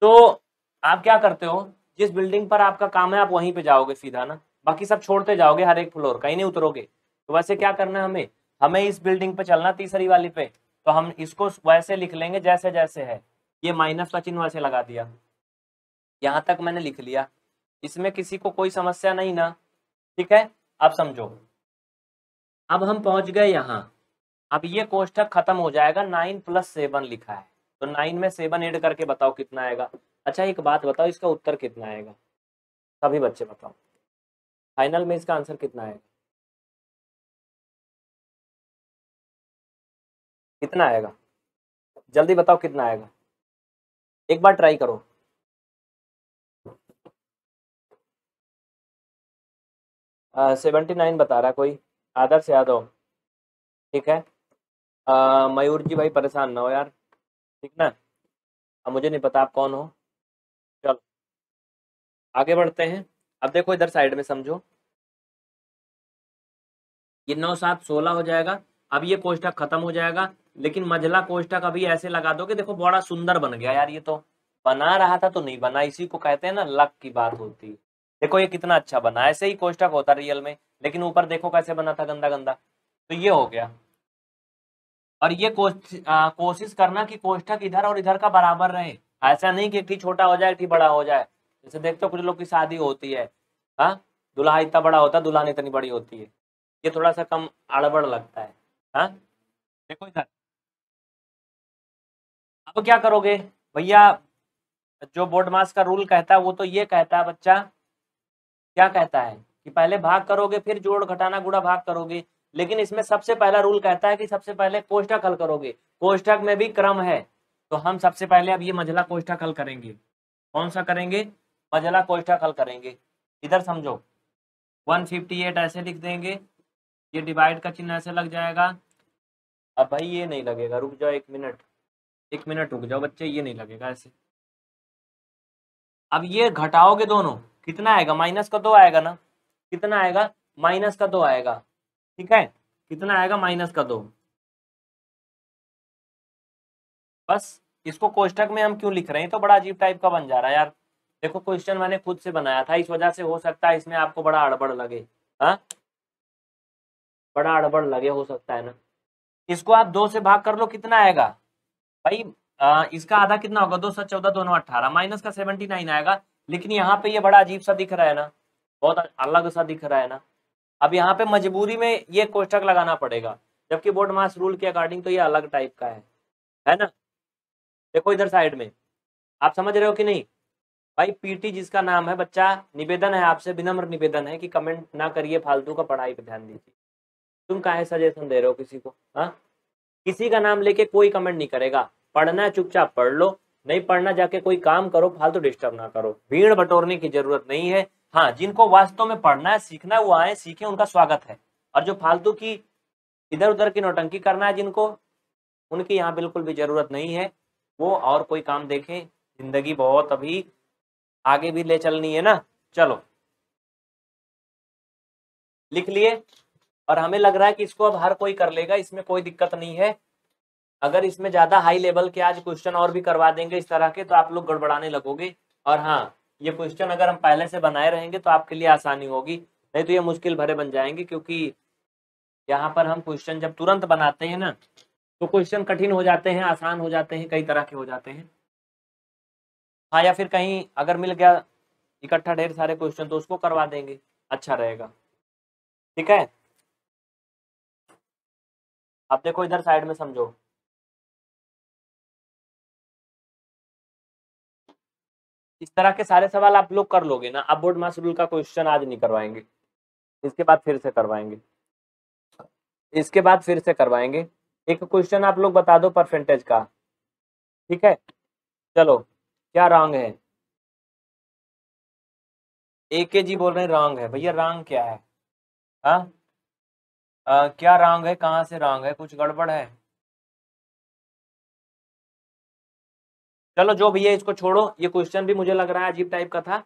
तो आप क्या करते हो जिस बिल्डिंग पर आपका काम है आप वहीं पे जाओगे सीधा ना बाकी सब छोड़ते जाओगे हर एक फ्लोर कहीं नहीं उतरोगे तो वैसे क्या करना है हमें हमें इस बिल्डिंग पे चलना तीसरी वाली पे तो हम इसको वैसे लिख लेंगे जैसे जैसे है ये माइनस का चिन्ह वैसे लगा दिया यहाँ तक मैंने लिख लिया इसमें किसी को कोई समस्या नहीं ना ठीक है अब समझो अब हम पहुंच गए यहाँ अब ये कोष्टक खत्म हो जाएगा नाइन प्लस सेवन लिखा है तो नाइन में सेवन एड करके बताओ कितना आएगा अच्छा एक बात बताओ इसका उत्तर कितना आएगा सभी बच्चे बताओ फाइनल में इसका आंसर कितना आएगा कितना आएगा जल्दी बताओ कितना आएगा एक बार ट्राई करो सेवेंटी नाइन बता रहा कोई आदर्श यादव ठीक है मयूर जी भाई परेशान ना हो यार ठीक ना अब मुझे नहीं पता आप कौन हो चलो आगे बढ़ते हैं अब देखो इधर साइड में समझो ये नौ सात सोलह हो जाएगा अब ये कोष्टक खत्म हो जाएगा लेकिन मझला कोष्टक अभी ऐसे लगा दो कि देखो बड़ा सुंदर बन गया यार ये तो बना रहा था तो नहीं बना इसी को कहते हैं ना लक की बात होती देखो ये कितना अच्छा बना ऐसे ही कोष्टक होता रियल में लेकिन ऊपर देखो कैसे बना था गंदा गंदा तो ये हो गया और ये कोशिश करना कि कोष्टक इधर और इधर का बराबर रहे ऐसा नहीं कि एक छोटा हो जाए एक बड़ा हो जाए जैसे देखते हो कुछ लोग की शादी होती है हाँ दुल्हा इतना बड़ा होता है दुल्हन इतनी बड़ी होती है ये थोड़ा सा कम अड़बड़ लगता है हाँ देखो इधर अब क्या करोगे भैया जो बोर्ड मास का रूल कहता है वो तो ये कहता है बच्चा क्या कहता है कि पहले भाग करोगे फिर जोड़ घटाना गुड़ा भाग करोगे लेकिन इसमें सबसे पहला रूल कहता है कि सबसे पहले कोष्टक हल करोगे कोष्टक में भी क्रम है तो हम सबसे पहले अब ये मझला कोष्ठक हल करेंगे कौन सा करेंगे मझला कोष्ठक हल करेंगे इधर समझो 158 ऐसे लिख देंगे ये डिवाइड का चिन्ह ऐसे लग जाएगा अब भाई ये नहीं लगेगा रुक जाओ एक मिनट एक मिनट रुक जाओ बच्चे ये नहीं लगेगा ऐसे अब ये घटाओगे दोनों कितना आएगा माइनस का दो आएगा ना कितना आएगा माइनस का दो आएगा ठीक है कितना आएगा माइनस का दो बस इसको कोष्टक में हम क्यों लिख रहे हैं तो बड़ा अजीब टाइप का बन जा रहा है यार देखो क्वेश्चन मैंने खुद से बनाया था इस वजह से हो सकता है इसमें आपको बड़ा अड़बड़ लगे हाँ बड़ा अड़बड़ लगे हो सकता है ना इसको आप दो से भाग कर लो कितना आएगा भाई आ, इसका आधा कितना होगा दो सौ चौदह दोनों अट्ठारह माइनस का सेवेंटी नाइन आएगा लेकिन यहाँ पे ये बड़ा अजीब सा दिख रहा है ना बहुत अलग सा दिख रहा है ना अब यहाँ पे मजबूरी में ये कोष्टक लगाना पड़ेगा जबकि बोर्ड मास रूल के अकॉर्डिंग तो ये अलग टाइप का है है ना देखो इधर साइड में आप समझ रहे हो कि नहीं भाई पीटी जिसका नाम है बच्चा निवेदन है आपसे विनम्र निवेदन है कि कमेंट ना करिए फालतू का पढ़ाई पर ध्यान दीजिए तुम काहे सजेशन दे रहे हो किसी को हाँ किसी का नाम लेके कोई कमेंट नहीं करेगा पढ़ना चुपचाप पढ़ लो नहीं पढ़ना जाके कोई काम करो फालतू डिस्टर्ब ना करो भीड़ बटोरने की जरूरत नहीं है हाँ जिनको वास्तव में पढ़ना है सीखना है वो आए सीखे उनका स्वागत है और जो फालतू की इधर उधर की नोटंकी करना है जिनको उनकी यहाँ बिल्कुल भी जरूरत नहीं है वो और कोई काम देखें जिंदगी बहुत अभी आगे भी ले चलनी है ना चलो लिख लिए और हमें लग रहा है कि इसको अब हर कोई कर लेगा इसमें कोई दिक्कत नहीं है अगर इसमें ज्यादा हाई लेवल के आज क्वेश्चन और भी करवा देंगे इस तरह के तो आप लोग गड़बड़ाने लगोगे और हाँ ये क्वेश्चन अगर हम पहले से बनाए रहेंगे तो आपके लिए आसानी होगी नहीं तो ये मुश्किल भरे बन जाएंगे क्योंकि यहाँ पर हम क्वेश्चन जब तुरंत बनाते हैं ना तो क्वेश्चन कठिन हो जाते हैं आसान हो जाते हैं कई तरह के हो जाते हैं हाँ या फिर कहीं अगर मिल गया इकट्ठा ढेर सारे क्वेश्चन तो उसको करवा देंगे अच्छा रहेगा ठीक है आप देखो इधर साइड में समझो इस तरह के सारे सवाल आप लोग कर लोगे ना आप बोर्ड मास रूल का क्वेश्चन आज नहीं करवाएंगे इसके बाद फिर से करवाएंगे इसके बाद फिर से करवाएंगे एक क्वेश्चन आप लोग बता दो परसेंटेज का ठीक है चलो क्या रॉन्ग है ए के जी बोल रहे हैं रॉन्ग है भैया रॉन्ग क्या है आ? हाँ? आ, क्या रॉन्ग है कहाँ से रॉन्ग है कुछ गड़बड़ है चलो जो भैया इसको छोड़ो ये क्वेश्चन भी मुझे लग रहा है अजीब टाइप का था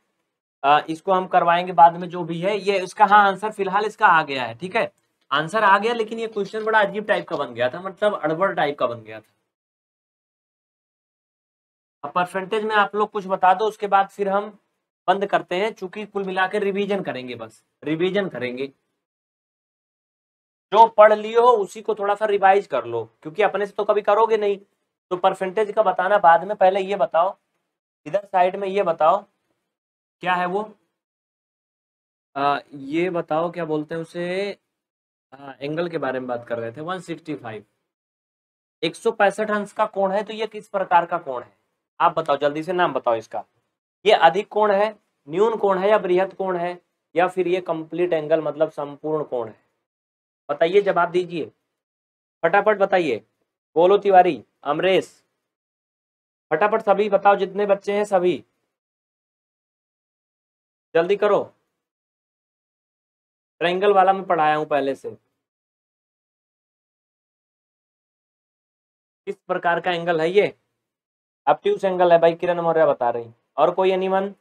आ, इसको हम करवाएंगे बाद में जो भी है ये इसका हाँ आंसर फिलहाल इसका आ गया है ठीक है आंसर आ गया लेकिन ये क्वेश्चन बड़ा अजीब टाइप का बन गया था मतलब अड़बड़ टाइप का बन गया था अब परसेंटेज में आप लोग कुछ बता दो उसके बाद फिर हम बंद करते हैं चूंकि कुल मिलाकर रिवीजन करेंगे बस रिवीजन करेंगे जो पढ़ लियो हो उसी को थोड़ा सा रिवाइज कर लो क्योंकि अपने से तो कभी करोगे नहीं तो परसेंटेज का बताना बाद में पहले ये बताओ इधर साइड में ये बताओ क्या है वो आ, ये बताओ क्या बोलते हैं उसे हाँ एंगल के बारे में बात कर रहे थे 165 सिक्सटी अंश का कोण है तो ये किस प्रकार का कोण है आप बताओ जल्दी से नाम बताओ इसका ये अधिक कोण है न्यून कोण है या बृहद कोण है या फिर ये कंप्लीट एंगल मतलब संपूर्ण कोण है बताइए जवाब दीजिए फटाफट बताइए बोलो तिवारी अमरेश फटाफट सभी बताओ जितने बच्चे हैं सभी जल्दी करो ट्रायंगल वाला मैं पढ़ाया हूं पहले से किस प्रकार का एंगल है ये ट्यूस एंगल है भाई किरण मौर्य बता रही और कोई एनीवन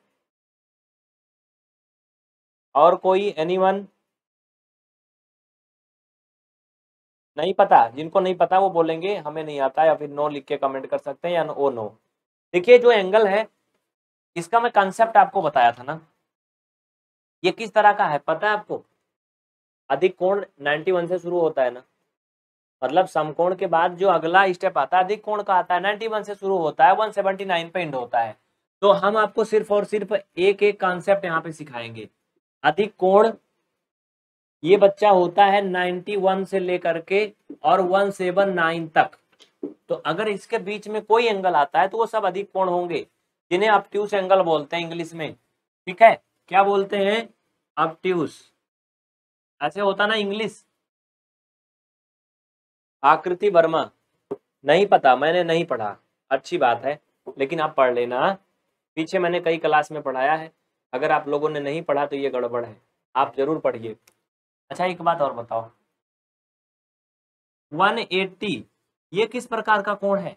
और कोई एनीवन नहीं पता जिनको नहीं पता वो बोलेंगे हमें नहीं आता या फिर नो लिख के कमेंट कर सकते हैं या ओ नो oh देखिए जो एंगल है इसका मैं कंसेप्ट आपको बताया था ना ये किस तरह का है पता है आपको अधिक कोण 91 से शुरू होता है ना मतलब समकोण के बाद जो अगला स्टेप आता है अधिक कोण का आता है 91 से शुरू होता है 179 पे एंड होता है तो हम आपको सिर्फ और सिर्फ एक एक कॉन्सेप्ट यहाँ पे सिखाएंगे अधिक कोण ये बच्चा होता है 91 से लेकर के और 179 तक तो अगर इसके बीच में कोई एंगल आता है तो वो सब अधिक कोण होंगे जिन्हें अपट्यूस एंगल बोलते हैं इंग्लिश में ठीक है क्या बोलते हैं अपट्यूस ऐसे होता ना इंग्लिश आकृति वर्मा नहीं पता मैंने नहीं पढ़ा अच्छी बात है लेकिन आप पढ़ लेना पीछे मैंने कई क्लास में पढ़ाया है अगर आप लोगों ने नहीं पढ़ा तो ये गड़बड़ है आप जरूर पढ़िए अच्छा एक बात और बताओ 180 ये किस प्रकार का कोण है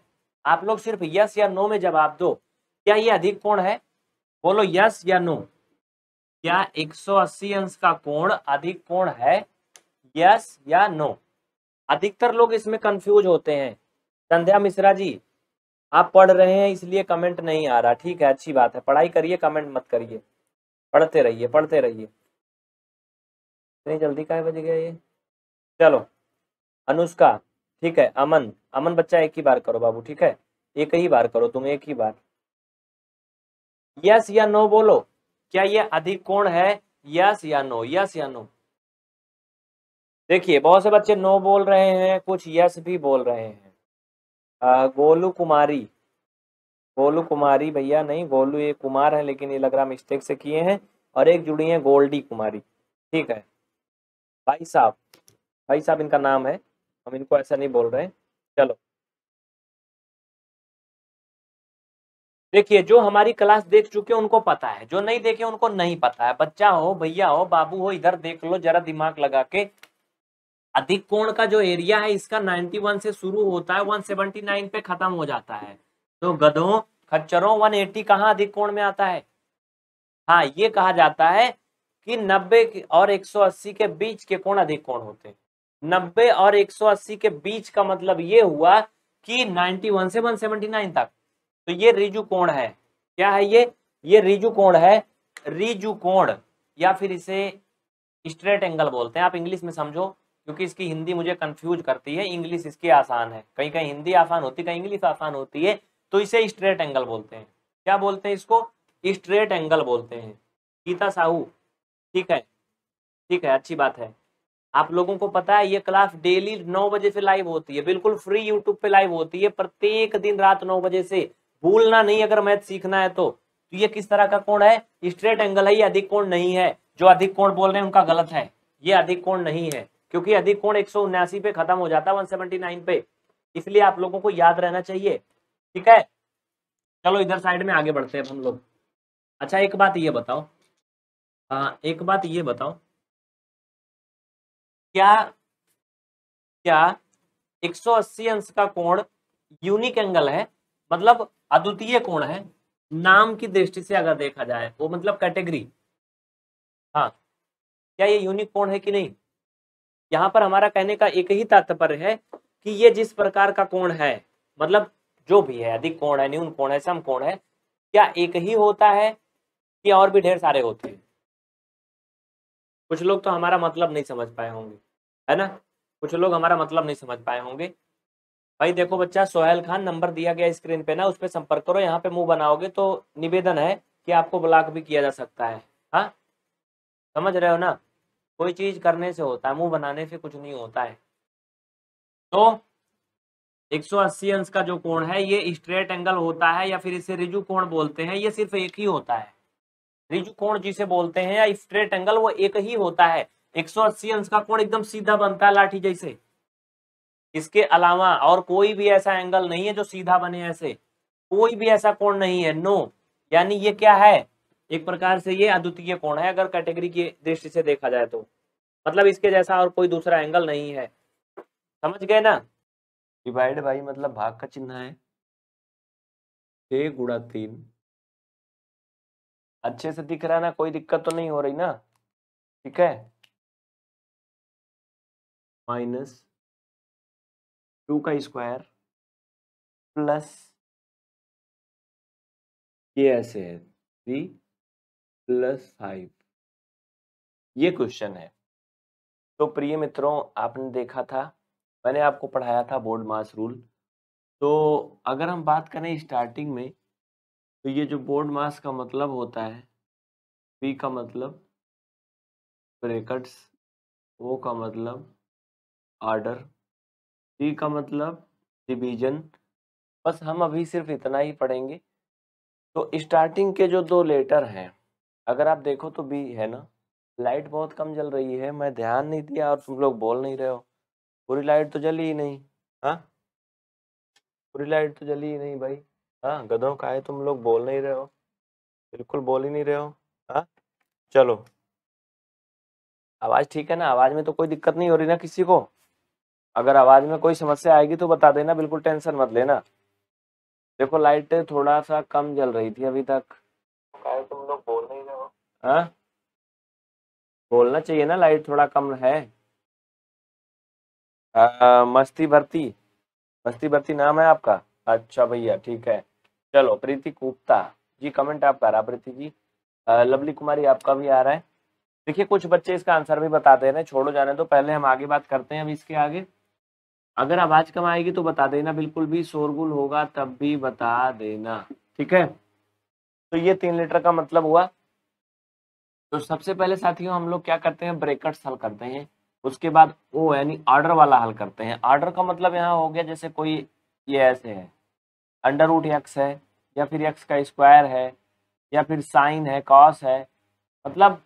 आप लोग सिर्फ यस या नो में जवाब दो क्या ये अधिक कोण है बोलो यस या नो क्या 180 अंश का कोण अधिक कोण है यस या नो अधिकतर लोग इसमें कंफ्यूज होते हैं संध्या मिश्रा जी आप पढ़ रहे हैं इसलिए कमेंट नहीं आ रहा ठीक है अच्छी बात है पढ़ाई करिए कमेंट मत करिए पढ़ते रहिए पढ़ते रहिए जल्दी का बज गया ये चलो अनुष्का ठीक है अमन अमन बच्चा एक ही बार करो बाबू ठीक है एक ही बार करो तुम एक ही बार यस या नो बोलो क्या ये अधिकोण है यस या नो यस या नो देखिए बहुत से बच्चे नो बोल रहे हैं कुछ यस भी बोल रहे हैं गोलू कुमारी गोलू कुमारी भैया नहीं गोलू ये कुमार है लेकिन ये लग रहा मिस्टेक से किए हैं और एक जुड़ी है गोल्डी कुमारी ठीक है भाई साहब भाई साहब इनका नाम है हम इनको ऐसा नहीं बोल रहे हैं चलो देखिए जो हमारी क्लास देख चुके उनको पता है जो नहीं देखे उनको नहीं पता है बच्चा हो भैया हो बाबू हो इधर देख लो जरा दिमाग लगा के अधिक कोण का जो एरिया है इसका 91 से शुरू होता है 179 पे खत्म हो जाता है तो गधों खच्चरों 180 एट्टी कहाँ अधिक कोण में आता है हाँ ये कहा जाता है कि 90 और 180 के बीच के कोण अधिक कोण होते हैं 90 और 180 के बीच का मतलब ये हुआ कि 91 से 179 तक तो ये रिजुकोण है क्या है ये ये रिजुकोण है रिजुकोण या फिर इसे स्ट्रेट एंगल बोलते हैं आप इंग्लिश में समझो क्योंकि इसकी हिंदी मुझे कंफ्यूज करती है इंग्लिश इसकी आसान है कहीं कहीं हिंदी आसान होती कहीं इंग्लिश आसान होती है तो इसे स्ट्रेट एंगल बोलते हैं क्या बोलते हैं इसको स्ट्रेट एंगल बोलते हैं गीता साहू ठीक है ठीक है अच्छी बात है आप लोगों को पता है ये क्लास डेली नौ बजे से लाइव होती है बिल्कुल फ्री यूट्यूब पे लाइव होती है प्रत्येक दिन रात नौ बजे से भूलना नहीं अगर मैथ सीखना है तो, तो ये किस तरह का कोण है स्ट्रेट एंगल है ये अधिक कोण नहीं है जो अधिक कोण बोल रहे हैं उनका गलत है ये अधिक कोण नहीं है क्योंकि अधिक कोण एक पे खत्म हो जाता है 179 पे इसलिए आप लोगों को याद रहना चाहिए ठीक है चलो इधर साइड में आगे बढ़ते हैं हम लोग अच्छा एक बात ये बताओ आ, एक बात ये बताओ क्या क्या 180 अंश का कोण यूनिक एंगल है मतलब अद्वितीय कोण है नाम की दृष्टि से अगर देखा जाए वो मतलब कैटेगरी हाँ क्या ये यूनिक कोण है कि नहीं यहाँ पर हमारा कहने का एक ही तात्पर्य है कि ये जिस प्रकार का कोण है मतलब जो भी है अधिक कोण है न्यून कोण है सम कोण है क्या एक ही होता है कि और भी ढेर सारे होते हैं कुछ लोग तो हमारा मतलब नहीं समझ पाए होंगे है ना कुछ लोग हमारा मतलब नहीं समझ पाए होंगे भाई देखो बच्चा सोहेल खान नंबर दिया गया स्क्रीन पे ना उस पर संपर्क करो यहाँ पे मुंह बनाओगे तो निवेदन है कि आपको ब्लॉक भी किया जा सकता है हाँ समझ रहे हो ना कोई चीज करने से होता है मुंह बनाने से कुछ नहीं होता है तो 180 अंश का जो कोण है ये स्ट्रेट एंगल होता है या फिर इसे रिजु कोण बोलते हैं ये सिर्फ एक ही होता है रिजु कोण जिसे बोलते हैं या स्ट्रेट एंगल वो एक ही होता है 180 अंश का कोण एकदम सीधा बनता है लाठी जैसे इसके अलावा और कोई भी ऐसा एंगल नहीं है जो सीधा बने ऐसे कोई भी ऐसा कोण नहीं है नो यानी ये क्या है एक प्रकार से ये अद्वितीय कोण है अगर कैटेगरी की दृष्टि से देखा जाए तो मतलब इसके जैसा और कोई दूसरा एंगल नहीं है समझ गए ना डिवाइड बाई मतलब भाग का चिन्ह है छः गुड़ा तीन अच्छे से दिख रहा है ना कोई दिक्कत तो नहीं हो रही ना ठीक है माइनस टू का स्क्वायर प्लस ये ऐसे है थ्री प्लस फाइव ये क्वेश्चन है तो प्रिय मित्रों आपने देखा था मैंने आपको पढ़ाया था बोर्ड मास रूल तो अगर हम बात करें स्टार्टिंग में तो ये जो बोर्ड मास का मतलब होता है पी का मतलब ब्रेकट्स ओ का मतलब आर्डर डी का मतलब डिवीजन बस हम अभी सिर्फ इतना ही पढ़ेंगे तो स्टार्टिंग के जो दो लेटर हैं अगर आप देखो तो बी है ना लाइट बहुत कम जल रही है मैं ध्यान नहीं दिया और तुम लोग बोल नहीं रहे हो पूरी लाइट तो जली ही नहीं हाँ पूरी लाइट तो जली ही नहीं भाई हाँ गधों का है तुम लोग बोल नहीं रहे हो बिल्कुल बोल ही नहीं रहे हो हाँ चलो आवाज़ ठीक है ना आवाज़ में तो कोई दिक्कत नहीं हो रही ना किसी को अगर आवाज में कोई समस्या आएगी तो बता देना बिल्कुल टेंशन मत लेना देखो लाइट थोड़ा सा कम जल रही थी अभी तक तुम लोग बोल नहीं रहे हो हाँ बोलना चाहिए ना लाइट थोड़ा कम है आ, मस्ती भरती मस्ती भरती नाम है आपका अच्छा भैया ठीक है चलो प्रीति कुप्ता जी कमेंट आपका रहा प्रीति जी लवली कुमारी आपका भी आ रहा है देखिए कुछ बच्चे इसका आंसर भी बता दे रहे हैं छोड़ो जाने तो पहले हम आगे बात करते हैं अभी इसके आगे अगर आवाज कम आएगी तो बता देना बिल्कुल भी शोरगुल होगा तब भी बता देना ठीक है तो ये तीन लीटर का मतलब हुआ तो सबसे पहले साथियों हम लोग क्या करते हैं ब्रेकट हल करते हैं उसके बाद ओ यानी ऑर्डर वाला हल करते हैं ऑर्डर का मतलब यहाँ हो गया जैसे कोई ये ऐसे है अंडर रूट एक्स है या फिर एक्स का स्क्वायर है या फिर साइन है कॉस है मतलब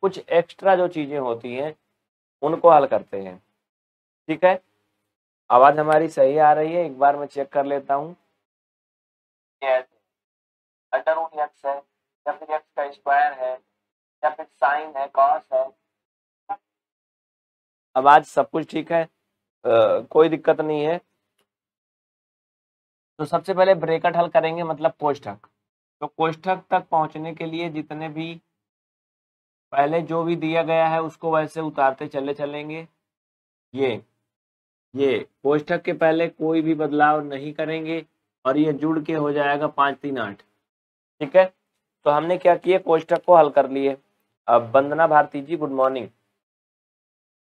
कुछ एक्स्ट्रा जो चीज़ें होती हैं उनको हल करते हैं ठीक है आवाज हमारी सही आ रही है एक बार मैं चेक कर लेता हूँ आवाज सब कुछ ठीक है आ, कोई दिक्कत नहीं है तो सबसे पहले ब्रेकट हल करेंगे मतलब कोष्ठक तो कोष्ठक तक पहुंचने के लिए जितने भी पहले जो भी दिया गया है उसको वैसे उतारते चले चलेंगे ये ये कोष्ठक के पहले कोई भी बदलाव नहीं करेंगे और ये जुड़ के हो जाएगा पाँच तीन आठ ठीक है तो हमने क्या किया कोष्ठक को हल कर लिए अब वंदना भारती जी गुड मॉर्निंग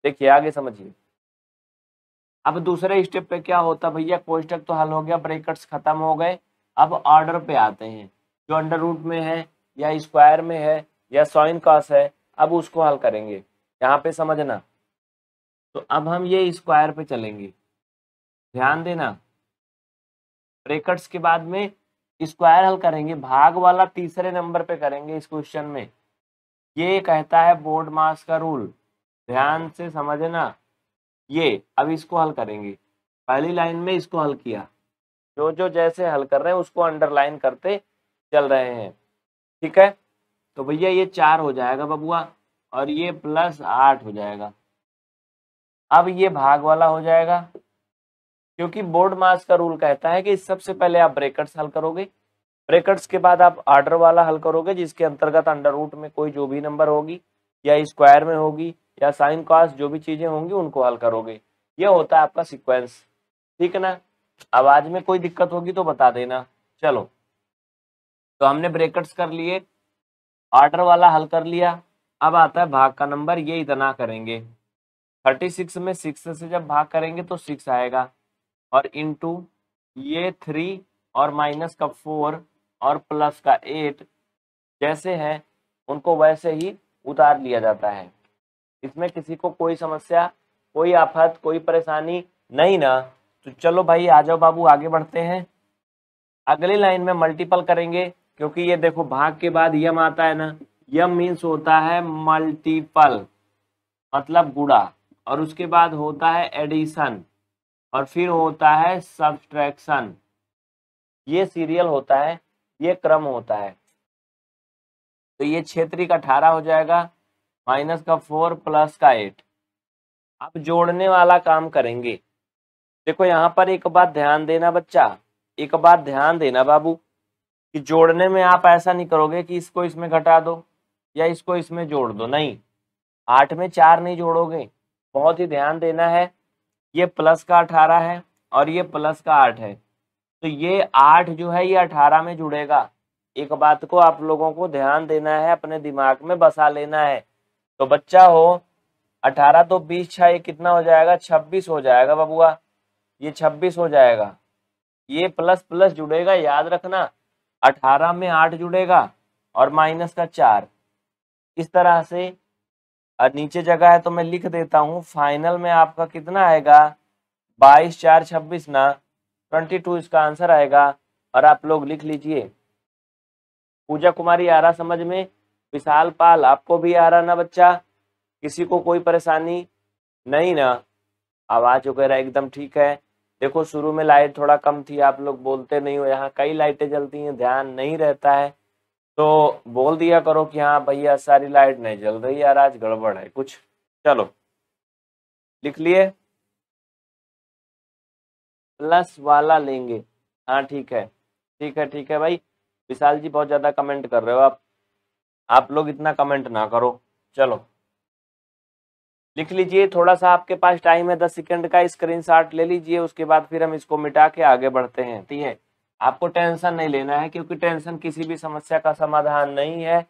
देखिए आगे समझिए अब दूसरे स्टेप पे क्या होता भैया कोष्ठक तो हल हो गया ब्रेकर्स खत्म हो गए अब ऑर्डर पे आते हैं जो अंडर रूट में है या स्क्वायर में है या सॉइन कॉस है अब उसको हल करेंगे यहाँ पे समझना तो अब हम ये स्क्वायर पे चलेंगे ध्यान देना ब्रेकट्स के बाद में स्क्वायर हल करेंगे भाग वाला तीसरे नंबर पे करेंगे इस क्वेश्चन में ये कहता है बोर्ड मास का रूल ध्यान से समझना ये अब इसको हल करेंगे पहली लाइन में इसको हल किया जो जो जैसे हल कर रहे हैं उसको अंडरलाइन करते चल रहे हैं ठीक है तो भैया ये चार हो जाएगा बबुआ और ये प्लस आठ हो जाएगा अब ये भाग वाला हो जाएगा क्योंकि बोर्ड मास का रूल कहता है कि सबसे पहले आप ब्रेकर्स हल करोगे ब्रेकर्स के बाद आप ऑर्डर वाला हल करोगे जिसके अंतर्गत अंडर रूट में कोई जो भी नंबर होगी या स्क्वायर में होगी या साइन कॉस जो भी चीज़ें होंगी उनको हल करोगे ये होता है आपका सिक्वेंस ठीक है ना आवाज में कोई दिक्कत होगी तो बता देना चलो तो हमने ब्रेकर्स कर लिए ऑर्डर वाला हल कर लिया अब आता है भाग का नंबर ये इतना करेंगे थर्टी सिक्स में सिक्स से जब भाग करेंगे तो सिक्स आएगा और टू ये थ्री और माइनस का फोर और प्लस का एट जैसे हैं उनको वैसे ही उतार लिया जाता है इसमें किसी को कोई समस्या कोई आफत कोई परेशानी नहीं ना तो चलो भाई आ जाओ बाबू आगे बढ़ते हैं अगली लाइन में मल्टीपल करेंगे क्योंकि ये देखो भाग के बाद यम आता है ना यम मीन्स होता है मल्टीपल मतलब गुड़ा और उसके बाद होता है एडिशन और फिर होता है सब्सट्रैक्शन ये सीरियल होता है ये क्रम होता है तो ये क्षेत्री का अठारह हो जाएगा माइनस का फोर प्लस का एट आप जोड़ने वाला काम करेंगे देखो यहाँ पर एक बात ध्यान देना बच्चा एक बात ध्यान देना बाबू कि जोड़ने में आप ऐसा नहीं करोगे कि इसको इसमें घटा दो या इसको इसमें जोड़ दो नहीं आठ में चार नहीं जोड़ोगे बहुत ही ध्यान देना है ये प्लस का अठारह है और ये प्लस का आठ है तो ये आठ जो है ये अठारह में जुड़ेगा एक बात को आप लोगों को ध्यान देना है अपने दिमाग में बसा लेना है तो बच्चा हो अठारह तो बीस छा ये कितना हो जाएगा छब्बीस हो जाएगा बबुआ ये छब्बीस हो जाएगा ये प्लस प्लस जुड़ेगा याद रखना अठारह में आठ जुड़ेगा और माइनस का चार इस तरह से और नीचे जगह है तो मैं लिख देता हूँ फाइनल में आपका कितना आएगा बाईस चार छब्बीस ना ट्वेंटी टू इसका आंसर आएगा और आप लोग लिख लीजिए पूजा कुमारी आ रहा समझ में विशाल पाल आपको भी आ रहा ना बच्चा किसी को कोई परेशानी नहीं ना आवाज़ वगैरह एकदम ठीक है देखो शुरू में लाइट थोड़ा कम थी आप लोग बोलते नहीं हो यहाँ कई लाइटें जलती हैं ध्यान नहीं रहता है तो बोल दिया करो कि हाँ भैया सारी लाइट नहीं जल रही यार आज गड़बड़ है कुछ चलो लिख लिए प्लस वाला लेंगे हाँ ठीक है ठीक है ठीक है भाई विशाल जी बहुत ज़्यादा कमेंट कर रहे हो आप आप लोग इतना कमेंट ना करो चलो लिख लीजिए थोड़ा सा आपके पास टाइम है दस सेकंड का स्क्रीनशॉट ले लीजिए उसके बाद फिर हम इसको मिटा के आगे बढ़ते हैं ठीक है आपको टेंशन नहीं लेना है क्योंकि टेंशन किसी भी समस्या का समाधान नहीं है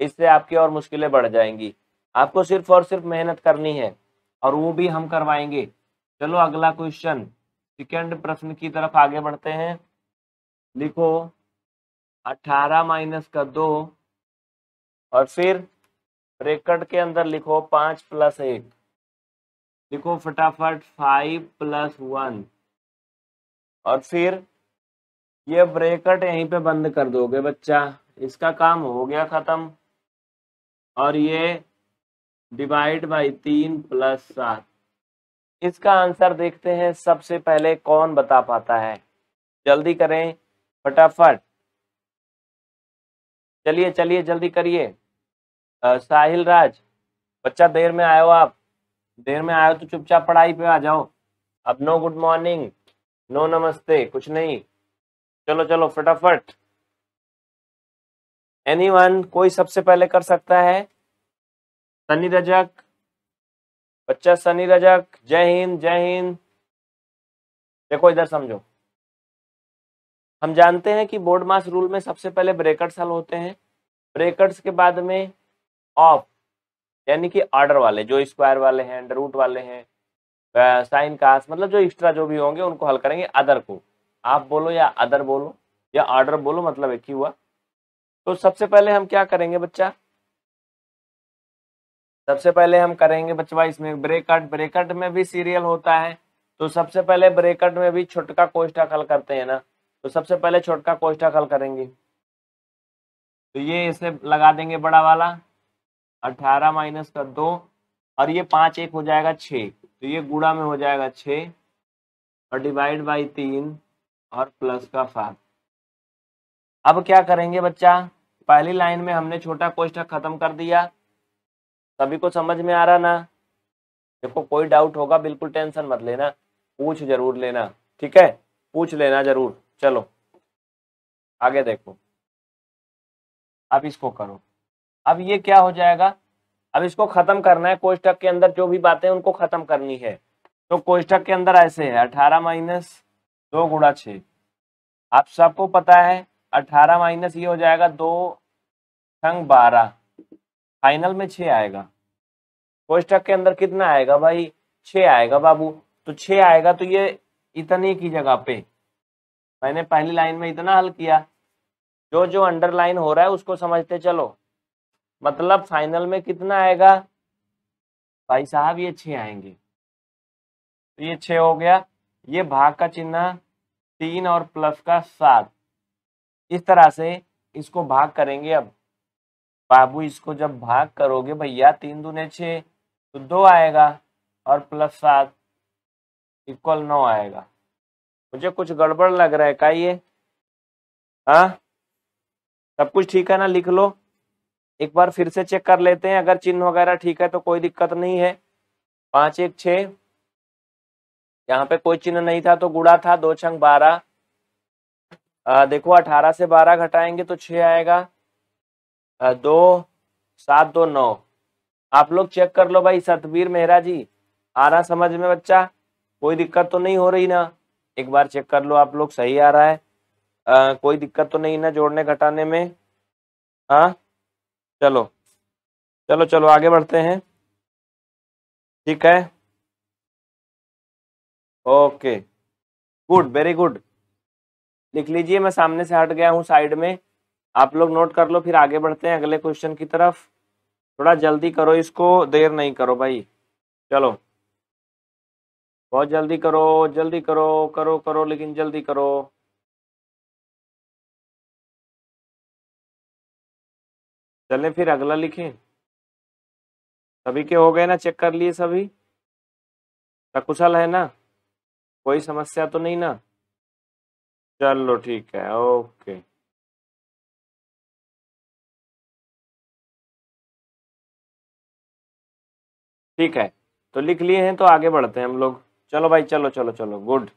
इससे आपकी और मुश्किलें बढ़ जाएंगी आपको सिर्फ और सिर्फ मेहनत करनी है और वो भी हम करवाएंगे चलो अगला क्वेश्चन सेकेंड प्रश्न की तरफ आगे बढ़ते हैं लिखो अठारह माइनस का दो और फिर रेकर्ड के अंदर लिखो पाँच प्लस एक लिखो फटाफट फाइव प्लस वन और फिर ये ब्रेकट यहीं पे बंद कर दोगे बच्चा इसका काम हो गया ख़त्म और ये डिवाइड बाई तीन प्लस सात इसका आंसर देखते हैं सबसे पहले कौन बता पाता है जल्दी करें फटाफट चलिए चलिए जल्दी करिए साहिल राज बच्चा देर में आयो आप देर में आयो तो चुपचाप पढ़ाई पे आ जाओ अब नो गुड मॉर्निंग नो नमस्ते कुछ नहीं चलो चलो फटाफट एनीवन कोई सबसे पहले कर सकता है सनी रजक बच्चा सनी रजक जय हिंद जय हिंद देखो इधर समझो हम जानते हैं कि बोर्ड मास रूल में सबसे पहले ब्रेकर्स हल होते हैं ब्रेकर्स के बाद में ऑफ यानी कि ऑर्डर वाले जो स्क्वायर वाले हैं अंडर रूट वाले हैं साइन कास्ट मतलब जो एक्स्ट्रा जो भी होंगे उनको हल करेंगे अदर को आप बोलो या अदर बोलो या ऑर्डर बोलो मतलब एक ही हुआ तो सबसे पहले हम क्या करेंगे बच्चा सबसे पहले हम करेंगे बच्चा इसमें ब्रेकआउट ब्रेकअट में भी सीरियल होता है तो सबसे पहले ब्रेकआउट में भी छोटका कोष्ठक हल करते हैं ना तो सबसे पहले छोटका कोष्ठक हल करेंगे तो ये इसे लगा देंगे बड़ा वाला अठारह माइनस का दो और ये पांच एक हो जाएगा छ तो ये गुड़ा में हो जाएगा छ और डिवाइड बाई तीन और प्लस का फाइव अब क्या करेंगे बच्चा पहली लाइन में हमने छोटा कोष्ठक खत्म कर दिया सभी को समझ में आ रहा ना देखो कोई डाउट होगा बिल्कुल टेंशन मत लेना पूछ जरूर लेना ठीक है पूछ लेना जरूर चलो आगे देखो अब इसको करो अब ये क्या हो जाएगा अब इसको खत्म करना है कोष्टक के अंदर जो भी बातें उनको खत्म करनी है तो कोष्टक के अंदर ऐसे है अठारह माइनस दो गुणा छ आप सबको पता है अठारह माइनस ये हो जाएगा दो संग बारह फाइनल में छ आएगा कोष्टक के अंदर कितना आएगा भाई छः आएगा बाबू तो छ आएगा तो ये इतनी की जगह पे मैंने पहली लाइन में इतना हल किया जो जो अंडरलाइन हो रहा है उसको समझते चलो मतलब फाइनल में कितना आएगा भाई साहब ये छे आएंगे तो ये छ हो गया ये भाग का चिन्ह तीन और प्लस का सात इस तरह से इसको भाग करेंगे अब बाबू इसको जब भाग करोगे भैया तीन दूने छ तो दो आएगा और प्लस सात इक्वल नौ आएगा मुझे कुछ गड़बड़ लग रहा है का ये हाँ सब कुछ ठीक है ना लिख लो एक बार फिर से चेक कर लेते हैं अगर चिन्ह वगैरह ठीक है तो कोई दिक्कत नहीं है पांच एक छः यहाँ पे कोई चिन्ह नहीं था तो गुड़ा था दो छंग बारह देखो अठारह से बारह घटाएंगे तो छह आएगा आ, दो सात दो नौ आप लोग चेक कर लो भाई सतबीर मेहरा जी आ रहा समझ में बच्चा कोई दिक्कत तो नहीं हो रही ना एक बार चेक कर लो आप लोग सही आ रहा है आ, कोई दिक्कत तो नहीं ना जोड़ने घटाने में हाँ चलो चलो चलो आगे बढ़ते हैं ठीक है ओके गुड वेरी गुड लिख लीजिए मैं सामने से हट गया हूँ साइड में आप लोग नोट कर लो फिर आगे बढ़ते हैं अगले क्वेश्चन की तरफ थोड़ा जल्दी करो इसको देर नहीं करो भाई चलो बहुत जल्दी करो जल्दी करो करो करो लेकिन जल्दी करो चले फिर अगला लिखें सभी के हो गए ना चेक कर लिए सभी सकुशल है ना कोई समस्या तो नहीं ना चलो ठीक है ओके ठीक है तो लिख लिए हैं तो आगे बढ़ते हैं हम लोग चलो भाई चलो चलो चलो गुड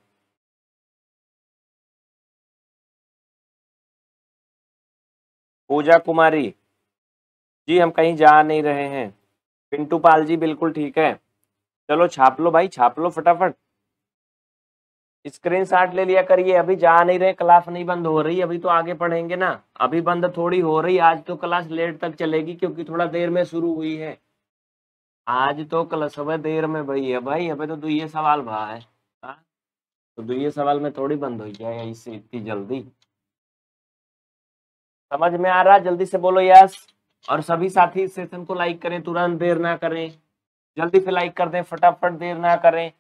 पूजा कुमारी जी हम कहीं जा नहीं रहे हैं पिंटू पाल जी बिल्कुल ठीक है चलो छाप लो भाई छाप लो फटाफट स्क्रीन ले लिया करिए अभी जा नहीं रहे क्लास नहीं बंद हो रही अभी तो आगे पढ़ेंगे ना अभी बंद थोड़ी हो रही आज तो क्लास लेट तक चलेगी क्योंकि थोड़ा देर में शुरू हुई है आज तो क्लास सुबह देर में भाई है भाई अभी तो दुए सवाल भा है आ? हाँ, तो दुए सवाल में थोड़ी बंद हो जाए इससे इतनी जल्दी समझ में आ रहा जल्दी से बोलो यस और सभी साथी सेशन को लाइक करें तुरंत देर ना करें जल्दी से लाइक कर दें फटाफट देर ना करें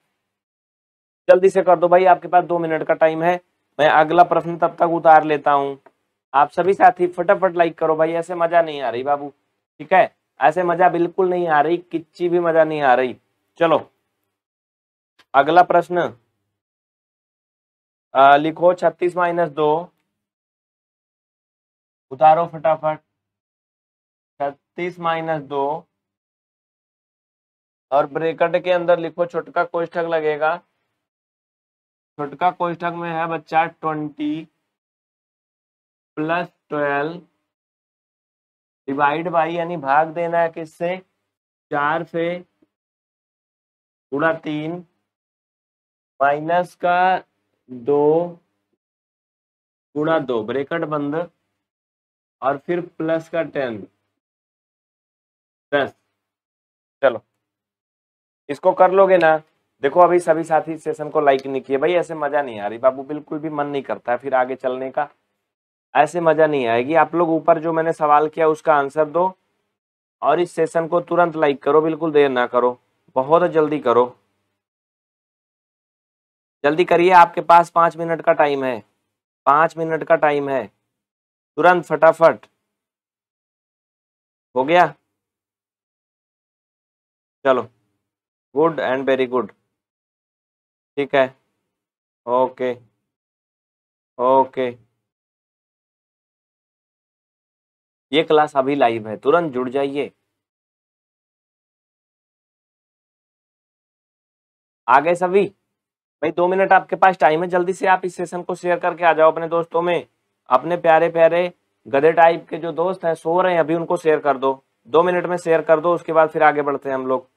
जल्दी से कर दो भाई आपके पास दो मिनट का टाइम है मैं अगला प्रश्न तब तक उतार लेता हूँ आप सभी साथी फटाफट लाइक करो भाई ऐसे मजा नहीं आ रही बाबू ठीक है ऐसे मजा बिल्कुल नहीं आ रही किच्ची भी मजा नहीं आ रही चलो अगला प्रश्न लिखो छत्तीस माइनस दो उतारो फटाफट छत्तीस माइनस दो और ब्रेकट के अंदर लिखो छोटका कोष्ठक लगेगा छोटका कोष्ठक में है बच्चा twenty plus twelve divide by यानी भाग देना है किससे चार से पूरा तीन माइनस का दो गुणा दो ब्रेकट बंद और फिर प्लस का टेन दस चलो इसको कर लोगे ना देखो अभी सभी साथी सेशन को लाइक नहीं किए भाई ऐसे मजा नहीं आ रही बाबू बिल्कुल भी मन नहीं करता है फिर आगे चलने का ऐसे मजा नहीं आएगी आप लोग ऊपर जो मैंने सवाल किया उसका आंसर दो और इस सेशन को तुरंत लाइक करो बिल्कुल देर ना करो बहुत जल्दी करो जल्दी करिए आपके पास पांच मिनट का टाइम है पांच मिनट का टाइम है तुरंत फटाफट हो गया चलो गुड एंड वेरी गुड ठीक है ओके ओके ये क्लास अभी लाइव है तुरंत जुड़ जाइए आ गए सभी भाई दो मिनट आपके पास टाइम है जल्दी से आप इस सेशन को शेयर करके आ जाओ अपने दोस्तों में अपने प्यारे प्यारे गधे टाइप के जो दोस्त हैं सो रहे हैं अभी उनको शेयर कर दो दो मिनट में शेयर कर दो उसके बाद फिर आगे बढ़ते हैं हम लोग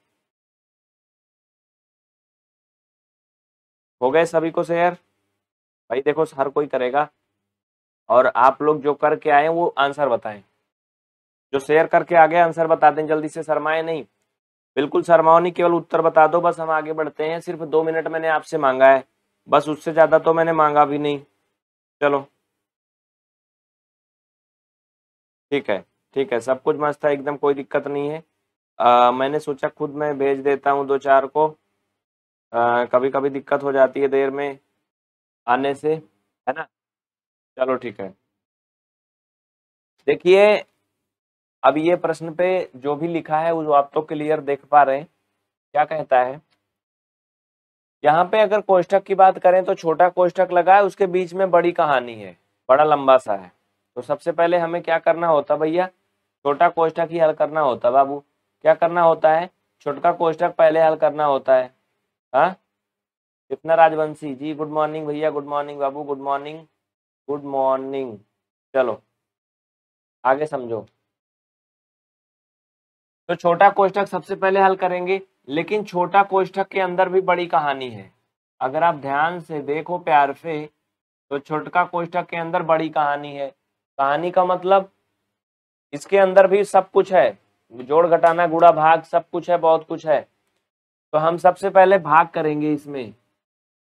हो गए सभी को शेयर भाई देखो हर कोई करेगा और आप लोग जो करके आए वो आंसर बताएं जो शेयर करके आ गए आंसर बता दें जल्दी से शर्माए नहीं बिल्कुल शर्माओ नहीं केवल उत्तर बता दो बस हम आगे बढ़ते हैं सिर्फ दो मिनट मैंने आपसे मांगा है बस उससे ज़्यादा तो मैंने मांगा भी नहीं चलो ठीक है ठीक है सब कुछ मस्त है एकदम कोई दिक्कत नहीं है आ, मैंने सोचा खुद मैं भेज देता हूँ दो चार को आ, कभी कभी दिक्कत हो जाती है देर में आने से है ना चलो ठीक है देखिए अब ये प्रश्न पे जो भी लिखा है वो आप तो क्लियर देख पा रहे हैं क्या कहता है यहाँ पे अगर कोष्टक की बात करें तो छोटा कोष्टक लगा है उसके बीच में बड़ी कहानी है बड़ा लंबा सा है तो सबसे पहले हमें क्या करना होता भैया छोटा कोष्टक ही हल करना होता बाबू क्या करना होता है छोटा कोष्टक पहले हल करना होता है हाँ कितना राजवंशी जी गुड मॉर्निंग भैया गुड मॉर्निंग बाबू गुड मॉर्निंग गुड मॉर्निंग चलो आगे समझो तो छोटा कोष्ठक सबसे पहले हल करेंगे लेकिन छोटा कोष्ठक के अंदर भी बड़ी कहानी है अगर आप ध्यान से देखो प्यार से तो छोटका कोष्ठक के अंदर बड़ी कहानी है कहानी का मतलब इसके अंदर भी सब कुछ है जोड़ घटाना गुड़ा भाग सब कुछ है बहुत कुछ है तो हम सबसे पहले भाग करेंगे इसमें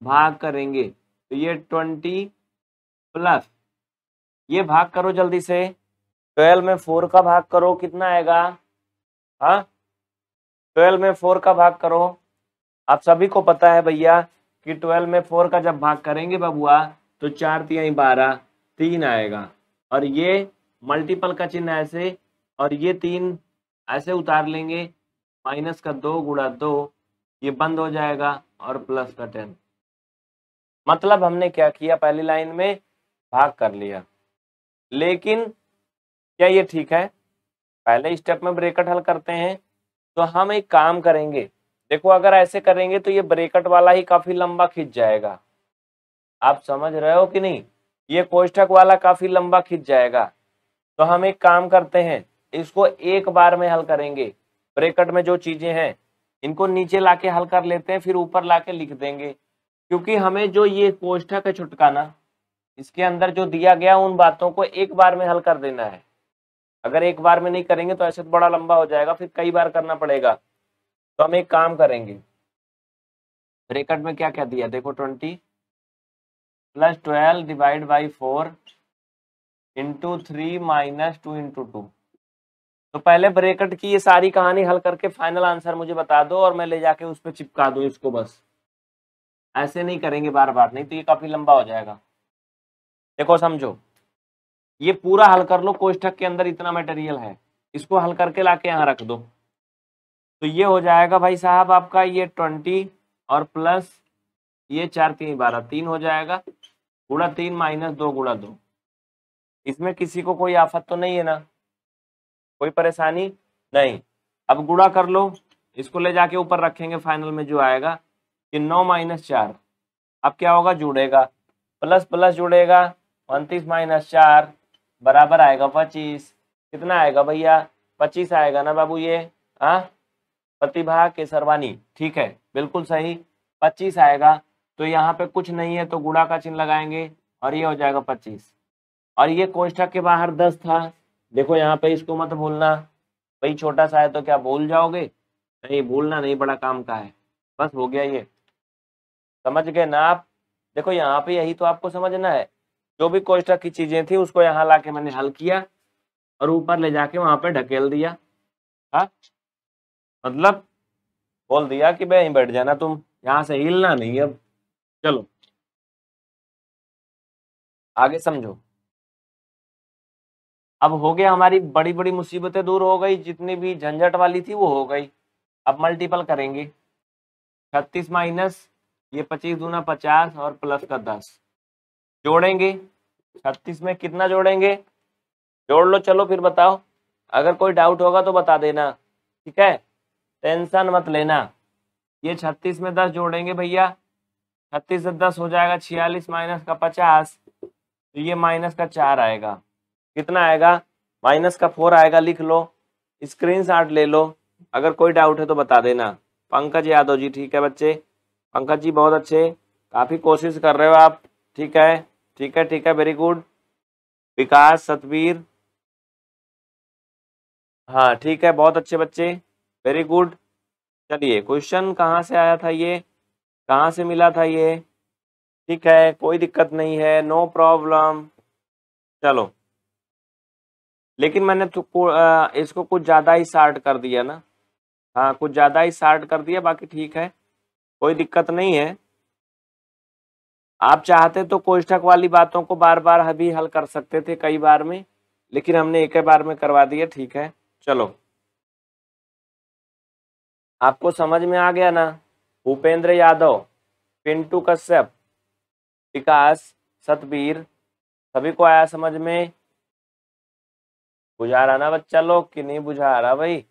भाग करेंगे तो ये ट्वेंटी प्लस ये भाग करो जल्दी से ट्वेल्व में फोर का भाग करो कितना आएगा हाँ ट्वेल्व में फोर का भाग करो आप सभी को पता है भैया कि ट्वेल्व में फोर का जब भाग करेंगे बबुआ तो चार तिया बारह तीन आएगा और ये मल्टीपल का चिन्ह ऐसे और ये तीन ऐसे उतार लेंगे माइनस का दो गुणा दो ये बंद हो जाएगा और प्लस का टेन मतलब हमने क्या किया पहली लाइन में भाग कर लिया लेकिन क्या ये ठीक है पहले स्टेप में ब्रेकट हल करते हैं तो हम एक काम करेंगे देखो अगर ऐसे करेंगे तो ये ब्रेकट वाला ही काफी लंबा खिंच जाएगा आप समझ रहे हो कि नहीं ये कोष्ठक वाला काफी लंबा खिंच जाएगा तो हम एक काम करते हैं इसको एक बार में हल करेंगे ब्रेकट में जो चीजें हैं इनको नीचे लाके हल कर लेते हैं फिर ऊपर लाके लिख देंगे क्योंकि हमें जो ये कोष्ठक है छुटकाना इसके अंदर जो दिया गया उन बातों को एक बार में हल कर देना है अगर एक बार में नहीं करेंगे तो ऐसे तो बड़ा लंबा हो जाएगा फिर कई बार करना पड़ेगा तो हम एक काम करेंगे ब्रेकट में क्या क्या दिया देखो twenty plus twelve divide by four into three minus two into two तो पहले ब्रेकट की ये सारी कहानी हल करके फाइनल आंसर मुझे बता दो और मैं ले जाके उस पर चिपका दू इसको बस ऐसे नहीं करेंगे बार बार नहीं तो ये काफ़ी लंबा हो जाएगा देखो समझो ये पूरा हल कर लो कोष्ठक के अंदर इतना मटेरियल है इसको हल करके लाके यहाँ रख दो तो ये हो जाएगा भाई साहब आपका ये ट्वेंटी और प्लस ये चार तीन बारह तीन हो जाएगा गुड़ा तीन माइनस दो गुड़ा दो इसमें किसी को कोई आफत तो नहीं है ना कोई परेशानी नहीं अब गुड़ा कर लो इसको ले जाके ऊपर रखेंगे फाइनल में जो आएगा कि नौ माइनस चार अब क्या होगा जुड़ेगा प्लस प्लस जुड़ेगा उनतीस माइनस चार बराबर आएगा पच्चीस कितना आएगा भैया पच्चीस आएगा ना बाबू ये हाँ प्रतिभा केसरवानी ठीक है बिल्कुल सही पच्चीस आएगा तो यहाँ पे कुछ नहीं है तो गुड़ा का चिन्ह लगाएंगे और ये हो जाएगा पच्चीस और ये कोष्ठक के बाहर दस था देखो यहाँ पे इसको मत भूलना भाई छोटा सा है तो क्या भूल जाओगे नहीं भूलना नहीं बड़ा काम का है बस हो गया ये समझ गए ना आप देखो यहाँ पे यही तो आपको समझना है जो भी कोष्टक की चीजें थी उसको यहाँ लाके मैंने हल किया और ऊपर ले जाके वहां पे ढकेल दिया हा? मतलब बोल दिया कि भाई बैठ जाना तुम यहाँ से हिलना नहीं अब चलो आगे समझो अब हो गया हमारी बड़ी बड़ी मुसीबतें दूर हो गई जितनी भी झंझट वाली थी वो हो गई अब मल्टीपल करेंगे छत्तीस माइनस ये पच्चीस दूना पचास और प्लस का दस जोड़ेंगे छत्तीस में कितना जोड़ेंगे जोड़ लो चलो फिर बताओ अगर कोई डाउट होगा तो बता देना ठीक है टेंशन मत लेना ये छत्तीस में दस जोड़ेंगे भैया छत्तीस से दस हो जाएगा छियालीस माइनस का पचास तो ये माइनस का चार आएगा कितना आएगा माइनस का फोर आएगा लिख लो स्क्रीनशॉट ले लो अगर कोई डाउट है तो बता देना पंकज यादव जी ठीक है बच्चे पंकज जी बहुत अच्छे काफ़ी कोशिश कर रहे हो आप ठीक है ठीक है ठीक है वेरी गुड विकास सतवीर हाँ ठीक है बहुत अच्छे बच्चे वेरी गुड चलिए क्वेश्चन कहाँ से आया था ये कहाँ से मिला था ये ठीक है कोई दिक्कत नहीं है नो प्रॉब्लम चलो लेकिन मैंने तो आ, इसको कुछ ज़्यादा ही शार्ट कर दिया ना हाँ कुछ ज़्यादा ही शार्ट कर दिया बाकी ठीक है कोई दिक्कत नहीं है आप चाहते तो कोष्ठक वाली बातों को बार बार अभी हल कर सकते थे कई बार में लेकिन हमने एक बार में करवा दिया ठीक है चलो आपको समझ में आ गया ना भूपेंद्र यादव पिंटू कश्यप विकास सतबीर सभी को आया समझ में बुझा रहा ना बच्चा चलो कि नहीं बुझा रहा भाई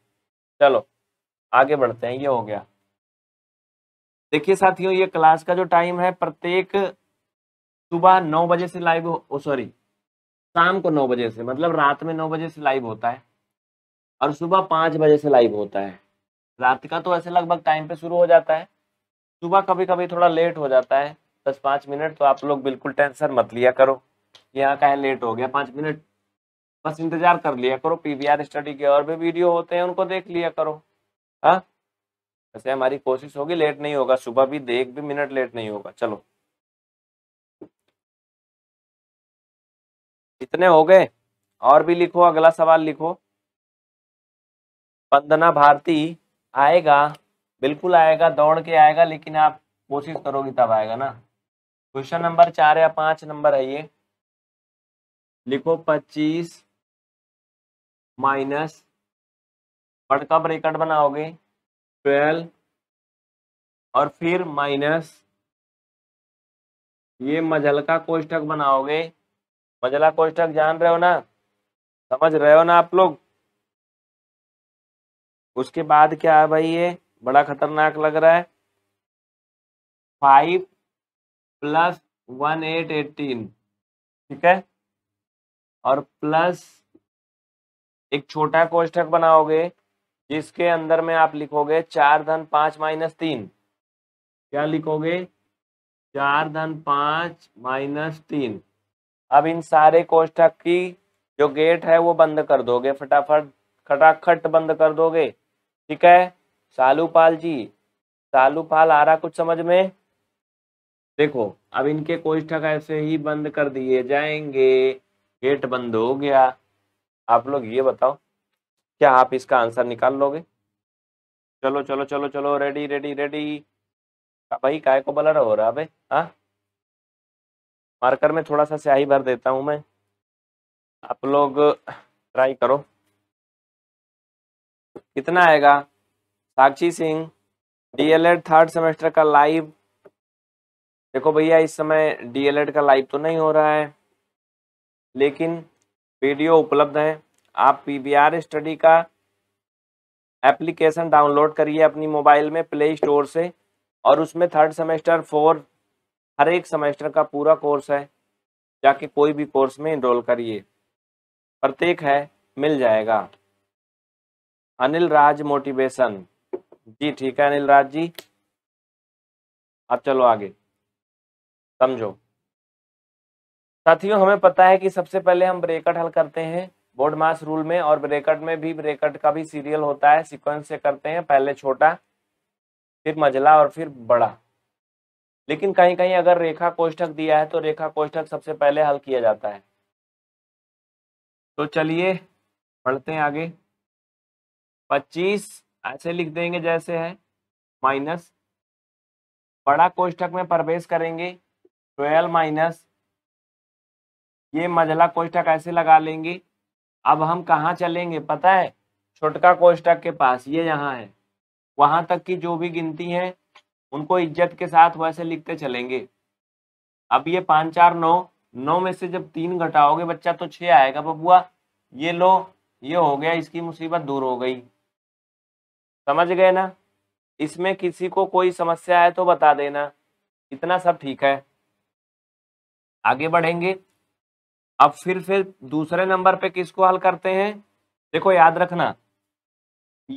चलो आगे बढ़ते हैं ये हो गया देखिए साथियों ये क्लास का जो टाइम है प्रत्येक सुबह नौ बजे से लाइव हो सॉरी शाम को नौ बजे से मतलब रात में नौ बजे से लाइव होता है और सुबह पाँच बजे से लाइव होता है रात का तो ऐसे लगभग टाइम पे शुरू हो जाता है सुबह कभी कभी थोड़ा लेट हो जाता है दस पाँच मिनट तो आप लोग बिल्कुल टेंशन मत लिया करो यहाँ का है लेट हो गया पाँच मिनट बस इंतजार कर लिया करो पीवीआर स्टडी के और भी वीडियो होते हैं उनको देख लिया करो हाँ वैसे हमारी कोशिश होगी लेट नहीं होगा सुबह भी एक भी मिनट लेट नहीं होगा चलो इतने हो गए और भी लिखो अगला सवाल लिखो वंदना भारती आएगा बिल्कुल आएगा दौड़ के आएगा लेकिन आप कोशिश करोगे तब आएगा ना क्वेश्चन नंबर चार या पांच नंबर है ये लिखो पच्चीस माइनस वर्ड का ब्रेकट बनाओगे ट्वेल्व और फिर माइनस ये मझल का कोष्टक बनाओगे मझला कोष्टक जान रहे हो ना समझ रहे हो ना आप लोग उसके बाद क्या है भाई ये बड़ा खतरनाक लग रहा है five plus one eight eighteen ठीक है और प्लस एक छोटा कोष्ठक बनाओगे जिसके अंदर में आप लिखोगे चार धन पांच माइनस तीन क्या लिखोगे चार धन पांच माइनस तीन अब इन सारे कोष्ठक की जो गेट है वो बंद कर दोगे फटाफट खटाखट बंद कर दोगे ठीक है सालूपाल जी सालूपाल आ रहा कुछ समझ में देखो अब इनके कोष्ठक ऐसे ही बंद कर दिए जाएंगे गेट बंद हो गया आप लोग ये बताओ क्या आप इसका आंसर निकाल लोगे चलो चलो चलो चलो रेडी रेडी रेडी भाई काय को बलर हो रहा है हाँ मार्कर में थोड़ा सा स्याही भर देता हूँ मैं आप लोग ट्राई करो कितना आएगा Sakshi Singh DElEd third semester का लाइव देखो भैया इस समय डीएलएड का लाइव तो नहीं हो रहा है लेकिन वीडियो उपलब्ध है आप आर स्टडी का एप्लीकेशन डाउनलोड करिए अपनी मोबाइल में प्ले स्टोर से और उसमें थर्ड सेमेस्टर फोर हर एक सेमेस्टर का पूरा कोर्स है जाके कोई भी कोर्स में इनरोल करिए प्रत्येक है मिल जाएगा अनिल राज मोटिवेशन जी ठीक है अनिल राज जी अब चलो आगे समझो साथियों हमें पता है कि सबसे पहले हम ब्रेकट हल करते हैं बोर्ड मास रूल में और ब्रेकट में भी ब्रेकट का भी सीरियल होता है सीक्वेंस से करते हैं पहले छोटा फिर मझला और फिर बड़ा लेकिन कहीं कहीं अगर रेखा कोष्ठक दिया है तो रेखा कोष्ठक सबसे पहले हल किया जाता है तो चलिए पढ़ते हैं आगे 25 ऐसे लिख देंगे जैसे है माइनस बड़ा कोष्ठक में प्रवेश करेंगे ट्वेल्व माइनस ये मजला कोष्टक ऐसे लगा लेंगे अब हम कहाँ चलेंगे पता है छोटका कोष्टक के पास ये यहाँ है वहां तक की जो भी गिनती है उनको इज्जत के साथ वैसे लिखते चलेंगे अब ये पाँच चार नौ नौ में से जब तीन घटाओगे बच्चा तो छः आएगा बबुआ ये लो ये हो गया इसकी मुसीबत दूर हो गई समझ गए ना इसमें किसी को कोई समस्या है तो बता देना इतना सब ठीक है आगे बढ़ेंगे अब फिर फिर दूसरे नंबर पे किसको हल करते हैं देखो याद रखना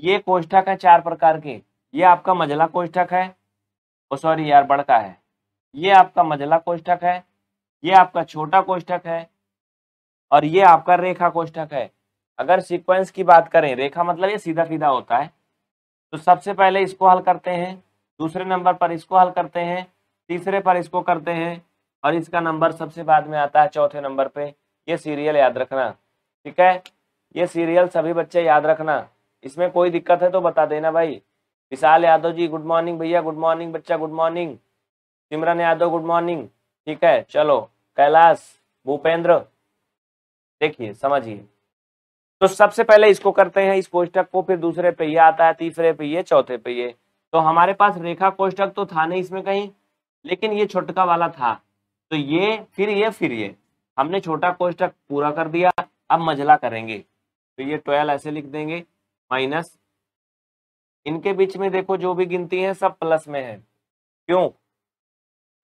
ये कोष्ठक है चार प्रकार के ये आपका मझला कोष्ठक है ओ सॉरी यार बड़का है ये आपका मझला कोष्ठक है ये आपका छोटा कोष्ठक है और ये आपका रेखा कोष्ठक है अगर सीक्वेंस की बात करें रेखा मतलब ये सीधा सीधा होता है तो सबसे पहले इसको हल करते हैं दूसरे नंबर पर इसको हल करते हैं तीसरे पर इसको करते हैं और इसका नंबर सबसे बाद में आता है चौथे नंबर पे ये सीरियल याद रखना ठीक है ये सीरियल सभी बच्चे याद रखना इसमें कोई दिक्कत है तो बता देना भाई विशाल यादव जी गुड मॉर्निंग भैया गुड मॉर्निंग बच्चा good morning Simran Yadav good morning ठीक है चलो कैलाश भूपेंद्र देखिए समझिए तो सबसे पहले इसको करते हैं इस कोष्टक को फिर दूसरे पे ये आता है तीसरे पे ये चौथे पे ये तो हमारे पास रेखा कोष्टक तो था नहीं इसमें कहीं लेकिन ये छोटका वाला था तो ये फिर ये फिर ये हमने छोटा कोष्टक पूरा कर दिया अब मझला करेंगे तो ये ट्वेल्व ऐसे लिख देंगे माइनस इनके बीच में देखो जो भी गिनती है सब प्लस में है क्यों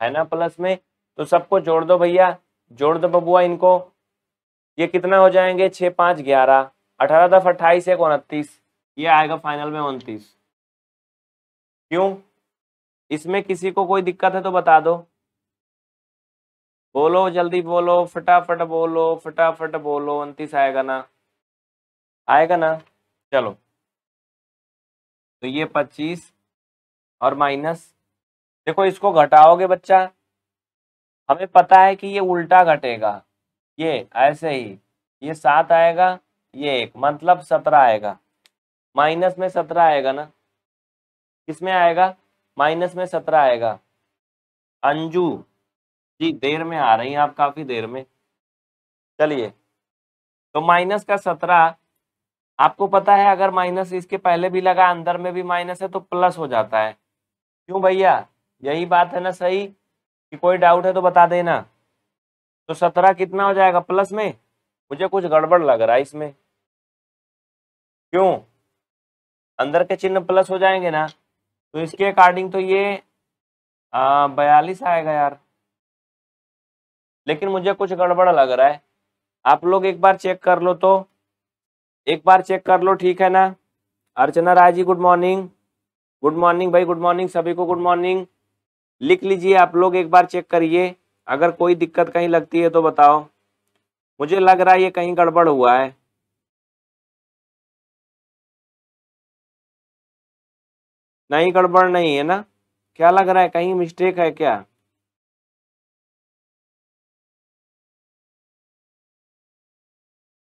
है ना प्लस में तो सबको जोड़ दो भैया जोड़ दो बबुआ इनको ये कितना हो जाएंगे छः पाँच ग्यारह अठारह दफ अट्ठाईस एक उनतीस ये आएगा फाइनल में उनतीस क्यों इसमें किसी को कोई दिक्कत है तो बता दो बोलो जल्दी बोलो फटाफट बोलो फटाफट बोलो अंतिस आएगा ना आएगा ना चलो तो ये पच्चीस और माइनस देखो इसको घटाओगे बच्चा हमें पता है कि ये उल्टा घटेगा ये ऐसे ही ये सात आएगा ये एक मतलब सत्रह आएगा माइनस में सत्रह आएगा ना किसमें आएगा माइनस में सत्रह आएगा अंजू जी देर में आ रही हैं आप काफी देर में चलिए तो माइनस का सत्रह आपको पता है अगर माइनस इसके पहले भी लगा अंदर में भी माइनस है तो प्लस हो जाता है क्यों भैया यही बात है ना सही कि कोई डाउट है तो बता देना तो सत्रह कितना हो जाएगा प्लस में मुझे कुछ गड़बड़ लग रहा है इसमें क्यों अंदर के चिन्ह प्लस हो जाएंगे ना तो इसके अकॉर्डिंग तो ये बयालीस आएगा यार लेकिन मुझे कुछ गड़बड़ लग रहा है आप लोग एक बार चेक कर लो तो एक बार चेक कर लो ठीक है ना Archana Rai ji good morning good morning भाई गुड मॉर्निंग सभी को गुड मॉर्निंग लिख लीजिए आप लोग एक बार चेक करिए अगर कोई दिक्कत कहीं लगती है तो बताओ मुझे लग रहा है ये कहीं गड़बड़ हुआ है नहीं गड़बड़ नहीं है ना क्या लग रहा है कहीं मिस्टेक है क्या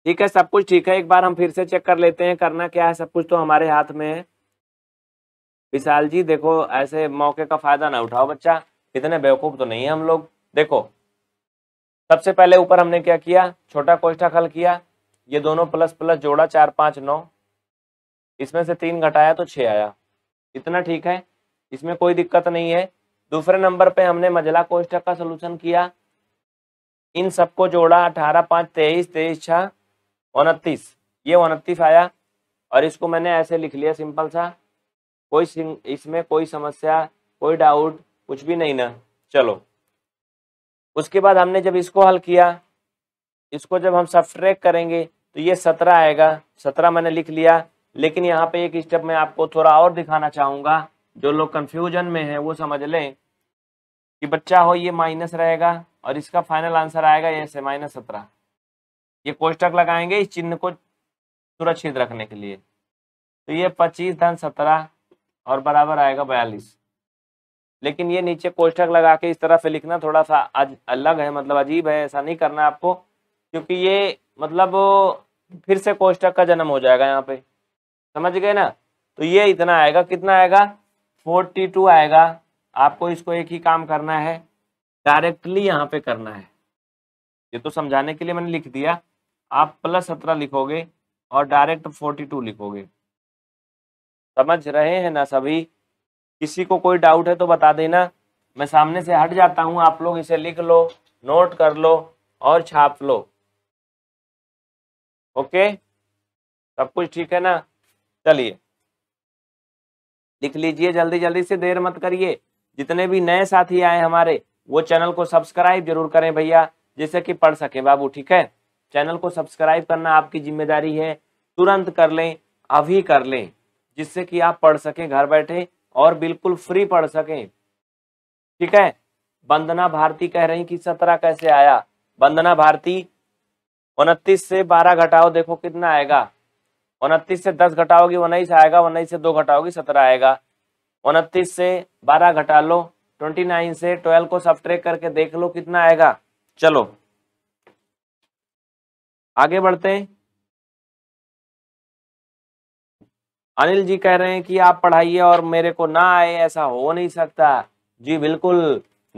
ठीक है सब कुछ ठीक है एक बार हम फिर से चेक कर लेते हैं करना क्या है सब कुछ तो हमारे हाथ में है विशाल जी देखो ऐसे मौके का फायदा ना उठाओ बच्चा इतने बेवकूफ तो नहीं है हम लोग देखो सबसे पहले ऊपर हमने क्या किया छोटा कोष्ठक हल किया ये दोनों प्लस प्लस जोड़ा चार पाँच नौ इसमें से तीन घटाया तो छः आया इतना ठीक है इसमें कोई दिक्कत नहीं है दूसरे नंबर पे हमने मजला कोष्ठक का सोलूशन किया इन सबको जोड़ा अठारह पाँच तेईस तेईस छः उनतीस ये उनतीस आया और इसको मैंने ऐसे लिख लिया सिंपल सा कोई इसमें कोई समस्या कोई डाउट कुछ भी नहीं ना चलो उसके बाद हमने जब इसको हल किया इसको जब हम सब्ट्रैक करेंगे तो ये सत्रह आएगा सत्रह मैंने लिख लिया लेकिन यहाँ पे एक स्टेप मैं आपको थोड़ा और दिखाना चाहूंगा जो लोग कंफ्यूजन में हैं वो समझ लें कि बच्चा हो ये माइनस रहेगा और इसका फाइनल आंसर आएगा ये से माइनस सत्रह ये कोष्टक लगाएंगे इस चिन्ह को सुरक्षित रखने के लिए तो ये पच्चीस धन सत्रह और बराबर आएगा बयालीस लेकिन ये नीचे कोष्टक लगा के इस तरह से लिखना थोड़ा सा आज अलग है मतलब अजीब है ऐसा नहीं करना आपको क्योंकि ये मतलब फिर से कोष्टक का जन्म हो जाएगा यहाँ पे समझ गए ना तो ये इतना आएगा कितना आएगा फोर्टी टू आएगा आपको इसको एक ही काम करना है डायरेक्टली यहाँ पे करना है ये तो समझाने के लिए मैंने लिख दिया आप प्लस सत्रह लिखोगे और डायरेक्ट फोर्टी टू लिखोगे समझ रहे हैं ना सभी किसी को कोई डाउट है तो बता देना मैं सामने से हट जाता हूं आप लोग इसे लिख लो नोट कर लो और छाप लो ओके सब कुछ ठीक है ना चलिए लिख लीजिए जल्दी जल्दी से देर मत करिए जितने भी नए साथी आए हमारे वो चैनल को सब्सक्राइब जरूर करें भैया जिससे कि पढ़ सके बाबू ठीक है चैनल को सब्सक्राइब करना आपकी जिम्मेदारी है तुरंत कर लें अभी कर लें जिससे कि आप पढ़ सकें घर बैठे और बिल्कुल फ्री पढ़ सकें ठीक है वंदना भारती कह रही कि सत्रह कैसे आया वंदना भारती उनतीस से बारह घटाओ देखो कितना आएगा उनतीस से दस घटाओगे उन्नीस आएगा उन्नीस से दो घटाओगी सत्रह आएगा उनतीस से बारह घटा लो ट्वेंटी नाइन से ट्वेल्व को सब करके देख लो कितना आएगा चलो आगे बढ़ते हैं अनिल जी कह रहे हैं कि आप पढ़ाइए और मेरे को ना आए ऐसा हो नहीं सकता जी बिल्कुल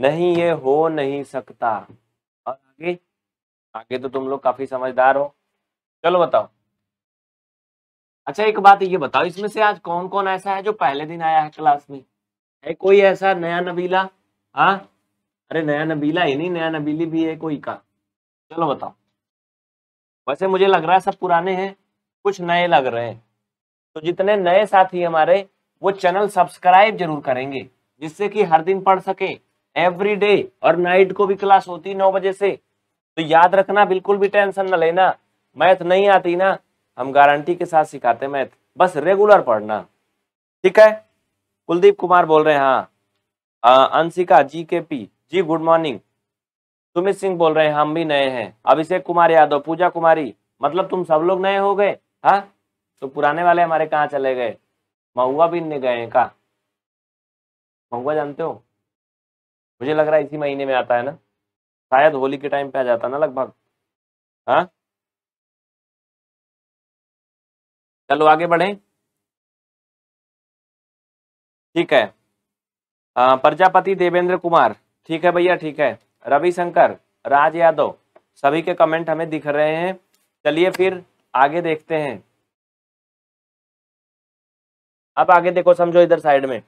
नहीं ये हो नहीं सकता और आगे आगे तो तुम लोग काफी समझदार हो चलो बताओ अच्छा एक बात ये बताओ इसमें से आज कौन कौन ऐसा है जो पहले दिन आया है क्लास में है कोई ऐसा नया नबीला हाँ अरे नया नबीला ही नहीं नया नबीली भी है कोई का चलो बताओ वैसे मुझे लग रहा है सब पुराने हैं कुछ नए लग रहे हैं तो जितने नए साथी हमारे वो चैनल सब्सक्राइब जरूर करेंगे जिससे कि हर दिन पढ़ सके एवरी डे और नाइट को भी क्लास होती नौ बजे से तो याद रखना बिल्कुल भी टेंशन ना लेना मैथ नहीं आती ना हम गारंटी के साथ सिखाते मैथ बस रेगुलर पढ़ना ठीक है कुलदीप कुमार बोल रहे हैं हाँ अंशिका जी के पी जी गुड मॉर्निंग सुमित सिंह बोल रहे हैं हम भी नए हैं अभिषेक कुमार यादव पूजा कुमारी मतलब तुम सब लोग नए हो गए हाँ तो पुराने वाले हमारे कहाँ चले गए महुआ भी नहीं गए का महुआ जानते हो मुझे लग रहा है इसी महीने में आता है ना शायद होली के टाइम पे आ जाता ना लगभग हाँ चलो आगे बढ़े ठीक है प्रजापति देवेंद्र कुमार ठीक है भैया ठीक है रविशंकर राज यादव सभी के कमेंट हमें दिख रहे हैं चलिए फिर आगे देखते हैं अब आगे देखो समझो इधर साइड में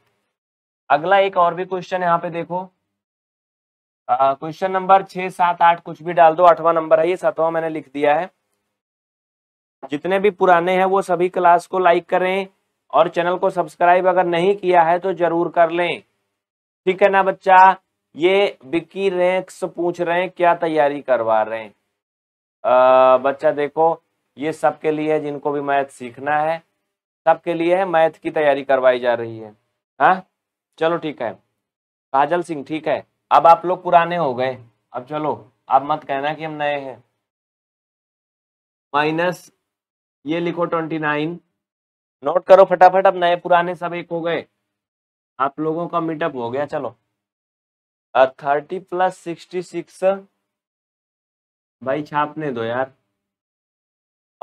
अगला एक और भी क्वेश्चन यहाँ पे देखो क्वेश्चन नंबर छह सात आठ कुछ भी डाल दो आठवां नंबर है ये सातवा मैंने लिख दिया है जितने भी पुराने हैं वो सभी क्लास को लाइक करें और चैनल को सब्सक्राइब अगर नहीं किया है तो जरूर कर लें ठीक है ना बच्चा ये बिक्की रैंक्स पूछ रहे हैं क्या तैयारी करवा रहे हैं आ, बच्चा देखो ये सबके लिए है जिनको भी मैथ सीखना है सबके लिए है मैथ की तैयारी करवाई जा रही है हा? चलो ठीक है काजल सिंह ठीक है अब आप लोग पुराने हो गए अब चलो अब मत कहना कि हम नए हैं माइनस ये लिखो ट्वेंटी नाइन नोट करो फटाफट अब नए पुराने सब एक हो गए आप लोगों का मीटअप हो गया चलो थर्टी प्लस सिक्सटी सिक्स भाई छापने दो यार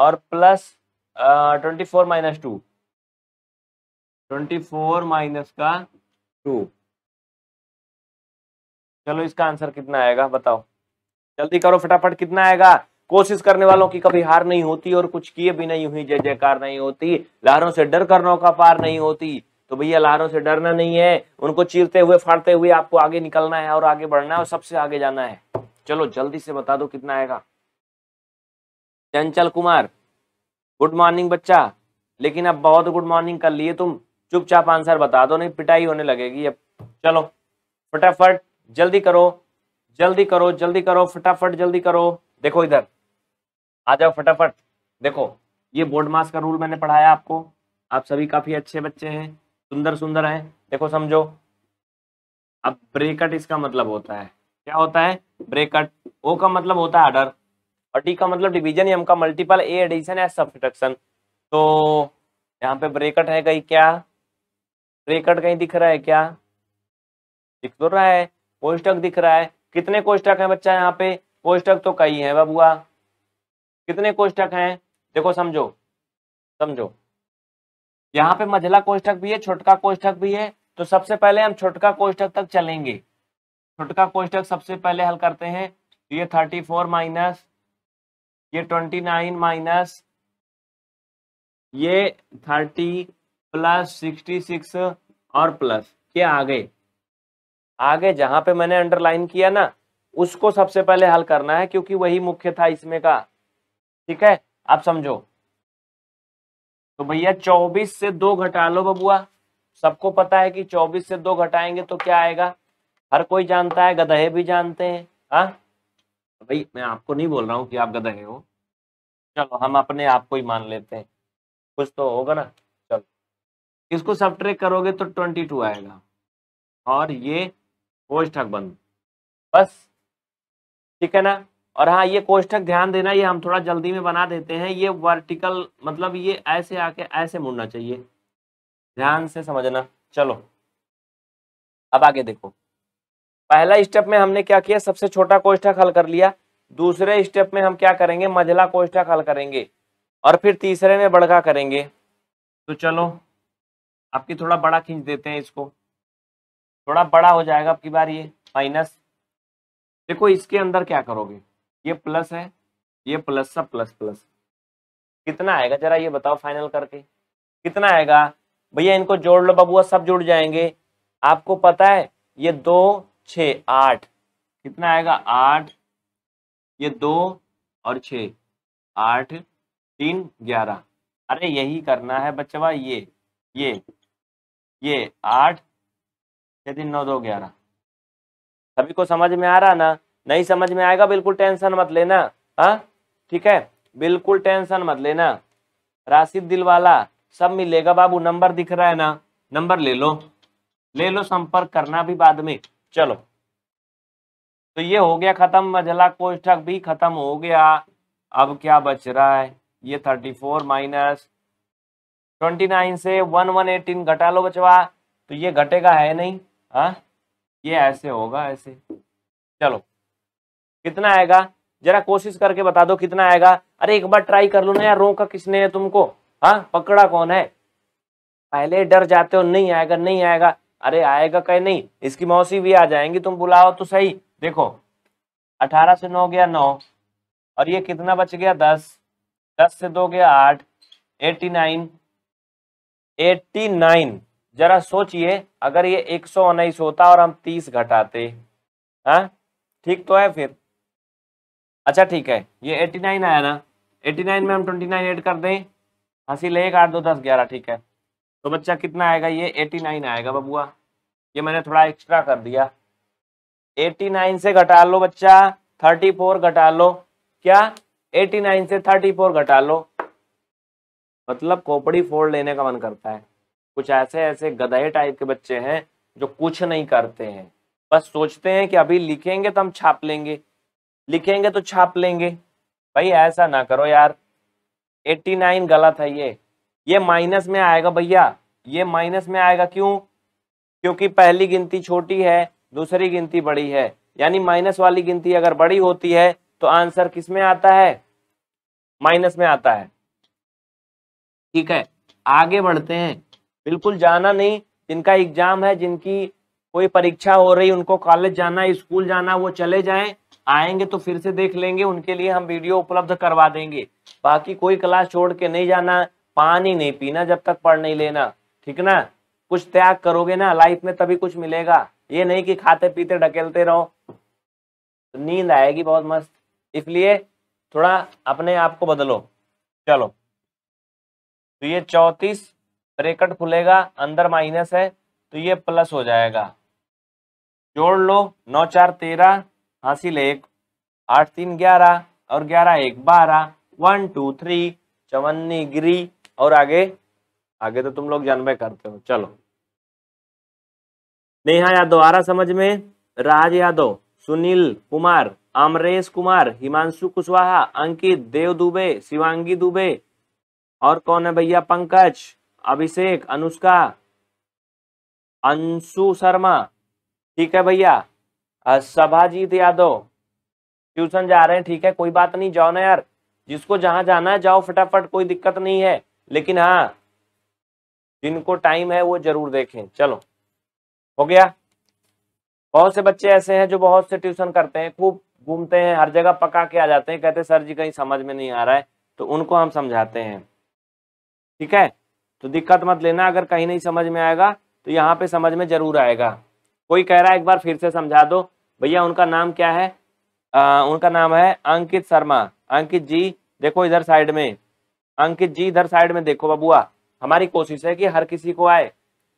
और plus twenty four minus two twenty four minus का टू चलो इसका आंसर कितना आएगा बताओ जल्दी करो फटाफट कितना आएगा कोशिश करने वालों की कभी हार नहीं होती और कुछ किए भी नहीं हुई जय जयकार नहीं होती लहरों से डर करने का पार नहीं होती तो भैया लहरों से डरना नहीं है उनको चीरते हुए फाड़ते हुए आपको आगे निकलना है और आगे बढ़ना है और सबसे आगे जाना है चलो जल्दी से बता दो कितना आएगा चंचल कुमार गुड मॉर्निंग बच्चा लेकिन अब बहुत गुड मॉर्निंग कर लिए तुम चुपचाप आंसर बता दो नहीं पिटाई होने लगेगी अब चलो फटाफट जल्दी करो जल्दी करो जल्दी करो फटाफट जल्दी करो देखो इधर आ जाओ फटाफट देखो ये बोर्ड मास का रूल मैंने पढ़ाया आपको आप सभी काफी अच्छे बच्चे हैं सुंदर सुंदर है देखो समझो अब ब्रेकट इसका मतलब होता है क्या होता है ब्रेकट ओ का मतलब होता है अडर और डी का मतलब डिवीजन एम का मल्टीपल ए एडिशन या सब्सट्रक्शन तो यहाँ पे ब्रेकट है कहीं क्या ब्रेकट कहीं दिख रहा है क्या दिख तो रहा है कोष्टक दिख रहा है कितने कोष्टक हैं बच्चा यहाँ पे कोष्टक तो कई हैं बबुआ कितने कोष्टक हैं देखो समझो समझो यहाँ पे मझला कोष्ठक भी है छोटका कोष्ठक भी है तो सबसे पहले हम छोटका कोष्ठक तक चलेंगे छोटका कोष्ठक सबसे पहले हल करते हैं तो ये थर्टी फोर माइनस ये ट्वेंटी नाइन माइनस ये थर्टी प्लस सिक्सटी सिक्स और प्लस क्या आगे आगे जहां पे मैंने अंडरलाइन किया ना उसको सबसे पहले हल करना है क्योंकि वही मुख्य था इसमें का ठीक है आप समझो तो भैया चौबीस से दो घटा लो बबुआ सबको पता है कि चौबीस से दो घटाएंगे तो क्या आएगा हर कोई जानता है गधे भी जानते हैं हाँ तो भाई मैं आपको नहीं बोल रहा हूँ कि आप गधे हो चलो हम अपने आप को ही मान लेते हैं कुछ तो होगा ना चलो इसको सब ट्रेक करोगे तो ट्वेंटी टू आएगा और ये कोष्ठक बंद बस ठीक है ना और हाँ ये कोष्ठक ध्यान देना ये हम थोड़ा जल्दी में बना देते हैं ये वर्टिकल मतलब ये ऐसे आके ऐसे मुड़ना चाहिए ध्यान से समझना चलो अब आगे देखो पहला स्टेप में हमने क्या किया सबसे छोटा कोष्ठक हल कर लिया दूसरे स्टेप में हम क्या करेंगे मझला कोष्ठक हल करेंगे और फिर तीसरे में बड़का करेंगे तो चलो आपकी थोड़ा बड़ा खींच देते हैं इसको थोड़ा बड़ा हो जाएगा आपकी बार ये माइनस देखो इसके अंदर क्या करोगे ये प्लस है ये प्लस सब प्लस प्लस कितना आएगा जरा ये बताओ फाइनल करके कितना आएगा भैया इनको जोड़ लो बबुआ सब जुड़ जाएंगे आपको पता है ये दो छ आठ कितना आएगा आठ ये दो और छ आठ तीन ग्यारह अरे यही करना है बच्चवा ये ये ये आठ छः तीन नौ दो ग्यारह सभी को समझ में आ रहा ना नहीं समझ में आएगा बिल्कुल टेंशन मत लेना हाँ ठीक है बिल्कुल टेंशन मत लेना राशिद दिलवाला सब मिलेगा बाबू नंबर दिख रहा है ना नंबर ले लो ले लो संपर्क करना भी बाद में चलो तो ये हो गया खत्म मझला कोष्ठक भी खत्म हो गया अब क्या बच रहा है ये thirty four minus twenty nine से वन वन एटीन घटा लो बचवा तो ये घटेगा है नहीं हाँ ये ऐसे होगा ऐसे चलो कितना आएगा जरा कोशिश करके बता दो कितना आएगा अरे एक बार ट्राई कर लो ना यार रोका किसने है तुमको हाँ पकड़ा कौन है पहले डर जाते हो नहीं आएगा नहीं आएगा अरे आएगा कहीं नहीं इसकी मौसी भी आ जाएंगी तुम बुलाओ तो सही देखो अठारह से नौ गया नौ और ये कितना बच गया दस दस से दो गया आठ एट्टी नाइन एट्टी नाइन जरा सोचिए अगर ये एक सौ उन्नीस होता और हम तीस घटाते हाँ ठीक तो है फिर अच्छा ठीक है ये एटी नाइन आया ना एटी नाइन में हम ट्वेंटी नाइन एड कर दें ले एक आठ दो दस ग्यारह ठीक है तो बच्चा कितना आएगा ये एटी नाइन आएगा बबुआ ये मैंने थोड़ा एक्स्ट्रा कर दिया एटी नाइन से घटा लो बच्चा थर्टी फोर घटा लो क्या एटी नाइन से थर्टी फोर घटा लो मतलब खोपड़ी फोड़ लेने का मन करता है कुछ ऐसे ऐसे गधे टाइप के बच्चे हैं जो कुछ नहीं करते हैं बस सोचते हैं कि अभी लिखेंगे तो हम छाप लेंगे लिखेंगे तो छाप लेंगे भाई ऐसा ना करो यार 89 गलत है ये ये माइनस में आएगा भैया ये माइनस में आएगा क्यों क्योंकि पहली गिनती छोटी है दूसरी गिनती बड़ी है यानी माइनस वाली गिनती अगर बड़ी होती है तो आंसर किस में आता है माइनस में आता है ठीक है आगे बढ़ते हैं बिल्कुल जाना नहीं जिनका एग्जाम है जिनकी कोई परीक्षा हो रही उनको कॉलेज जाना स्कूल जाना वो चले जाएं आएंगे तो फिर से देख लेंगे उनके लिए हम वीडियो उपलब्ध करवा देंगे बाकी कोई क्लास छोड़ के नहीं जाना पानी नहीं पीना जब तक पढ़ नहीं लेना ठीक ना कुछ त्याग करोगे ना लाइफ में तभी कुछ मिलेगा ये नहीं कि खाते पीते ढकेलते रहो तो नींद आएगी बहुत मस्त इसलिए थोड़ा अपने आप को बदलो चलो तो ये चौतीस ब्रेकट खुलेगा अंदर माइनस है तो ये प्लस हो जाएगा जोड़ लो नौ चार तेरह हासिल एक आठ तीन ग्यारह और ग्यारह एक बारह वन टू थ्री चवन्नी गिरी और आगे आगे तो तुम लोग जानबे करते हो चलो नेहा यादव आ रहा समझ में राज यादव सुनील कुमार अमरेश कुमार हिमांशु कुशवाहा अंकित देव दुबे शिवांगी दुबे और कौन है भैया पंकज अभिषेक अनुष्का अंशु शर्मा ठीक है भैया सभाजीत यादव ट्यूशन जा रहे हैं ठीक है कोई बात नहीं जाओ ना यार जिसको जहां जाना है जाओ फटाफट कोई दिक्कत नहीं है लेकिन हाँ जिनको टाइम है वो जरूर देखें चलो हो गया बहुत से बच्चे ऐसे हैं जो बहुत से ट्यूशन करते हैं खूब घूमते हैं हर जगह पका के आ जाते हैं कहते सर जी कहीं समझ में नहीं आ रहा है तो उनको हम समझाते हैं ठीक है तो दिक्कत मत लेना अगर कहीं नहीं समझ में आएगा तो यहाँ पे समझ में जरूर आएगा कोई कह रहा है एक बार फिर से समझा दो भैया उनका नाम क्या है आ, उनका नाम है अंकित शर्मा अंकित जी देखो इधर साइड में अंकित जी इधर साइड में देखो बबुआ हमारी कोशिश है कि हर किसी को आए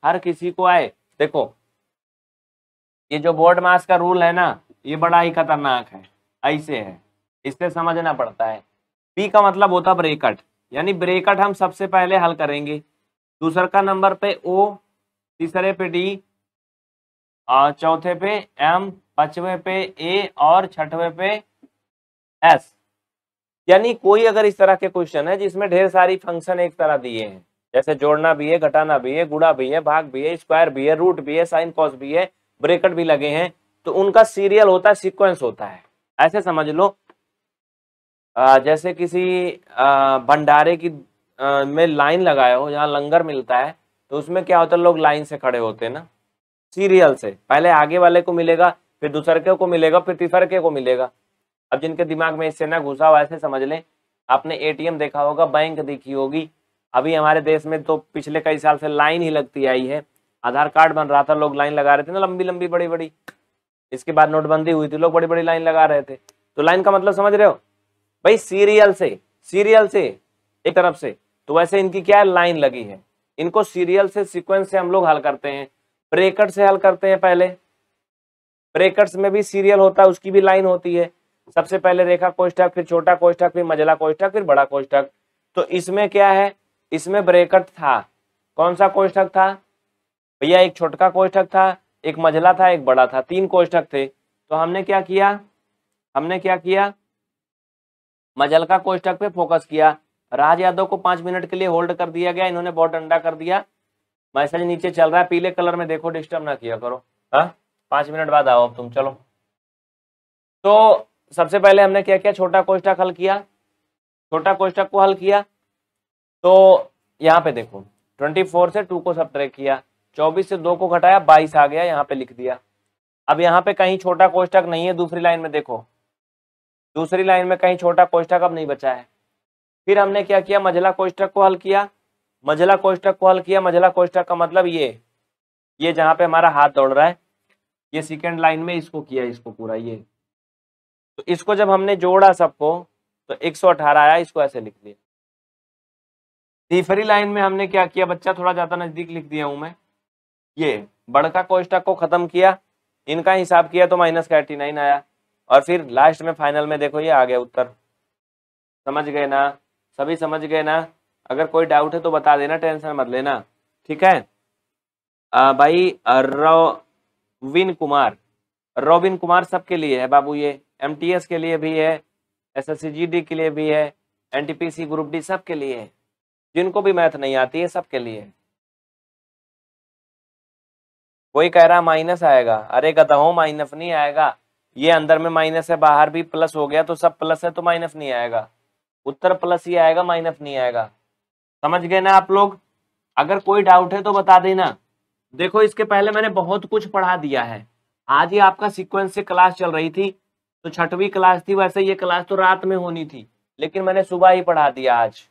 हर किसी को आए देखो ये जो बोर्ड मास का रूल है ना ये बड़ा ही खतरनाक है ऐसे है इससे समझना पड़ता है पी का मतलब होता है ब्रेकट यानी ब्रेकट हम सबसे पहले हल करेंगे दूसर का नंबर पे ओ तीसरे पे डी चौथे पे एम पांचवे पे ए और छठवे पे एस यानी कोई अगर इस तरह के क्वेश्चन है जिसमें ढेर सारी फंक्शन एक तरह दिए हैं जैसे जोड़ना भी है घटाना भी है गुड़ा भी है भाग भी है स्क्वायर भी है रूट भी है साइन कॉस भी है ब्रेकेट भी लगे हैं तो उनका सीरियल होता है सिक्वेंस होता है ऐसे समझ लो आ, जैसे किसी भंडारे की आ, में लाइन लगाया हो जहाँ लंगर मिलता है तो उसमें क्या होता है लोग लाइन से खड़े होते हैं ना सीरियल से पहले आगे वाले को मिलेगा फिर दूसरे के को मिलेगा फिर तीसरे के को मिलेगा अब जिनके दिमाग में इससे ना घुसा हुआ ऐसे समझ लें आपने एटीएम देखा होगा बैंक देखी होगी अभी हमारे देश में तो पिछले कई साल से लाइन ही लगती आई है आधार कार्ड बन रहा था लोग लाइन लगा रहे थे ना लंबी लंबी बड़ी बड़ी इसके बाद नोटबंदी हुई थी लोग बड़ी बड़ी लाइन लगा रहे थे तो लाइन का मतलब समझ रहे हो भाई सीरियल से सीरियल से एक तरफ से तो वैसे इनकी क्या लाइन लगी है इनको सीरियल से सिक्वेंस से हम लोग हल करते हैं ब्रेकट से हल करते हैं पहले ब्रेकट्स में भी सीरियल होता है उसकी भी लाइन होती है सबसे पहले रेखा कोष्टक फिर छोटा कोष्टक फिर मझला कोष्टक फिर बड़ा कोष्टक तो इसमें क्या है इसमें ब्रेकट था कौन सा कोष्टक था भैया एक छोटका कोष्टक था एक मझला था एक बड़ा था तीन कोष्टक थे तो हमने क्या किया हमने क्या किया मझल का कोष्टक पे फोकस किया राज यादव को पांच मिनट के लिए होल्ड कर दिया गया इन्होंने बहुत डंडा कर दिया मैसेज नीचे चल रहा है पीले कलर में देखो डिस्टर्ब ना किया करो हाँ पांच मिनट बाद आओ अब तुम चलो तो सबसे पहले हमने क्या किया छोटा कोष्टक हल किया छोटा कोष्टक को हल किया तो यहाँ पे देखो 24 से 2 को सब किया 24 से 2 को घटाया 22 आ गया यहाँ पे लिख दिया अब यहाँ पे कहीं छोटा कोष्टक नहीं है दूसरी लाइन में देखो दूसरी लाइन में कहीं छोटा कोष्टक अब नहीं बचा है फिर हमने क्या किया मझला कोष्टक को हल किया मझला कोष्टक को हल किया मझला कोष्टक का मतलब ये ये जहां पे हमारा हाथ दौड़ रहा है ये सेकेंड लाइन में इसको किया इसको पूरा ये तो इसको जब हमने जोड़ा सबको तो 118 आया इसको ऐसे लिख दिया तीसरी लाइन में हमने क्या किया बच्चा थोड़ा ज्यादा नजदीक लिख दिया हूं मैं ये बड़का कोष्टक को खत्म किया इनका हिसाब किया तो माइनस थर्टी नाइन आया और फिर लास्ट में फाइनल में देखो ये आ गया उत्तर समझ गए ना सभी समझ गए ना अगर कोई डाउट है तो बता देना टेंशन मत लेना ठीक है आ, भाई रोविन कुमार रोबिन कुमार सबके लिए है बाबू ये एम के लिए भी है एस एस के लिए भी है एन ग्रुप डी सबके लिए है जिनको भी मैथ नहीं आती है सबके लिए कोई कह रहा माइनस आएगा अरे गदहो माइनस नहीं आएगा ये अंदर में माइनस है बाहर भी प्लस हो गया तो सब प्लस है तो माइनस नहीं आएगा उत्तर प्लस ही आएगा माइनस नहीं आएगा समझ गए ना आप लोग अगर कोई डाउट है तो बता देना देखो इसके पहले मैंने बहुत कुछ पढ़ा दिया है आज ही आपका सिक्वेंस से क्लास चल रही थी तो छठवीं क्लास थी वैसे ये क्लास तो रात में होनी थी लेकिन मैंने सुबह ही पढ़ा दिया आज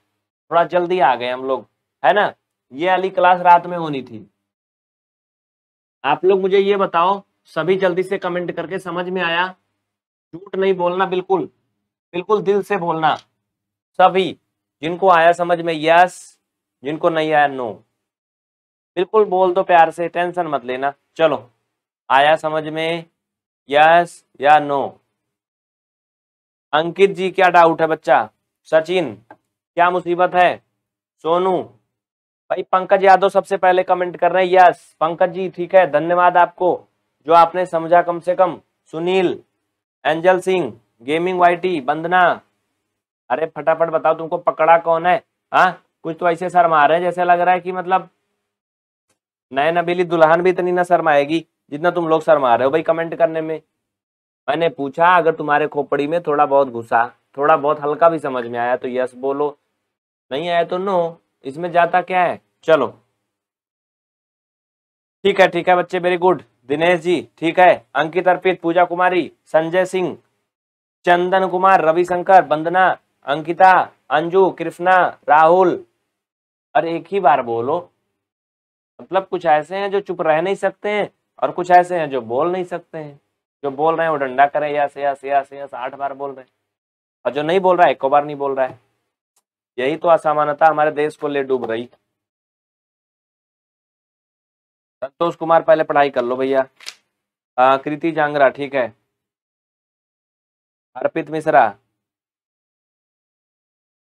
थोड़ा जल्दी आ गए हम लोग है ना ये वाली क्लास रात में होनी थी आप लोग मुझे ये बताओ सभी जल्दी से कमेंट करके समझ में आया झूठ नहीं बोलना बिल्कुल बिल्कुल दिल से बोलना सभी जिनको आया समझ में यस जिनको नहीं आया नो बिल्कुल बोल दो प्यार से टेंशन मत लेना चलो आया समझ में यस या नो अंकित जी क्या डाउट है बच्चा सचिन क्या मुसीबत है सोनू भाई पंकज यादव सबसे पहले कमेंट कर रहे हैं यस पंकज जी ठीक है धन्यवाद आपको जो आपने समझा कम से कम सुनील एंजल सिंह गेमिंग वाइटी बंदना अरे फटाफट बताओ तुमको पकड़ा कौन है हाँ कुछ तो ऐसे शर्मा रहे हैं जैसे लग रहा है कि मतलब नए नबीली दुल्हन भी इतनी ना शर्माएगी जितना तुम लोग शर्मा रहे हो भाई कमेंट करने में मैंने पूछा अगर तुम्हारे खोपड़ी में थोड़ा बहुत घुसा थोड़ा बहुत हल्का भी समझ में आया तो यस बोलो नहीं आया तो नो इसमें जाता क्या है चलो ठीक है ठीक है बच्चे वेरी गुड दिनेश जी ठीक है अंकित अर्पित पूजा कुमारी संजय सिंह चंदन कुमार रविशंकर वंदना अंकिता अंजू कृष्णा राहुल और एक ही बार बोलो मतलब कुछ ऐसे हैं जो चुप रह नहीं सकते हैं और कुछ ऐसे हैं जो बोल नहीं सकते हैं जो बोल रहे हैं वो डंडा करे या से या से आठ बार बोल रहे हैं और जो नहीं बोल रहा है एक बार नहीं बोल रहा है यही तो असमानता हमारे देश को ले डूब रही संतोष कुमार पहले पढ़ाई कर लो भैया कृति जांगरा ठीक है अर्पित मिश्रा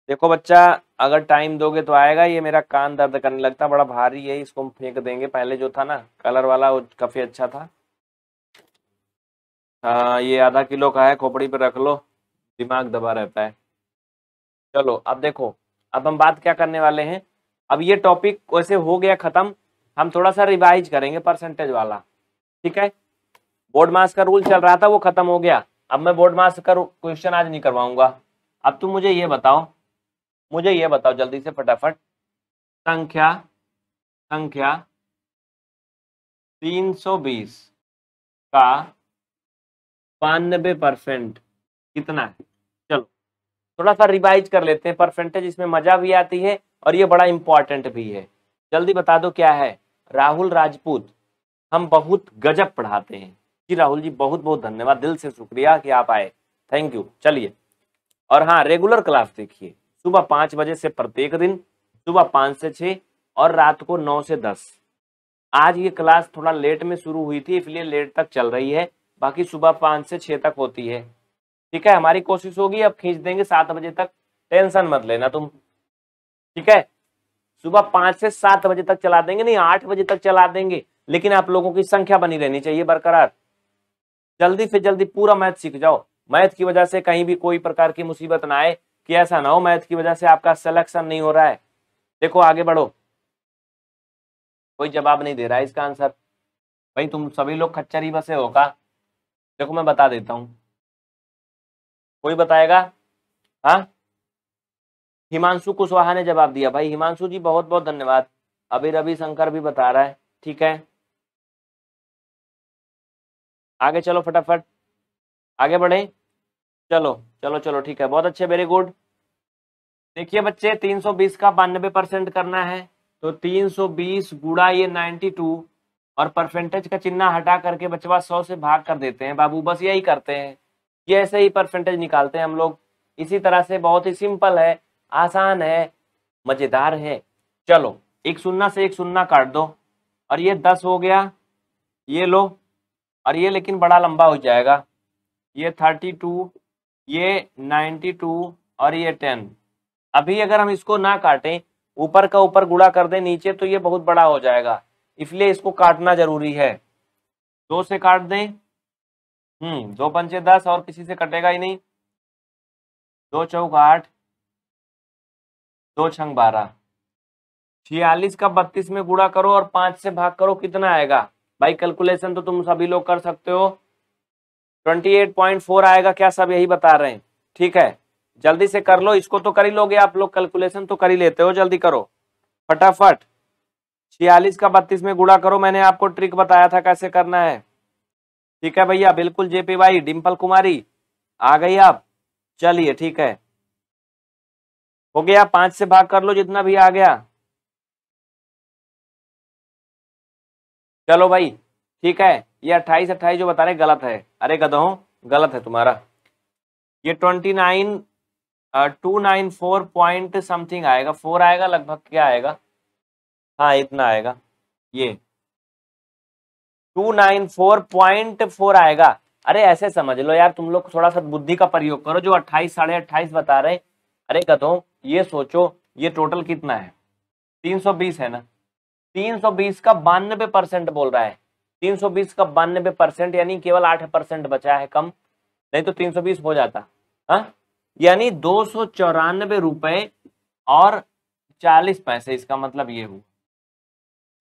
देखो बच्चा अगर टाइम दोगे तो आएगा ये मेरा कान दर्द करने लगता बड़ा भारी है इसको हम फेंक देंगे पहले जो था ना कलर वाला वो काफ़ी अच्छा था हाँ ये आधा किलो का है खोपड़ी पे रख लो दिमाग दबा रहता है चलो अब देखो अब हम बात क्या करने वाले हैं अब ये टॉपिक वैसे हो गया ख़त्म हम थोड़ा सा रिवाइज करेंगे परसेंटेज वाला ठीक है बोर्ड मास का रूल चल रहा था वो ख़त्म हो गया अब मैं बोर्ड मास का क्वेश्चन आज नहीं करवाऊंगा अब तुम मुझे ये बताओ मुझे यह बताओ जल्दी से फटाफट संख्या संख्या 320 का बानबे परसेंट कितना है चलो थोड़ा सा रिवाइज कर लेते हैं परसेंटेज इसमें मजा भी आती है और ये बड़ा इंपॉर्टेंट भी है जल्दी बता दो क्या है राहुल राजपूत हम बहुत गजब पढ़ाते हैं जी राहुल जी बहुत बहुत धन्यवाद दिल से शुक्रिया कि आप आए थैंक यू चलिए और हाँ रेगुलर क्लास देखिए सुबह पांच बजे से प्रत्येक दिन सुबह पांच से छह और रात को नौ से दस आज ये क्लास थोड़ा लेट में शुरू हुई थी इसलिए लेट तक चल रही है बाकी सुबह पांच से छह तक होती है ठीक है हमारी कोशिश होगी अब खींच देंगे सात बजे तक टेंशन मत लेना तुम ठीक है सुबह पांच से सात बजे तक चला देंगे नहीं आठ बजे तक चला देंगे लेकिन आप लोगों की संख्या बनी रहनी चाहिए बरकरार जल्दी से जल्दी पूरा मैथ सीख जाओ मैथ की वजह से कहीं भी कोई प्रकार की मुसीबत ना आए कि ऐसा ना हो मैथ की वजह से आपका सिलेक्शन नहीं हो रहा है देखो आगे बढ़ो कोई जवाब नहीं दे रहा है इसका आंसर भाई तुम सभी लोग खच्चर ही बसे होगा देखो मैं बता देता हूं कोई बताएगा हाँ हिमांशु कुशवाहा ने जवाब दिया भाई हिमांशु जी बहुत बहुत धन्यवाद अभी रवि शंकर भी बता रहा है ठीक है आगे चलो फटाफट आगे बढ़े चलो चलो चलो ठीक है बहुत अच्छे वेरी गुड देखिए बच्चे 320 का बानबे परसेंट करना है तो 320 गुड़ा ये 92 और परसेंटेज का चिन्ह हटा करके बचवा 100 से भाग कर देते हैं बाबू बस यही करते हैं ये ऐसे ही परसेंटेज निकालते हैं हम लोग इसी तरह से बहुत ही सिंपल है आसान है मज़ेदार है चलो एक सुन्ना से एक सुन्ना काट दो और ये दस हो गया ये लो और ये लेकिन बड़ा लंबा हो जाएगा ये थर्टी टू ये 92 और ये 10 अभी अगर हम इसको ना काटें ऊपर का ऊपर गुड़ा कर दें नीचे तो ये बहुत बड़ा हो जाएगा इसलिए इसको काटना जरूरी है दो से काट दें हम्म दो पंचे दस और किसी से कटेगा ही नहीं दो चौक आठ दो छंग बारह छियालीस का बत्तीस में गुड़ा करो और पांच से भाग करो कितना आएगा भाई कैलकुलेशन तो तुम सभी लोग कर सकते हो ट्वेंटी एट पॉइंट फोर आएगा क्या सब यही बता रहे हैं ठीक है जल्दी से कर लो इसको तो कर ही लोगे आप लोग कैलकुलेशन तो कर ही लेते हो जल्दी करो फटाफट छियालीस का बत्तीस में गुड़ा करो मैंने आपको ट्रिक बताया था कैसे करना है ठीक है भैया बिल्कुल जेपी भाई डिम्पल कुमारी आ गई आप चलिए ठीक है हो गया पांच से भाग कर लो जितना भी आ गया चलो भाई ठीक है ये अट्ठाईस अट्ठाईस जो बता रहे गलत है अरे गदहो गलत है तुम्हारा ये twenty nine two nine four point something आएगा फोर आएगा लगभग क्या आएगा हाँ इतना आएगा ये two nine four point four आएगा अरे ऐसे समझ लो यार तुम लोग थोड़ा सा बुद्धि का प्रयोग करो जो अट्ठाईस साढ़े अट्ठाईस बता रहे अरे कहो ये सोचो ये टोटल कितना है तीन सौ बीस है ना तीन सौ बीस का बानवे परसेंट बोल रहा है तीन सौ बीस का बानबे परसेंट यानी केवल आठ परसेंट बचा है कम नहीं तो तीन सौ बीस हो जाता हाँ? यानी दो सौ चौरानबे रुपए और चालीस पैसे इसका मतलब ये हुआ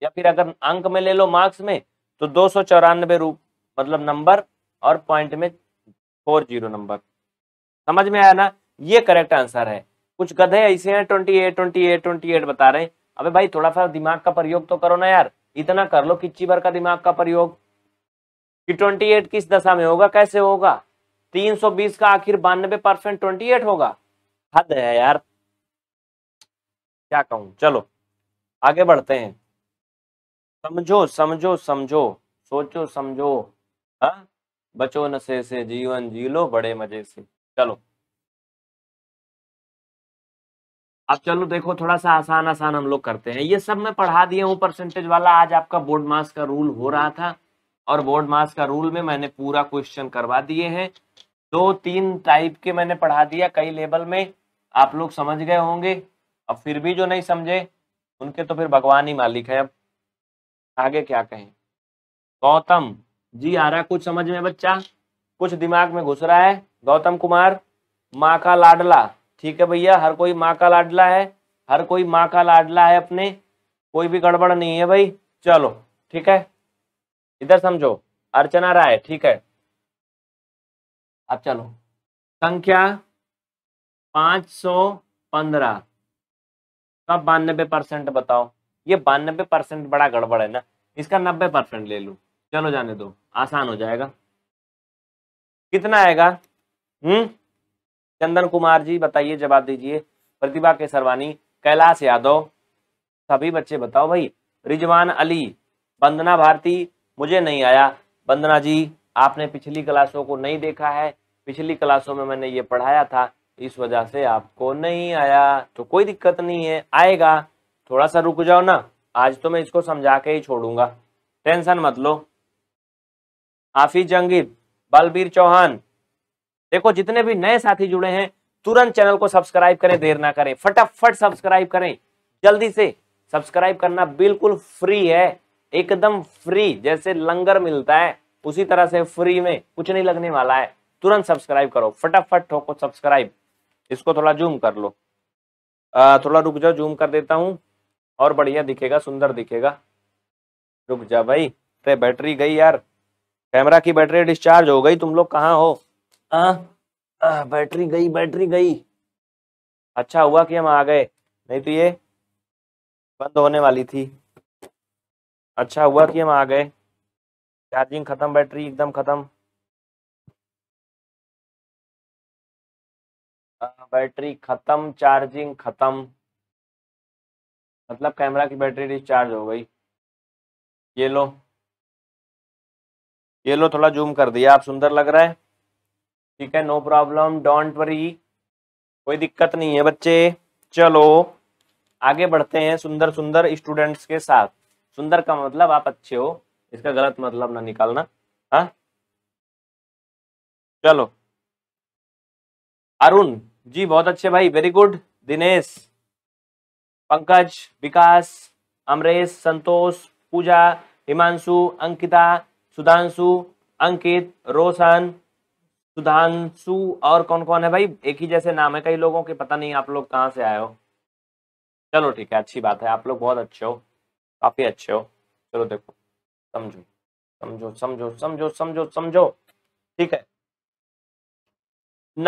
या फिर अगर अंक में ले लो मार्क्स में तो दो सौ चौरानबे रूप मतलब नंबर और पॉइंट में फोर जीरो नंबर समझ में आया ना ये करेक्ट आंसर है कुछ गधे ऐसे हैं twenty eight twenty eight twenty eight बता रहे हैं अबे भाई थोड़ा सा दिमाग का प्रयोग तो करो ना यार इतना कर लो किच्ची भर का दिमाग का प्रयोग कि 28 किस दशा में होगा कैसे होगा 320 का आखिर बानबे परसेंट ट्वेंटी होगा हद है यार क्या कहूं चलो आगे बढ़ते हैं समझो समझो समझो सोचो समझो हा? बचो नशे से जीवन जी लो बड़े मजे से चलो अब चलो देखो थोड़ा सा आसान आसान हम लोग करते हैं ये सब मैं पढ़ा दिया हूँ परसेंटेज वाला आज आपका बोर्ड मास का रूल हो रहा था और बोर्ड मास का रूल में मैंने पूरा क्वेश्चन करवा दिए हैं दो तीन टाइप के मैंने पढ़ा दिया कई लेवल में आप लोग समझ गए होंगे अब फिर भी जो नहीं समझे उनके तो फिर भगवान ही मालिक है अब आगे क्या कहें गौतम जी आ रहा कुछ समझ में बच्चा कुछ दिमाग में घुस रहा है गौतम कुमार माँ का लाडला ठीक है भैया हर कोई माँ का लाडला है हर कोई माँ का लाडला है अपने कोई भी गड़बड़ नहीं है भाई चलो ठीक है इधर समझो अर्चना राय ठीक है अब चलो संख्या पांच सौ पंद्रह का बानबे परसेंट बताओ ये बानबे परसेंट बड़ा गड़बड़ है ना इसका नब्बे परसेंट ले लो चलो जाने दो आसान हो जाएगा कितना आएगा हम्म चंदन कुमार जी बताइए जवाब दीजिए प्रतिभा के सरवानी कैलाश यादव सभी बच्चे बताओ भाई रिजवान अली वंदना भारती मुझे नहीं आया वंदना जी आपने पिछली क्लासों को नहीं देखा है पिछली क्लासों में मैंने ये पढ़ाया था इस वजह से आपको नहीं आया तो कोई दिक्कत नहीं है आएगा थोड़ा सा रुक जाओ ना आज तो मैं इसको समझा के ही छोड़ूंगा टेंशन मत लो आफिज जंगीर बलबीर चौहान देखो जितने भी नए साथी जुड़े हैं तुरंत चैनल को सब्सक्राइब करें देर ना करें फटाफट सब्सक्राइब करें जल्दी से सब्सक्राइब करना बिल्कुल फ्री है एकदम फ्री जैसे लंगर मिलता है उसी तरह से फ्री में कुछ नहीं लगने वाला है तुरंत सब्सक्राइब करो फटाफट ठोको सब्सक्राइब इसको थोड़ा जूम कर लो आ, थोड़ा रुक जाओ जूम कर देता हूँ और बढ़िया दिखेगा सुंदर दिखेगा रुक जा भाई अरे बैटरी गई यार कैमरा की बैटरी डिस्चार्ज हो गई तुम लोग कहाँ हो आ, हाँ, आ, हाँ, बैटरी गई बैटरी गई अच्छा हुआ कि हम आ गए नहीं तो ये बंद होने वाली थी अच्छा हुआ कि हम आ गए चार्जिंग खत्म बैटरी एकदम खत्म हाँ, बैटरी खत्म चार्जिंग खत्म मतलब कैमरा की बैटरी डिस्चार्ज हो गई ये लो ये लो थोड़ा जूम कर दिया आप सुंदर लग रहा है ठीक है नो प्रॉब्लम डोंट वरी कोई दिक्कत नहीं है बच्चे चलो आगे बढ़ते हैं सुंदर सुंदर स्टूडेंट्स के साथ सुंदर का मतलब आप अच्छे हो इसका गलत मतलब ना निकालना हा? चलो अरुण जी बहुत अच्छे भाई वेरी गुड दिनेश पंकज विकास अमरेश संतोष पूजा हिमांशु अंकिता सुधांशु अंकित रोशन सुधांशु और कौन कौन है भाई एक ही जैसे नाम है कई लोगों के पता नहीं आप लोग कहाँ से आए हो चलो ठीक है अच्छी बात है आप लोग बहुत अच्छे हो काफ़ी अच्छे हो चलो देखो समझो समझो समझो समझो समझो समझो ठीक है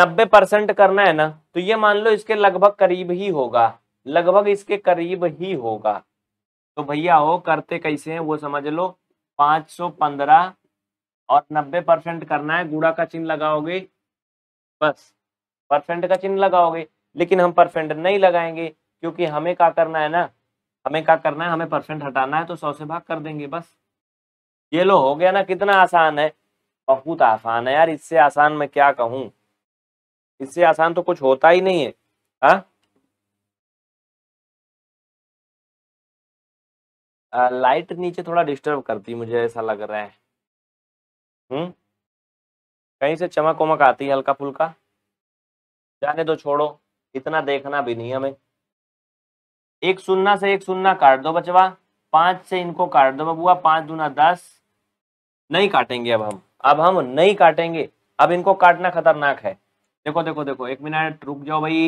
नब्बे परसेंट करना है ना तो ये मान लो इसके लगभग करीब ही होगा लगभग इसके करीब ही होगा तो भैया हो करते कैसे हैं वो समझ लो पांच सौ पंद्रह और 90 परसेंट करना है गुड़ा का चिन्ह लगाओगे बस परसेंट का चिन्ह लगाओगे लेकिन हम परसेंट नहीं लगाएंगे क्योंकि हमें क्या करना है ना हमें क्या करना है हमें परसेंट हटाना है तो सौ से भाग कर देंगे बस ये लो हो गया ना कितना आसान है बहुत आसान है यार इससे आसान मैं क्या कहूँ इससे आसान तो कुछ होता ही नहीं है हा? लाइट नीचे थोड़ा डिस्टर्ब करती मुझे ऐसा लग रहा है हम्म कहीं से चमक उमक आती है हल्का फुल्का जाने तो छोड़ो इतना देखना भी नहीं हमें एक सुनना से एक सुनना काट दो बचवा पांच से इनको काट दो बबुआ पांच दूना दस नहीं काटेंगे अब हम अब हम नहीं काटेंगे अब इनको काटना खतरनाक है देखो देखो देखो एक मिनट रुक जाओ भाई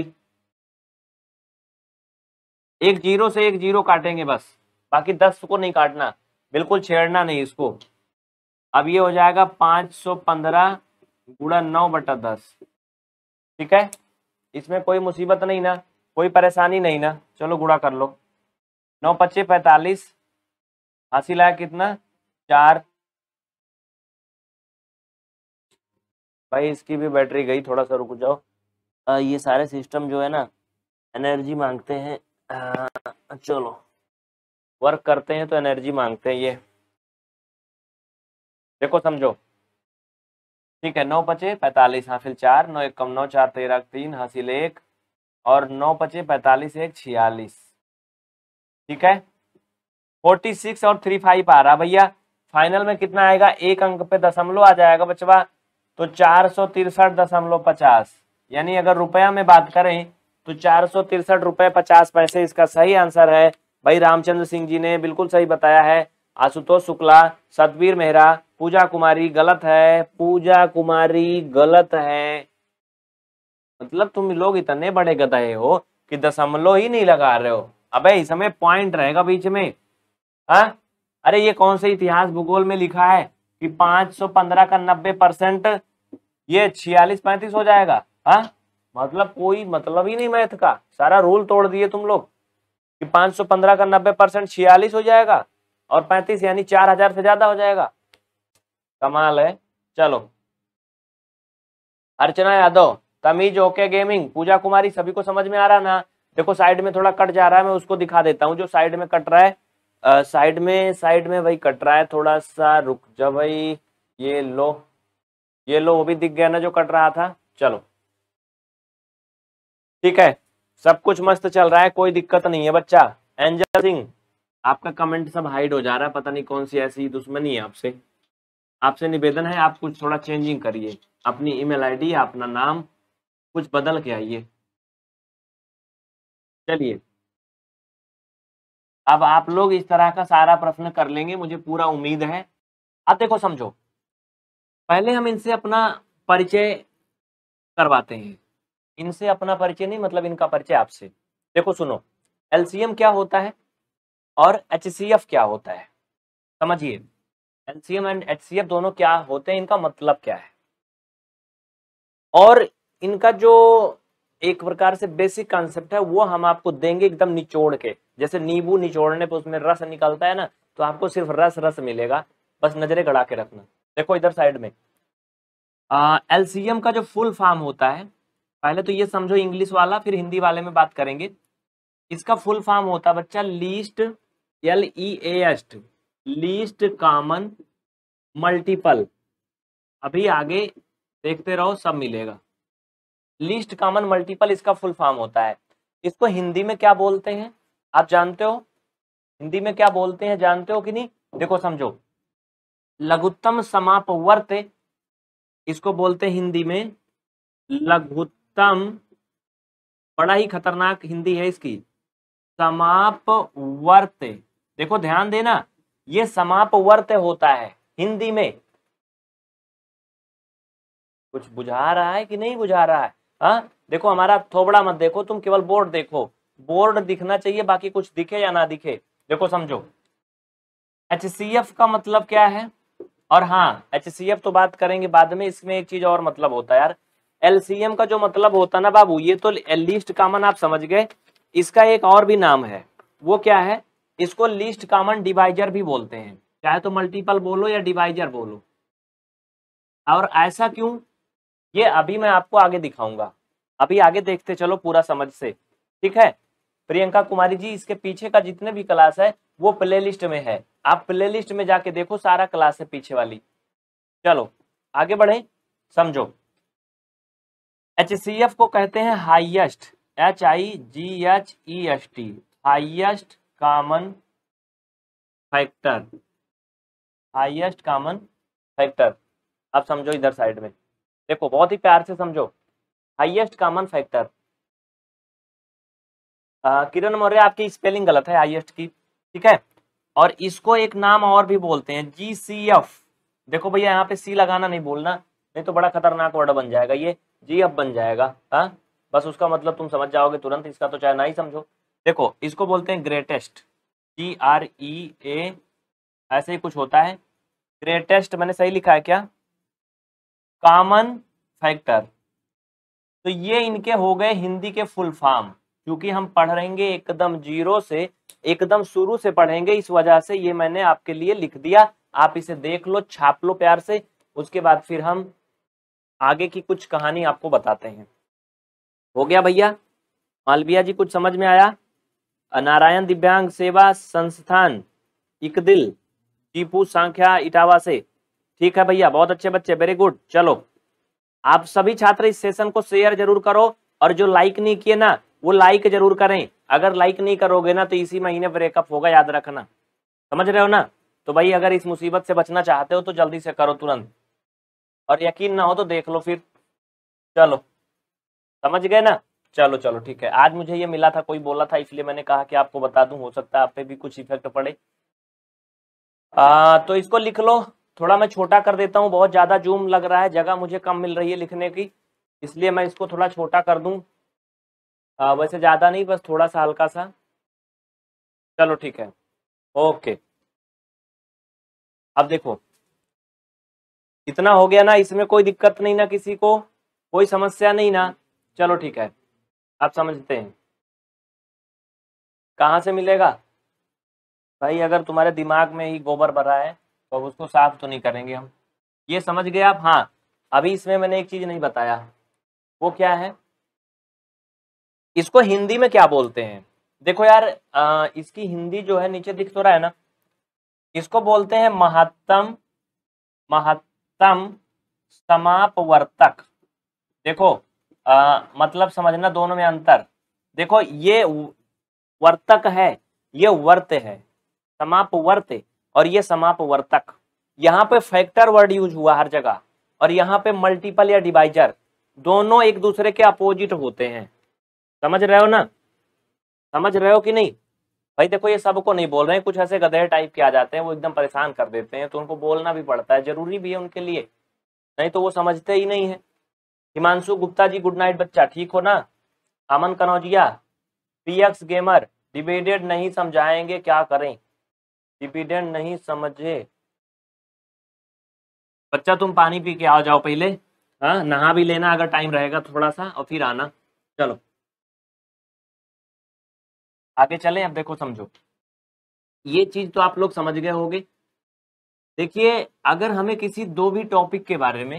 एक जीरो से एक जीरो काटेंगे बस बाकी दस को नहीं काटना बिल्कुल छेड़ना नहीं इसको अब ये हो जाएगा पाँच सौ पंद्रह गुड़ा नौ बटा दस ठीक है इसमें कोई मुसीबत नहीं ना कोई परेशानी नहीं ना चलो गुड़ा कर लो नौ पच्चे पैतालीस हासिल आया कितना चार भाई इसकी भी बैटरी गई थोड़ा सा रुक जाओ आ, ये सारे सिस्टम जो है ना एनर्जी मांगते हैं आ, चलो वर्क करते हैं तो एनर्जी मांगते हैं ये देखो समझो ठीक है नौ पचे पैतालीस हासिल चार नौ एक कम नौ चार तेरह तीन हासिल एक और नौ पचे पैतालीस एक छियालीस ठीक है फोर्टी सिक्स और थ्री फाइव आ रहा भैया फाइनल में कितना आएगा एक अंक पे दशमलव आ जाएगा बचवा तो चार सौ तिरसठ दशमलव पचास यानी अगर रुपया में बात करें तो चार सौ तिरसठ रुपये पचास पैसे इसका सही आंसर है भाई रामचंद्र सिंह जी ने बिल्कुल सही बताया है आशुतोष शुक्ला सतवीर मेहरा पूजा कुमारी गलत है पूजा कुमारी गलत है मतलब तुम लोग इतने बड़े गधे हो कि दशमलव ही नहीं लगा रहे हो अबे इस समय पॉइंट रहेगा बीच में हा? अरे ये कौन से इतिहास भूगोल में लिखा है कि 515 का 90 परसेंट ये छियालीस पैंतीस हो जाएगा हा? मतलब कोई मतलब ही नहीं मैथ का सारा रूल तोड़ दिए तुम लोग कि 515 का 90 परसेंट छियालीस हो जाएगा और 35 यानी 4000 से ज्यादा हो जाएगा कमाल है चलो अर्चना यादव तमीज ओके गेमिंग पूजा कुमारी सभी को समझ में आ रहा ना देखो साइड में थोड़ा कट जा रहा है मैं उसको दिखा देता हूँ जो साइड में कट रहा है साइड में साइड में वही कट रहा है थोड़ा सा रुक जा भाई ये लो ये लो वो भी दिख गया ना जो कट रहा था चलो ठीक है सब कुछ मस्त चल रहा है कोई दिक्कत नहीं है बच्चा एंजल सिंह आपका कमेंट सब हाइड हो जा रहा है पता नहीं कौन सी ऐसी दुश्मनी है आपसे आपसे निवेदन है आप कुछ थोड़ा चेंजिंग करिए अपनी ईमेल आईडी अपना नाम कुछ बदल के आइए चलिए अब आप लोग इस तरह का सारा प्रश्न कर लेंगे मुझे पूरा उम्मीद है अब देखो समझो पहले हम इनसे अपना परिचय करवाते हैं इनसे अपना परिचय नहीं मतलब इनका परिचय आपसे देखो सुनो एलसीएम क्या होता है और एच क्या होता है समझिए एलसीएम एंड एचसीएफ दोनों क्या होते हैं इनका मतलब क्या है और इनका जो एक प्रकार से बेसिक कॉन्सेप्ट है वो हम आपको देंगे एकदम निचोड़ के जैसे नींबू निचोड़ने पर उसमें रस निकलता है ना तो आपको सिर्फ रस रस मिलेगा बस नजरे गड़ा के रखना देखो इधर साइड में एलसीएम का जो फुल फॉर्म होता है पहले तो ये समझो इंग्लिश वाला फिर हिंदी वाले में बात करेंगे इसका फुल फॉर्म होता है बच्चा least L E est least common multiple अभी आगे देखते रहो सब मिलेगा लीस्ट कॉमन मल्टीपल इसका फुल फॉर्म होता है इसको हिंदी में क्या बोलते हैं आप जानते हो हिंदी में क्या बोलते हैं जानते हो कि नहीं देखो समझो लघुत्तम समापवर्त इसको बोलते हैं हिंदी में लघुत्तम बड़ा ही खतरनाक हिंदी है इसकी समापवर्त देखो ध्यान देना ये समापवर्त होता है हिंदी में कुछ बुझा रहा है कि नहीं बुझा रहा है आ? हाँ, देखो हमारा थोबड़ा मत देखो तुम केवल बोर्ड देखो बोर्ड दिखना चाहिए बाकी कुछ दिखे या ना दिखे देखो समझो एच का मतलब क्या है और हाँ एच तो बात करेंगे बाद में इसमें एक चीज और मतलब होता है यार एलसीएम का जो मतलब होता है ना बाबू ये तो लिस्ट कॉमन आप समझ गए इसका एक और भी नाम है वो क्या है इसको लीस्ट कॉमन डिवाइजर भी बोलते हैं चाहे तो मल्टीपल बोलो या डिवाइजर बोलो और ऐसा क्यों ये अभी मैं आपको आगे दिखाऊंगा अभी आगे देखते चलो पूरा समझ से ठीक है प्रियंका कुमारी जी इसके पीछे का जितने भी क्लास है वो प्लेलिस्ट में है आप प्लेलिस्ट में जाके देखो सारा क्लास है पीछे वाली चलो आगे बढ़े समझो एच को कहते हैं highest H I G H E S T highest common factor highest common factor आप समझो इधर साइड में देखो बहुत ही प्यार से समझो highest common factor Kiran Maurya आपकी स्पेलिंग गलत है हाइएस्ट की ठीक है और इसको एक नाम और भी बोलते हैं जी सी एफ देखो भैया यहाँ पे सी लगाना नहीं बोलना नहीं तो बड़ा खतरनाक वर्ड बन जाएगा ये जी एफ बन जाएगा हाँ बस उसका मतलब तुम समझ जाओगे तुरंत इसका तो चाहे ना ही समझो देखो इसको बोलते हैं ग्रेटेस्ट जी आर ई ए ऐसे ही कुछ होता है ग्रेटेस्ट मैंने सही लिखा है क्या कॉमन फैक्टर तो ये इनके हो गए हिंदी के फुल फॉर्म क्योंकि हम पढ़ रहेंगे एकदम जीरो से एकदम शुरू से पढ़ेंगे इस वजह से ये मैंने आपके लिए लिख दिया आप इसे देख लो छाप लो प्यार से उसके बाद फिर हम आगे की कुछ कहानी आपको बताते हैं हो गया भैया मालविया जी कुछ समझ में आया नारायण दिव्यांग सेवा संस्थान इकदिल टीपू संख्या इटावा से ठीक है भैया बहुत अच्छे बच्चे वेरी गुड चलो आप सभी छात्र इस सेशन को शेयर जरूर करो और जो लाइक नहीं किए ना वो लाइक जरूर करें अगर लाइक नहीं करोगे ना तो इसी महीने ब्रेकअप होगा याद रखना समझ रहे हो ना तो भाई अगर इस मुसीबत से बचना चाहते हो तो जल्दी से करो तुरंत और यकीन ना हो तो देख लो फिर चलो समझ गए ना चलो चलो ठीक है आज मुझे ये मिला था कोई बोला था इसलिए मैंने कहा कि आपको बता दूं हो सकता है आप पे भी कुछ इफेक्ट पड़े आ, तो इसको लिख लो थोड़ा मैं छोटा कर देता हूँ बहुत ज़्यादा जूम लग रहा है जगह मुझे कम मिल रही है लिखने की इसलिए मैं इसको थोड़ा छोटा कर आ, वैसे ज़्यादा नहीं बस थोड़ा सा हल्का सा चलो ठीक है ओके अब देखो इतना हो गया ना इसमें कोई दिक्कत नहीं ना किसी को कोई समस्या नहीं ना चलो ठीक है आप समझते हैं कहाँ से मिलेगा भाई अगर तुम्हारे दिमाग में ही गोबर भरा है तो उसको साफ तो नहीं करेंगे हम ये समझ गए आप हाँ अभी इसमें मैंने एक चीज नहीं बताया वो क्या है इसको हिंदी में क्या बोलते हैं देखो यार आ, इसकी हिंदी जो है नीचे दिख तो रहा है ना इसको बोलते हैं महत्तम महत्तम समापवर्तक देखो आ, मतलब समझना दोनों में अंतर देखो ये वर्तक है ये वर्त है समाप वर्त और ये समाप वर्तक यहाँ पे फैक्टर वर्ड यूज हुआ हर जगह और यहाँ पे मल्टीपल या डिवाइजर दोनों एक दूसरे के अपोजिट होते हैं समझ रहे हो ना समझ रहे हो कि नहीं भाई देखो ये सबको नहीं बोल रहे हैं कुछ ऐसे गधे टाइप के आ जाते हैं वो एकदम परेशान कर देते हैं तो उनको बोलना भी पड़ता है जरूरी भी है उनके लिए नहीं तो वो समझते ही नहीं है हिमांशु गुप्ता जी गुड नाइट बच्चा ठीक हो ना अमन कनौजिया पीएक्स गेमर डिबेडेड नहीं समझाएंगे क्या करें डिबेडेड नहीं समझे बच्चा तुम पानी पी के आ जाओ पहले हाँ नहा भी लेना अगर टाइम रहेगा थोड़ा सा और फिर आना चलो आगे चले अब देखो समझो ये चीज तो आप लोग समझ गए होगे देखिए अगर हमें किसी दो भी टॉपिक के बारे में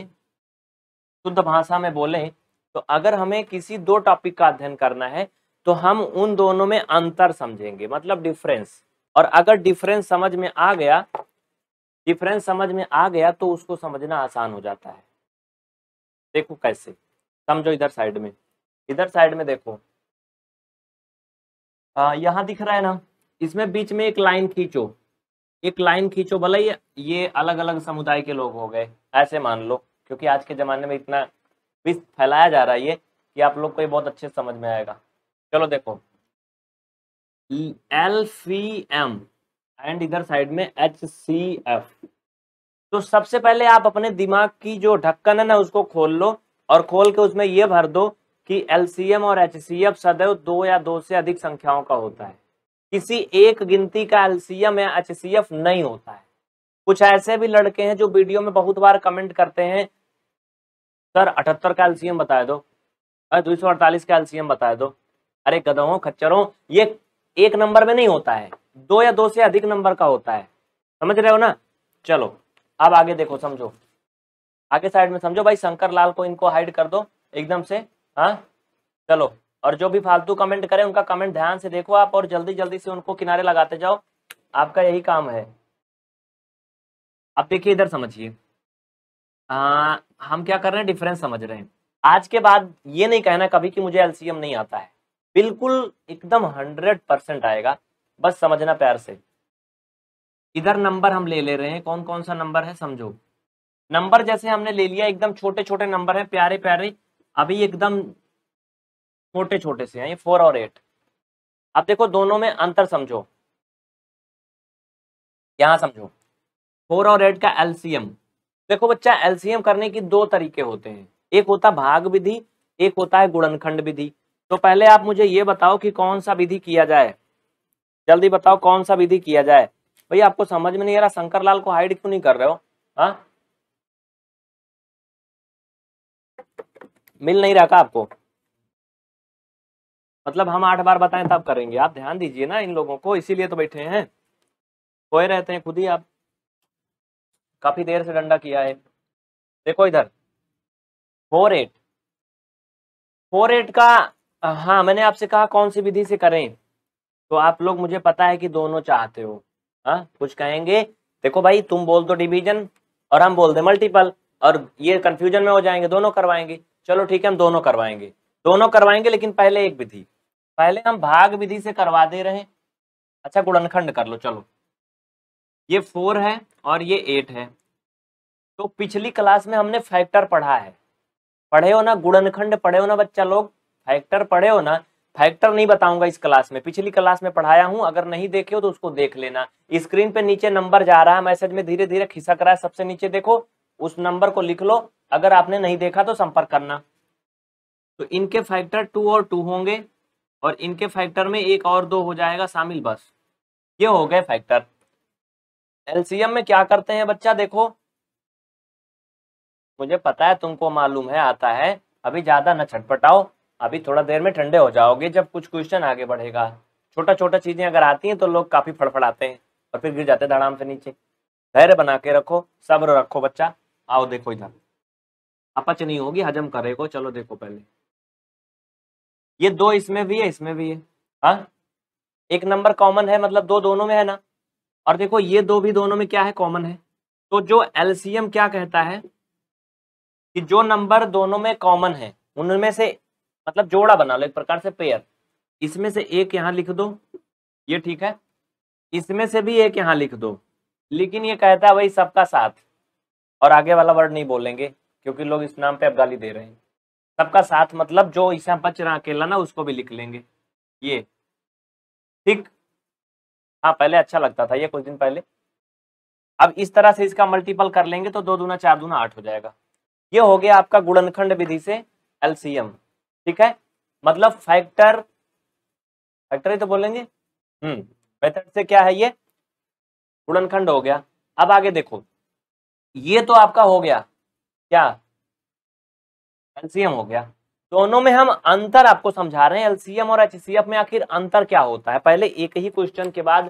शुद्ध भाषा में बोलें तो अगर हमें किसी दो टॉपिक का अध्ययन करना है तो हम उन दोनों में अंतर समझेंगे मतलब डिफरेंस और अगर डिफरेंस समझ में आ गया डिफरेंस समझ में आ गया तो उसको समझना आसान हो जाता है देखो कैसे समझो इधर साइड में इधर साइड में देखो आ, यहाँ दिख रहा है ना इसमें बीच में एक लाइन खींचो एक लाइन खींचो भले ये अलग अलग समुदाय के लोग हो गए ऐसे मान लो क्योंकि आज के ज़माने में इतना विष फैलाया जा रहा है ये कि आप लोग को ये बहुत अच्छे समझ में आएगा चलो देखो एल सी एम एंड इधर साइड में एच सी एफ तो सबसे पहले आप अपने दिमाग की जो ढक्कन है ना उसको खोल लो और खोल के उसमें ये भर दो कि एल सी एम और एच सी एफ सदैव दो या दो से अधिक संख्याओं का होता है किसी एक गिनती का एल सी एम या एच सी एफ नहीं होता है कुछ ऐसे भी लड़के हैं जो वीडियो में बहुत बार कमेंट करते हैं सर अठहत्तर एल्सियम बता दो अरे दो सौ अड़तालीस का एल्सियम बता दो अरे गदहों खच्चरों ये एक नंबर में नहीं होता है दो या दो से अधिक नंबर का होता है समझ रहे हो ना चलो अब आगे देखो समझो आगे साइड में समझो भाई शंकर लाल को इनको हाइड कर दो एकदम से हाँ चलो और जो भी फालतू कमेंट करें उनका कमेंट ध्यान से देखो आप और जल्दी जल्दी से उनको किनारे लगाते जाओ आपका यही काम है अब देखिए इधर समझिए आ, हम क्या कर रहे हैं डिफरेंस समझ रहे हैं आज के बाद ये नहीं कहना कभी कि मुझे एलसीएम नहीं आता है बिल्कुल एकदम हंड्रेड परसेंट आएगा बस समझना प्यार से इधर नंबर हम ले ले रहे हैं कौन कौन सा नंबर है समझो नंबर जैसे हमने ले लिया एकदम छोटे छोटे नंबर है प्यारे प्यारे अभी एकदम छोटे छोटे से हैं ये फोर और एट अब देखो दोनों में अंतर समझो यहाँ समझो फोर और एट का एलसीएम देखो बच्चा एलसीएम करने की दो तरीके होते हैं एक होता भाग विधि एक होता है गुणनखंड विधि तो पहले आप मुझे ये बताओ कि कौन सा विधि किया जाए जल्दी बताओ कौन सा विधि किया जाए भैया आपको समझ में नहीं आ रहा शंकर लाल को हाइड क्यों नहीं कर रहे हो हा? मिल नहीं रहा का आपको मतलब हम आठ बार बताएं तब करेंगे आप ध्यान दीजिए ना इन लोगों को इसीलिए तो बैठे हैं खोए रहते हैं खुद ही आप काफी देर से डंडा किया है देखो इधर फोर एट फोर एट का हाँ मैंने आपसे कहा कौन सी विधि से करें तो आप लोग मुझे पता है कि दोनों चाहते हो हाँ कुछ कहेंगे देखो भाई तुम बोल दो डिवीजन और हम बोल दे मल्टीपल और ये कंफ्यूजन में हो जाएंगे दोनों करवाएंगे चलो ठीक है हम दोनों करवाएंगे दोनों करवाएंगे लेकिन पहले एक विधि पहले हम भाग विधि से करवा दे रहे अच्छा गुणनखंड कर लो चलो ये फोर है और ये एट है तो पिछली क्लास में हमने फैक्टर पढ़ा है पढ़े हो ना गुणनखंड पढ़े हो ना बच्चा लोग फैक्टर पढ़े हो ना फैक्टर नहीं बताऊंगा इस क्लास में पिछली क्लास में पढ़ाया हूं अगर नहीं देखे हो तो उसको देख लेना स्क्रीन पे नीचे नंबर जा रहा है मैसेज में धीरे धीरे खिसक रहा है सबसे नीचे देखो उस नंबर को लिख लो अगर आपने नहीं देखा तो संपर्क करना तो इनके फैक्टर टू और टू होंगे और इनके फैक्टर में एक और दो हो जाएगा शामिल बस ये हो गए फैक्टर एलसीएम में क्या करते हैं बच्चा देखो मुझे पता है तुमको मालूम है आता है अभी ज्यादा न छटपटाओ अभी थोड़ा देर में ठंडे हो जाओगे जब कुछ क्वेश्चन आगे बढ़ेगा छोटा छोटा चीजें अगर आती हैं तो लोग काफी फड़फड़ाते हैं और फिर गिर जाते हैं धड़ाम से नीचे धैर्य बना के रखो सब्र रखो बच्चा आओ देखो इधर अपच नहीं होगी हजम करेगो चलो देखो पहले ये दो इसमें भी है इसमें भी है हा? एक नंबर कॉमन है मतलब दो दोनों में है ना और देखो ये दो भी दोनों में क्या है कॉमन है तो जो एलसीएम क्या कहता है कि जो नंबर दोनों में कॉमन है उनमें से मतलब जोड़ा बना लो एक प्रकार से पेयर इसमें से एक यहां लिख दो ये ठीक है इसमें से भी एक यहां लिख दो लेकिन ये कहता है वही सबका साथ और आगे वाला वर्ड नहीं बोलेंगे क्योंकि लोग इस नाम पे अब गाली दे रहे हैं सबका साथ मतलब जो इसमें बच रहा अकेला ना उसको भी लिख लेंगे ये ठीक हाँ पहले अच्छा लगता था ये कुछ दिन पहले अब इस तरह से इसका मल्टीपल कर लेंगे तो दो दूना चार दूना आठ हो जाएगा ये हो गया आपका गुणनखंड विधि से एलसीएम ठीक है मतलब फैक्टर फैक्टर ही तो बोलेंगे हम्म मेथड से क्या है ये गुणनखंड हो गया अब आगे देखो ये तो आपका हो गया क्या एलसीएम हो गया दोनों में हम अंतर आपको समझा रहे हैं एलसीएम और एचसीएफ में आखिर अंतर क्या होता है पहले एक ही क्वेश्चन के बाद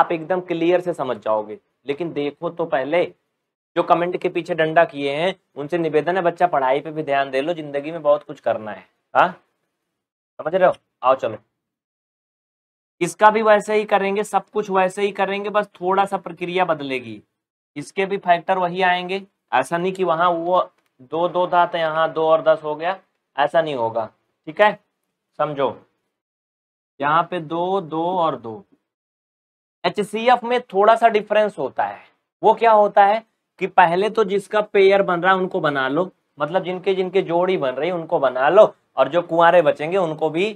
आप एकदम क्लियर से समझ जाओगे लेकिन देखो तो पहले जो कमेंट के पीछे डंडा किए हैं उनसे निवेदन है बच्चा पढ़ाई पे भी ध्यान दे लो जिंदगी में बहुत कुछ करना है हाँ समझ रहे हो आओ चलो इसका भी वैसे ही करेंगे सब कुछ वैसे ही करेंगे बस थोड़ा सा प्रक्रिया बदलेगी इसके भी फैक्टर वही आएंगे ऐसा नहीं कि वहां वो दो दो था तो यहाँ दो और दस हो गया ऐसा नहीं होगा ठीक है समझो यहाँ पे दो दो और दो एच में थोड़ा सा डिफरेंस होता है वो क्या होता है कि पहले तो जिसका पेयर बन रहा है उनको बना लो मतलब जिनके जिनके जोड़ी बन रही उनको बना लो और जो कुआरे बचेंगे उनको भी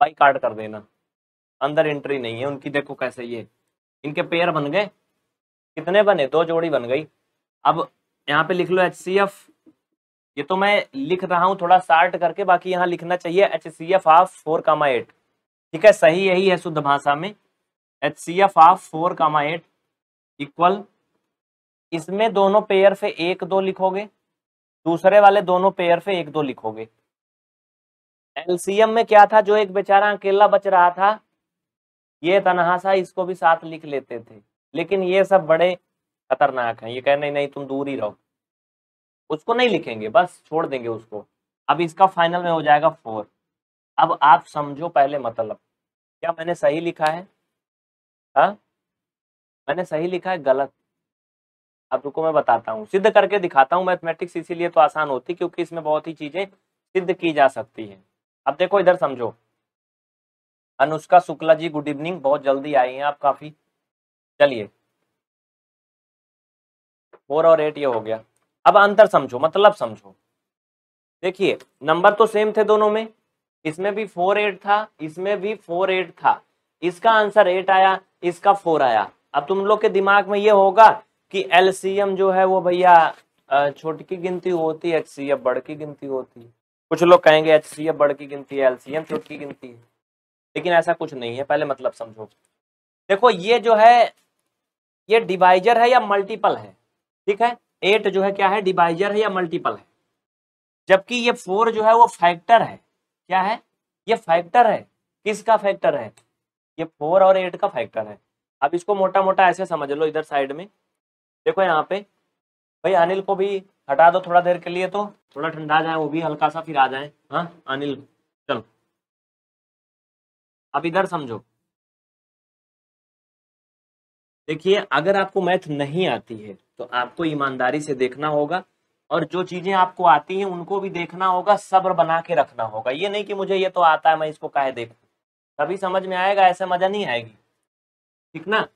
बाई कार्ड कर देना अंदर एंट्री नहीं है उनकी देखो कैसे ये इनके पेयर बन गए कितने बने दो जोड़ी बन गई अब यहाँ पे लिख लो एच सी एफ ये तो मैं लिख रहा हूँ थोड़ा शार्ट करके बाकी यहाँ लिखना चाहिए H C F of four comma eight ठीक है सही यही है शुद्ध भाषा में H C F of four comma eight equal इसमें दोनों पेयर से एक दो लिखोगे दूसरे वाले दोनों पेयर से एक दो लिखोगे एलसीएम में क्या था जो एक बेचारा अकेला बच रहा था ये तनहासा इसको भी साथ लिख लेते थे लेकिन ये सब बड़े खतरनाक हैं ये कहने नहीं तुम दूर ही रहो उसको नहीं लिखेंगे बस छोड़ देंगे उसको अब इसका फाइनल में हो जाएगा फोर अब आप समझो पहले मतलब क्या मैंने सही लिखा है हा? मैंने सही लिखा है गलत अब रुको मैं बताता हूँ सिद्ध करके दिखाता हूँ मैथमेटिक्स इसीलिए तो आसान होती क्योंकि इसमें बहुत ही चीजें सिद्ध की जा सकती है अब देखो इधर समझो अनुष्का शुक्ला जी गुड इवनिंग बहुत जल्दी आई हैं आप काफी चलिए फोर और एट ये हो गया अब अंतर समझो मतलब समझो देखिए नंबर तो सेम थे दोनों में इसमें भी फोर एट था इसमें भी फोर एट था इसका आंसर एट आया इसका फोर आया अब तुम लोग के दिमाग में ये होगा कि एलसीएम जो है वो भैया छोटी की गिनती होती है एचसीएफ बड़ की गिनती होती है कुछ लोग कहेंगे एचसीएफ बड़ की गिनती है एलसीएम छोटी की गिनती है लेकिन ऐसा कुछ नहीं है पहले मतलब समझो देखो ये जो है ये डिवाइजर है या मल्टीपल है ठीक है एट जो है क्या है डिवाइजर है या मल्टीपल है जबकि ये फोर जो है वो फैक्टर है क्या है ये फैक्टर है किसका फैक्टर है ये फोर और एट का फैक्टर है अब इसको मोटा मोटा ऐसे समझ लो इधर साइड में देखो यहाँ पे भाई अनिल को भी हटा दो थोड़ा देर के लिए तो थोड़ा ठंडा जाए वो भी हल्का सा फिर आ जाए हाँ अनिल चलो अब इधर समझो देखिए अगर आपको मैथ नहीं आती है तो आपको ईमानदारी से देखना होगा और जो चीजें आपको आती हैं उनको भी देखना होगा सब्र बना के रखना होगा ये नहीं कि मुझे ये तो आता है मैं इसको काहे देखूं तभी समझ में आएगा ऐसे मजा नहीं आएगी ठीक ना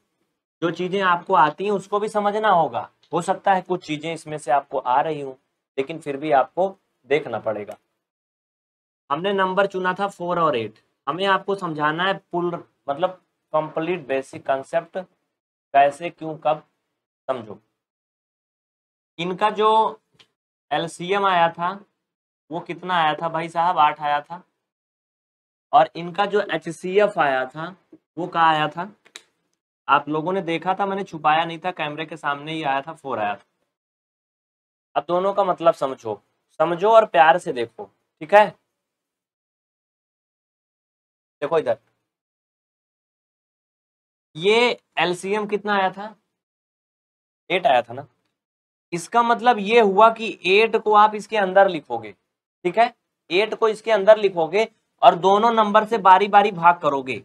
जो चीजें आपको आती हैं उसको भी समझना होगा हो सकता है कुछ चीजें इसमें से आपको आ रही हूँ लेकिन फिर भी आपको देखना पड़ेगा हमने नंबर चुना था फोर और एट हमें आपको समझाना है पुल मतलब कंप्लीट बेसिक कंसेप्ट कैसे क्यों कब समझो इनका जो एलसीएम आया था वो कितना आया था भाई साहब आठ आया था और इनका जो एच आया था वो कहाँ आया था आप लोगों ने देखा था मैंने छुपाया नहीं था कैमरे के सामने ही आया था फोर आया था अब दोनों का मतलब समझो समझो और प्यार से देखो ठीक है देखो इधर ये एलसीएम कितना आया था एट आया था ना इसका मतलब ये हुआ कि एट को आप इसके अंदर लिखोगे ठीक है एट को इसके अंदर लिखोगे और दोनों नंबर से बारी बारी भाग करोगे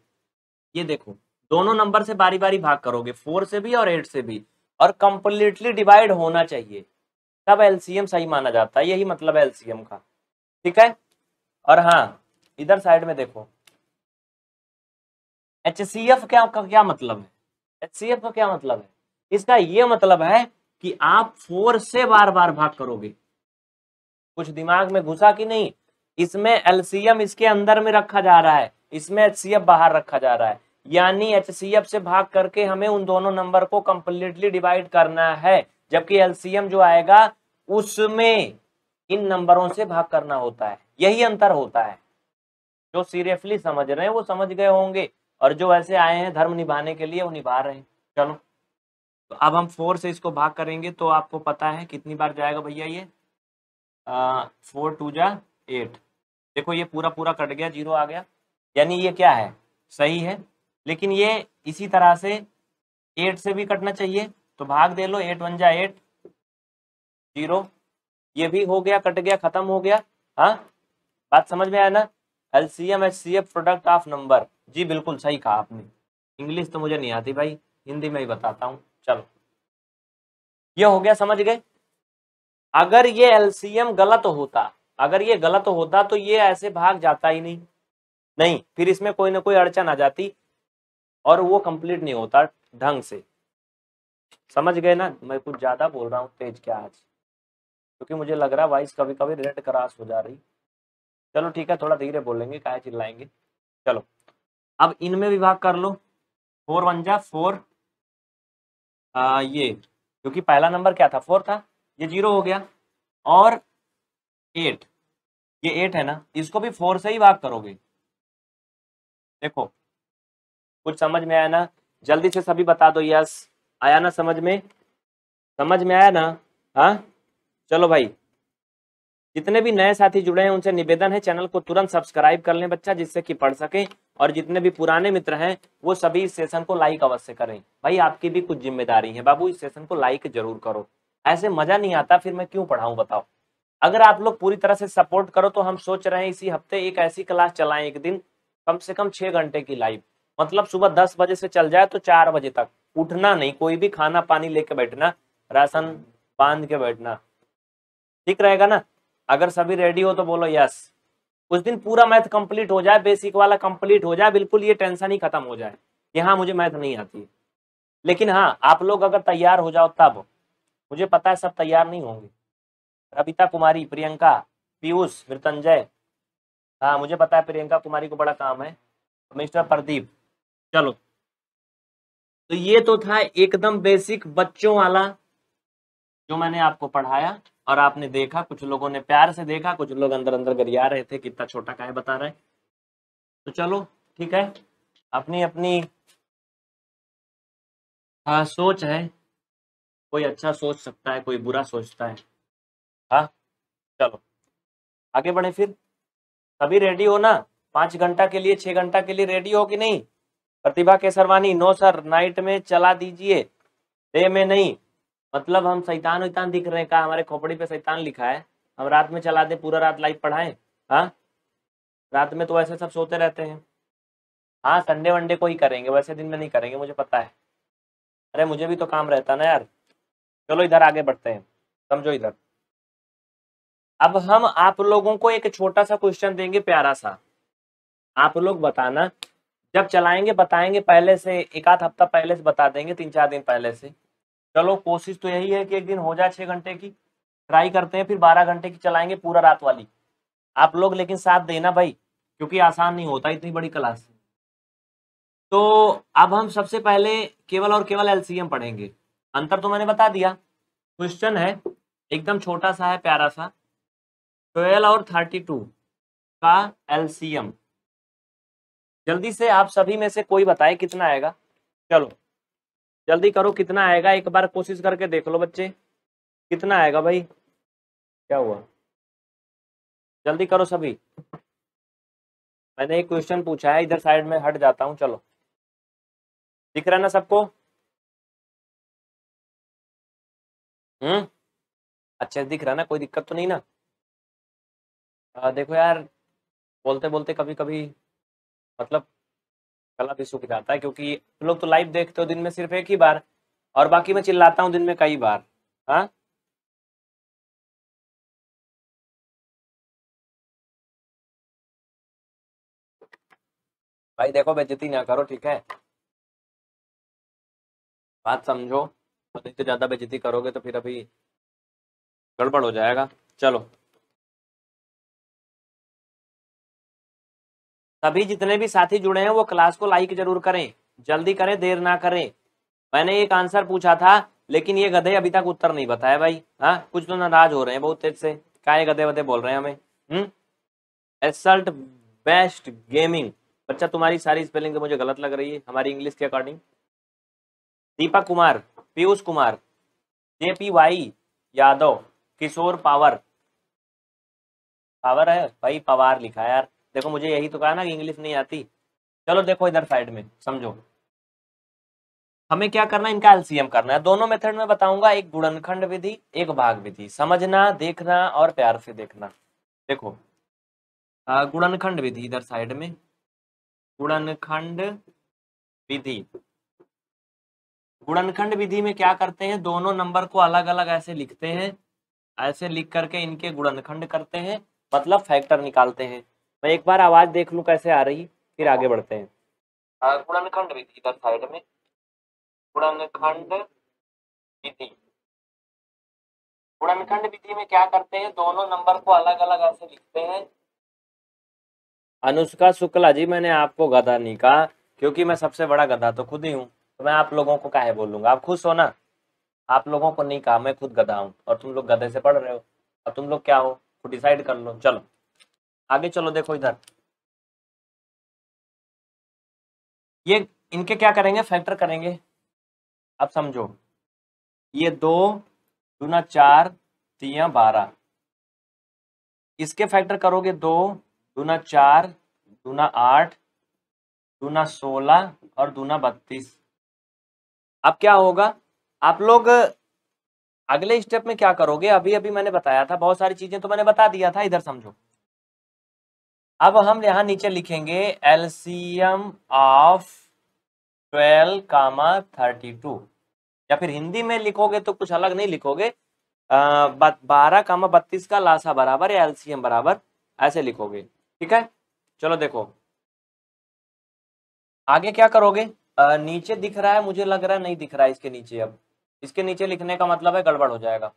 ये देखो दोनों नंबर से बारी बारी भाग करोगे फोर से भी और एट से भी और कंप्लीटली डिवाइड होना चाहिए तब एलसीएम सही माना जाता है यही मतलब एलसीएम का ठीक है और हाँ इधर साइड में देखो एच सी एफ क्या का क्या मतलब है एच सी एफ का क्या मतलब है इसका ये मतलब है कि आप फोर से बार बार भाग करोगे कुछ दिमाग में घुसा कि नहीं इसमें एलसीएम इसके अंदर में रखा जा रहा है इसमें एच बाहर रखा जा रहा है यानी एच से भाग करके हमें उन दोनों नंबर को कंप्लीटली डिवाइड करना है जबकि एलसीएम जो आएगा उसमें इन नंबरों से भाग करना होता है यही अंतर होता है जो सीरियसली समझ रहे हैं वो समझ गए होंगे और जो ऐसे आए हैं धर्म निभाने के लिए वो निभा रहे हैं चलो तो अब हम फोर से इसको भाग करेंगे तो आपको पता है कितनी बार जाएगा भैया ये फोर टू जा एट देखो ये पूरा पूरा कट गया जीरो आ गया यानी ये क्या है सही है लेकिन ये इसी तरह से एट से भी कटना चाहिए तो भाग दे लो एट वन जा एट जीरो ये भी हो गया कट गया खत्म हो गया हाँ बात समझ में आया ना LCM H C F product of number जी बिल्कुल सही कहा आपने इंग्लिश तो मुझे नहीं आती भाई हिंदी में ही बताता हूँ चलो ये हो गया समझ गए अगर ये एलसीएम गलत होता अगर ये गलत होता तो ये ऐसे भाग जाता ही नहीं नहीं फिर इसमें कोई ना कोई अड़चन आ जाती और वो कंप्लीट नहीं होता ढंग से समझ गए ना मैं कुछ ज़्यादा बोल रहा हूँ तेज क्या आज क्योंकि मुझे लग रहा है वाइस कभी कभी रेड क्रॉस हो जा रही चलो ठीक है थोड़ा धीरे बोलेंगे क्या चिल्लाएंगे चलो अब इनमें विभाग कर लो फोर वन जा फोर आ, ये क्योंकि पहला नंबर क्या था फोर था ये जीरो हो गया और एट ये एट है ना इसको भी फोर से ही भाग करोगे देखो कुछ समझ में आया ना जल्दी से सभी बता दो यस आया ना समझ में समझ में आया ना हाँ चलो भाई जितने भी नए साथी जुड़े हैं उनसे निवेदन है चैनल को तुरंत सब्सक्राइब कर लें बच्चा जिससे कि पढ़ सके और जितने भी पुराने मित्र हैं वो सभी इस सेशन को लाइक अवश्य करें भाई आपकी भी कुछ जिम्मेदारी है बाबू इस सेशन को लाइक जरूर करो ऐसे मजा नहीं आता फिर मैं क्यों पढ़ाऊं बताओ अगर आप लोग पूरी तरह से सपोर्ट करो तो हम सोच रहे हैं इसी हफ्ते एक ऐसी क्लास चलाएं एक दिन कम से कम छह घंटे की लाइव मतलब सुबह दस बजे से चल जाए तो चार बजे तक उठना नहीं कोई भी खाना पानी लेके बैठना राशन बांध के बैठना ठीक रहेगा ना अगर सभी रेडी हो तो बोलो यस उस दिन पूरा मैथ कंप्लीट हो जाए बेसिक वाला कंप्लीट हो जाए बिल्कुल ये टेंशन ही खत्म हो जाए कि हाँ मुझे मैथ नहीं आती लेकिन हाँ आप लोग अगर तैयार हो जाओ तब मुझे पता है सब तैयार नहीं होंगे रविता कुमारी प्रियंका पीयूष मृतंजय हाँ मुझे पता है प्रियंका कुमारी को बड़ा काम है मिस्टर प्रदीप चलो तो ये तो था एकदम बेसिक बच्चों वाला जो मैंने आपको पढ़ाया और आपने देखा कुछ लोगों ने प्यार से देखा कुछ लोग अंदर अंदर गरिया रहे थे कितना छोटा का है बता रहे तो चलो ठीक है अपनी अपनी हाँ सोच है कोई अच्छा सोच सकता है कोई बुरा सोचता है हाँ चलो आगे बढ़े फिर सभी रेडी हो ना पांच घंटा के लिए छह घंटा के लिए रेडी हो कि नहीं Pratibha Kesarwani no sir night में चला दीजिए डे में नहीं मतलब हम सैतान वैतान दिख रहे हैं कहा हमारे खोपड़ी पे सैतान लिखा है हम रात में चला दे पूरा रात लाइव पढ़ाए हाँ रात में तो वैसे सब सोते रहते हैं हाँ संडे वनडे को ही करेंगे वैसे दिन में नहीं करेंगे मुझे पता है अरे मुझे भी तो काम रहता ना यार चलो इधर आगे बढ़ते हैं समझो इधर अब हम आप लोगों को एक छोटा सा क्वेश्चन देंगे प्यारा सा आप लोग बताना जब चलाएंगे बताएंगे पहले से एक आध हफ्ता पहले से बता देंगे तीन चार दिन पहले से चलो कोशिश तो यही है कि एक दिन हो जाए छह घंटे की ट्राई करते हैं फिर बारह घंटे की चलाएंगे पूरा रात वाली आप लोग लेकिन साथ देना भाई क्योंकि आसान नहीं होता इतनी बड़ी क्लास तो अब हम सबसे पहले केवल और केवल एलसीएम पढ़ेंगे अंतर तो मैंने बता दिया क्वेश्चन है एकदम छोटा सा है प्यारा सा ट्वेल्व और थर्टी टू का एलसीएम जल्दी से आप सभी में से कोई बताए कितना आएगा चलो जल्दी करो कितना आएगा एक बार कोशिश करके देख लो बच्चे कितना आएगा भाई क्या हुआ जल्दी करो सभी मैंने एक क्वेश्चन पूछा है इधर साइड में हट जाता हूँ चलो दिख रहा ना सबको हम्म अच्छे से दिख रहा है ना कोई दिक्कत तो नहीं ना आ, देखो यार बोलते बोलते कभी कभी मतलब गलत इशू की जाता है क्योंकि तुम लोग तो लाइव देखते हो दिन में सिर्फ एक ही बार और बाकी मैं चिल्लाता हूँ दिन में कई बार हाँ भाई देखो बेचती ना करो ठीक है बात समझो तो, तो ज़्यादा बेचती करोगे तो फिर अभी गड़बड़ हो जाएगा चलो सभी जितने भी साथी जुड़े हैं वो क्लास को लाइक जरूर करें जल्दी करें देर ना करें मैंने एक आंसर पूछा था लेकिन ये गधे अभी तक उत्तर नहीं बताया भाई हाँ कुछ तो नाराज हो रहे हैं बहुत तेज से क्या ये गधे वधे बोल रहे हैं हमें हम्म एसल्ट बेस्ट गेमिंग बच्चा तुम्हारी सारी स्पेलिंग तो मुझे गलत लग रही है हमारी इंग्लिश के according Deepak Kumar Piyush Kumar P Y Yadav Kishore power power है भाई पवार लिखा यार देखो मुझे यही तो कहा ना कि इंग्लिश नहीं आती चलो देखो इधर साइड में समझो हमें क्या करना है इनका एलसीएम करना है दोनों मेथड में बताऊंगा एक गुणनखंड विधि एक भाग विधि समझना देखना और प्यार से देखना देखो गुणनखंड विधि इधर साइड में गुणनखंड विधि गुणनखंड विधि में क्या करते हैं दोनों नंबर को अलग अलग ऐसे लिखते हैं ऐसे लिख करके इनके गुणनखंड करते हैं मतलब फैक्टर निकालते हैं मैं एक बार आवाज देख लू कैसे आ रही फिर आगे बढ़ते हैं गुणनखंड विधि इधर साइड में विधि विधि में क्या करते हैं दोनों नंबर को अलग अलग ऐसे लिखते हैं अनुष्का शुक्ला जी मैंने आपको गधा नहीं कहा क्योंकि मैं सबसे बड़ा गधा तो खुद ही हूँ तो मैं आप लोगों को काहे बोलूंगा आप खुश हो ना आप लोगों को नहीं कहा मैं खुद गधा हूँ और तुम लोग गधे से पढ़ रहे हो और तुम लोग क्या हो डिसाइड कर लो चलो आगे चलो देखो इधर ये इनके क्या करेंगे फैक्टर करेंगे अब समझो ये दो दूना चार तिया बारह इसके फैक्टर करोगे दो दूना चार दूना आठ दूना सोलह और दूना बत्तीस अब क्या होगा आप लोग अगले स्टेप में क्या करोगे अभी अभी मैंने बताया था बहुत सारी चीजें तो मैंने बता दिया था इधर समझो अब हम यहाँ नीचे लिखेंगे LCM of twelve comma thirty two या फिर हिंदी में लिखोगे तो कुछ अलग नहीं लिखोगे बारह कामा बत्तीस का लासा बराबर या एलसीएम बराबर ऐसे लिखोगे ठीक है चलो देखो आगे क्या करोगे आ, नीचे दिख रहा है मुझे लग रहा है नहीं दिख रहा है इसके नीचे अब इसके नीचे लिखने का मतलब है गड़बड़ हो जाएगा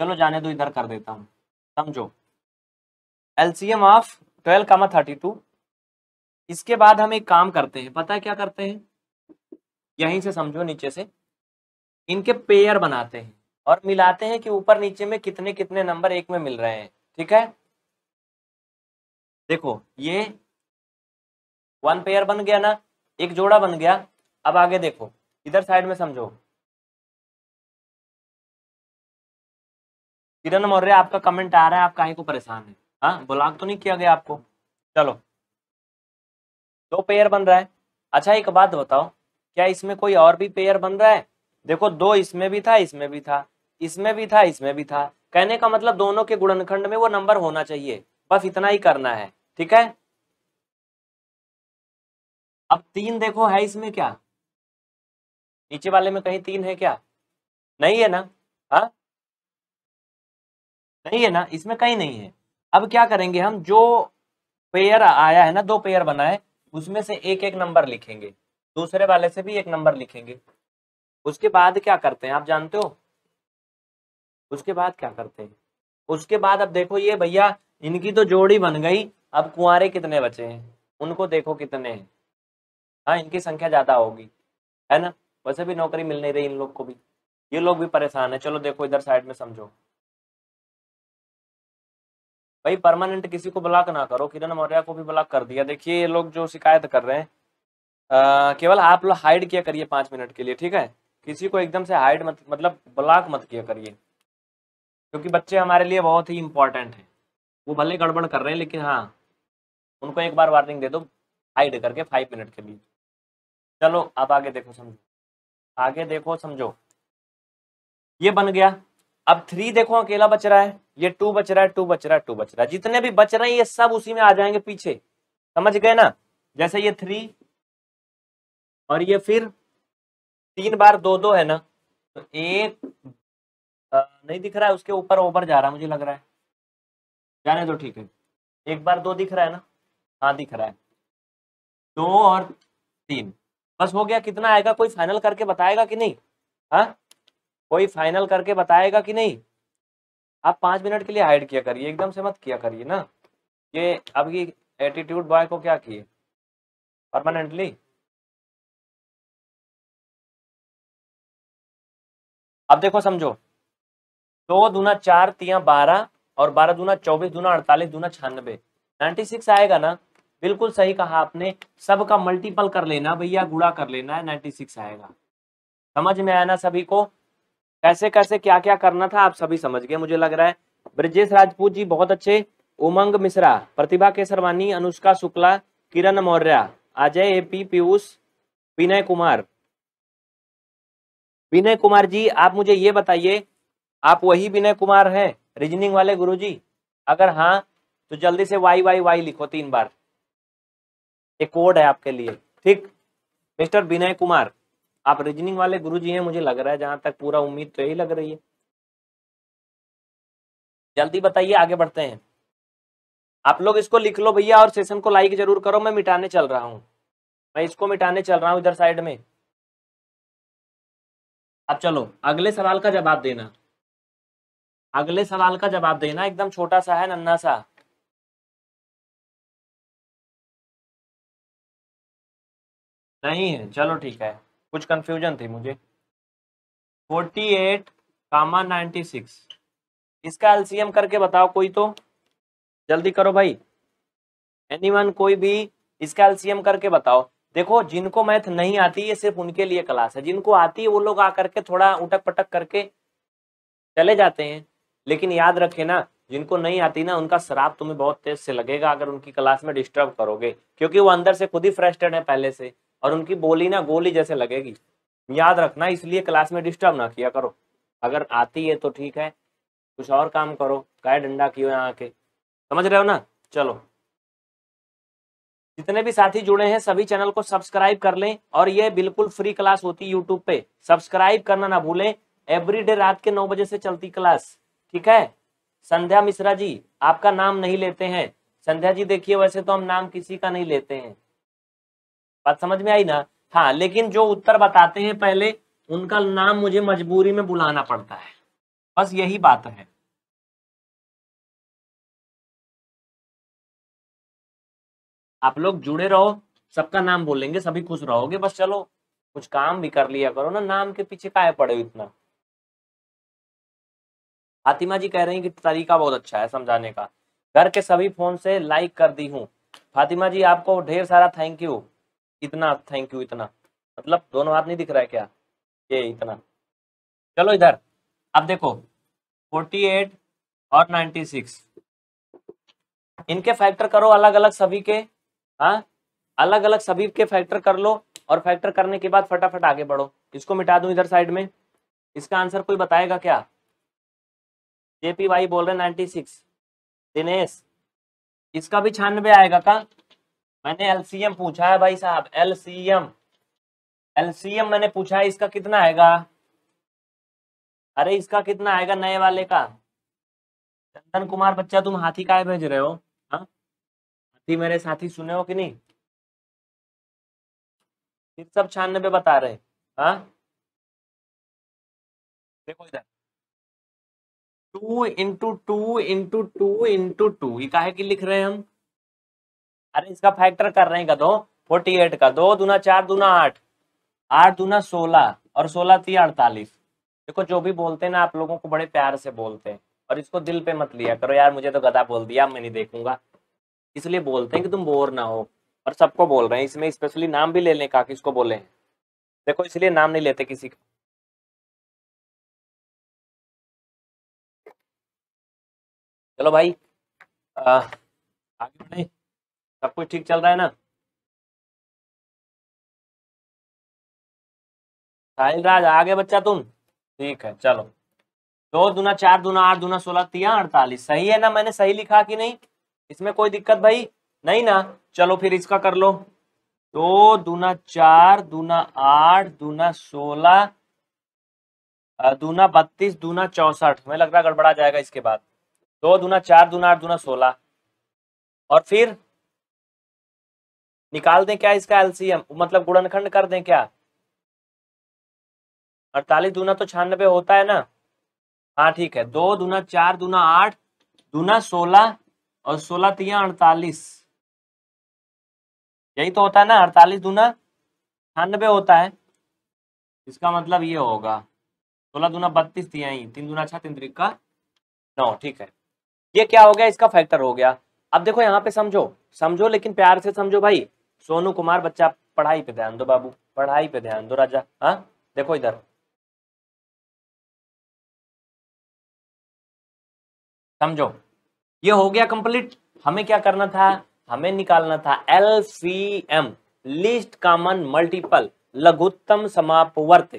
चलो जाने दो इधर कर देता हूँ समझो LCM of twelve comma thirty two इसके बाद हम एक काम करते हैं पता है क्या करते हैं यहीं से समझो नीचे से इनके पेयर बनाते हैं और मिलाते हैं कि ऊपर नीचे में कितने कितने नंबर एक में मिल रहे हैं ठीक है देखो ये वन पेयर बन गया ना एक जोड़ा बन गया अब आगे देखो इधर साइड में समझो किरण मौर्य आपका कमेंट आ रहा है आप काहे को परेशान है हाँ ब्लॉक तो नहीं किया गया आपको चलो दो पेयर बन रहा है अच्छा एक बात बताओ क्या इसमें कोई और भी पेयर बन रहा है देखो दो इसमें भी था इसमें भी था इसमें भी था इसमें भी था कहने का मतलब दोनों के गुणनखंड में वो नंबर होना चाहिए बस इतना ही करना है ठीक है अब तीन देखो है इसमें क्या नीचे वाले में कहीं तीन है क्या नहीं है ना हा? नहीं है ना इसमें कहीं नहीं है अब क्या करेंगे हम जो पेयर आया है ना दो पेयर बना है उसमें से एक एक नंबर लिखेंगे दूसरे वाले से भी एक नंबर लिखेंगे उसके बाद क्या करते हैं आप जानते हो उसके बाद क्या करते हैं उसके बाद अब देखो ये भैया इनकी तो जोड़ी बन गई अब कुआरे कितने बचे हैं उनको देखो कितने हैं हाँ इनकी संख्या ज़्यादा होगी है ना वैसे भी नौकरी मिल नहीं रही इन लोग को भी ये लोग भी परेशान है चलो देखो इधर साइड में समझो भाई परमानेंट किसी को ब्लॉक ना करो किरण मौर्या को भी ब्लॉक कर दिया देखिए ये लोग जो शिकायत कर रहे हैं आ, केवल आप लोग हाइड किया करिए पांच मिनट के लिए ठीक है किसी को एकदम से हाइड मत मतलब ब्लॉक मत किया करिए क्योंकि बच्चे हमारे लिए बहुत ही इंपॉर्टेंट हैं वो भले गड़बड़ कर रहे हैं लेकिन हाँ उनको एक बार वार्निंग दे दो हाइड करके फाइव मिनट के लिए चलो आप आगे देखो समझो आगे देखो समझो ये बन गया अब थ्री देखो अकेला बच रहा है ये टू बच रहा है टू बच रहा है टू बच रहा है जितने भी बच रहे हैं ये सब उसी में आ जाएंगे पीछे समझ गए ना जैसे ये थ्री और ये फिर तीन बार दो दो है ना तो एक नहीं दिख रहा है उसके ऊपर ओवर जा रहा है मुझे लग रहा है जाने दो ठीक है एक बार दो दिख रहा है ना हाँ दिख रहा है दो और तीन बस हो गया कितना आएगा कोई फाइनल करके बताएगा कि नहीं हाँ कोई फाइनल करके बताएगा कि नहीं आप पाँच मिनट के लिए हाइड किया करिए एकदम से मत किया करिए ना ये अभी ये एटीट्यूड बॉय को क्या किए परमानेंटली अब देखो समझो दो दूना चार तिया बारह और बारह दूना चौबीस दूना अड़तालीस दूना छियानबे नाइन्टी सिक्स आएगा ना बिल्कुल सही कहा आपने सब का मल्टीपल कर लेना भैया गुड़ा कर लेना है नाइन्टी सिक्स आएगा समझ में आया ना सभी को कैसे कैसे क्या क्या करना था आप सभी समझ गए मुझे लग रहा है ब्रजेश राजपूत जी बहुत अच्छे उमंग मिश्रा प्रतिभा केसरवानी अनुष्का शुक्ला किरण मौर्य अजय एपी पीयूष विनय कुमार विनय कुमार जी आप मुझे ये बताइए आप वही विनय कुमार हैं रीजनिंग वाले गुरु जी अगर हाँ तो जल्दी से वाई वाई वाई लिखो तीन बार एक कोड है आपके लिए ठीक मिस्टर विनय कुमार आप रीजनिंग वाले गुरु जी हैं मुझे लग रहा है जहां तक पूरा उम्मीद तो यही लग रही है जल्दी बताइए आगे बढ़ते हैं आप लोग इसको लिख लो भैया और सेशन को लाइक जरूर करो मैं मिटाने चल रहा हूँ मैं इसको मिटाने चल रहा हूँ इधर साइड में अब चलो अगले सवाल का जवाब देना अगले सवाल का जवाब देना एकदम छोटा सा है नन्ना सा नहीं है चलो ठीक है कुछ कंफ्यूजन थी मुझे forty eight comma ninety six इसका एलसीएम करके बताओ कोई तो जल्दी करो भाई एनीवन कोई भी इसका एलसीएम करके बताओ देखो जिनको मैथ नहीं आती ये सिर्फ उनके लिए क्लास है जिनको आती है वो लोग आकर के थोड़ा उटक पटक करके चले जाते हैं लेकिन याद रखे ना जिनको नहीं आती ना उनका शराब तुम्हें बहुत तेज से लगेगा अगर उनकी क्लास में डिस्टर्ब करोगे क्योंकि वो अंदर से खुद ही फ्रस्ट्रेट है पहले से और उनकी बोली ना गोली जैसे लगेगी याद रखना इसलिए क्लास में डिस्टर्ब ना किया करो अगर आती है तो ठीक है कुछ और काम करो काय डंडा कियो यहाँ के समझ रहे हो ना चलो जितने भी साथी जुड़े हैं सभी चैनल को सब्सक्राइब कर लें और ये बिल्कुल फ्री क्लास होती यूट्यूब पे सब्सक्राइब करना ना भूलें एवरीडे रात के नौ बजे से चलती क्लास ठीक है संध्या मिश्रा जी आपका नाम नहीं लेते हैं संध्या जी देखिए वैसे तो हम नाम किसी का नहीं लेते हैं बात समझ में आई ना हाँ लेकिन जो उत्तर बताते हैं पहले उनका नाम मुझे मजबूरी में बुलाना पड़ता है बस यही बात है आप लोग जुड़े रहो सबका नाम बोलेंगे सभी खुश रहोगे बस चलो कुछ काम भी कर लिया करो ना नाम के पीछे काय पड़े हो इतना फातिमा जी कह रही हैं कि तरीका बहुत अच्छा है समझाने का घर के सभी फोन से लाइक कर दी हूँ फातिमा जी आपको ढेर सारा थैंक यू इतना थैंक यू इतना मतलब दोनों हाथ नहीं दिख रहा है क्या ये इतना चलो इधर अब देखो 48 और 96 इनके फैक्टर करो अलग अलग सभी के हाँ अलग अलग सभी के फैक्टर कर लो और फैक्टर करने के बाद फटाफट आगे बढ़ो इसको मिटा दूं इधर साइड में इसका आंसर कोई बताएगा क्या जेपी भाई बोल रहे नाइन्टी सिक्स दिनेश इसका भी छानबे आएगा का मैंने एलसीएम पूछा है भाई साहब एलसीएम एलसीएम मैंने पूछा है इसका कितना आएगा अरे इसका कितना आएगा नए वाले का चंदन कुमार बच्चा तुम हाथी काय भेज रहे हो हाँ? हाथी मेरे साथी सुने हो कि नहीं फिर सब छानने पे बता रहे हाँ देखो इधर two into two into two into two ये काहे की लिख रहे हैं हम अरे इसका फैक्टर कर रहे हैं का दो फोर्टी एट का दो दूना चार दूना आठ आठ दूना सोलह और सोलह तीन अड़तालीस देखो जो भी बोलते हैं ना आप लोगों को बड़े प्यार से बोलते हैं और इसको दिल पे मत लिया करो यार मुझे तो गधा बोल दिया मैं नहीं देखूंगा इसलिए बोलते हैं कि तुम बोर ना हो और सबको बोल रहे हैं इसमें स्पेशली नाम भी ले लें का किसको बोले देखो इसलिए नाम नहीं लेते किसी का चलो भाई आ, आगे बढ़े सब कुछ ठीक चल रहा है ना साहिल राज आगे बच्चा तुम ठीक है चलो दो दुना चार दुना आठ दुना सोलह तिया अड़तालीस सही है ना मैंने सही लिखा कि नहीं इसमें कोई दिक्कत भाई नहीं ना चलो फिर इसका कर लो दो दुना चार दुना आठ दुना सोलह दूना बत्तीस दूना चौसठ हमें लग रहा गड़बड़ा जाएगा इसके बाद दो दुना चार दुना आठ दुना सोलह और फिर निकाल दें क्या इसका एलसीएम मतलब गुणनखंड कर दें क्या अड़तालीस दूना तो छियानबे होता है ना हाँ ठीक है दो दूना चार दूना आठ दूना सोलह और सोलह तिया तो अड़तालीस यही तो होता है ना अड़तालीस दूना छियानबे होता है इसका मतलब ये होगा सोलह दूना बत्तीस तिया तो ही तीन दूना छह तीन त्रिका नौ ठीक है ये क्या हो गया इसका फैक्टर हो गया अब देखो यहाँ पे समझो समझो लेकिन प्यार से समझो भाई सोनू कुमार बच्चा पढ़ाई पे ध्यान दो बाबू पढ़ाई पे ध्यान दो राजा हाँ देखो इधर समझो ये हो गया कंप्लीट हमें क्या करना था हमें निकालना था L C M least common multiple लघुत्तम समापवर्त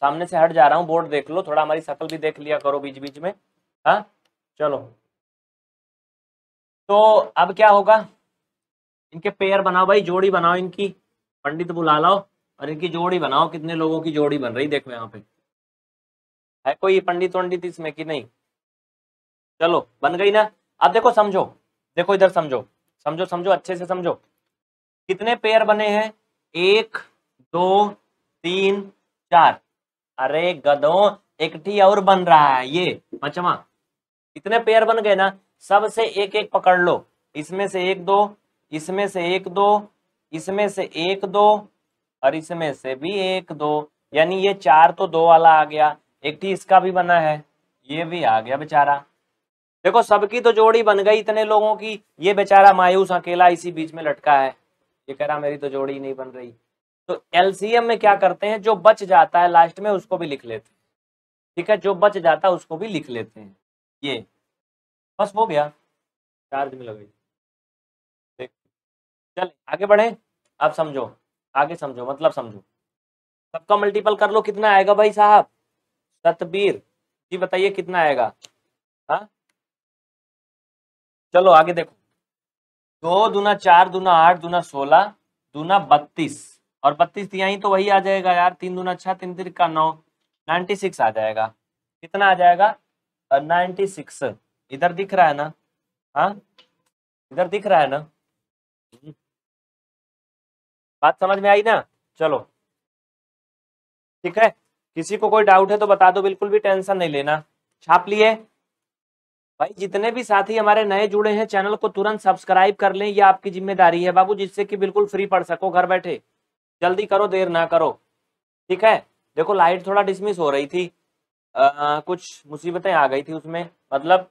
सामने से हट जा रहा हूं बोर्ड देख लो थोड़ा हमारी सकल भी देख लिया करो बीच बीच में हा? चलो तो अब क्या होगा इनके पेयर बनाओ भाई जोड़ी बनाओ इनकी पंडित बुला लाओ और इनकी जोड़ी बनाओ कितने लोगों की जोड़ी बन रही देखो यहाँ पे है कोई पंडित वंडित इसमें कि नहीं चलो बन गई ना अब देखो समझो देखो इधर समझो समझो समझो अच्छे से समझो कितने पेयर बने हैं एक दो तीन चार अरे गदों एक और बन रहा है ये पचमा इतने पेयर बन गए ना सबसे एक एक पकड़ लो इसमें से एक दो इसमें से एक दो इसमें से एक दो और इसमें से भी एक दो यानी ये चार तो दो वाला आ गया एक थी इसका भी बना है ये भी आ गया बेचारा देखो सबकी तो जोड़ी बन गई इतने लोगों की ये बेचारा मायूस अकेला इसी बीच में लटका है ये कह रहा मेरी तो जोड़ी नहीं बन रही तो एलसीएम में क्या करते हैं जो बच जाता है लास्ट में उसको भी लिख लेते हैं ठीक है जो बच जाता है उसको भी लिख लेते हैं ये बस हो गया चार्ज में लग गई चल आगे बढ़े अब समझो आगे समझो मतलब समझो सबका मल्टीपल कर लो कितना आएगा भाई साहब सतबीर जी बताइए कितना आएगा हा? चलो आगे देखो दो दूना चार दूना आठ दूना सोलह दूना बत्तीस और बत्तीस दिया तो ही तो वही आ जाएगा यार तीन दूना छह तीन तीन का नौ नाइन्टी सिक्स आ जाएगा कितना आ जाएगा नाइन्टी सिक्स इधर दिख रहा है ना हाँ इधर दिख रहा है ना बात समझ में आई ना चलो ठीक है किसी को कोई डाउट है तो बता दो बिल्कुल भी टेंशन नहीं लेना छाप लिए भाई जितने भी साथी हमारे नए जुड़े हैं चैनल को तुरंत सब्सक्राइब कर लें ये आपकी जिम्मेदारी है बाबू जिससे कि बिल्कुल फ्री पढ़ सको घर बैठे जल्दी करो देर ना करो ठीक है देखो लाइट थोड़ा डिसमिस हो रही थी आ, कुछ मुसीबतें आ गई थी उसमें मतलब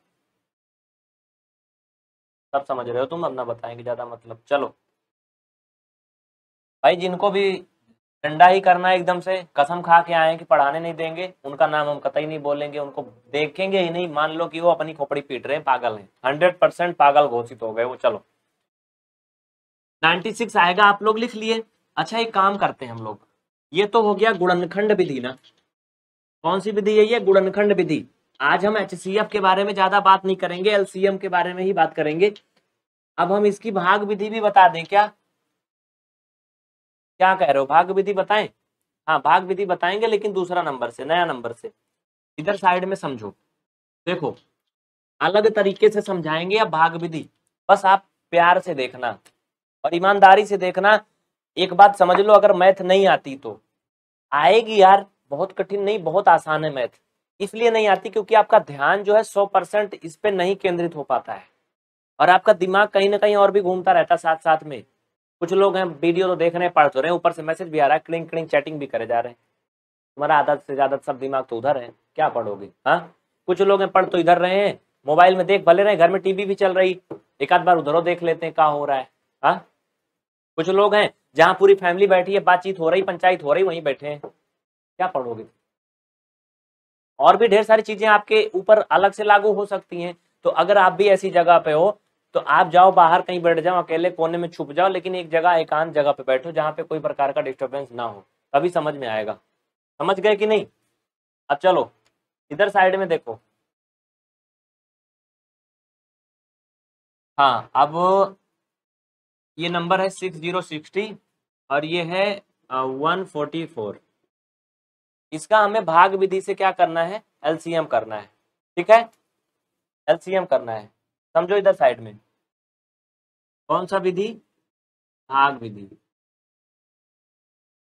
सब समझ रहे हो तुम अपना बताएंगे ज्यादा मतलब चलो भाई जिनको भी डंडा ही करना है एकदम से कसम खा के आए कि पढ़ाने नहीं देंगे उनका नाम हम कतई नहीं बोलेंगे उनको देखेंगे ही नहीं मान लो कि वो अपनी खोपड़ी पीट रहे हैं पागल हैं हंड्रेड परसेंट पागल घोषित हो गए वो चलो सिक्स आएगा आप लोग लिख लिए अच्छा एक काम करते हैं हम लोग ये तो हो गया गुणनखंड विधि ना कौन सी विधि है ये गुणनखंड विधि आज हम एच के बारे में ज्यादा बात नहीं करेंगे एलसीएम के बारे में ही बात करेंगे अब हम इसकी भाग विधि भी बता दें क्या क्या कह रहे हो भाग विधि बताएं हाँ भाग विधि बताएंगे लेकिन दूसरा नंबर से नया नंबर से इधर साइड में समझो देखो अलग तरीके से समझाएंगे या भाग विधि बस आप प्यार से देखना और ईमानदारी से देखना एक बात समझ लो अगर मैथ नहीं आती तो आएगी यार बहुत कठिन नहीं बहुत आसान है मैथ इसलिए नहीं आती क्योंकि आपका ध्यान जो है सौ परसेंट इस पर नहीं केंद्रित हो पाता है और आपका दिमाग कहीं ना कहीं और भी घूमता रहता है साथ साथ में कुछ लोग हैं वीडियो तो देख रहे हैं पढ़ तो रहे हैं ऊपर से मैसेज भी आ रहा है क्लिंग क्लिंग चैटिंग भी करे जा रहे हैं तुम्हारा आदत से ज़्यादा सब दिमाग तो उधर है क्या पढ़ोगे हाँ कुछ लोग हैं पढ़ तो इधर रहे हैं मोबाइल में देख भले रहे घर में टीवी भी चल रही एक आध बार उधरों देख लेते हैं क्या हो रहा है हाँ कुछ लोग हैं जहाँ पूरी फैमिली बैठी है बातचीत हो रही पंचायत हो रही वहीं बैठे हैं क्या पढ़ोगे और भी ढेर सारी चीजें आपके ऊपर अलग से लागू हो सकती हैं तो अगर आप भी ऐसी जगह पे हो तो आप जाओ बाहर कहीं बैठ जाओ अकेले कोने में छुप जाओ लेकिन एक जगह एकांत जगह पे बैठो जहाँ पे कोई प्रकार का डिस्टर्बेंस ना हो तभी समझ में आएगा समझ गए कि नहीं अब चलो इधर साइड में देखो हाँ अब ये नंबर है सिक्स जीरो सिक्सटी और ये है वन फोर्टी फोर इसका हमें भाग विधि से क्या करना है एलसीएम करना है ठीक है एलसीएम करना है समझो इधर साइड में कौन सा विधि भाग विधि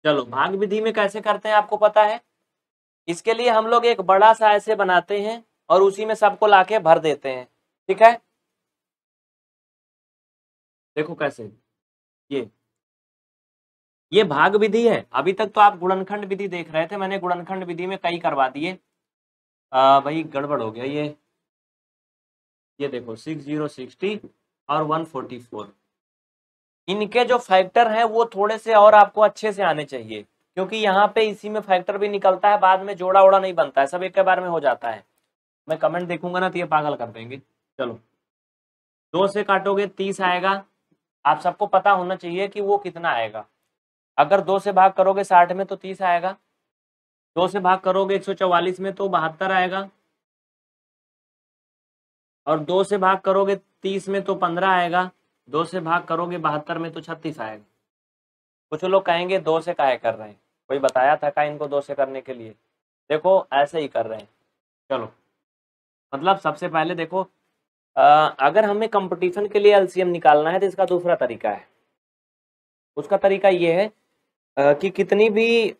चलो भाग विधि में कैसे करते हैं आपको पता है इसके लिए हम लोग एक बड़ा सा ऐसे बनाते हैं और उसी में सबको लाके भर देते हैं ठीक है देखो कैसे ये ये भाग विधि है अभी तक तो आप गुणनखंड विधि देख रहे थे मैंने गुणनखंड विधि में कई करवा दिए भाई गड़बड़ हो गया ये ये देखो सिक्स जीरो सिक्सटी और वन फोर्टी फोर इनके जो फैक्टर हैं वो थोड़े से और आपको अच्छे से आने चाहिए क्योंकि यहाँ पे इसी में फैक्टर भी निकलता है बाद में जोड़ा ओड़ा नहीं बनता है सब एक के बारे में हो जाता है मैं कमेंट देखूंगा ना तो ये पागल कर देंगे चलो दो से काटोगे तीस आएगा आप सबको पता होना चाहिए कि वो कितना आएगा अगर दो से भाग करोगे साठ में तो तीस आएगा दो से भाग करोगे एक सौ चौवालीस में तो बहत्तर आएगा और दो से भाग करोगे तीस में तो पंद्रह आएगा दो से भाग करोगे बहत्तर में तो छत्तीस आएगा कुछ लोग कहेंगे दो से काय कर रहे हैं कोई बताया था का इनको दो से करने के लिए देखो ऐसे ही कर रहे हैं चलो मतलब सबसे पहले देखो आ, अगर हमें कंपटीशन के लिए एलसीएम निकालना है तो इसका दूसरा तरीका है उसका तरीका ये है आ, कि कितनी भी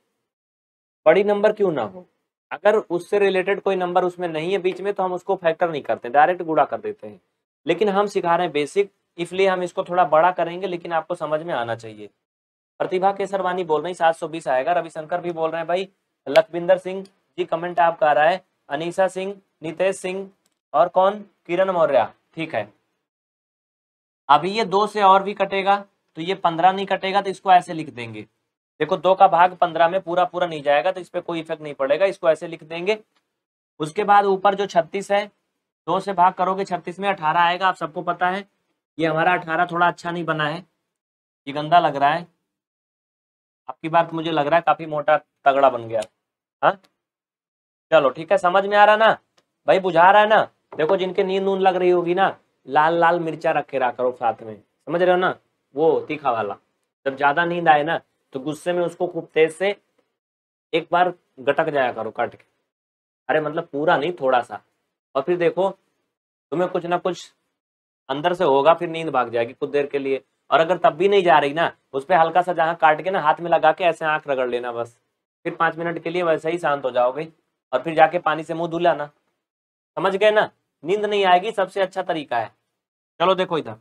बड़ी नंबर क्यों ना हो अगर उससे रिलेटेड कोई नंबर उसमें नहीं है बीच में तो हम उसको फैक्टर नहीं करते डायरेक्ट गुड़ा कर देते हैं लेकिन हम सिखा रहे हैं बेसिक इसलिए हम इसको थोड़ा बड़ा करेंगे लेकिन आपको समझ में आना चाहिए प्रतिभा केसरवानी बोल रही सात सौ बीस आएगा रविशंकर भी बोल रहे हैं भाई लखविंदर सिंह जी कमेंट आपका आ रहा है अनिशा सिंह नितेश सिंह और कौन किरण मौर्य ठीक है अभी ये दो से और भी कटेगा तो ये पंद्रह नहीं कटेगा तो इसको ऐसे लिख देंगे देखो दो का भाग पंद्रह में पूरा पूरा नहीं जाएगा तो इस पर कोई इफेक्ट नहीं पड़ेगा इसको ऐसे लिख देंगे उसके बाद ऊपर जो छत्तीस है दो से भाग करोगे छत्तीस में अठारह आएगा आप सबको पता है ये हमारा अठारह थोड़ा अच्छा नहीं बना है ये गंदा लग रहा है आपकी बात मुझे लग रहा है काफी मोटा तगड़ा बन गया हाँ चलो ठीक है समझ में आ रहा ना भाई बुझा रहा है ना देखो जिनके नींद नून लग रही होगी ना लाल लाल मिर्चा रखे रहा करो साथ में समझ रहे हो ना वो तीखा वाला जब ज्यादा नींद आए ना तो गुस्से में उसको खूब तेज से एक बार गटक जाया करो काट के अरे मतलब पूरा नहीं थोड़ा सा और फिर देखो तुम्हें कुछ ना कुछ अंदर से होगा फिर नींद भाग जाएगी कुछ देर के लिए और अगर तब भी नहीं जा रही ना उस पर हल्का सा जहाँ काट के ना हाथ में लगा के ऐसे आँख रगड़ लेना बस फिर पांच मिनट के लिए वैसे ही शांत हो जाओगे और फिर जाके पानी से मुंह धुलाना समझ गए ना नींद नहीं आएगी सबसे अच्छा तरीका है चलो देखो इधर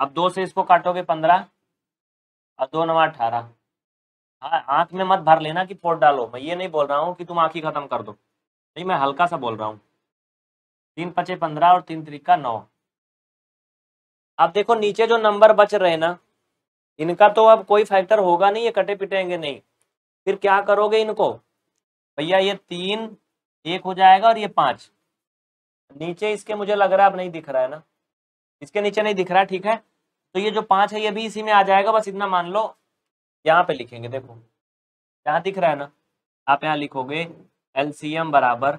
अब दो से इसको काटोगे पंद्रह और दो नवा अठारह हाँ आँख में मत भर लेना कि पोट डालो मैं ये नहीं बोल रहा हूँ कि तुम आँख ही खत्म कर दो नहीं मैं हल्का सा बोल रहा हूँ तीन पचे पंद्रह और तीन तरीका नौ अब देखो नीचे जो नंबर बच रहे ना इनका तो अब कोई फैक्टर होगा नहीं ये कटे पिटेंगे नहीं फिर क्या करोगे इनको भैया ये तीन एक हो जाएगा और ये पाँच नीचे इसके मुझे लग रहा है अब नहीं दिख रहा है ना इसके नीचे नहीं दिख रहा ठीक है तो ये जो पांच है ये भी इसी में आ जाएगा बस इतना मान लो यहाँ पे लिखेंगे देखो यहाँ दिख रहा है ना आप यहाँ लिखोगे एलसीएम बराबर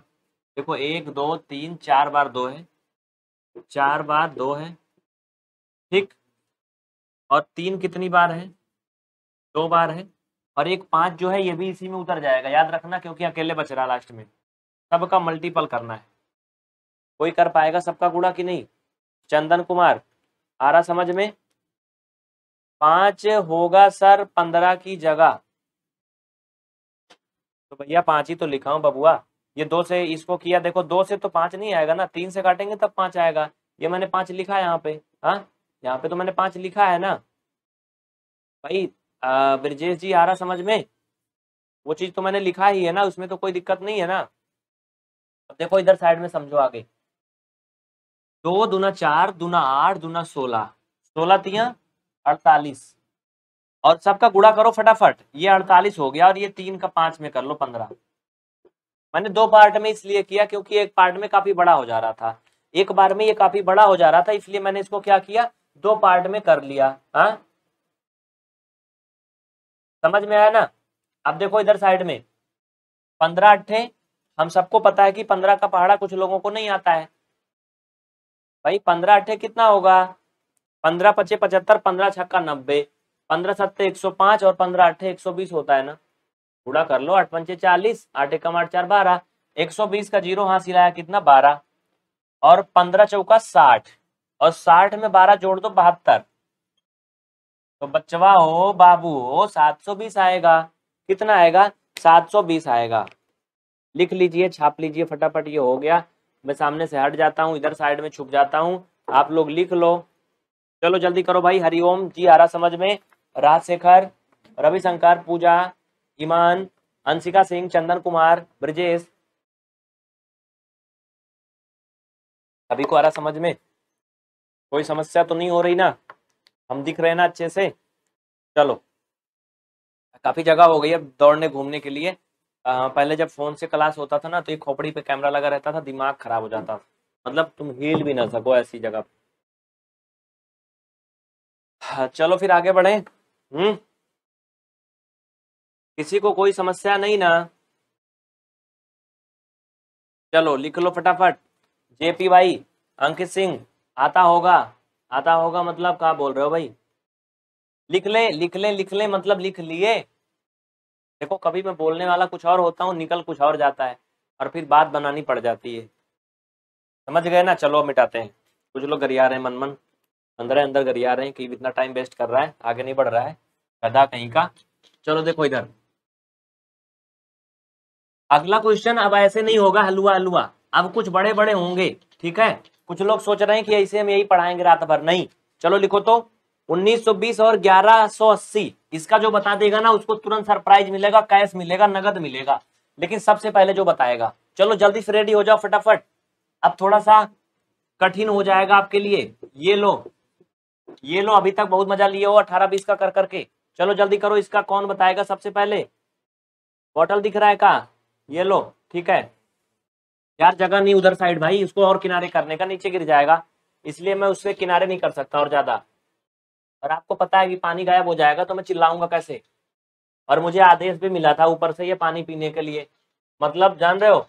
देखो एक दो तीन चार बार दो है चार बार दो है ठीक और तीन कितनी बार है दो बार है और एक पांच जो है ये भी इसी में उतर जाएगा याद रखना क्योंकि अकेले बच रहा लास्ट में सबका मल्टीपल करना है कोई कर पाएगा सबका गुड़ा कि नहीं चंदन कुमार आ रहा समझ में पांच होगा सर पंद्रह की जगह तो भैया पांच ही तो लिखा हूं बबुआ ये दो से इसको किया देखो दो से तो पांच नहीं आएगा ना तीन से काटेंगे तब पांच आएगा ये मैंने पांच लिखा है यहाँ पे हाँ यहाँ पे तो मैंने पांच लिखा है ना भाई ब्रजेश जी आ रहा समझ में वो चीज तो मैंने लिखा ही है ना उसमें तो कोई दिक्कत नहीं है ना अब देखो इधर साइड में समझो आगे दो दूना चार दूना आठ दूना सोलह सोलह तिया अड़तालीस और सबका गुड़ा करो फटाफट ये अड़तालीस हो गया और ये तीन का पांच में कर लो पंद्रह मैंने दो पार्ट में इसलिए किया क्योंकि एक पार्ट में काफी बड़ा हो जा रहा था एक बार में ये काफी बड़ा हो जा रहा था इसलिए मैंने इसको क्या किया दो पार्ट में कर लिया हा? समझ में आया ना अब देखो इधर साइड में पंद्रह अट्ठे हम सबको पता है कि पंद्रह का पहाड़ा कुछ लोगों को नहीं आता है भाई पंद्रह अट्ठे कितना होगा पंद्रह पचे पचहत्तर पंद्रह छक्का नब्बे पंद्रह सत्ते एक सौ पांच और पंद्रह अट्ठे एक सौ बीस होता है ना पूरा कर लो आठ पंचे चालीस आठ एक आठ चार बारह एक सौ बीस का जीरो हाँ सिलाया कितना बारह और पंद्रह चौका साठ और साठ में बारह जोड़ दो बहत्तर तो बच्चवा हो बाबू हो सात सौ बीस आएगा कितना आएगा सात सौ बीस आएगा लिख लीजिए छाप लीजिए फटाफट ये हो गया मैं सामने से हट जाता हूँ इधर साइड में छुप जाता हूँ आप लोग लिख लो चलो जल्दी करो भाई हरिओम जी आ रहा समझ में राजशेखर रविशंकर पूजा ईमान अंशिका सिंह चंदन कुमार ब्रजेश सभी को आ रहा समझ में कोई समस्या तो नहीं हो रही ना हम दिख रहे हैं ना अच्छे से चलो काफी जगह हो गई है दौड़ने घूमने के लिए आ, पहले जब फोन से क्लास होता था ना तो ये खोपड़ी पे कैमरा लगा रहता था दिमाग खराब हो जाता था मतलब तुम हिल भी ना सको ऐसी जगह हाँ, चलो फिर आगे बढ़े हम्म किसी को कोई समस्या नहीं ना चलो लिख लो फटाफट जेपी भाई अंकित सिंह आता होगा आता होगा मतलब कहा बोल रहे हो भाई लिख ले लिख ले लिख ले मतलब लिख लिए देखो कभी मैं बोलने वाला कुछ और होता हूँ निकल कुछ और जाता है और फिर बात बनानी पड़ जाती है समझ गए ना चलो मिटाते हैं कुछ लोग गरिया रहे मन मन है अंदर गरिया रहे हैं कि इतना टाइम वेस्ट कर रहा है आगे नहीं बढ़ रहा है गधा कहीं का चलो देखो इधर अगला क्वेश्चन अब ऐसे नहीं होगा हलुआ हलुआ अब कुछ बड़े बड़े होंगे ठीक है कुछ लोग सोच रहे हैं कि ऐसे हम यही पढ़ाएंगे रात भर नहीं चलो लिखो तो 1920 और 1180 इसका जो बता देगा ना उसको तुरंत सरप्राइज मिलेगा कैश मिलेगा नगद मिलेगा लेकिन सबसे पहले जो बताएगा चलो जल्दी से रेडी हो जाओ फटाफट अब थोड़ा सा कठिन हो जाएगा आपके लिए ये लो ये लो अभी तक बहुत मजा लिए हो अठारह बीस का कर करके चलो जल्दी करो इसका कौन बताएगा सबसे पहले बॉटल दिख रहा है का ये लो ठीक है यार जगह नहीं उधर साइड भाई उसको और किनारे करने का नीचे गिर जाएगा इसलिए मैं उससे किनारे नहीं कर सकता और ज्यादा और आपको पता है कि पानी गायब हो जाएगा तो मैं चिल्लाऊंगा कैसे और मुझे आदेश भी मिला था ऊपर से ये पानी पीने के लिए मतलब जान रहे हो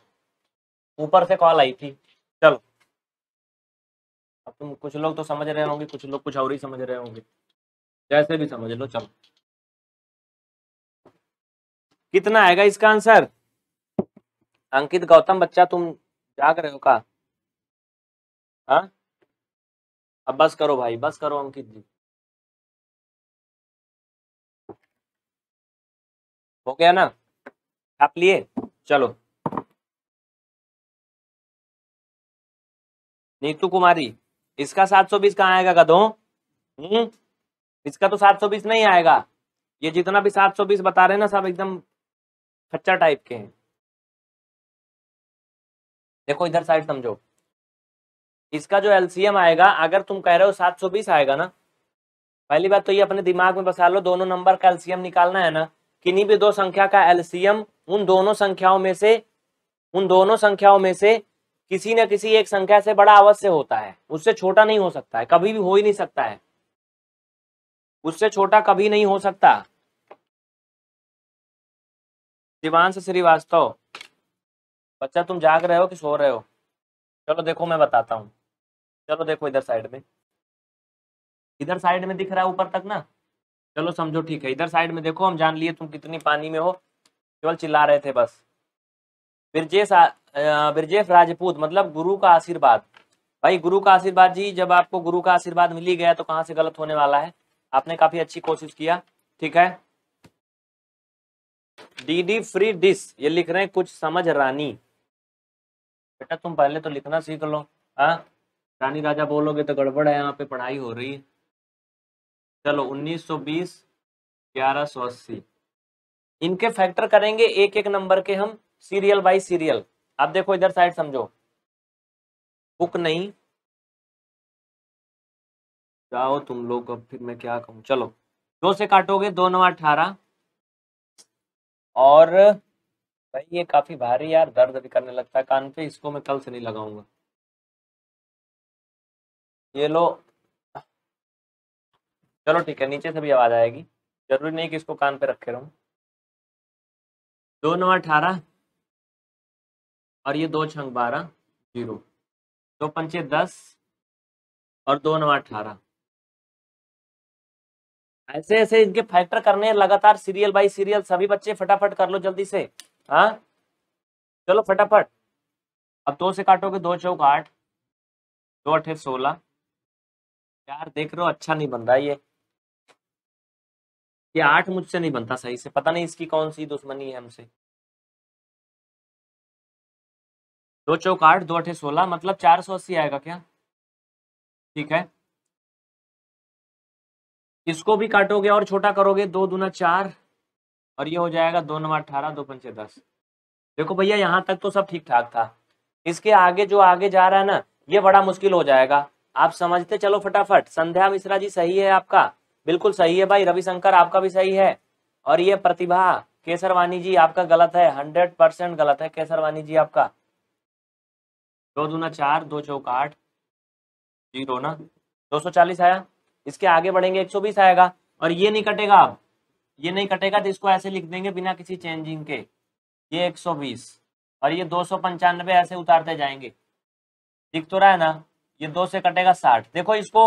ऊपर से कॉल आई थी तुम कुछ लोग तो समझ रहे होंगे कुछ लोग कुछ और ही समझ रहे होंगे जैसे भी समझ लो चलो कितना आएगा इसका आंसर अंकित गौतम बच्चा तुम जाग रहे हो का हाँ अब बस करो भाई बस करो अंकित जी हो गया ना आप लिए चलो नीतू कुमारी इसका 720 कहाँ आएगा गधों हम्म? इसका तो 720 नहीं आएगा ये जितना भी 720 बता रहे हैं ना सब एकदम खच्चा टाइप के हैं देखो इधर साइड समझो इसका जो एलसीएम आएगा अगर तुम कह रहे हो 720 आएगा ना पहली बात तो ये अपने दिमाग में बसा लो दोनों नंबर का एलसीएम निकालना है ना किन्हीं भी दो संख्या का एलसीएम उन दोनों संख्याओं में से उन दोनों संख्याओं में से किसी न किसी एक संख्या से बड़ा अवश्य होता है उससे छोटा नहीं हो सकता है कभी भी हो ही नहीं सकता है उससे छोटा कभी नहीं हो सकता शिवांश श्रीवास्तव बच्चा तुम जाग रहे हो कि सो रहे हो चलो देखो मैं बताता हूँ चलो देखो इधर साइड में इधर साइड में दिख रहा है ऊपर तक ना चलो समझो ठीक है इधर साइड में देखो हम जान लिए तुम कितनी पानी में हो केवल चिल्ला रहे थे बस ब्रजेश ब्रजेश राजपूत मतलब गुरु का आशीर्वाद भाई गुरु का आशीर्वाद जी जब आपको गुरु का आशीर्वाद मिल ही गया तो कहाँ से गलत होने वाला है आपने काफी अच्छी कोशिश किया ठीक है डीडी फ्री डिस ये लिख रहे हैं कुछ समझ रानी बेटा तुम पहले तो लिखना सीख लो हाँ रानी राजा बोलोगे तो गड़बड़ है यहाँ पे पढ़ाई हो रही है चलो 1920 1180 इनके फैक्टर करेंगे एक एक नंबर के हम सीरियल बाई सीरियल आप देखो इधर साइड समझो बुक नहीं जाओ तुम लोग अब फिर मैं क्या कहूँ चलो दो से काटोगे दो नौ अठारह और भाई ये काफी भारी यार दर्द भी करने लगता है कान पे इसको मैं कल से नहीं लगाऊंगा ये लो चलो ठीक है नीचे से भी आवाज आएगी जरूरी नहीं कि इसको कान पे रखे रहूं दो नौ अठारह और ये दो छंग बारह जीरो दो पंचे दस और दो नवा अठारह ऐसे ऐसे इनके फैक्टर करने हैं लगातार सीरियल बाई सीरियल सभी बच्चे फटाफट कर लो जल्दी से हाँ चलो फटाफट अब दो से काटोगे दो चौक आठ दो अठे सोलह यार देख रहे हो अच्छा नहीं बन रहा ये ये आठ मुझसे नहीं बनता सही से पता नहीं इसकी कौन सी दुश्मनी है हमसे दो चौक आठ दो अठे सोलह मतलब चार सौ अस्सी आएगा क्या ठीक है इसको भी काटोगे और छोटा करोगे दो दूना चार और ये हो जाएगा दो नंबर अठारह दो पंचे दस देखो भैया यहाँ तक तो सब ठीक ठाक था इसके आगे जो आगे जा रहा है ना ये बड़ा मुश्किल हो जाएगा आप समझते चलो फटाफट संध्या मिश्रा जी सही है आपका बिल्कुल सही है भाई रविशंकर आपका भी सही है और ये प्रतिभा केसरवानी जी आपका गलत है हंड्रेड परसेंट गलत है केसरवानी जी आपका दो दूना चार दो चौक आठ जीरो ना दो सौ चालीस आया इसके आगे बढ़ेंगे एक सौ बीस आएगा और ये नहीं कटेगा अब ये नहीं कटेगा तो इसको ऐसे लिख देंगे बिना किसी चेंजिंग के ये एक सौ बीस और ये दो सौ पंचानबे ऐसे उतारते जाएंगे दिख तो रहा है ना ये दो से कटेगा साठ देखो इसको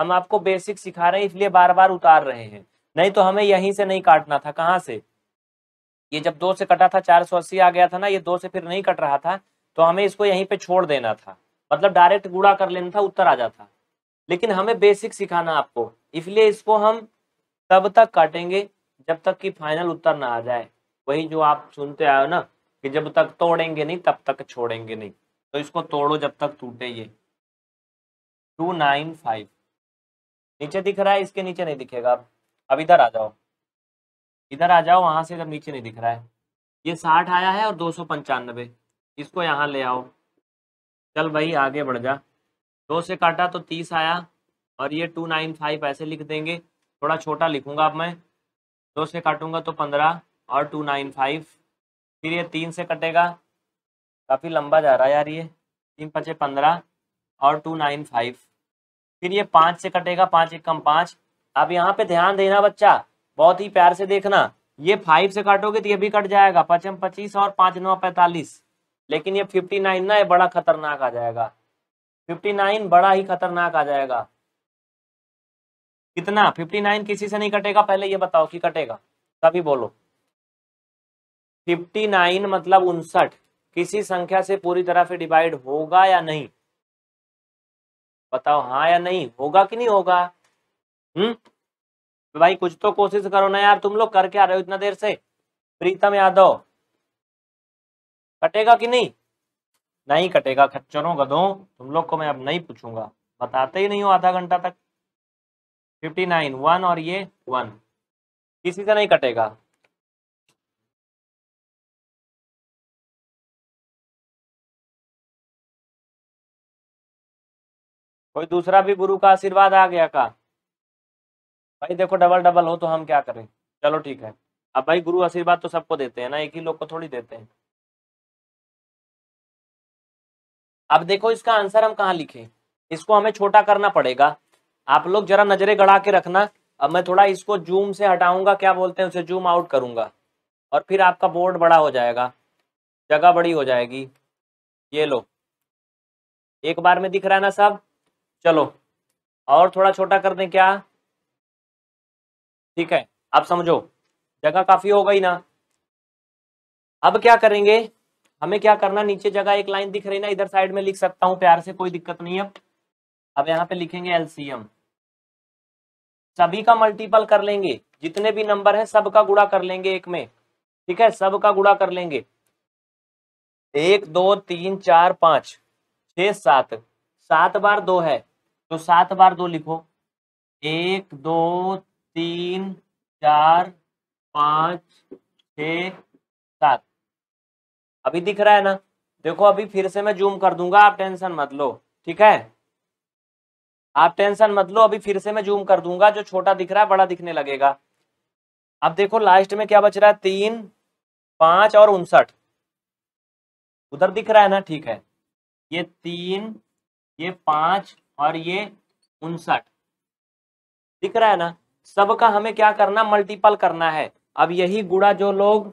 हम आपको बेसिक सिखा रहे हैं इसलिए बार बार उतार रहे हैं नहीं तो हमें यहीं से नहीं काटना था कहाँ से ये जब दो से कटा था चार सौ अस्सी आ गया था ना ये दो से फिर नहीं कट रहा था तो हमें इसको यहीं पे छोड़ देना था मतलब डायरेक्ट गुड़ा कर लेना था उत्तर आ जाता लेकिन हमें बेसिक सिखाना आपको इसलिए इसको हम तब तक काटेंगे जब तक कि फाइनल उत्तर ना आ जाए वही जो आप सुनते आए हो ना कि जब तक तोड़ेंगे नहीं तब तक छोड़ेंगे नहीं तो इसको तोड़ो जब तक टूटे ये टू नाइन फाइव नीचे दिख रहा है इसके नीचे नहीं दिखेगा अब अब इधर आ जाओ इधर आ जाओ वहां से जब नीचे नहीं दिख रहा है ये साठ आया है और दो सौ पंचानबे इसको यहाँ ले आओ चल भाई आगे बढ़ जा दो से काटा तो तीस आया और ये टू नाइन फाइव ऐसे लिख देंगे थोड़ा छोटा लिखूंगा अब मैं दो से काटूंगा तो पंद्रह और टू नाइन फाइव फिर ये तीन से कटेगा काफ़ी लंबा जा रहा है यार ये तीन पचे पंद्रह और टू नाइन फाइव फिर ये पाँच से कटेगा पाँच एक कम पाँच अब यहाँ पे ध्यान देना बच्चा बहुत ही प्यार से देखना ये फाइव से काटोगे तो ये भी कट जाएगा पचम पच्चीस और पाँच नौ पैंतालीस लेकिन ये 59 ना ये बड़ा खतरनाक आ जाएगा 59 बड़ा ही खतरनाक आ जाएगा कितना 59 किसी से नहीं कटेगा पहले ये बताओ कि कटेगा तभी बोलो 59 मतलब उनसठ किसी संख्या से पूरी तरह से डिवाइड होगा या नहीं बताओ हाँ या नहीं होगा कि नहीं होगा हम्म भाई कुछ तो कोशिश करो ना यार तुम लोग करके आ रहे हो इतना देर से प्रीतम यादव कटेगा कि नहीं नहीं कटेगा खच्चरों गधों तुम लोग को मैं अब नहीं पूछूंगा बताते ही नहीं हो आधा घंटा तक फिफ्टी नाइन वन और ये वन किसी से नहीं कटेगा कोई दूसरा भी गुरु का आशीर्वाद आ गया का भाई देखो डबल डबल हो तो हम क्या करें चलो ठीक है अब भाई गुरु आशीर्वाद तो सबको देते हैं ना एक ही लोग को थोड़ी देते हैं अब देखो इसका आंसर हम कहा लिखे इसको हमें छोटा करना पड़ेगा आप लोग जरा नजरे गड़ा के रखना अब मैं थोड़ा इसको जूम से हटाऊंगा क्या बोलते हैं उसे जूम आउट करूंगा और फिर आपका बोर्ड बड़ा हो जाएगा जगह बड़ी हो जाएगी ये लो एक बार में दिख रहा है ना सब चलो और थोड़ा छोटा कर दें क्या ठीक है आप समझो जगह काफी हो गई ना अब क्या करेंगे हमें क्या करना नीचे जगह एक लाइन दिख रही ना इधर साइड में लिख सकता हूँ प्यार से कोई दिक्कत नहीं है अब यहाँ पे लिखेंगे एलसीएम सभी का मल्टीपल कर लेंगे जितने भी नंबर है सबका गुड़ा कर लेंगे एक में ठीक है सबका गुड़ा कर लेंगे एक दो तीन चार पांच छ सात सात बार दो है तो सात बार दो लिखो एक दो तीन चार पांच छ सात अभी दिख रहा है ना देखो अभी फिर से मैं जूम कर दूंगा आप टेंशन मत लो ठीक है आप टेंशन मत लो अभी फिर से मैं जूम कर दूंगा जो छोटा दिख रहा है बड़ा दिखने लगेगा अब देखो लास्ट में क्या बच रहा है तीन पांच और उनसठ उधर दिख रहा है ना ठीक है ये तीन ये पांच और ये उनसठ दिख रहा है ना सबका हमें क्या करना मल्टीपल करना है अब यही गुड़ा जो लोग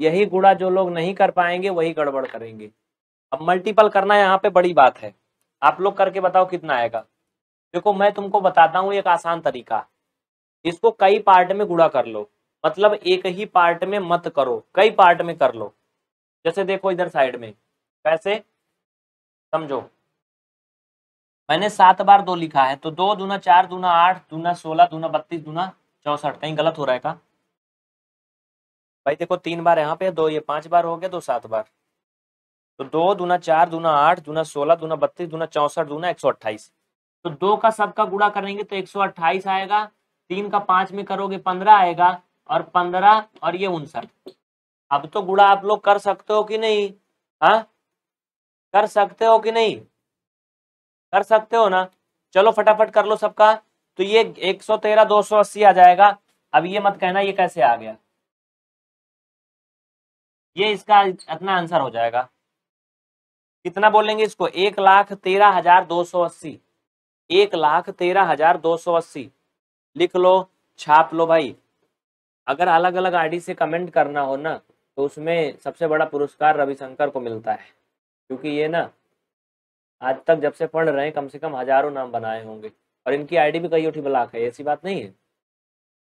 यही गुड़ा जो लोग नहीं कर पाएंगे वही गड़बड़ करेंगे अब मल्टीपल करना यहाँ पे बड़ी बात है आप लोग करके बताओ कितना आएगा देखो मैं तुमको बताता हूँ एक आसान तरीका इसको कई पार्ट में गुड़ा कर लो मतलब एक ही पार्ट में मत करो कई पार्ट में कर लो जैसे देखो इधर साइड में कैसे समझो मैंने सात बार दो लिखा है तो दो दूना चार दूना आठ दूना सोलह दूना बत्तीस दूना चौसठ कहीं गलत हो रहा है का भाई देखो तीन बार यहाँ पे दो ये पांच बार हो गया दो सात बार तो दो दूना चार दूना आठ दूना सोलह दूना बत्तीस दूना चौसठ दूना एक सौ अट्ठाईस तो दो का सबका गुड़ा करेंगे तो एक सौ अट्ठाईस आएगा तीन का पांच में करोगे पंद्रह आएगा और पंद्रह और ये उनसठ अब तो गुड़ा आप लोग कर सकते हो कि नहीं हा? कर सकते हो कि नहीं कर सकते हो ना चलो फटाफट कर लो सबका तो ये एक सौ तेरह दो सौ अस्सी आ जाएगा अब ये मत कहना ये कैसे आ गया ये इसका अपना आंसर हो जाएगा कितना बोलेंगे इसको एक लाख तेरह हजार दो सौ अस्सी एक लाख तेरह हजार दो सौ अस्सी लिख लो छाप लो भाई अगर अलग अलग आईडी से कमेंट करना हो ना तो उसमें सबसे बड़ा पुरस्कार रविशंकर को मिलता है क्योंकि ये ना आज तक जब से पढ़ रहे हैं कम से कम हजारों नाम बनाए होंगे और इनकी आईडी भी कई उठी ब्लाक है ऐसी बात नहीं है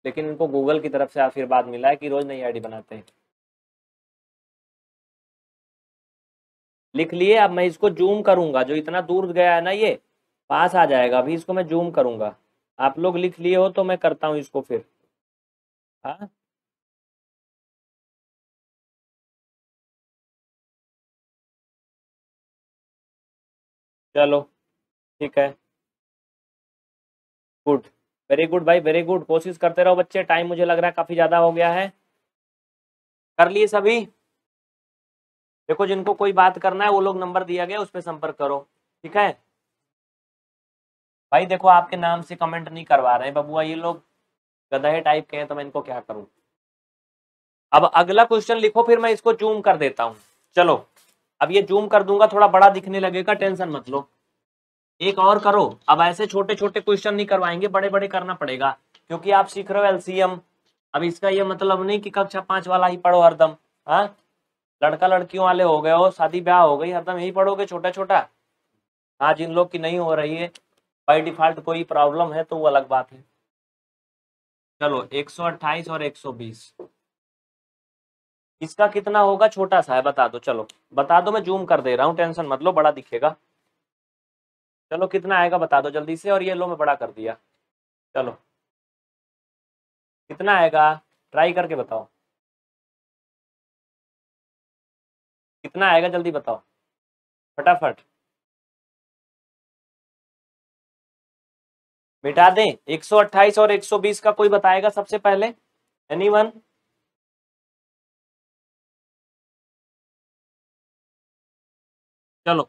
लेकिन इनको गूगल की तरफ से आखिर बात मिला है कि रोज नई आईडी बनाते हैं लिख लिए अब मैं इसको जूम करूंगा जो इतना दूर गया है ना ये पास आ जाएगा अभी इसको मैं जूम करूंगा आप लोग लिख लिए हो तो मैं करता हूं इसको फिर हाँ चलो ठीक है गुड वेरी गुड भाई वेरी गुड कोशिश करते रहो बच्चे टाइम मुझे लग रहा है काफ़ी ज़्यादा हो गया है कर लिए सभी देखो जिनको कोई बात करना है वो लोग नंबर दिया गया उस पर संपर्क करो ठीक है भाई देखो आपके नाम से कमेंट नहीं करवा रहे बबुआ ये लोग गदहे टाइप के हैं तो मैं इनको क्या करूं अब अगला क्वेश्चन लिखो फिर मैं इसको जूम कर देता हूं चलो अब ये जूम कर दूंगा थोड़ा बड़ा दिखने लगेगा टेंशन मत लो एक और करो अब ऐसे छोटे छोटे क्वेश्चन नहीं करवाएंगे बड़े बड़े करना पड़ेगा क्योंकि आप सीख रहे हो एलसीएम अब इसका ये मतलब नहीं कि कक्षा पांच वाला ही पढ़ो हरदम हाँ लड़का लड़कियों वाले हो गए हो शादी ब्याह हो गई हरदम यही पढ़ोगे छोटा छोटा हाँ जिन लोग की नहीं हो रही है बाई डिफॉल्ट कोई प्रॉब्लम है तो वो अलग बात है चलो एक और एक इसका कितना होगा छोटा सा है बता दो चलो बता दो मैं जूम कर दे रहा हूँ टेंशन मत लो बड़ा दिखेगा चलो कितना आएगा बता दो जल्दी से और ये लो मैं बड़ा कर दिया चलो कितना आएगा ट्राई करके बताओ कितना आएगा जल्दी बताओ फटाफट मिटा दें 128 और 120 का कोई बताएगा सबसे पहले एनी वन चलो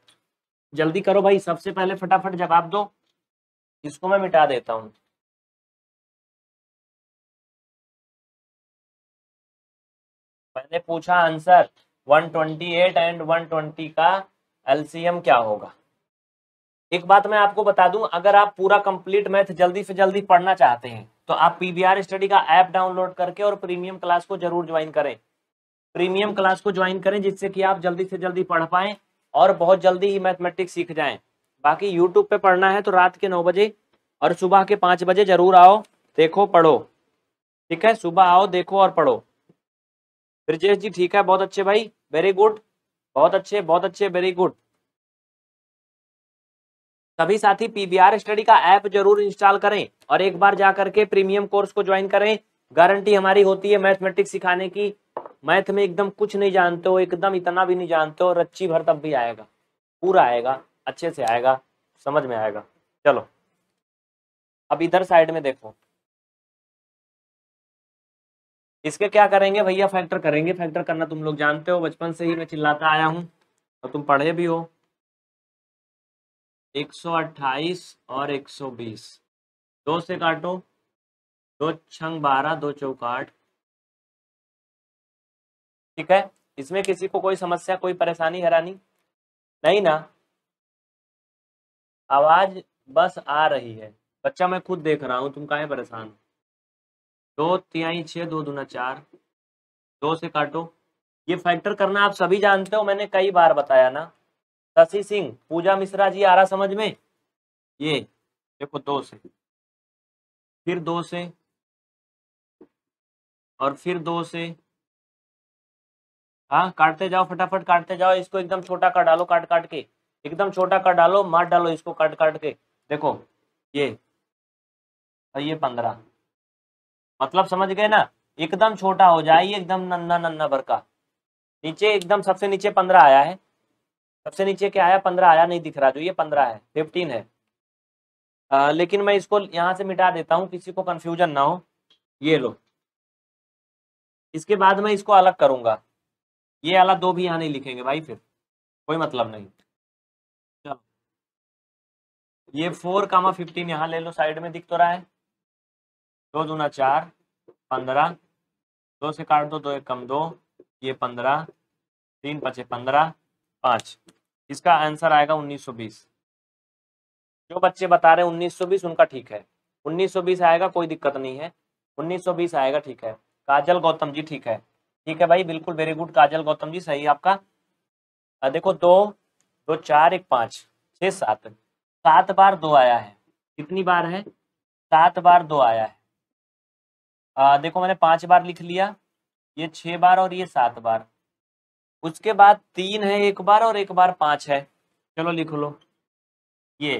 जल्दी करो भाई सबसे पहले फटाफट जवाब दो इसको मैं मिटा देता हूं मैंने पूछा आंसर 128 एंड 120 का एलसीएम क्या होगा एक बात मैं आपको बता दूं अगर आप पूरा कंप्लीट मैथ जल्दी से जल्दी पढ़ना चाहते हैं तो आप पीबीआर स्टडी का ऐप डाउनलोड करके और प्रीमियम क्लास को जरूर ज्वाइन करें प्रीमियम क्लास को ज्वाइन करें जिससे कि आप जल्दी से जल्दी पढ़ पाए और बहुत जल्दी ही मैथमेटिक्स सीख जाए बाकी यूट्यूब पे पढ़ना है तो रात के नौ बजे और सुबह के पांच बजे जरूर आओ देखो पढ़ो ठीक है सुबह आओ देखो और पढ़ो ब्रजेश जी ठीक है बहुत अच्छे भाई वेरी गुड बहुत अच्छे बहुत अच्छे वेरी गुड सभी साथी पीबीआर स्टडी का ऐप जरूर इंस्टॉल करें और एक बार जा करके प्रीमियम कोर्स को ज्वाइन करें गारंटी हमारी होती है मैथमेटिक्स सिखाने की मैथ में एकदम कुछ नहीं जानते हो एकदम इतना भी नहीं जानते हो रच्ची भर तब भी आएगा पूरा आएगा अच्छे से आएगा समझ में आएगा चलो अब इधर साइड में देखो इसके क्या करेंगे भैया फैक्टर करेंगे फैक्टर करना तुम लोग जानते हो बचपन से ही मैं चिल्लाता आया हूँ और तुम पढ़े भी हो 128 और 120 दो से काटो दो छंग बारह दो चौकाट ठीक है इसमें किसी को कोई समस्या कोई परेशानी हैरानी नहीं ना आवाज बस आ रही है बच्चा मैं खुद देख रहा हूँ तुम काहे परेशान हो दो तिहाई छः दो दूना चार दो से काटो ये फैक्टर करना आप सभी जानते हो मैंने कई बार बताया ना शशि सिंह पूजा मिश्रा जी आ रहा समझ में ये देखो दो से फिर दो से और फिर दो से हाँ काटते जाओ फटाफट काटते जाओ इसको एकदम छोटा कर डालो काट काट के एकदम छोटा कर डालो मार डालो इसको काट काट के देखो ये और ये पंद्रह मतलब समझ गए ना एकदम छोटा हो जाए एकदम नन्ना नन्ना का नीचे एकदम सबसे नीचे पंद्रह आया है सबसे नीचे क्या आया पंद्रह आया नहीं दिख रहा जो ये पंद्रह है फिफ्टीन है आ, लेकिन मैं इसको यहाँ से मिटा देता हूँ किसी को कंफ्यूजन ना हो ये लो इसके बाद मैं इसको अलग करूंगा ये अलग दो भी यहाँ नहीं लिखेंगे भाई फिर कोई मतलब नहीं चलो ये फोर कामा फिफ्टीन यहाँ ले लो साइड में दिख तो रहा है दो दूना चार पंद्रह दो से काट दो दो एक कम दो ये पंद्रह तीन पचे पंद्रह पाँच इसका आंसर आएगा उन्नीस सौ बीस जो बच्चे बता रहे हैं बीस उनका ठीक है उन्नीस सौ बीस आएगा कोई दिक्कत नहीं है उन्नीस सौ बीस आएगा ठीक है काजल गौतम जी ठीक है ठीक है भाई बिल्कुल वेरी गुड काजल गौतम जी सही आपका आ, देखो दो दो चार एक पाँच छः सात सात बार दो आया है कितनी बार है सात बार दो आया है आ, देखो मैंने पांच बार लिख लिया ये छह बार और ये सात बार उसके बाद तीन है एक बार और एक बार पांच है चलो लिख लो ये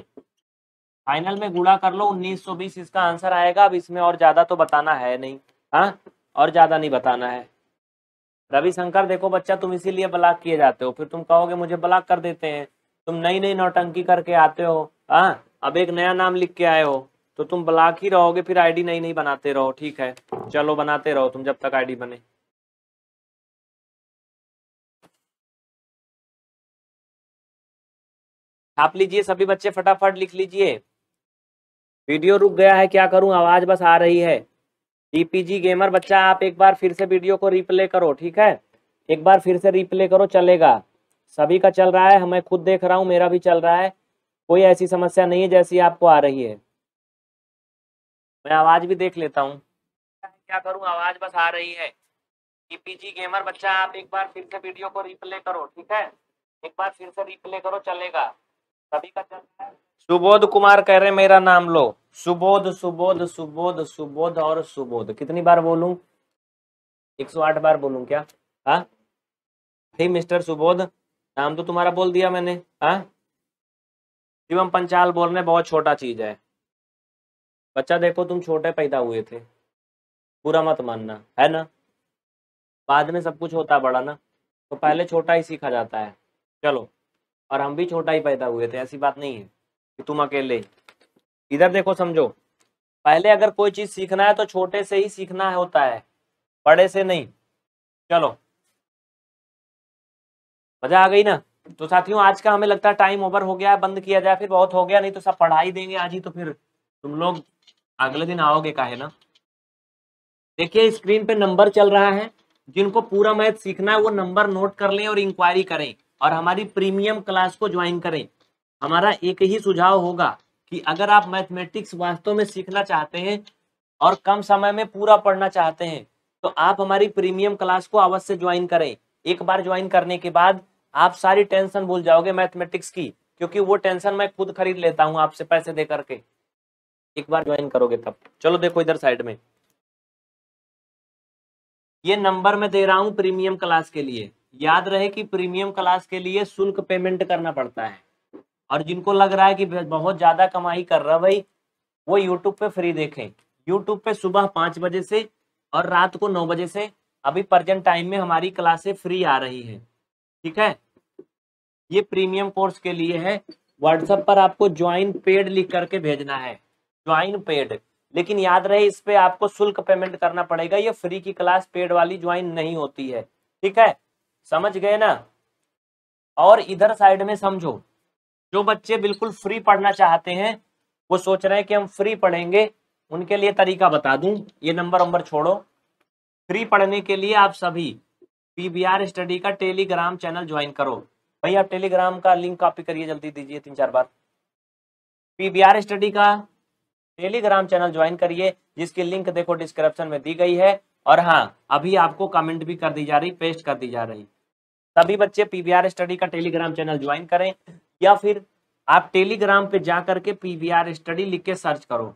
फाइनल में गुड़ा कर लो 1920 इसका आंसर आएगा अब इसमें और ज्यादा तो बताना है नहीं हाँ और ज्यादा नहीं बताना है रविशंकर देखो बच्चा तुम इसीलिए ब्लॉक किए जाते हो फिर तुम कहोगे मुझे ब्लॉक कर देते हैं तुम नई नई नौटंकी करके आते हो हाँ अब एक नया नाम लिख के आए हो तो तुम ब्लॉक ही रहोगे फिर आईडी नहीं नहीं बनाते रहो ठीक है चलो बनाते रहो तुम जब तक आईडी बने छाप लीजिए सभी बच्चे फटाफट लिख लीजिए वीडियो रुक गया है क्या करूं आवाज बस आ रही है डीपीजी गेमर बच्चा आप एक बार फिर से वीडियो को रिप्ले करो ठीक है एक बार फिर से रिप्ले करो चलेगा सभी का चल रहा है मैं खुद देख रहा हूं मेरा भी चल रहा है कोई ऐसी समस्या नहीं है जैसी आपको आ रही है मैं आवाज भी देख लेता हूँ क्या करूँ आवाज बस आ रही है ईपीजी गेमर बच्चा आप एक बार फिर से वीडियो को रिप्ले करो ठीक है एक बार फिर से रिप्ले करो चलेगा सभी का चल है सुबोध कुमार कह रहे मेरा नाम लो सुबोध सुबोध सुबोध सुबोध और सुबोध कितनी बार सौ 108 बार बोलू क्या हाँ मिस्टर सुबोध नाम तो तुम्हारा बोल दिया मैंने हाँ शिवम पंचाल बोलने बहुत छोटा चीज है बच्चा देखो तुम छोटे पैदा हुए थे पूरा मत मानना है ना बाद में सब कुछ होता है बड़ा ना तो पहले छोटा ही सीखा जाता है चलो और हम भी छोटा ही पैदा हुए थे ऐसी बात नहीं है कि तुम अकेले इधर देखो समझो पहले अगर कोई चीज सीखना है तो छोटे से ही सीखना होता है बड़े से नहीं चलो मजा आ गई ना तो साथियों आज का हमें लगता है टाइम ओवर हो गया है बंद किया जाए फिर बहुत हो गया नहीं तो सब पढ़ाई देंगे आज ही तो फिर तुम लोग अगले दिन आओगे काहे ना देखिए स्क्रीन पे नंबर चल रहा है जिनको पूरा मैथ सीखना है वो नंबर नोट कर लें और इंक्वायरी करें और हमारी प्रीमियम क्लास को ज्वाइन करें हमारा एक ही सुझाव होगा कि अगर आप मैथमेटिक्स वास्तव में सीखना चाहते हैं और कम समय में पूरा पढ़ना चाहते हैं तो आप हमारी प्रीमियम क्लास को अवश्य ज्वाइन करें एक बार ज्वाइन करने के बाद आप सारी टेंशन भूल जाओगे मैथमेटिक्स की क्योंकि वो टेंशन मैं खुद खरीद लेता हूं आपसे पैसे दे करके एक बार ज्वाइन करोगे तब चलो देखो इधर साइड में ये नंबर मैं दे रहा हूं प्रीमियम क्लास के लिए याद रहे कि प्रीमियम क्लास के लिए शुल्क पेमेंट करना पड़ता है और जिनको लग रहा है कि बहुत ज्यादा कमाई कर रहा भाई वो यूट्यूब पे फ्री देखें यूट्यूब पे सुबह पांच बजे से और रात को नौ बजे से अभी प्रजेंट टाइम में हमारी क्लासें फ्री आ रही है ठीक है ये प्रीमियम कोर्स के लिए है व्हाट्सएप पर आपको ज्वाइन पेड लिख करके भेजना है ज्वाइन पेड लेकिन याद रहे इस पे आपको शुल्क पेमेंट करना पड़ेगा ये फ्री की क्लास पेड वाली ज्वाइन नहीं होती है ठीक है समझ गए ना और इधर साइड में समझो जो बच्चे बिल्कुल फ्री पढ़ना चाहते हैं वो सोच रहे हैं कि हम फ्री पढ़ेंगे उनके लिए तरीका बता दूं ये नंबर नंबर छोड़ो फ्री पढ़ने के लिए आप सभी पीबीआर स्टडी का टेलीग्राम चैनल ज्वाइन करो भाई आप टेलीग्राम का लिंक कॉपी करिए जल्दी दीजिए तीन चार बार पीबीआर स्टडी का टेलीग्राम चैनल ज्वाइन करिए जिसकी लिंक देखो डिस्क्रिप्शन में दी गई है और हाँ अभी आपको कमेंट भी कर दी जा रही पेस्ट कर दी जा रही सभी बच्चे पीवीआर स्टडी का टेलीग्राम चैनल ज्वाइन करें या फिर आप टेलीग्राम पे जा करके पीवीआर स्टडी लिख के सर्च करो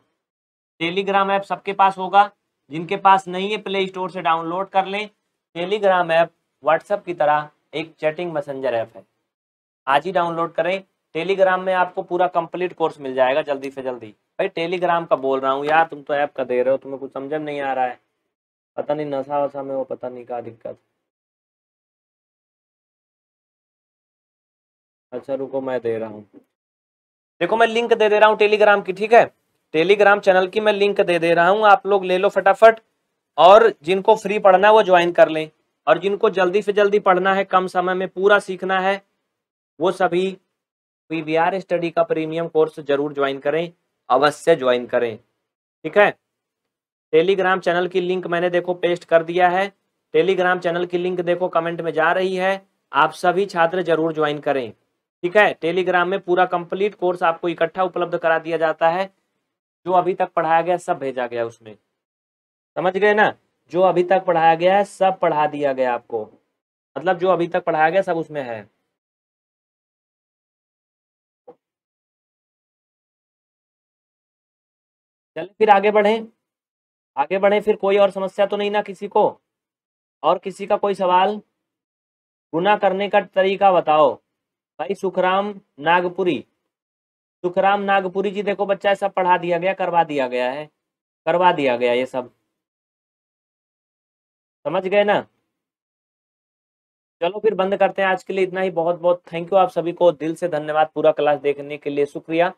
टेलीग्राम ऐप सबके पास होगा जिनके पास नहीं है प्ले स्टोर से डाउनलोड कर लें टेलीग्राम ऐप व्हाट्सएप की तरह एक चैटिंग मैसेंजर ऐप है आज ही डाउनलोड करें टेलीग्राम में आपको पूरा कंप्लीट कोर्स मिल जाएगा जल्दी से जल्दी भाई टेलीग्राम का बोल रहा हूँ यार तुम तो ऐप का दे रहे हो तुम्हें कुछ समझ नहीं आ रहा है पता नहीं नशा वशा में वो पता नहीं क्या दिक्कत अच्छा रुको मैं दे रहा हूँ देखो मैं लिंक दे दे रहा हूँ टेलीग्राम की ठीक है टेलीग्राम चैनल की मैं लिंक दे दे रहा हूँ आप लोग ले लो फटाफट और जिनको फ्री पढ़ना है वो ज्वाइन कर लें और जिनको जल्दी से जल्दी पढ़ना है कम समय में पूरा सीखना है वो सभी पी स्टडी का प्रीमियम कोर्स जरूर ज्वाइन करें अवश्य ज्वाइन करें ठीक है टेलीग्राम चैनल की लिंक मैंने देखो पेस्ट कर दिया है टेलीग्राम चैनल की लिंक देखो कमेंट में जा रही है आप सभी छात्र जरूर ज्वाइन करें ठीक है टेलीग्राम में पूरा कंप्लीट कोर्स आपको इकट्ठा उपलब्ध करा दिया जाता है जो अभी तक पढ़ाया गया सब भेजा गया उसमें समझ गए ना जो अभी तक पढ़ाया गया है सब पढ़ा दिया गया आपको मतलब जो अभी तक पढ़ाया गया सब उसमें है चले फिर आगे बढ़ें आगे बढ़े फिर कोई और समस्या तो नहीं ना किसी को और किसी का कोई सवाल गुना करने का तरीका बताओ भाई सुखराम नागपुरी सुखराम नागपुरी जी देखो बच्चा ऐसा पढ़ा दिया गया करवा दिया गया है करवा दिया गया ये सब समझ गए ना चलो फिर बंद करते हैं आज के लिए इतना ही बहुत बहुत थैंक यू आप सभी को दिल से धन्यवाद पूरा क्लास देखने के लिए शुक्रिया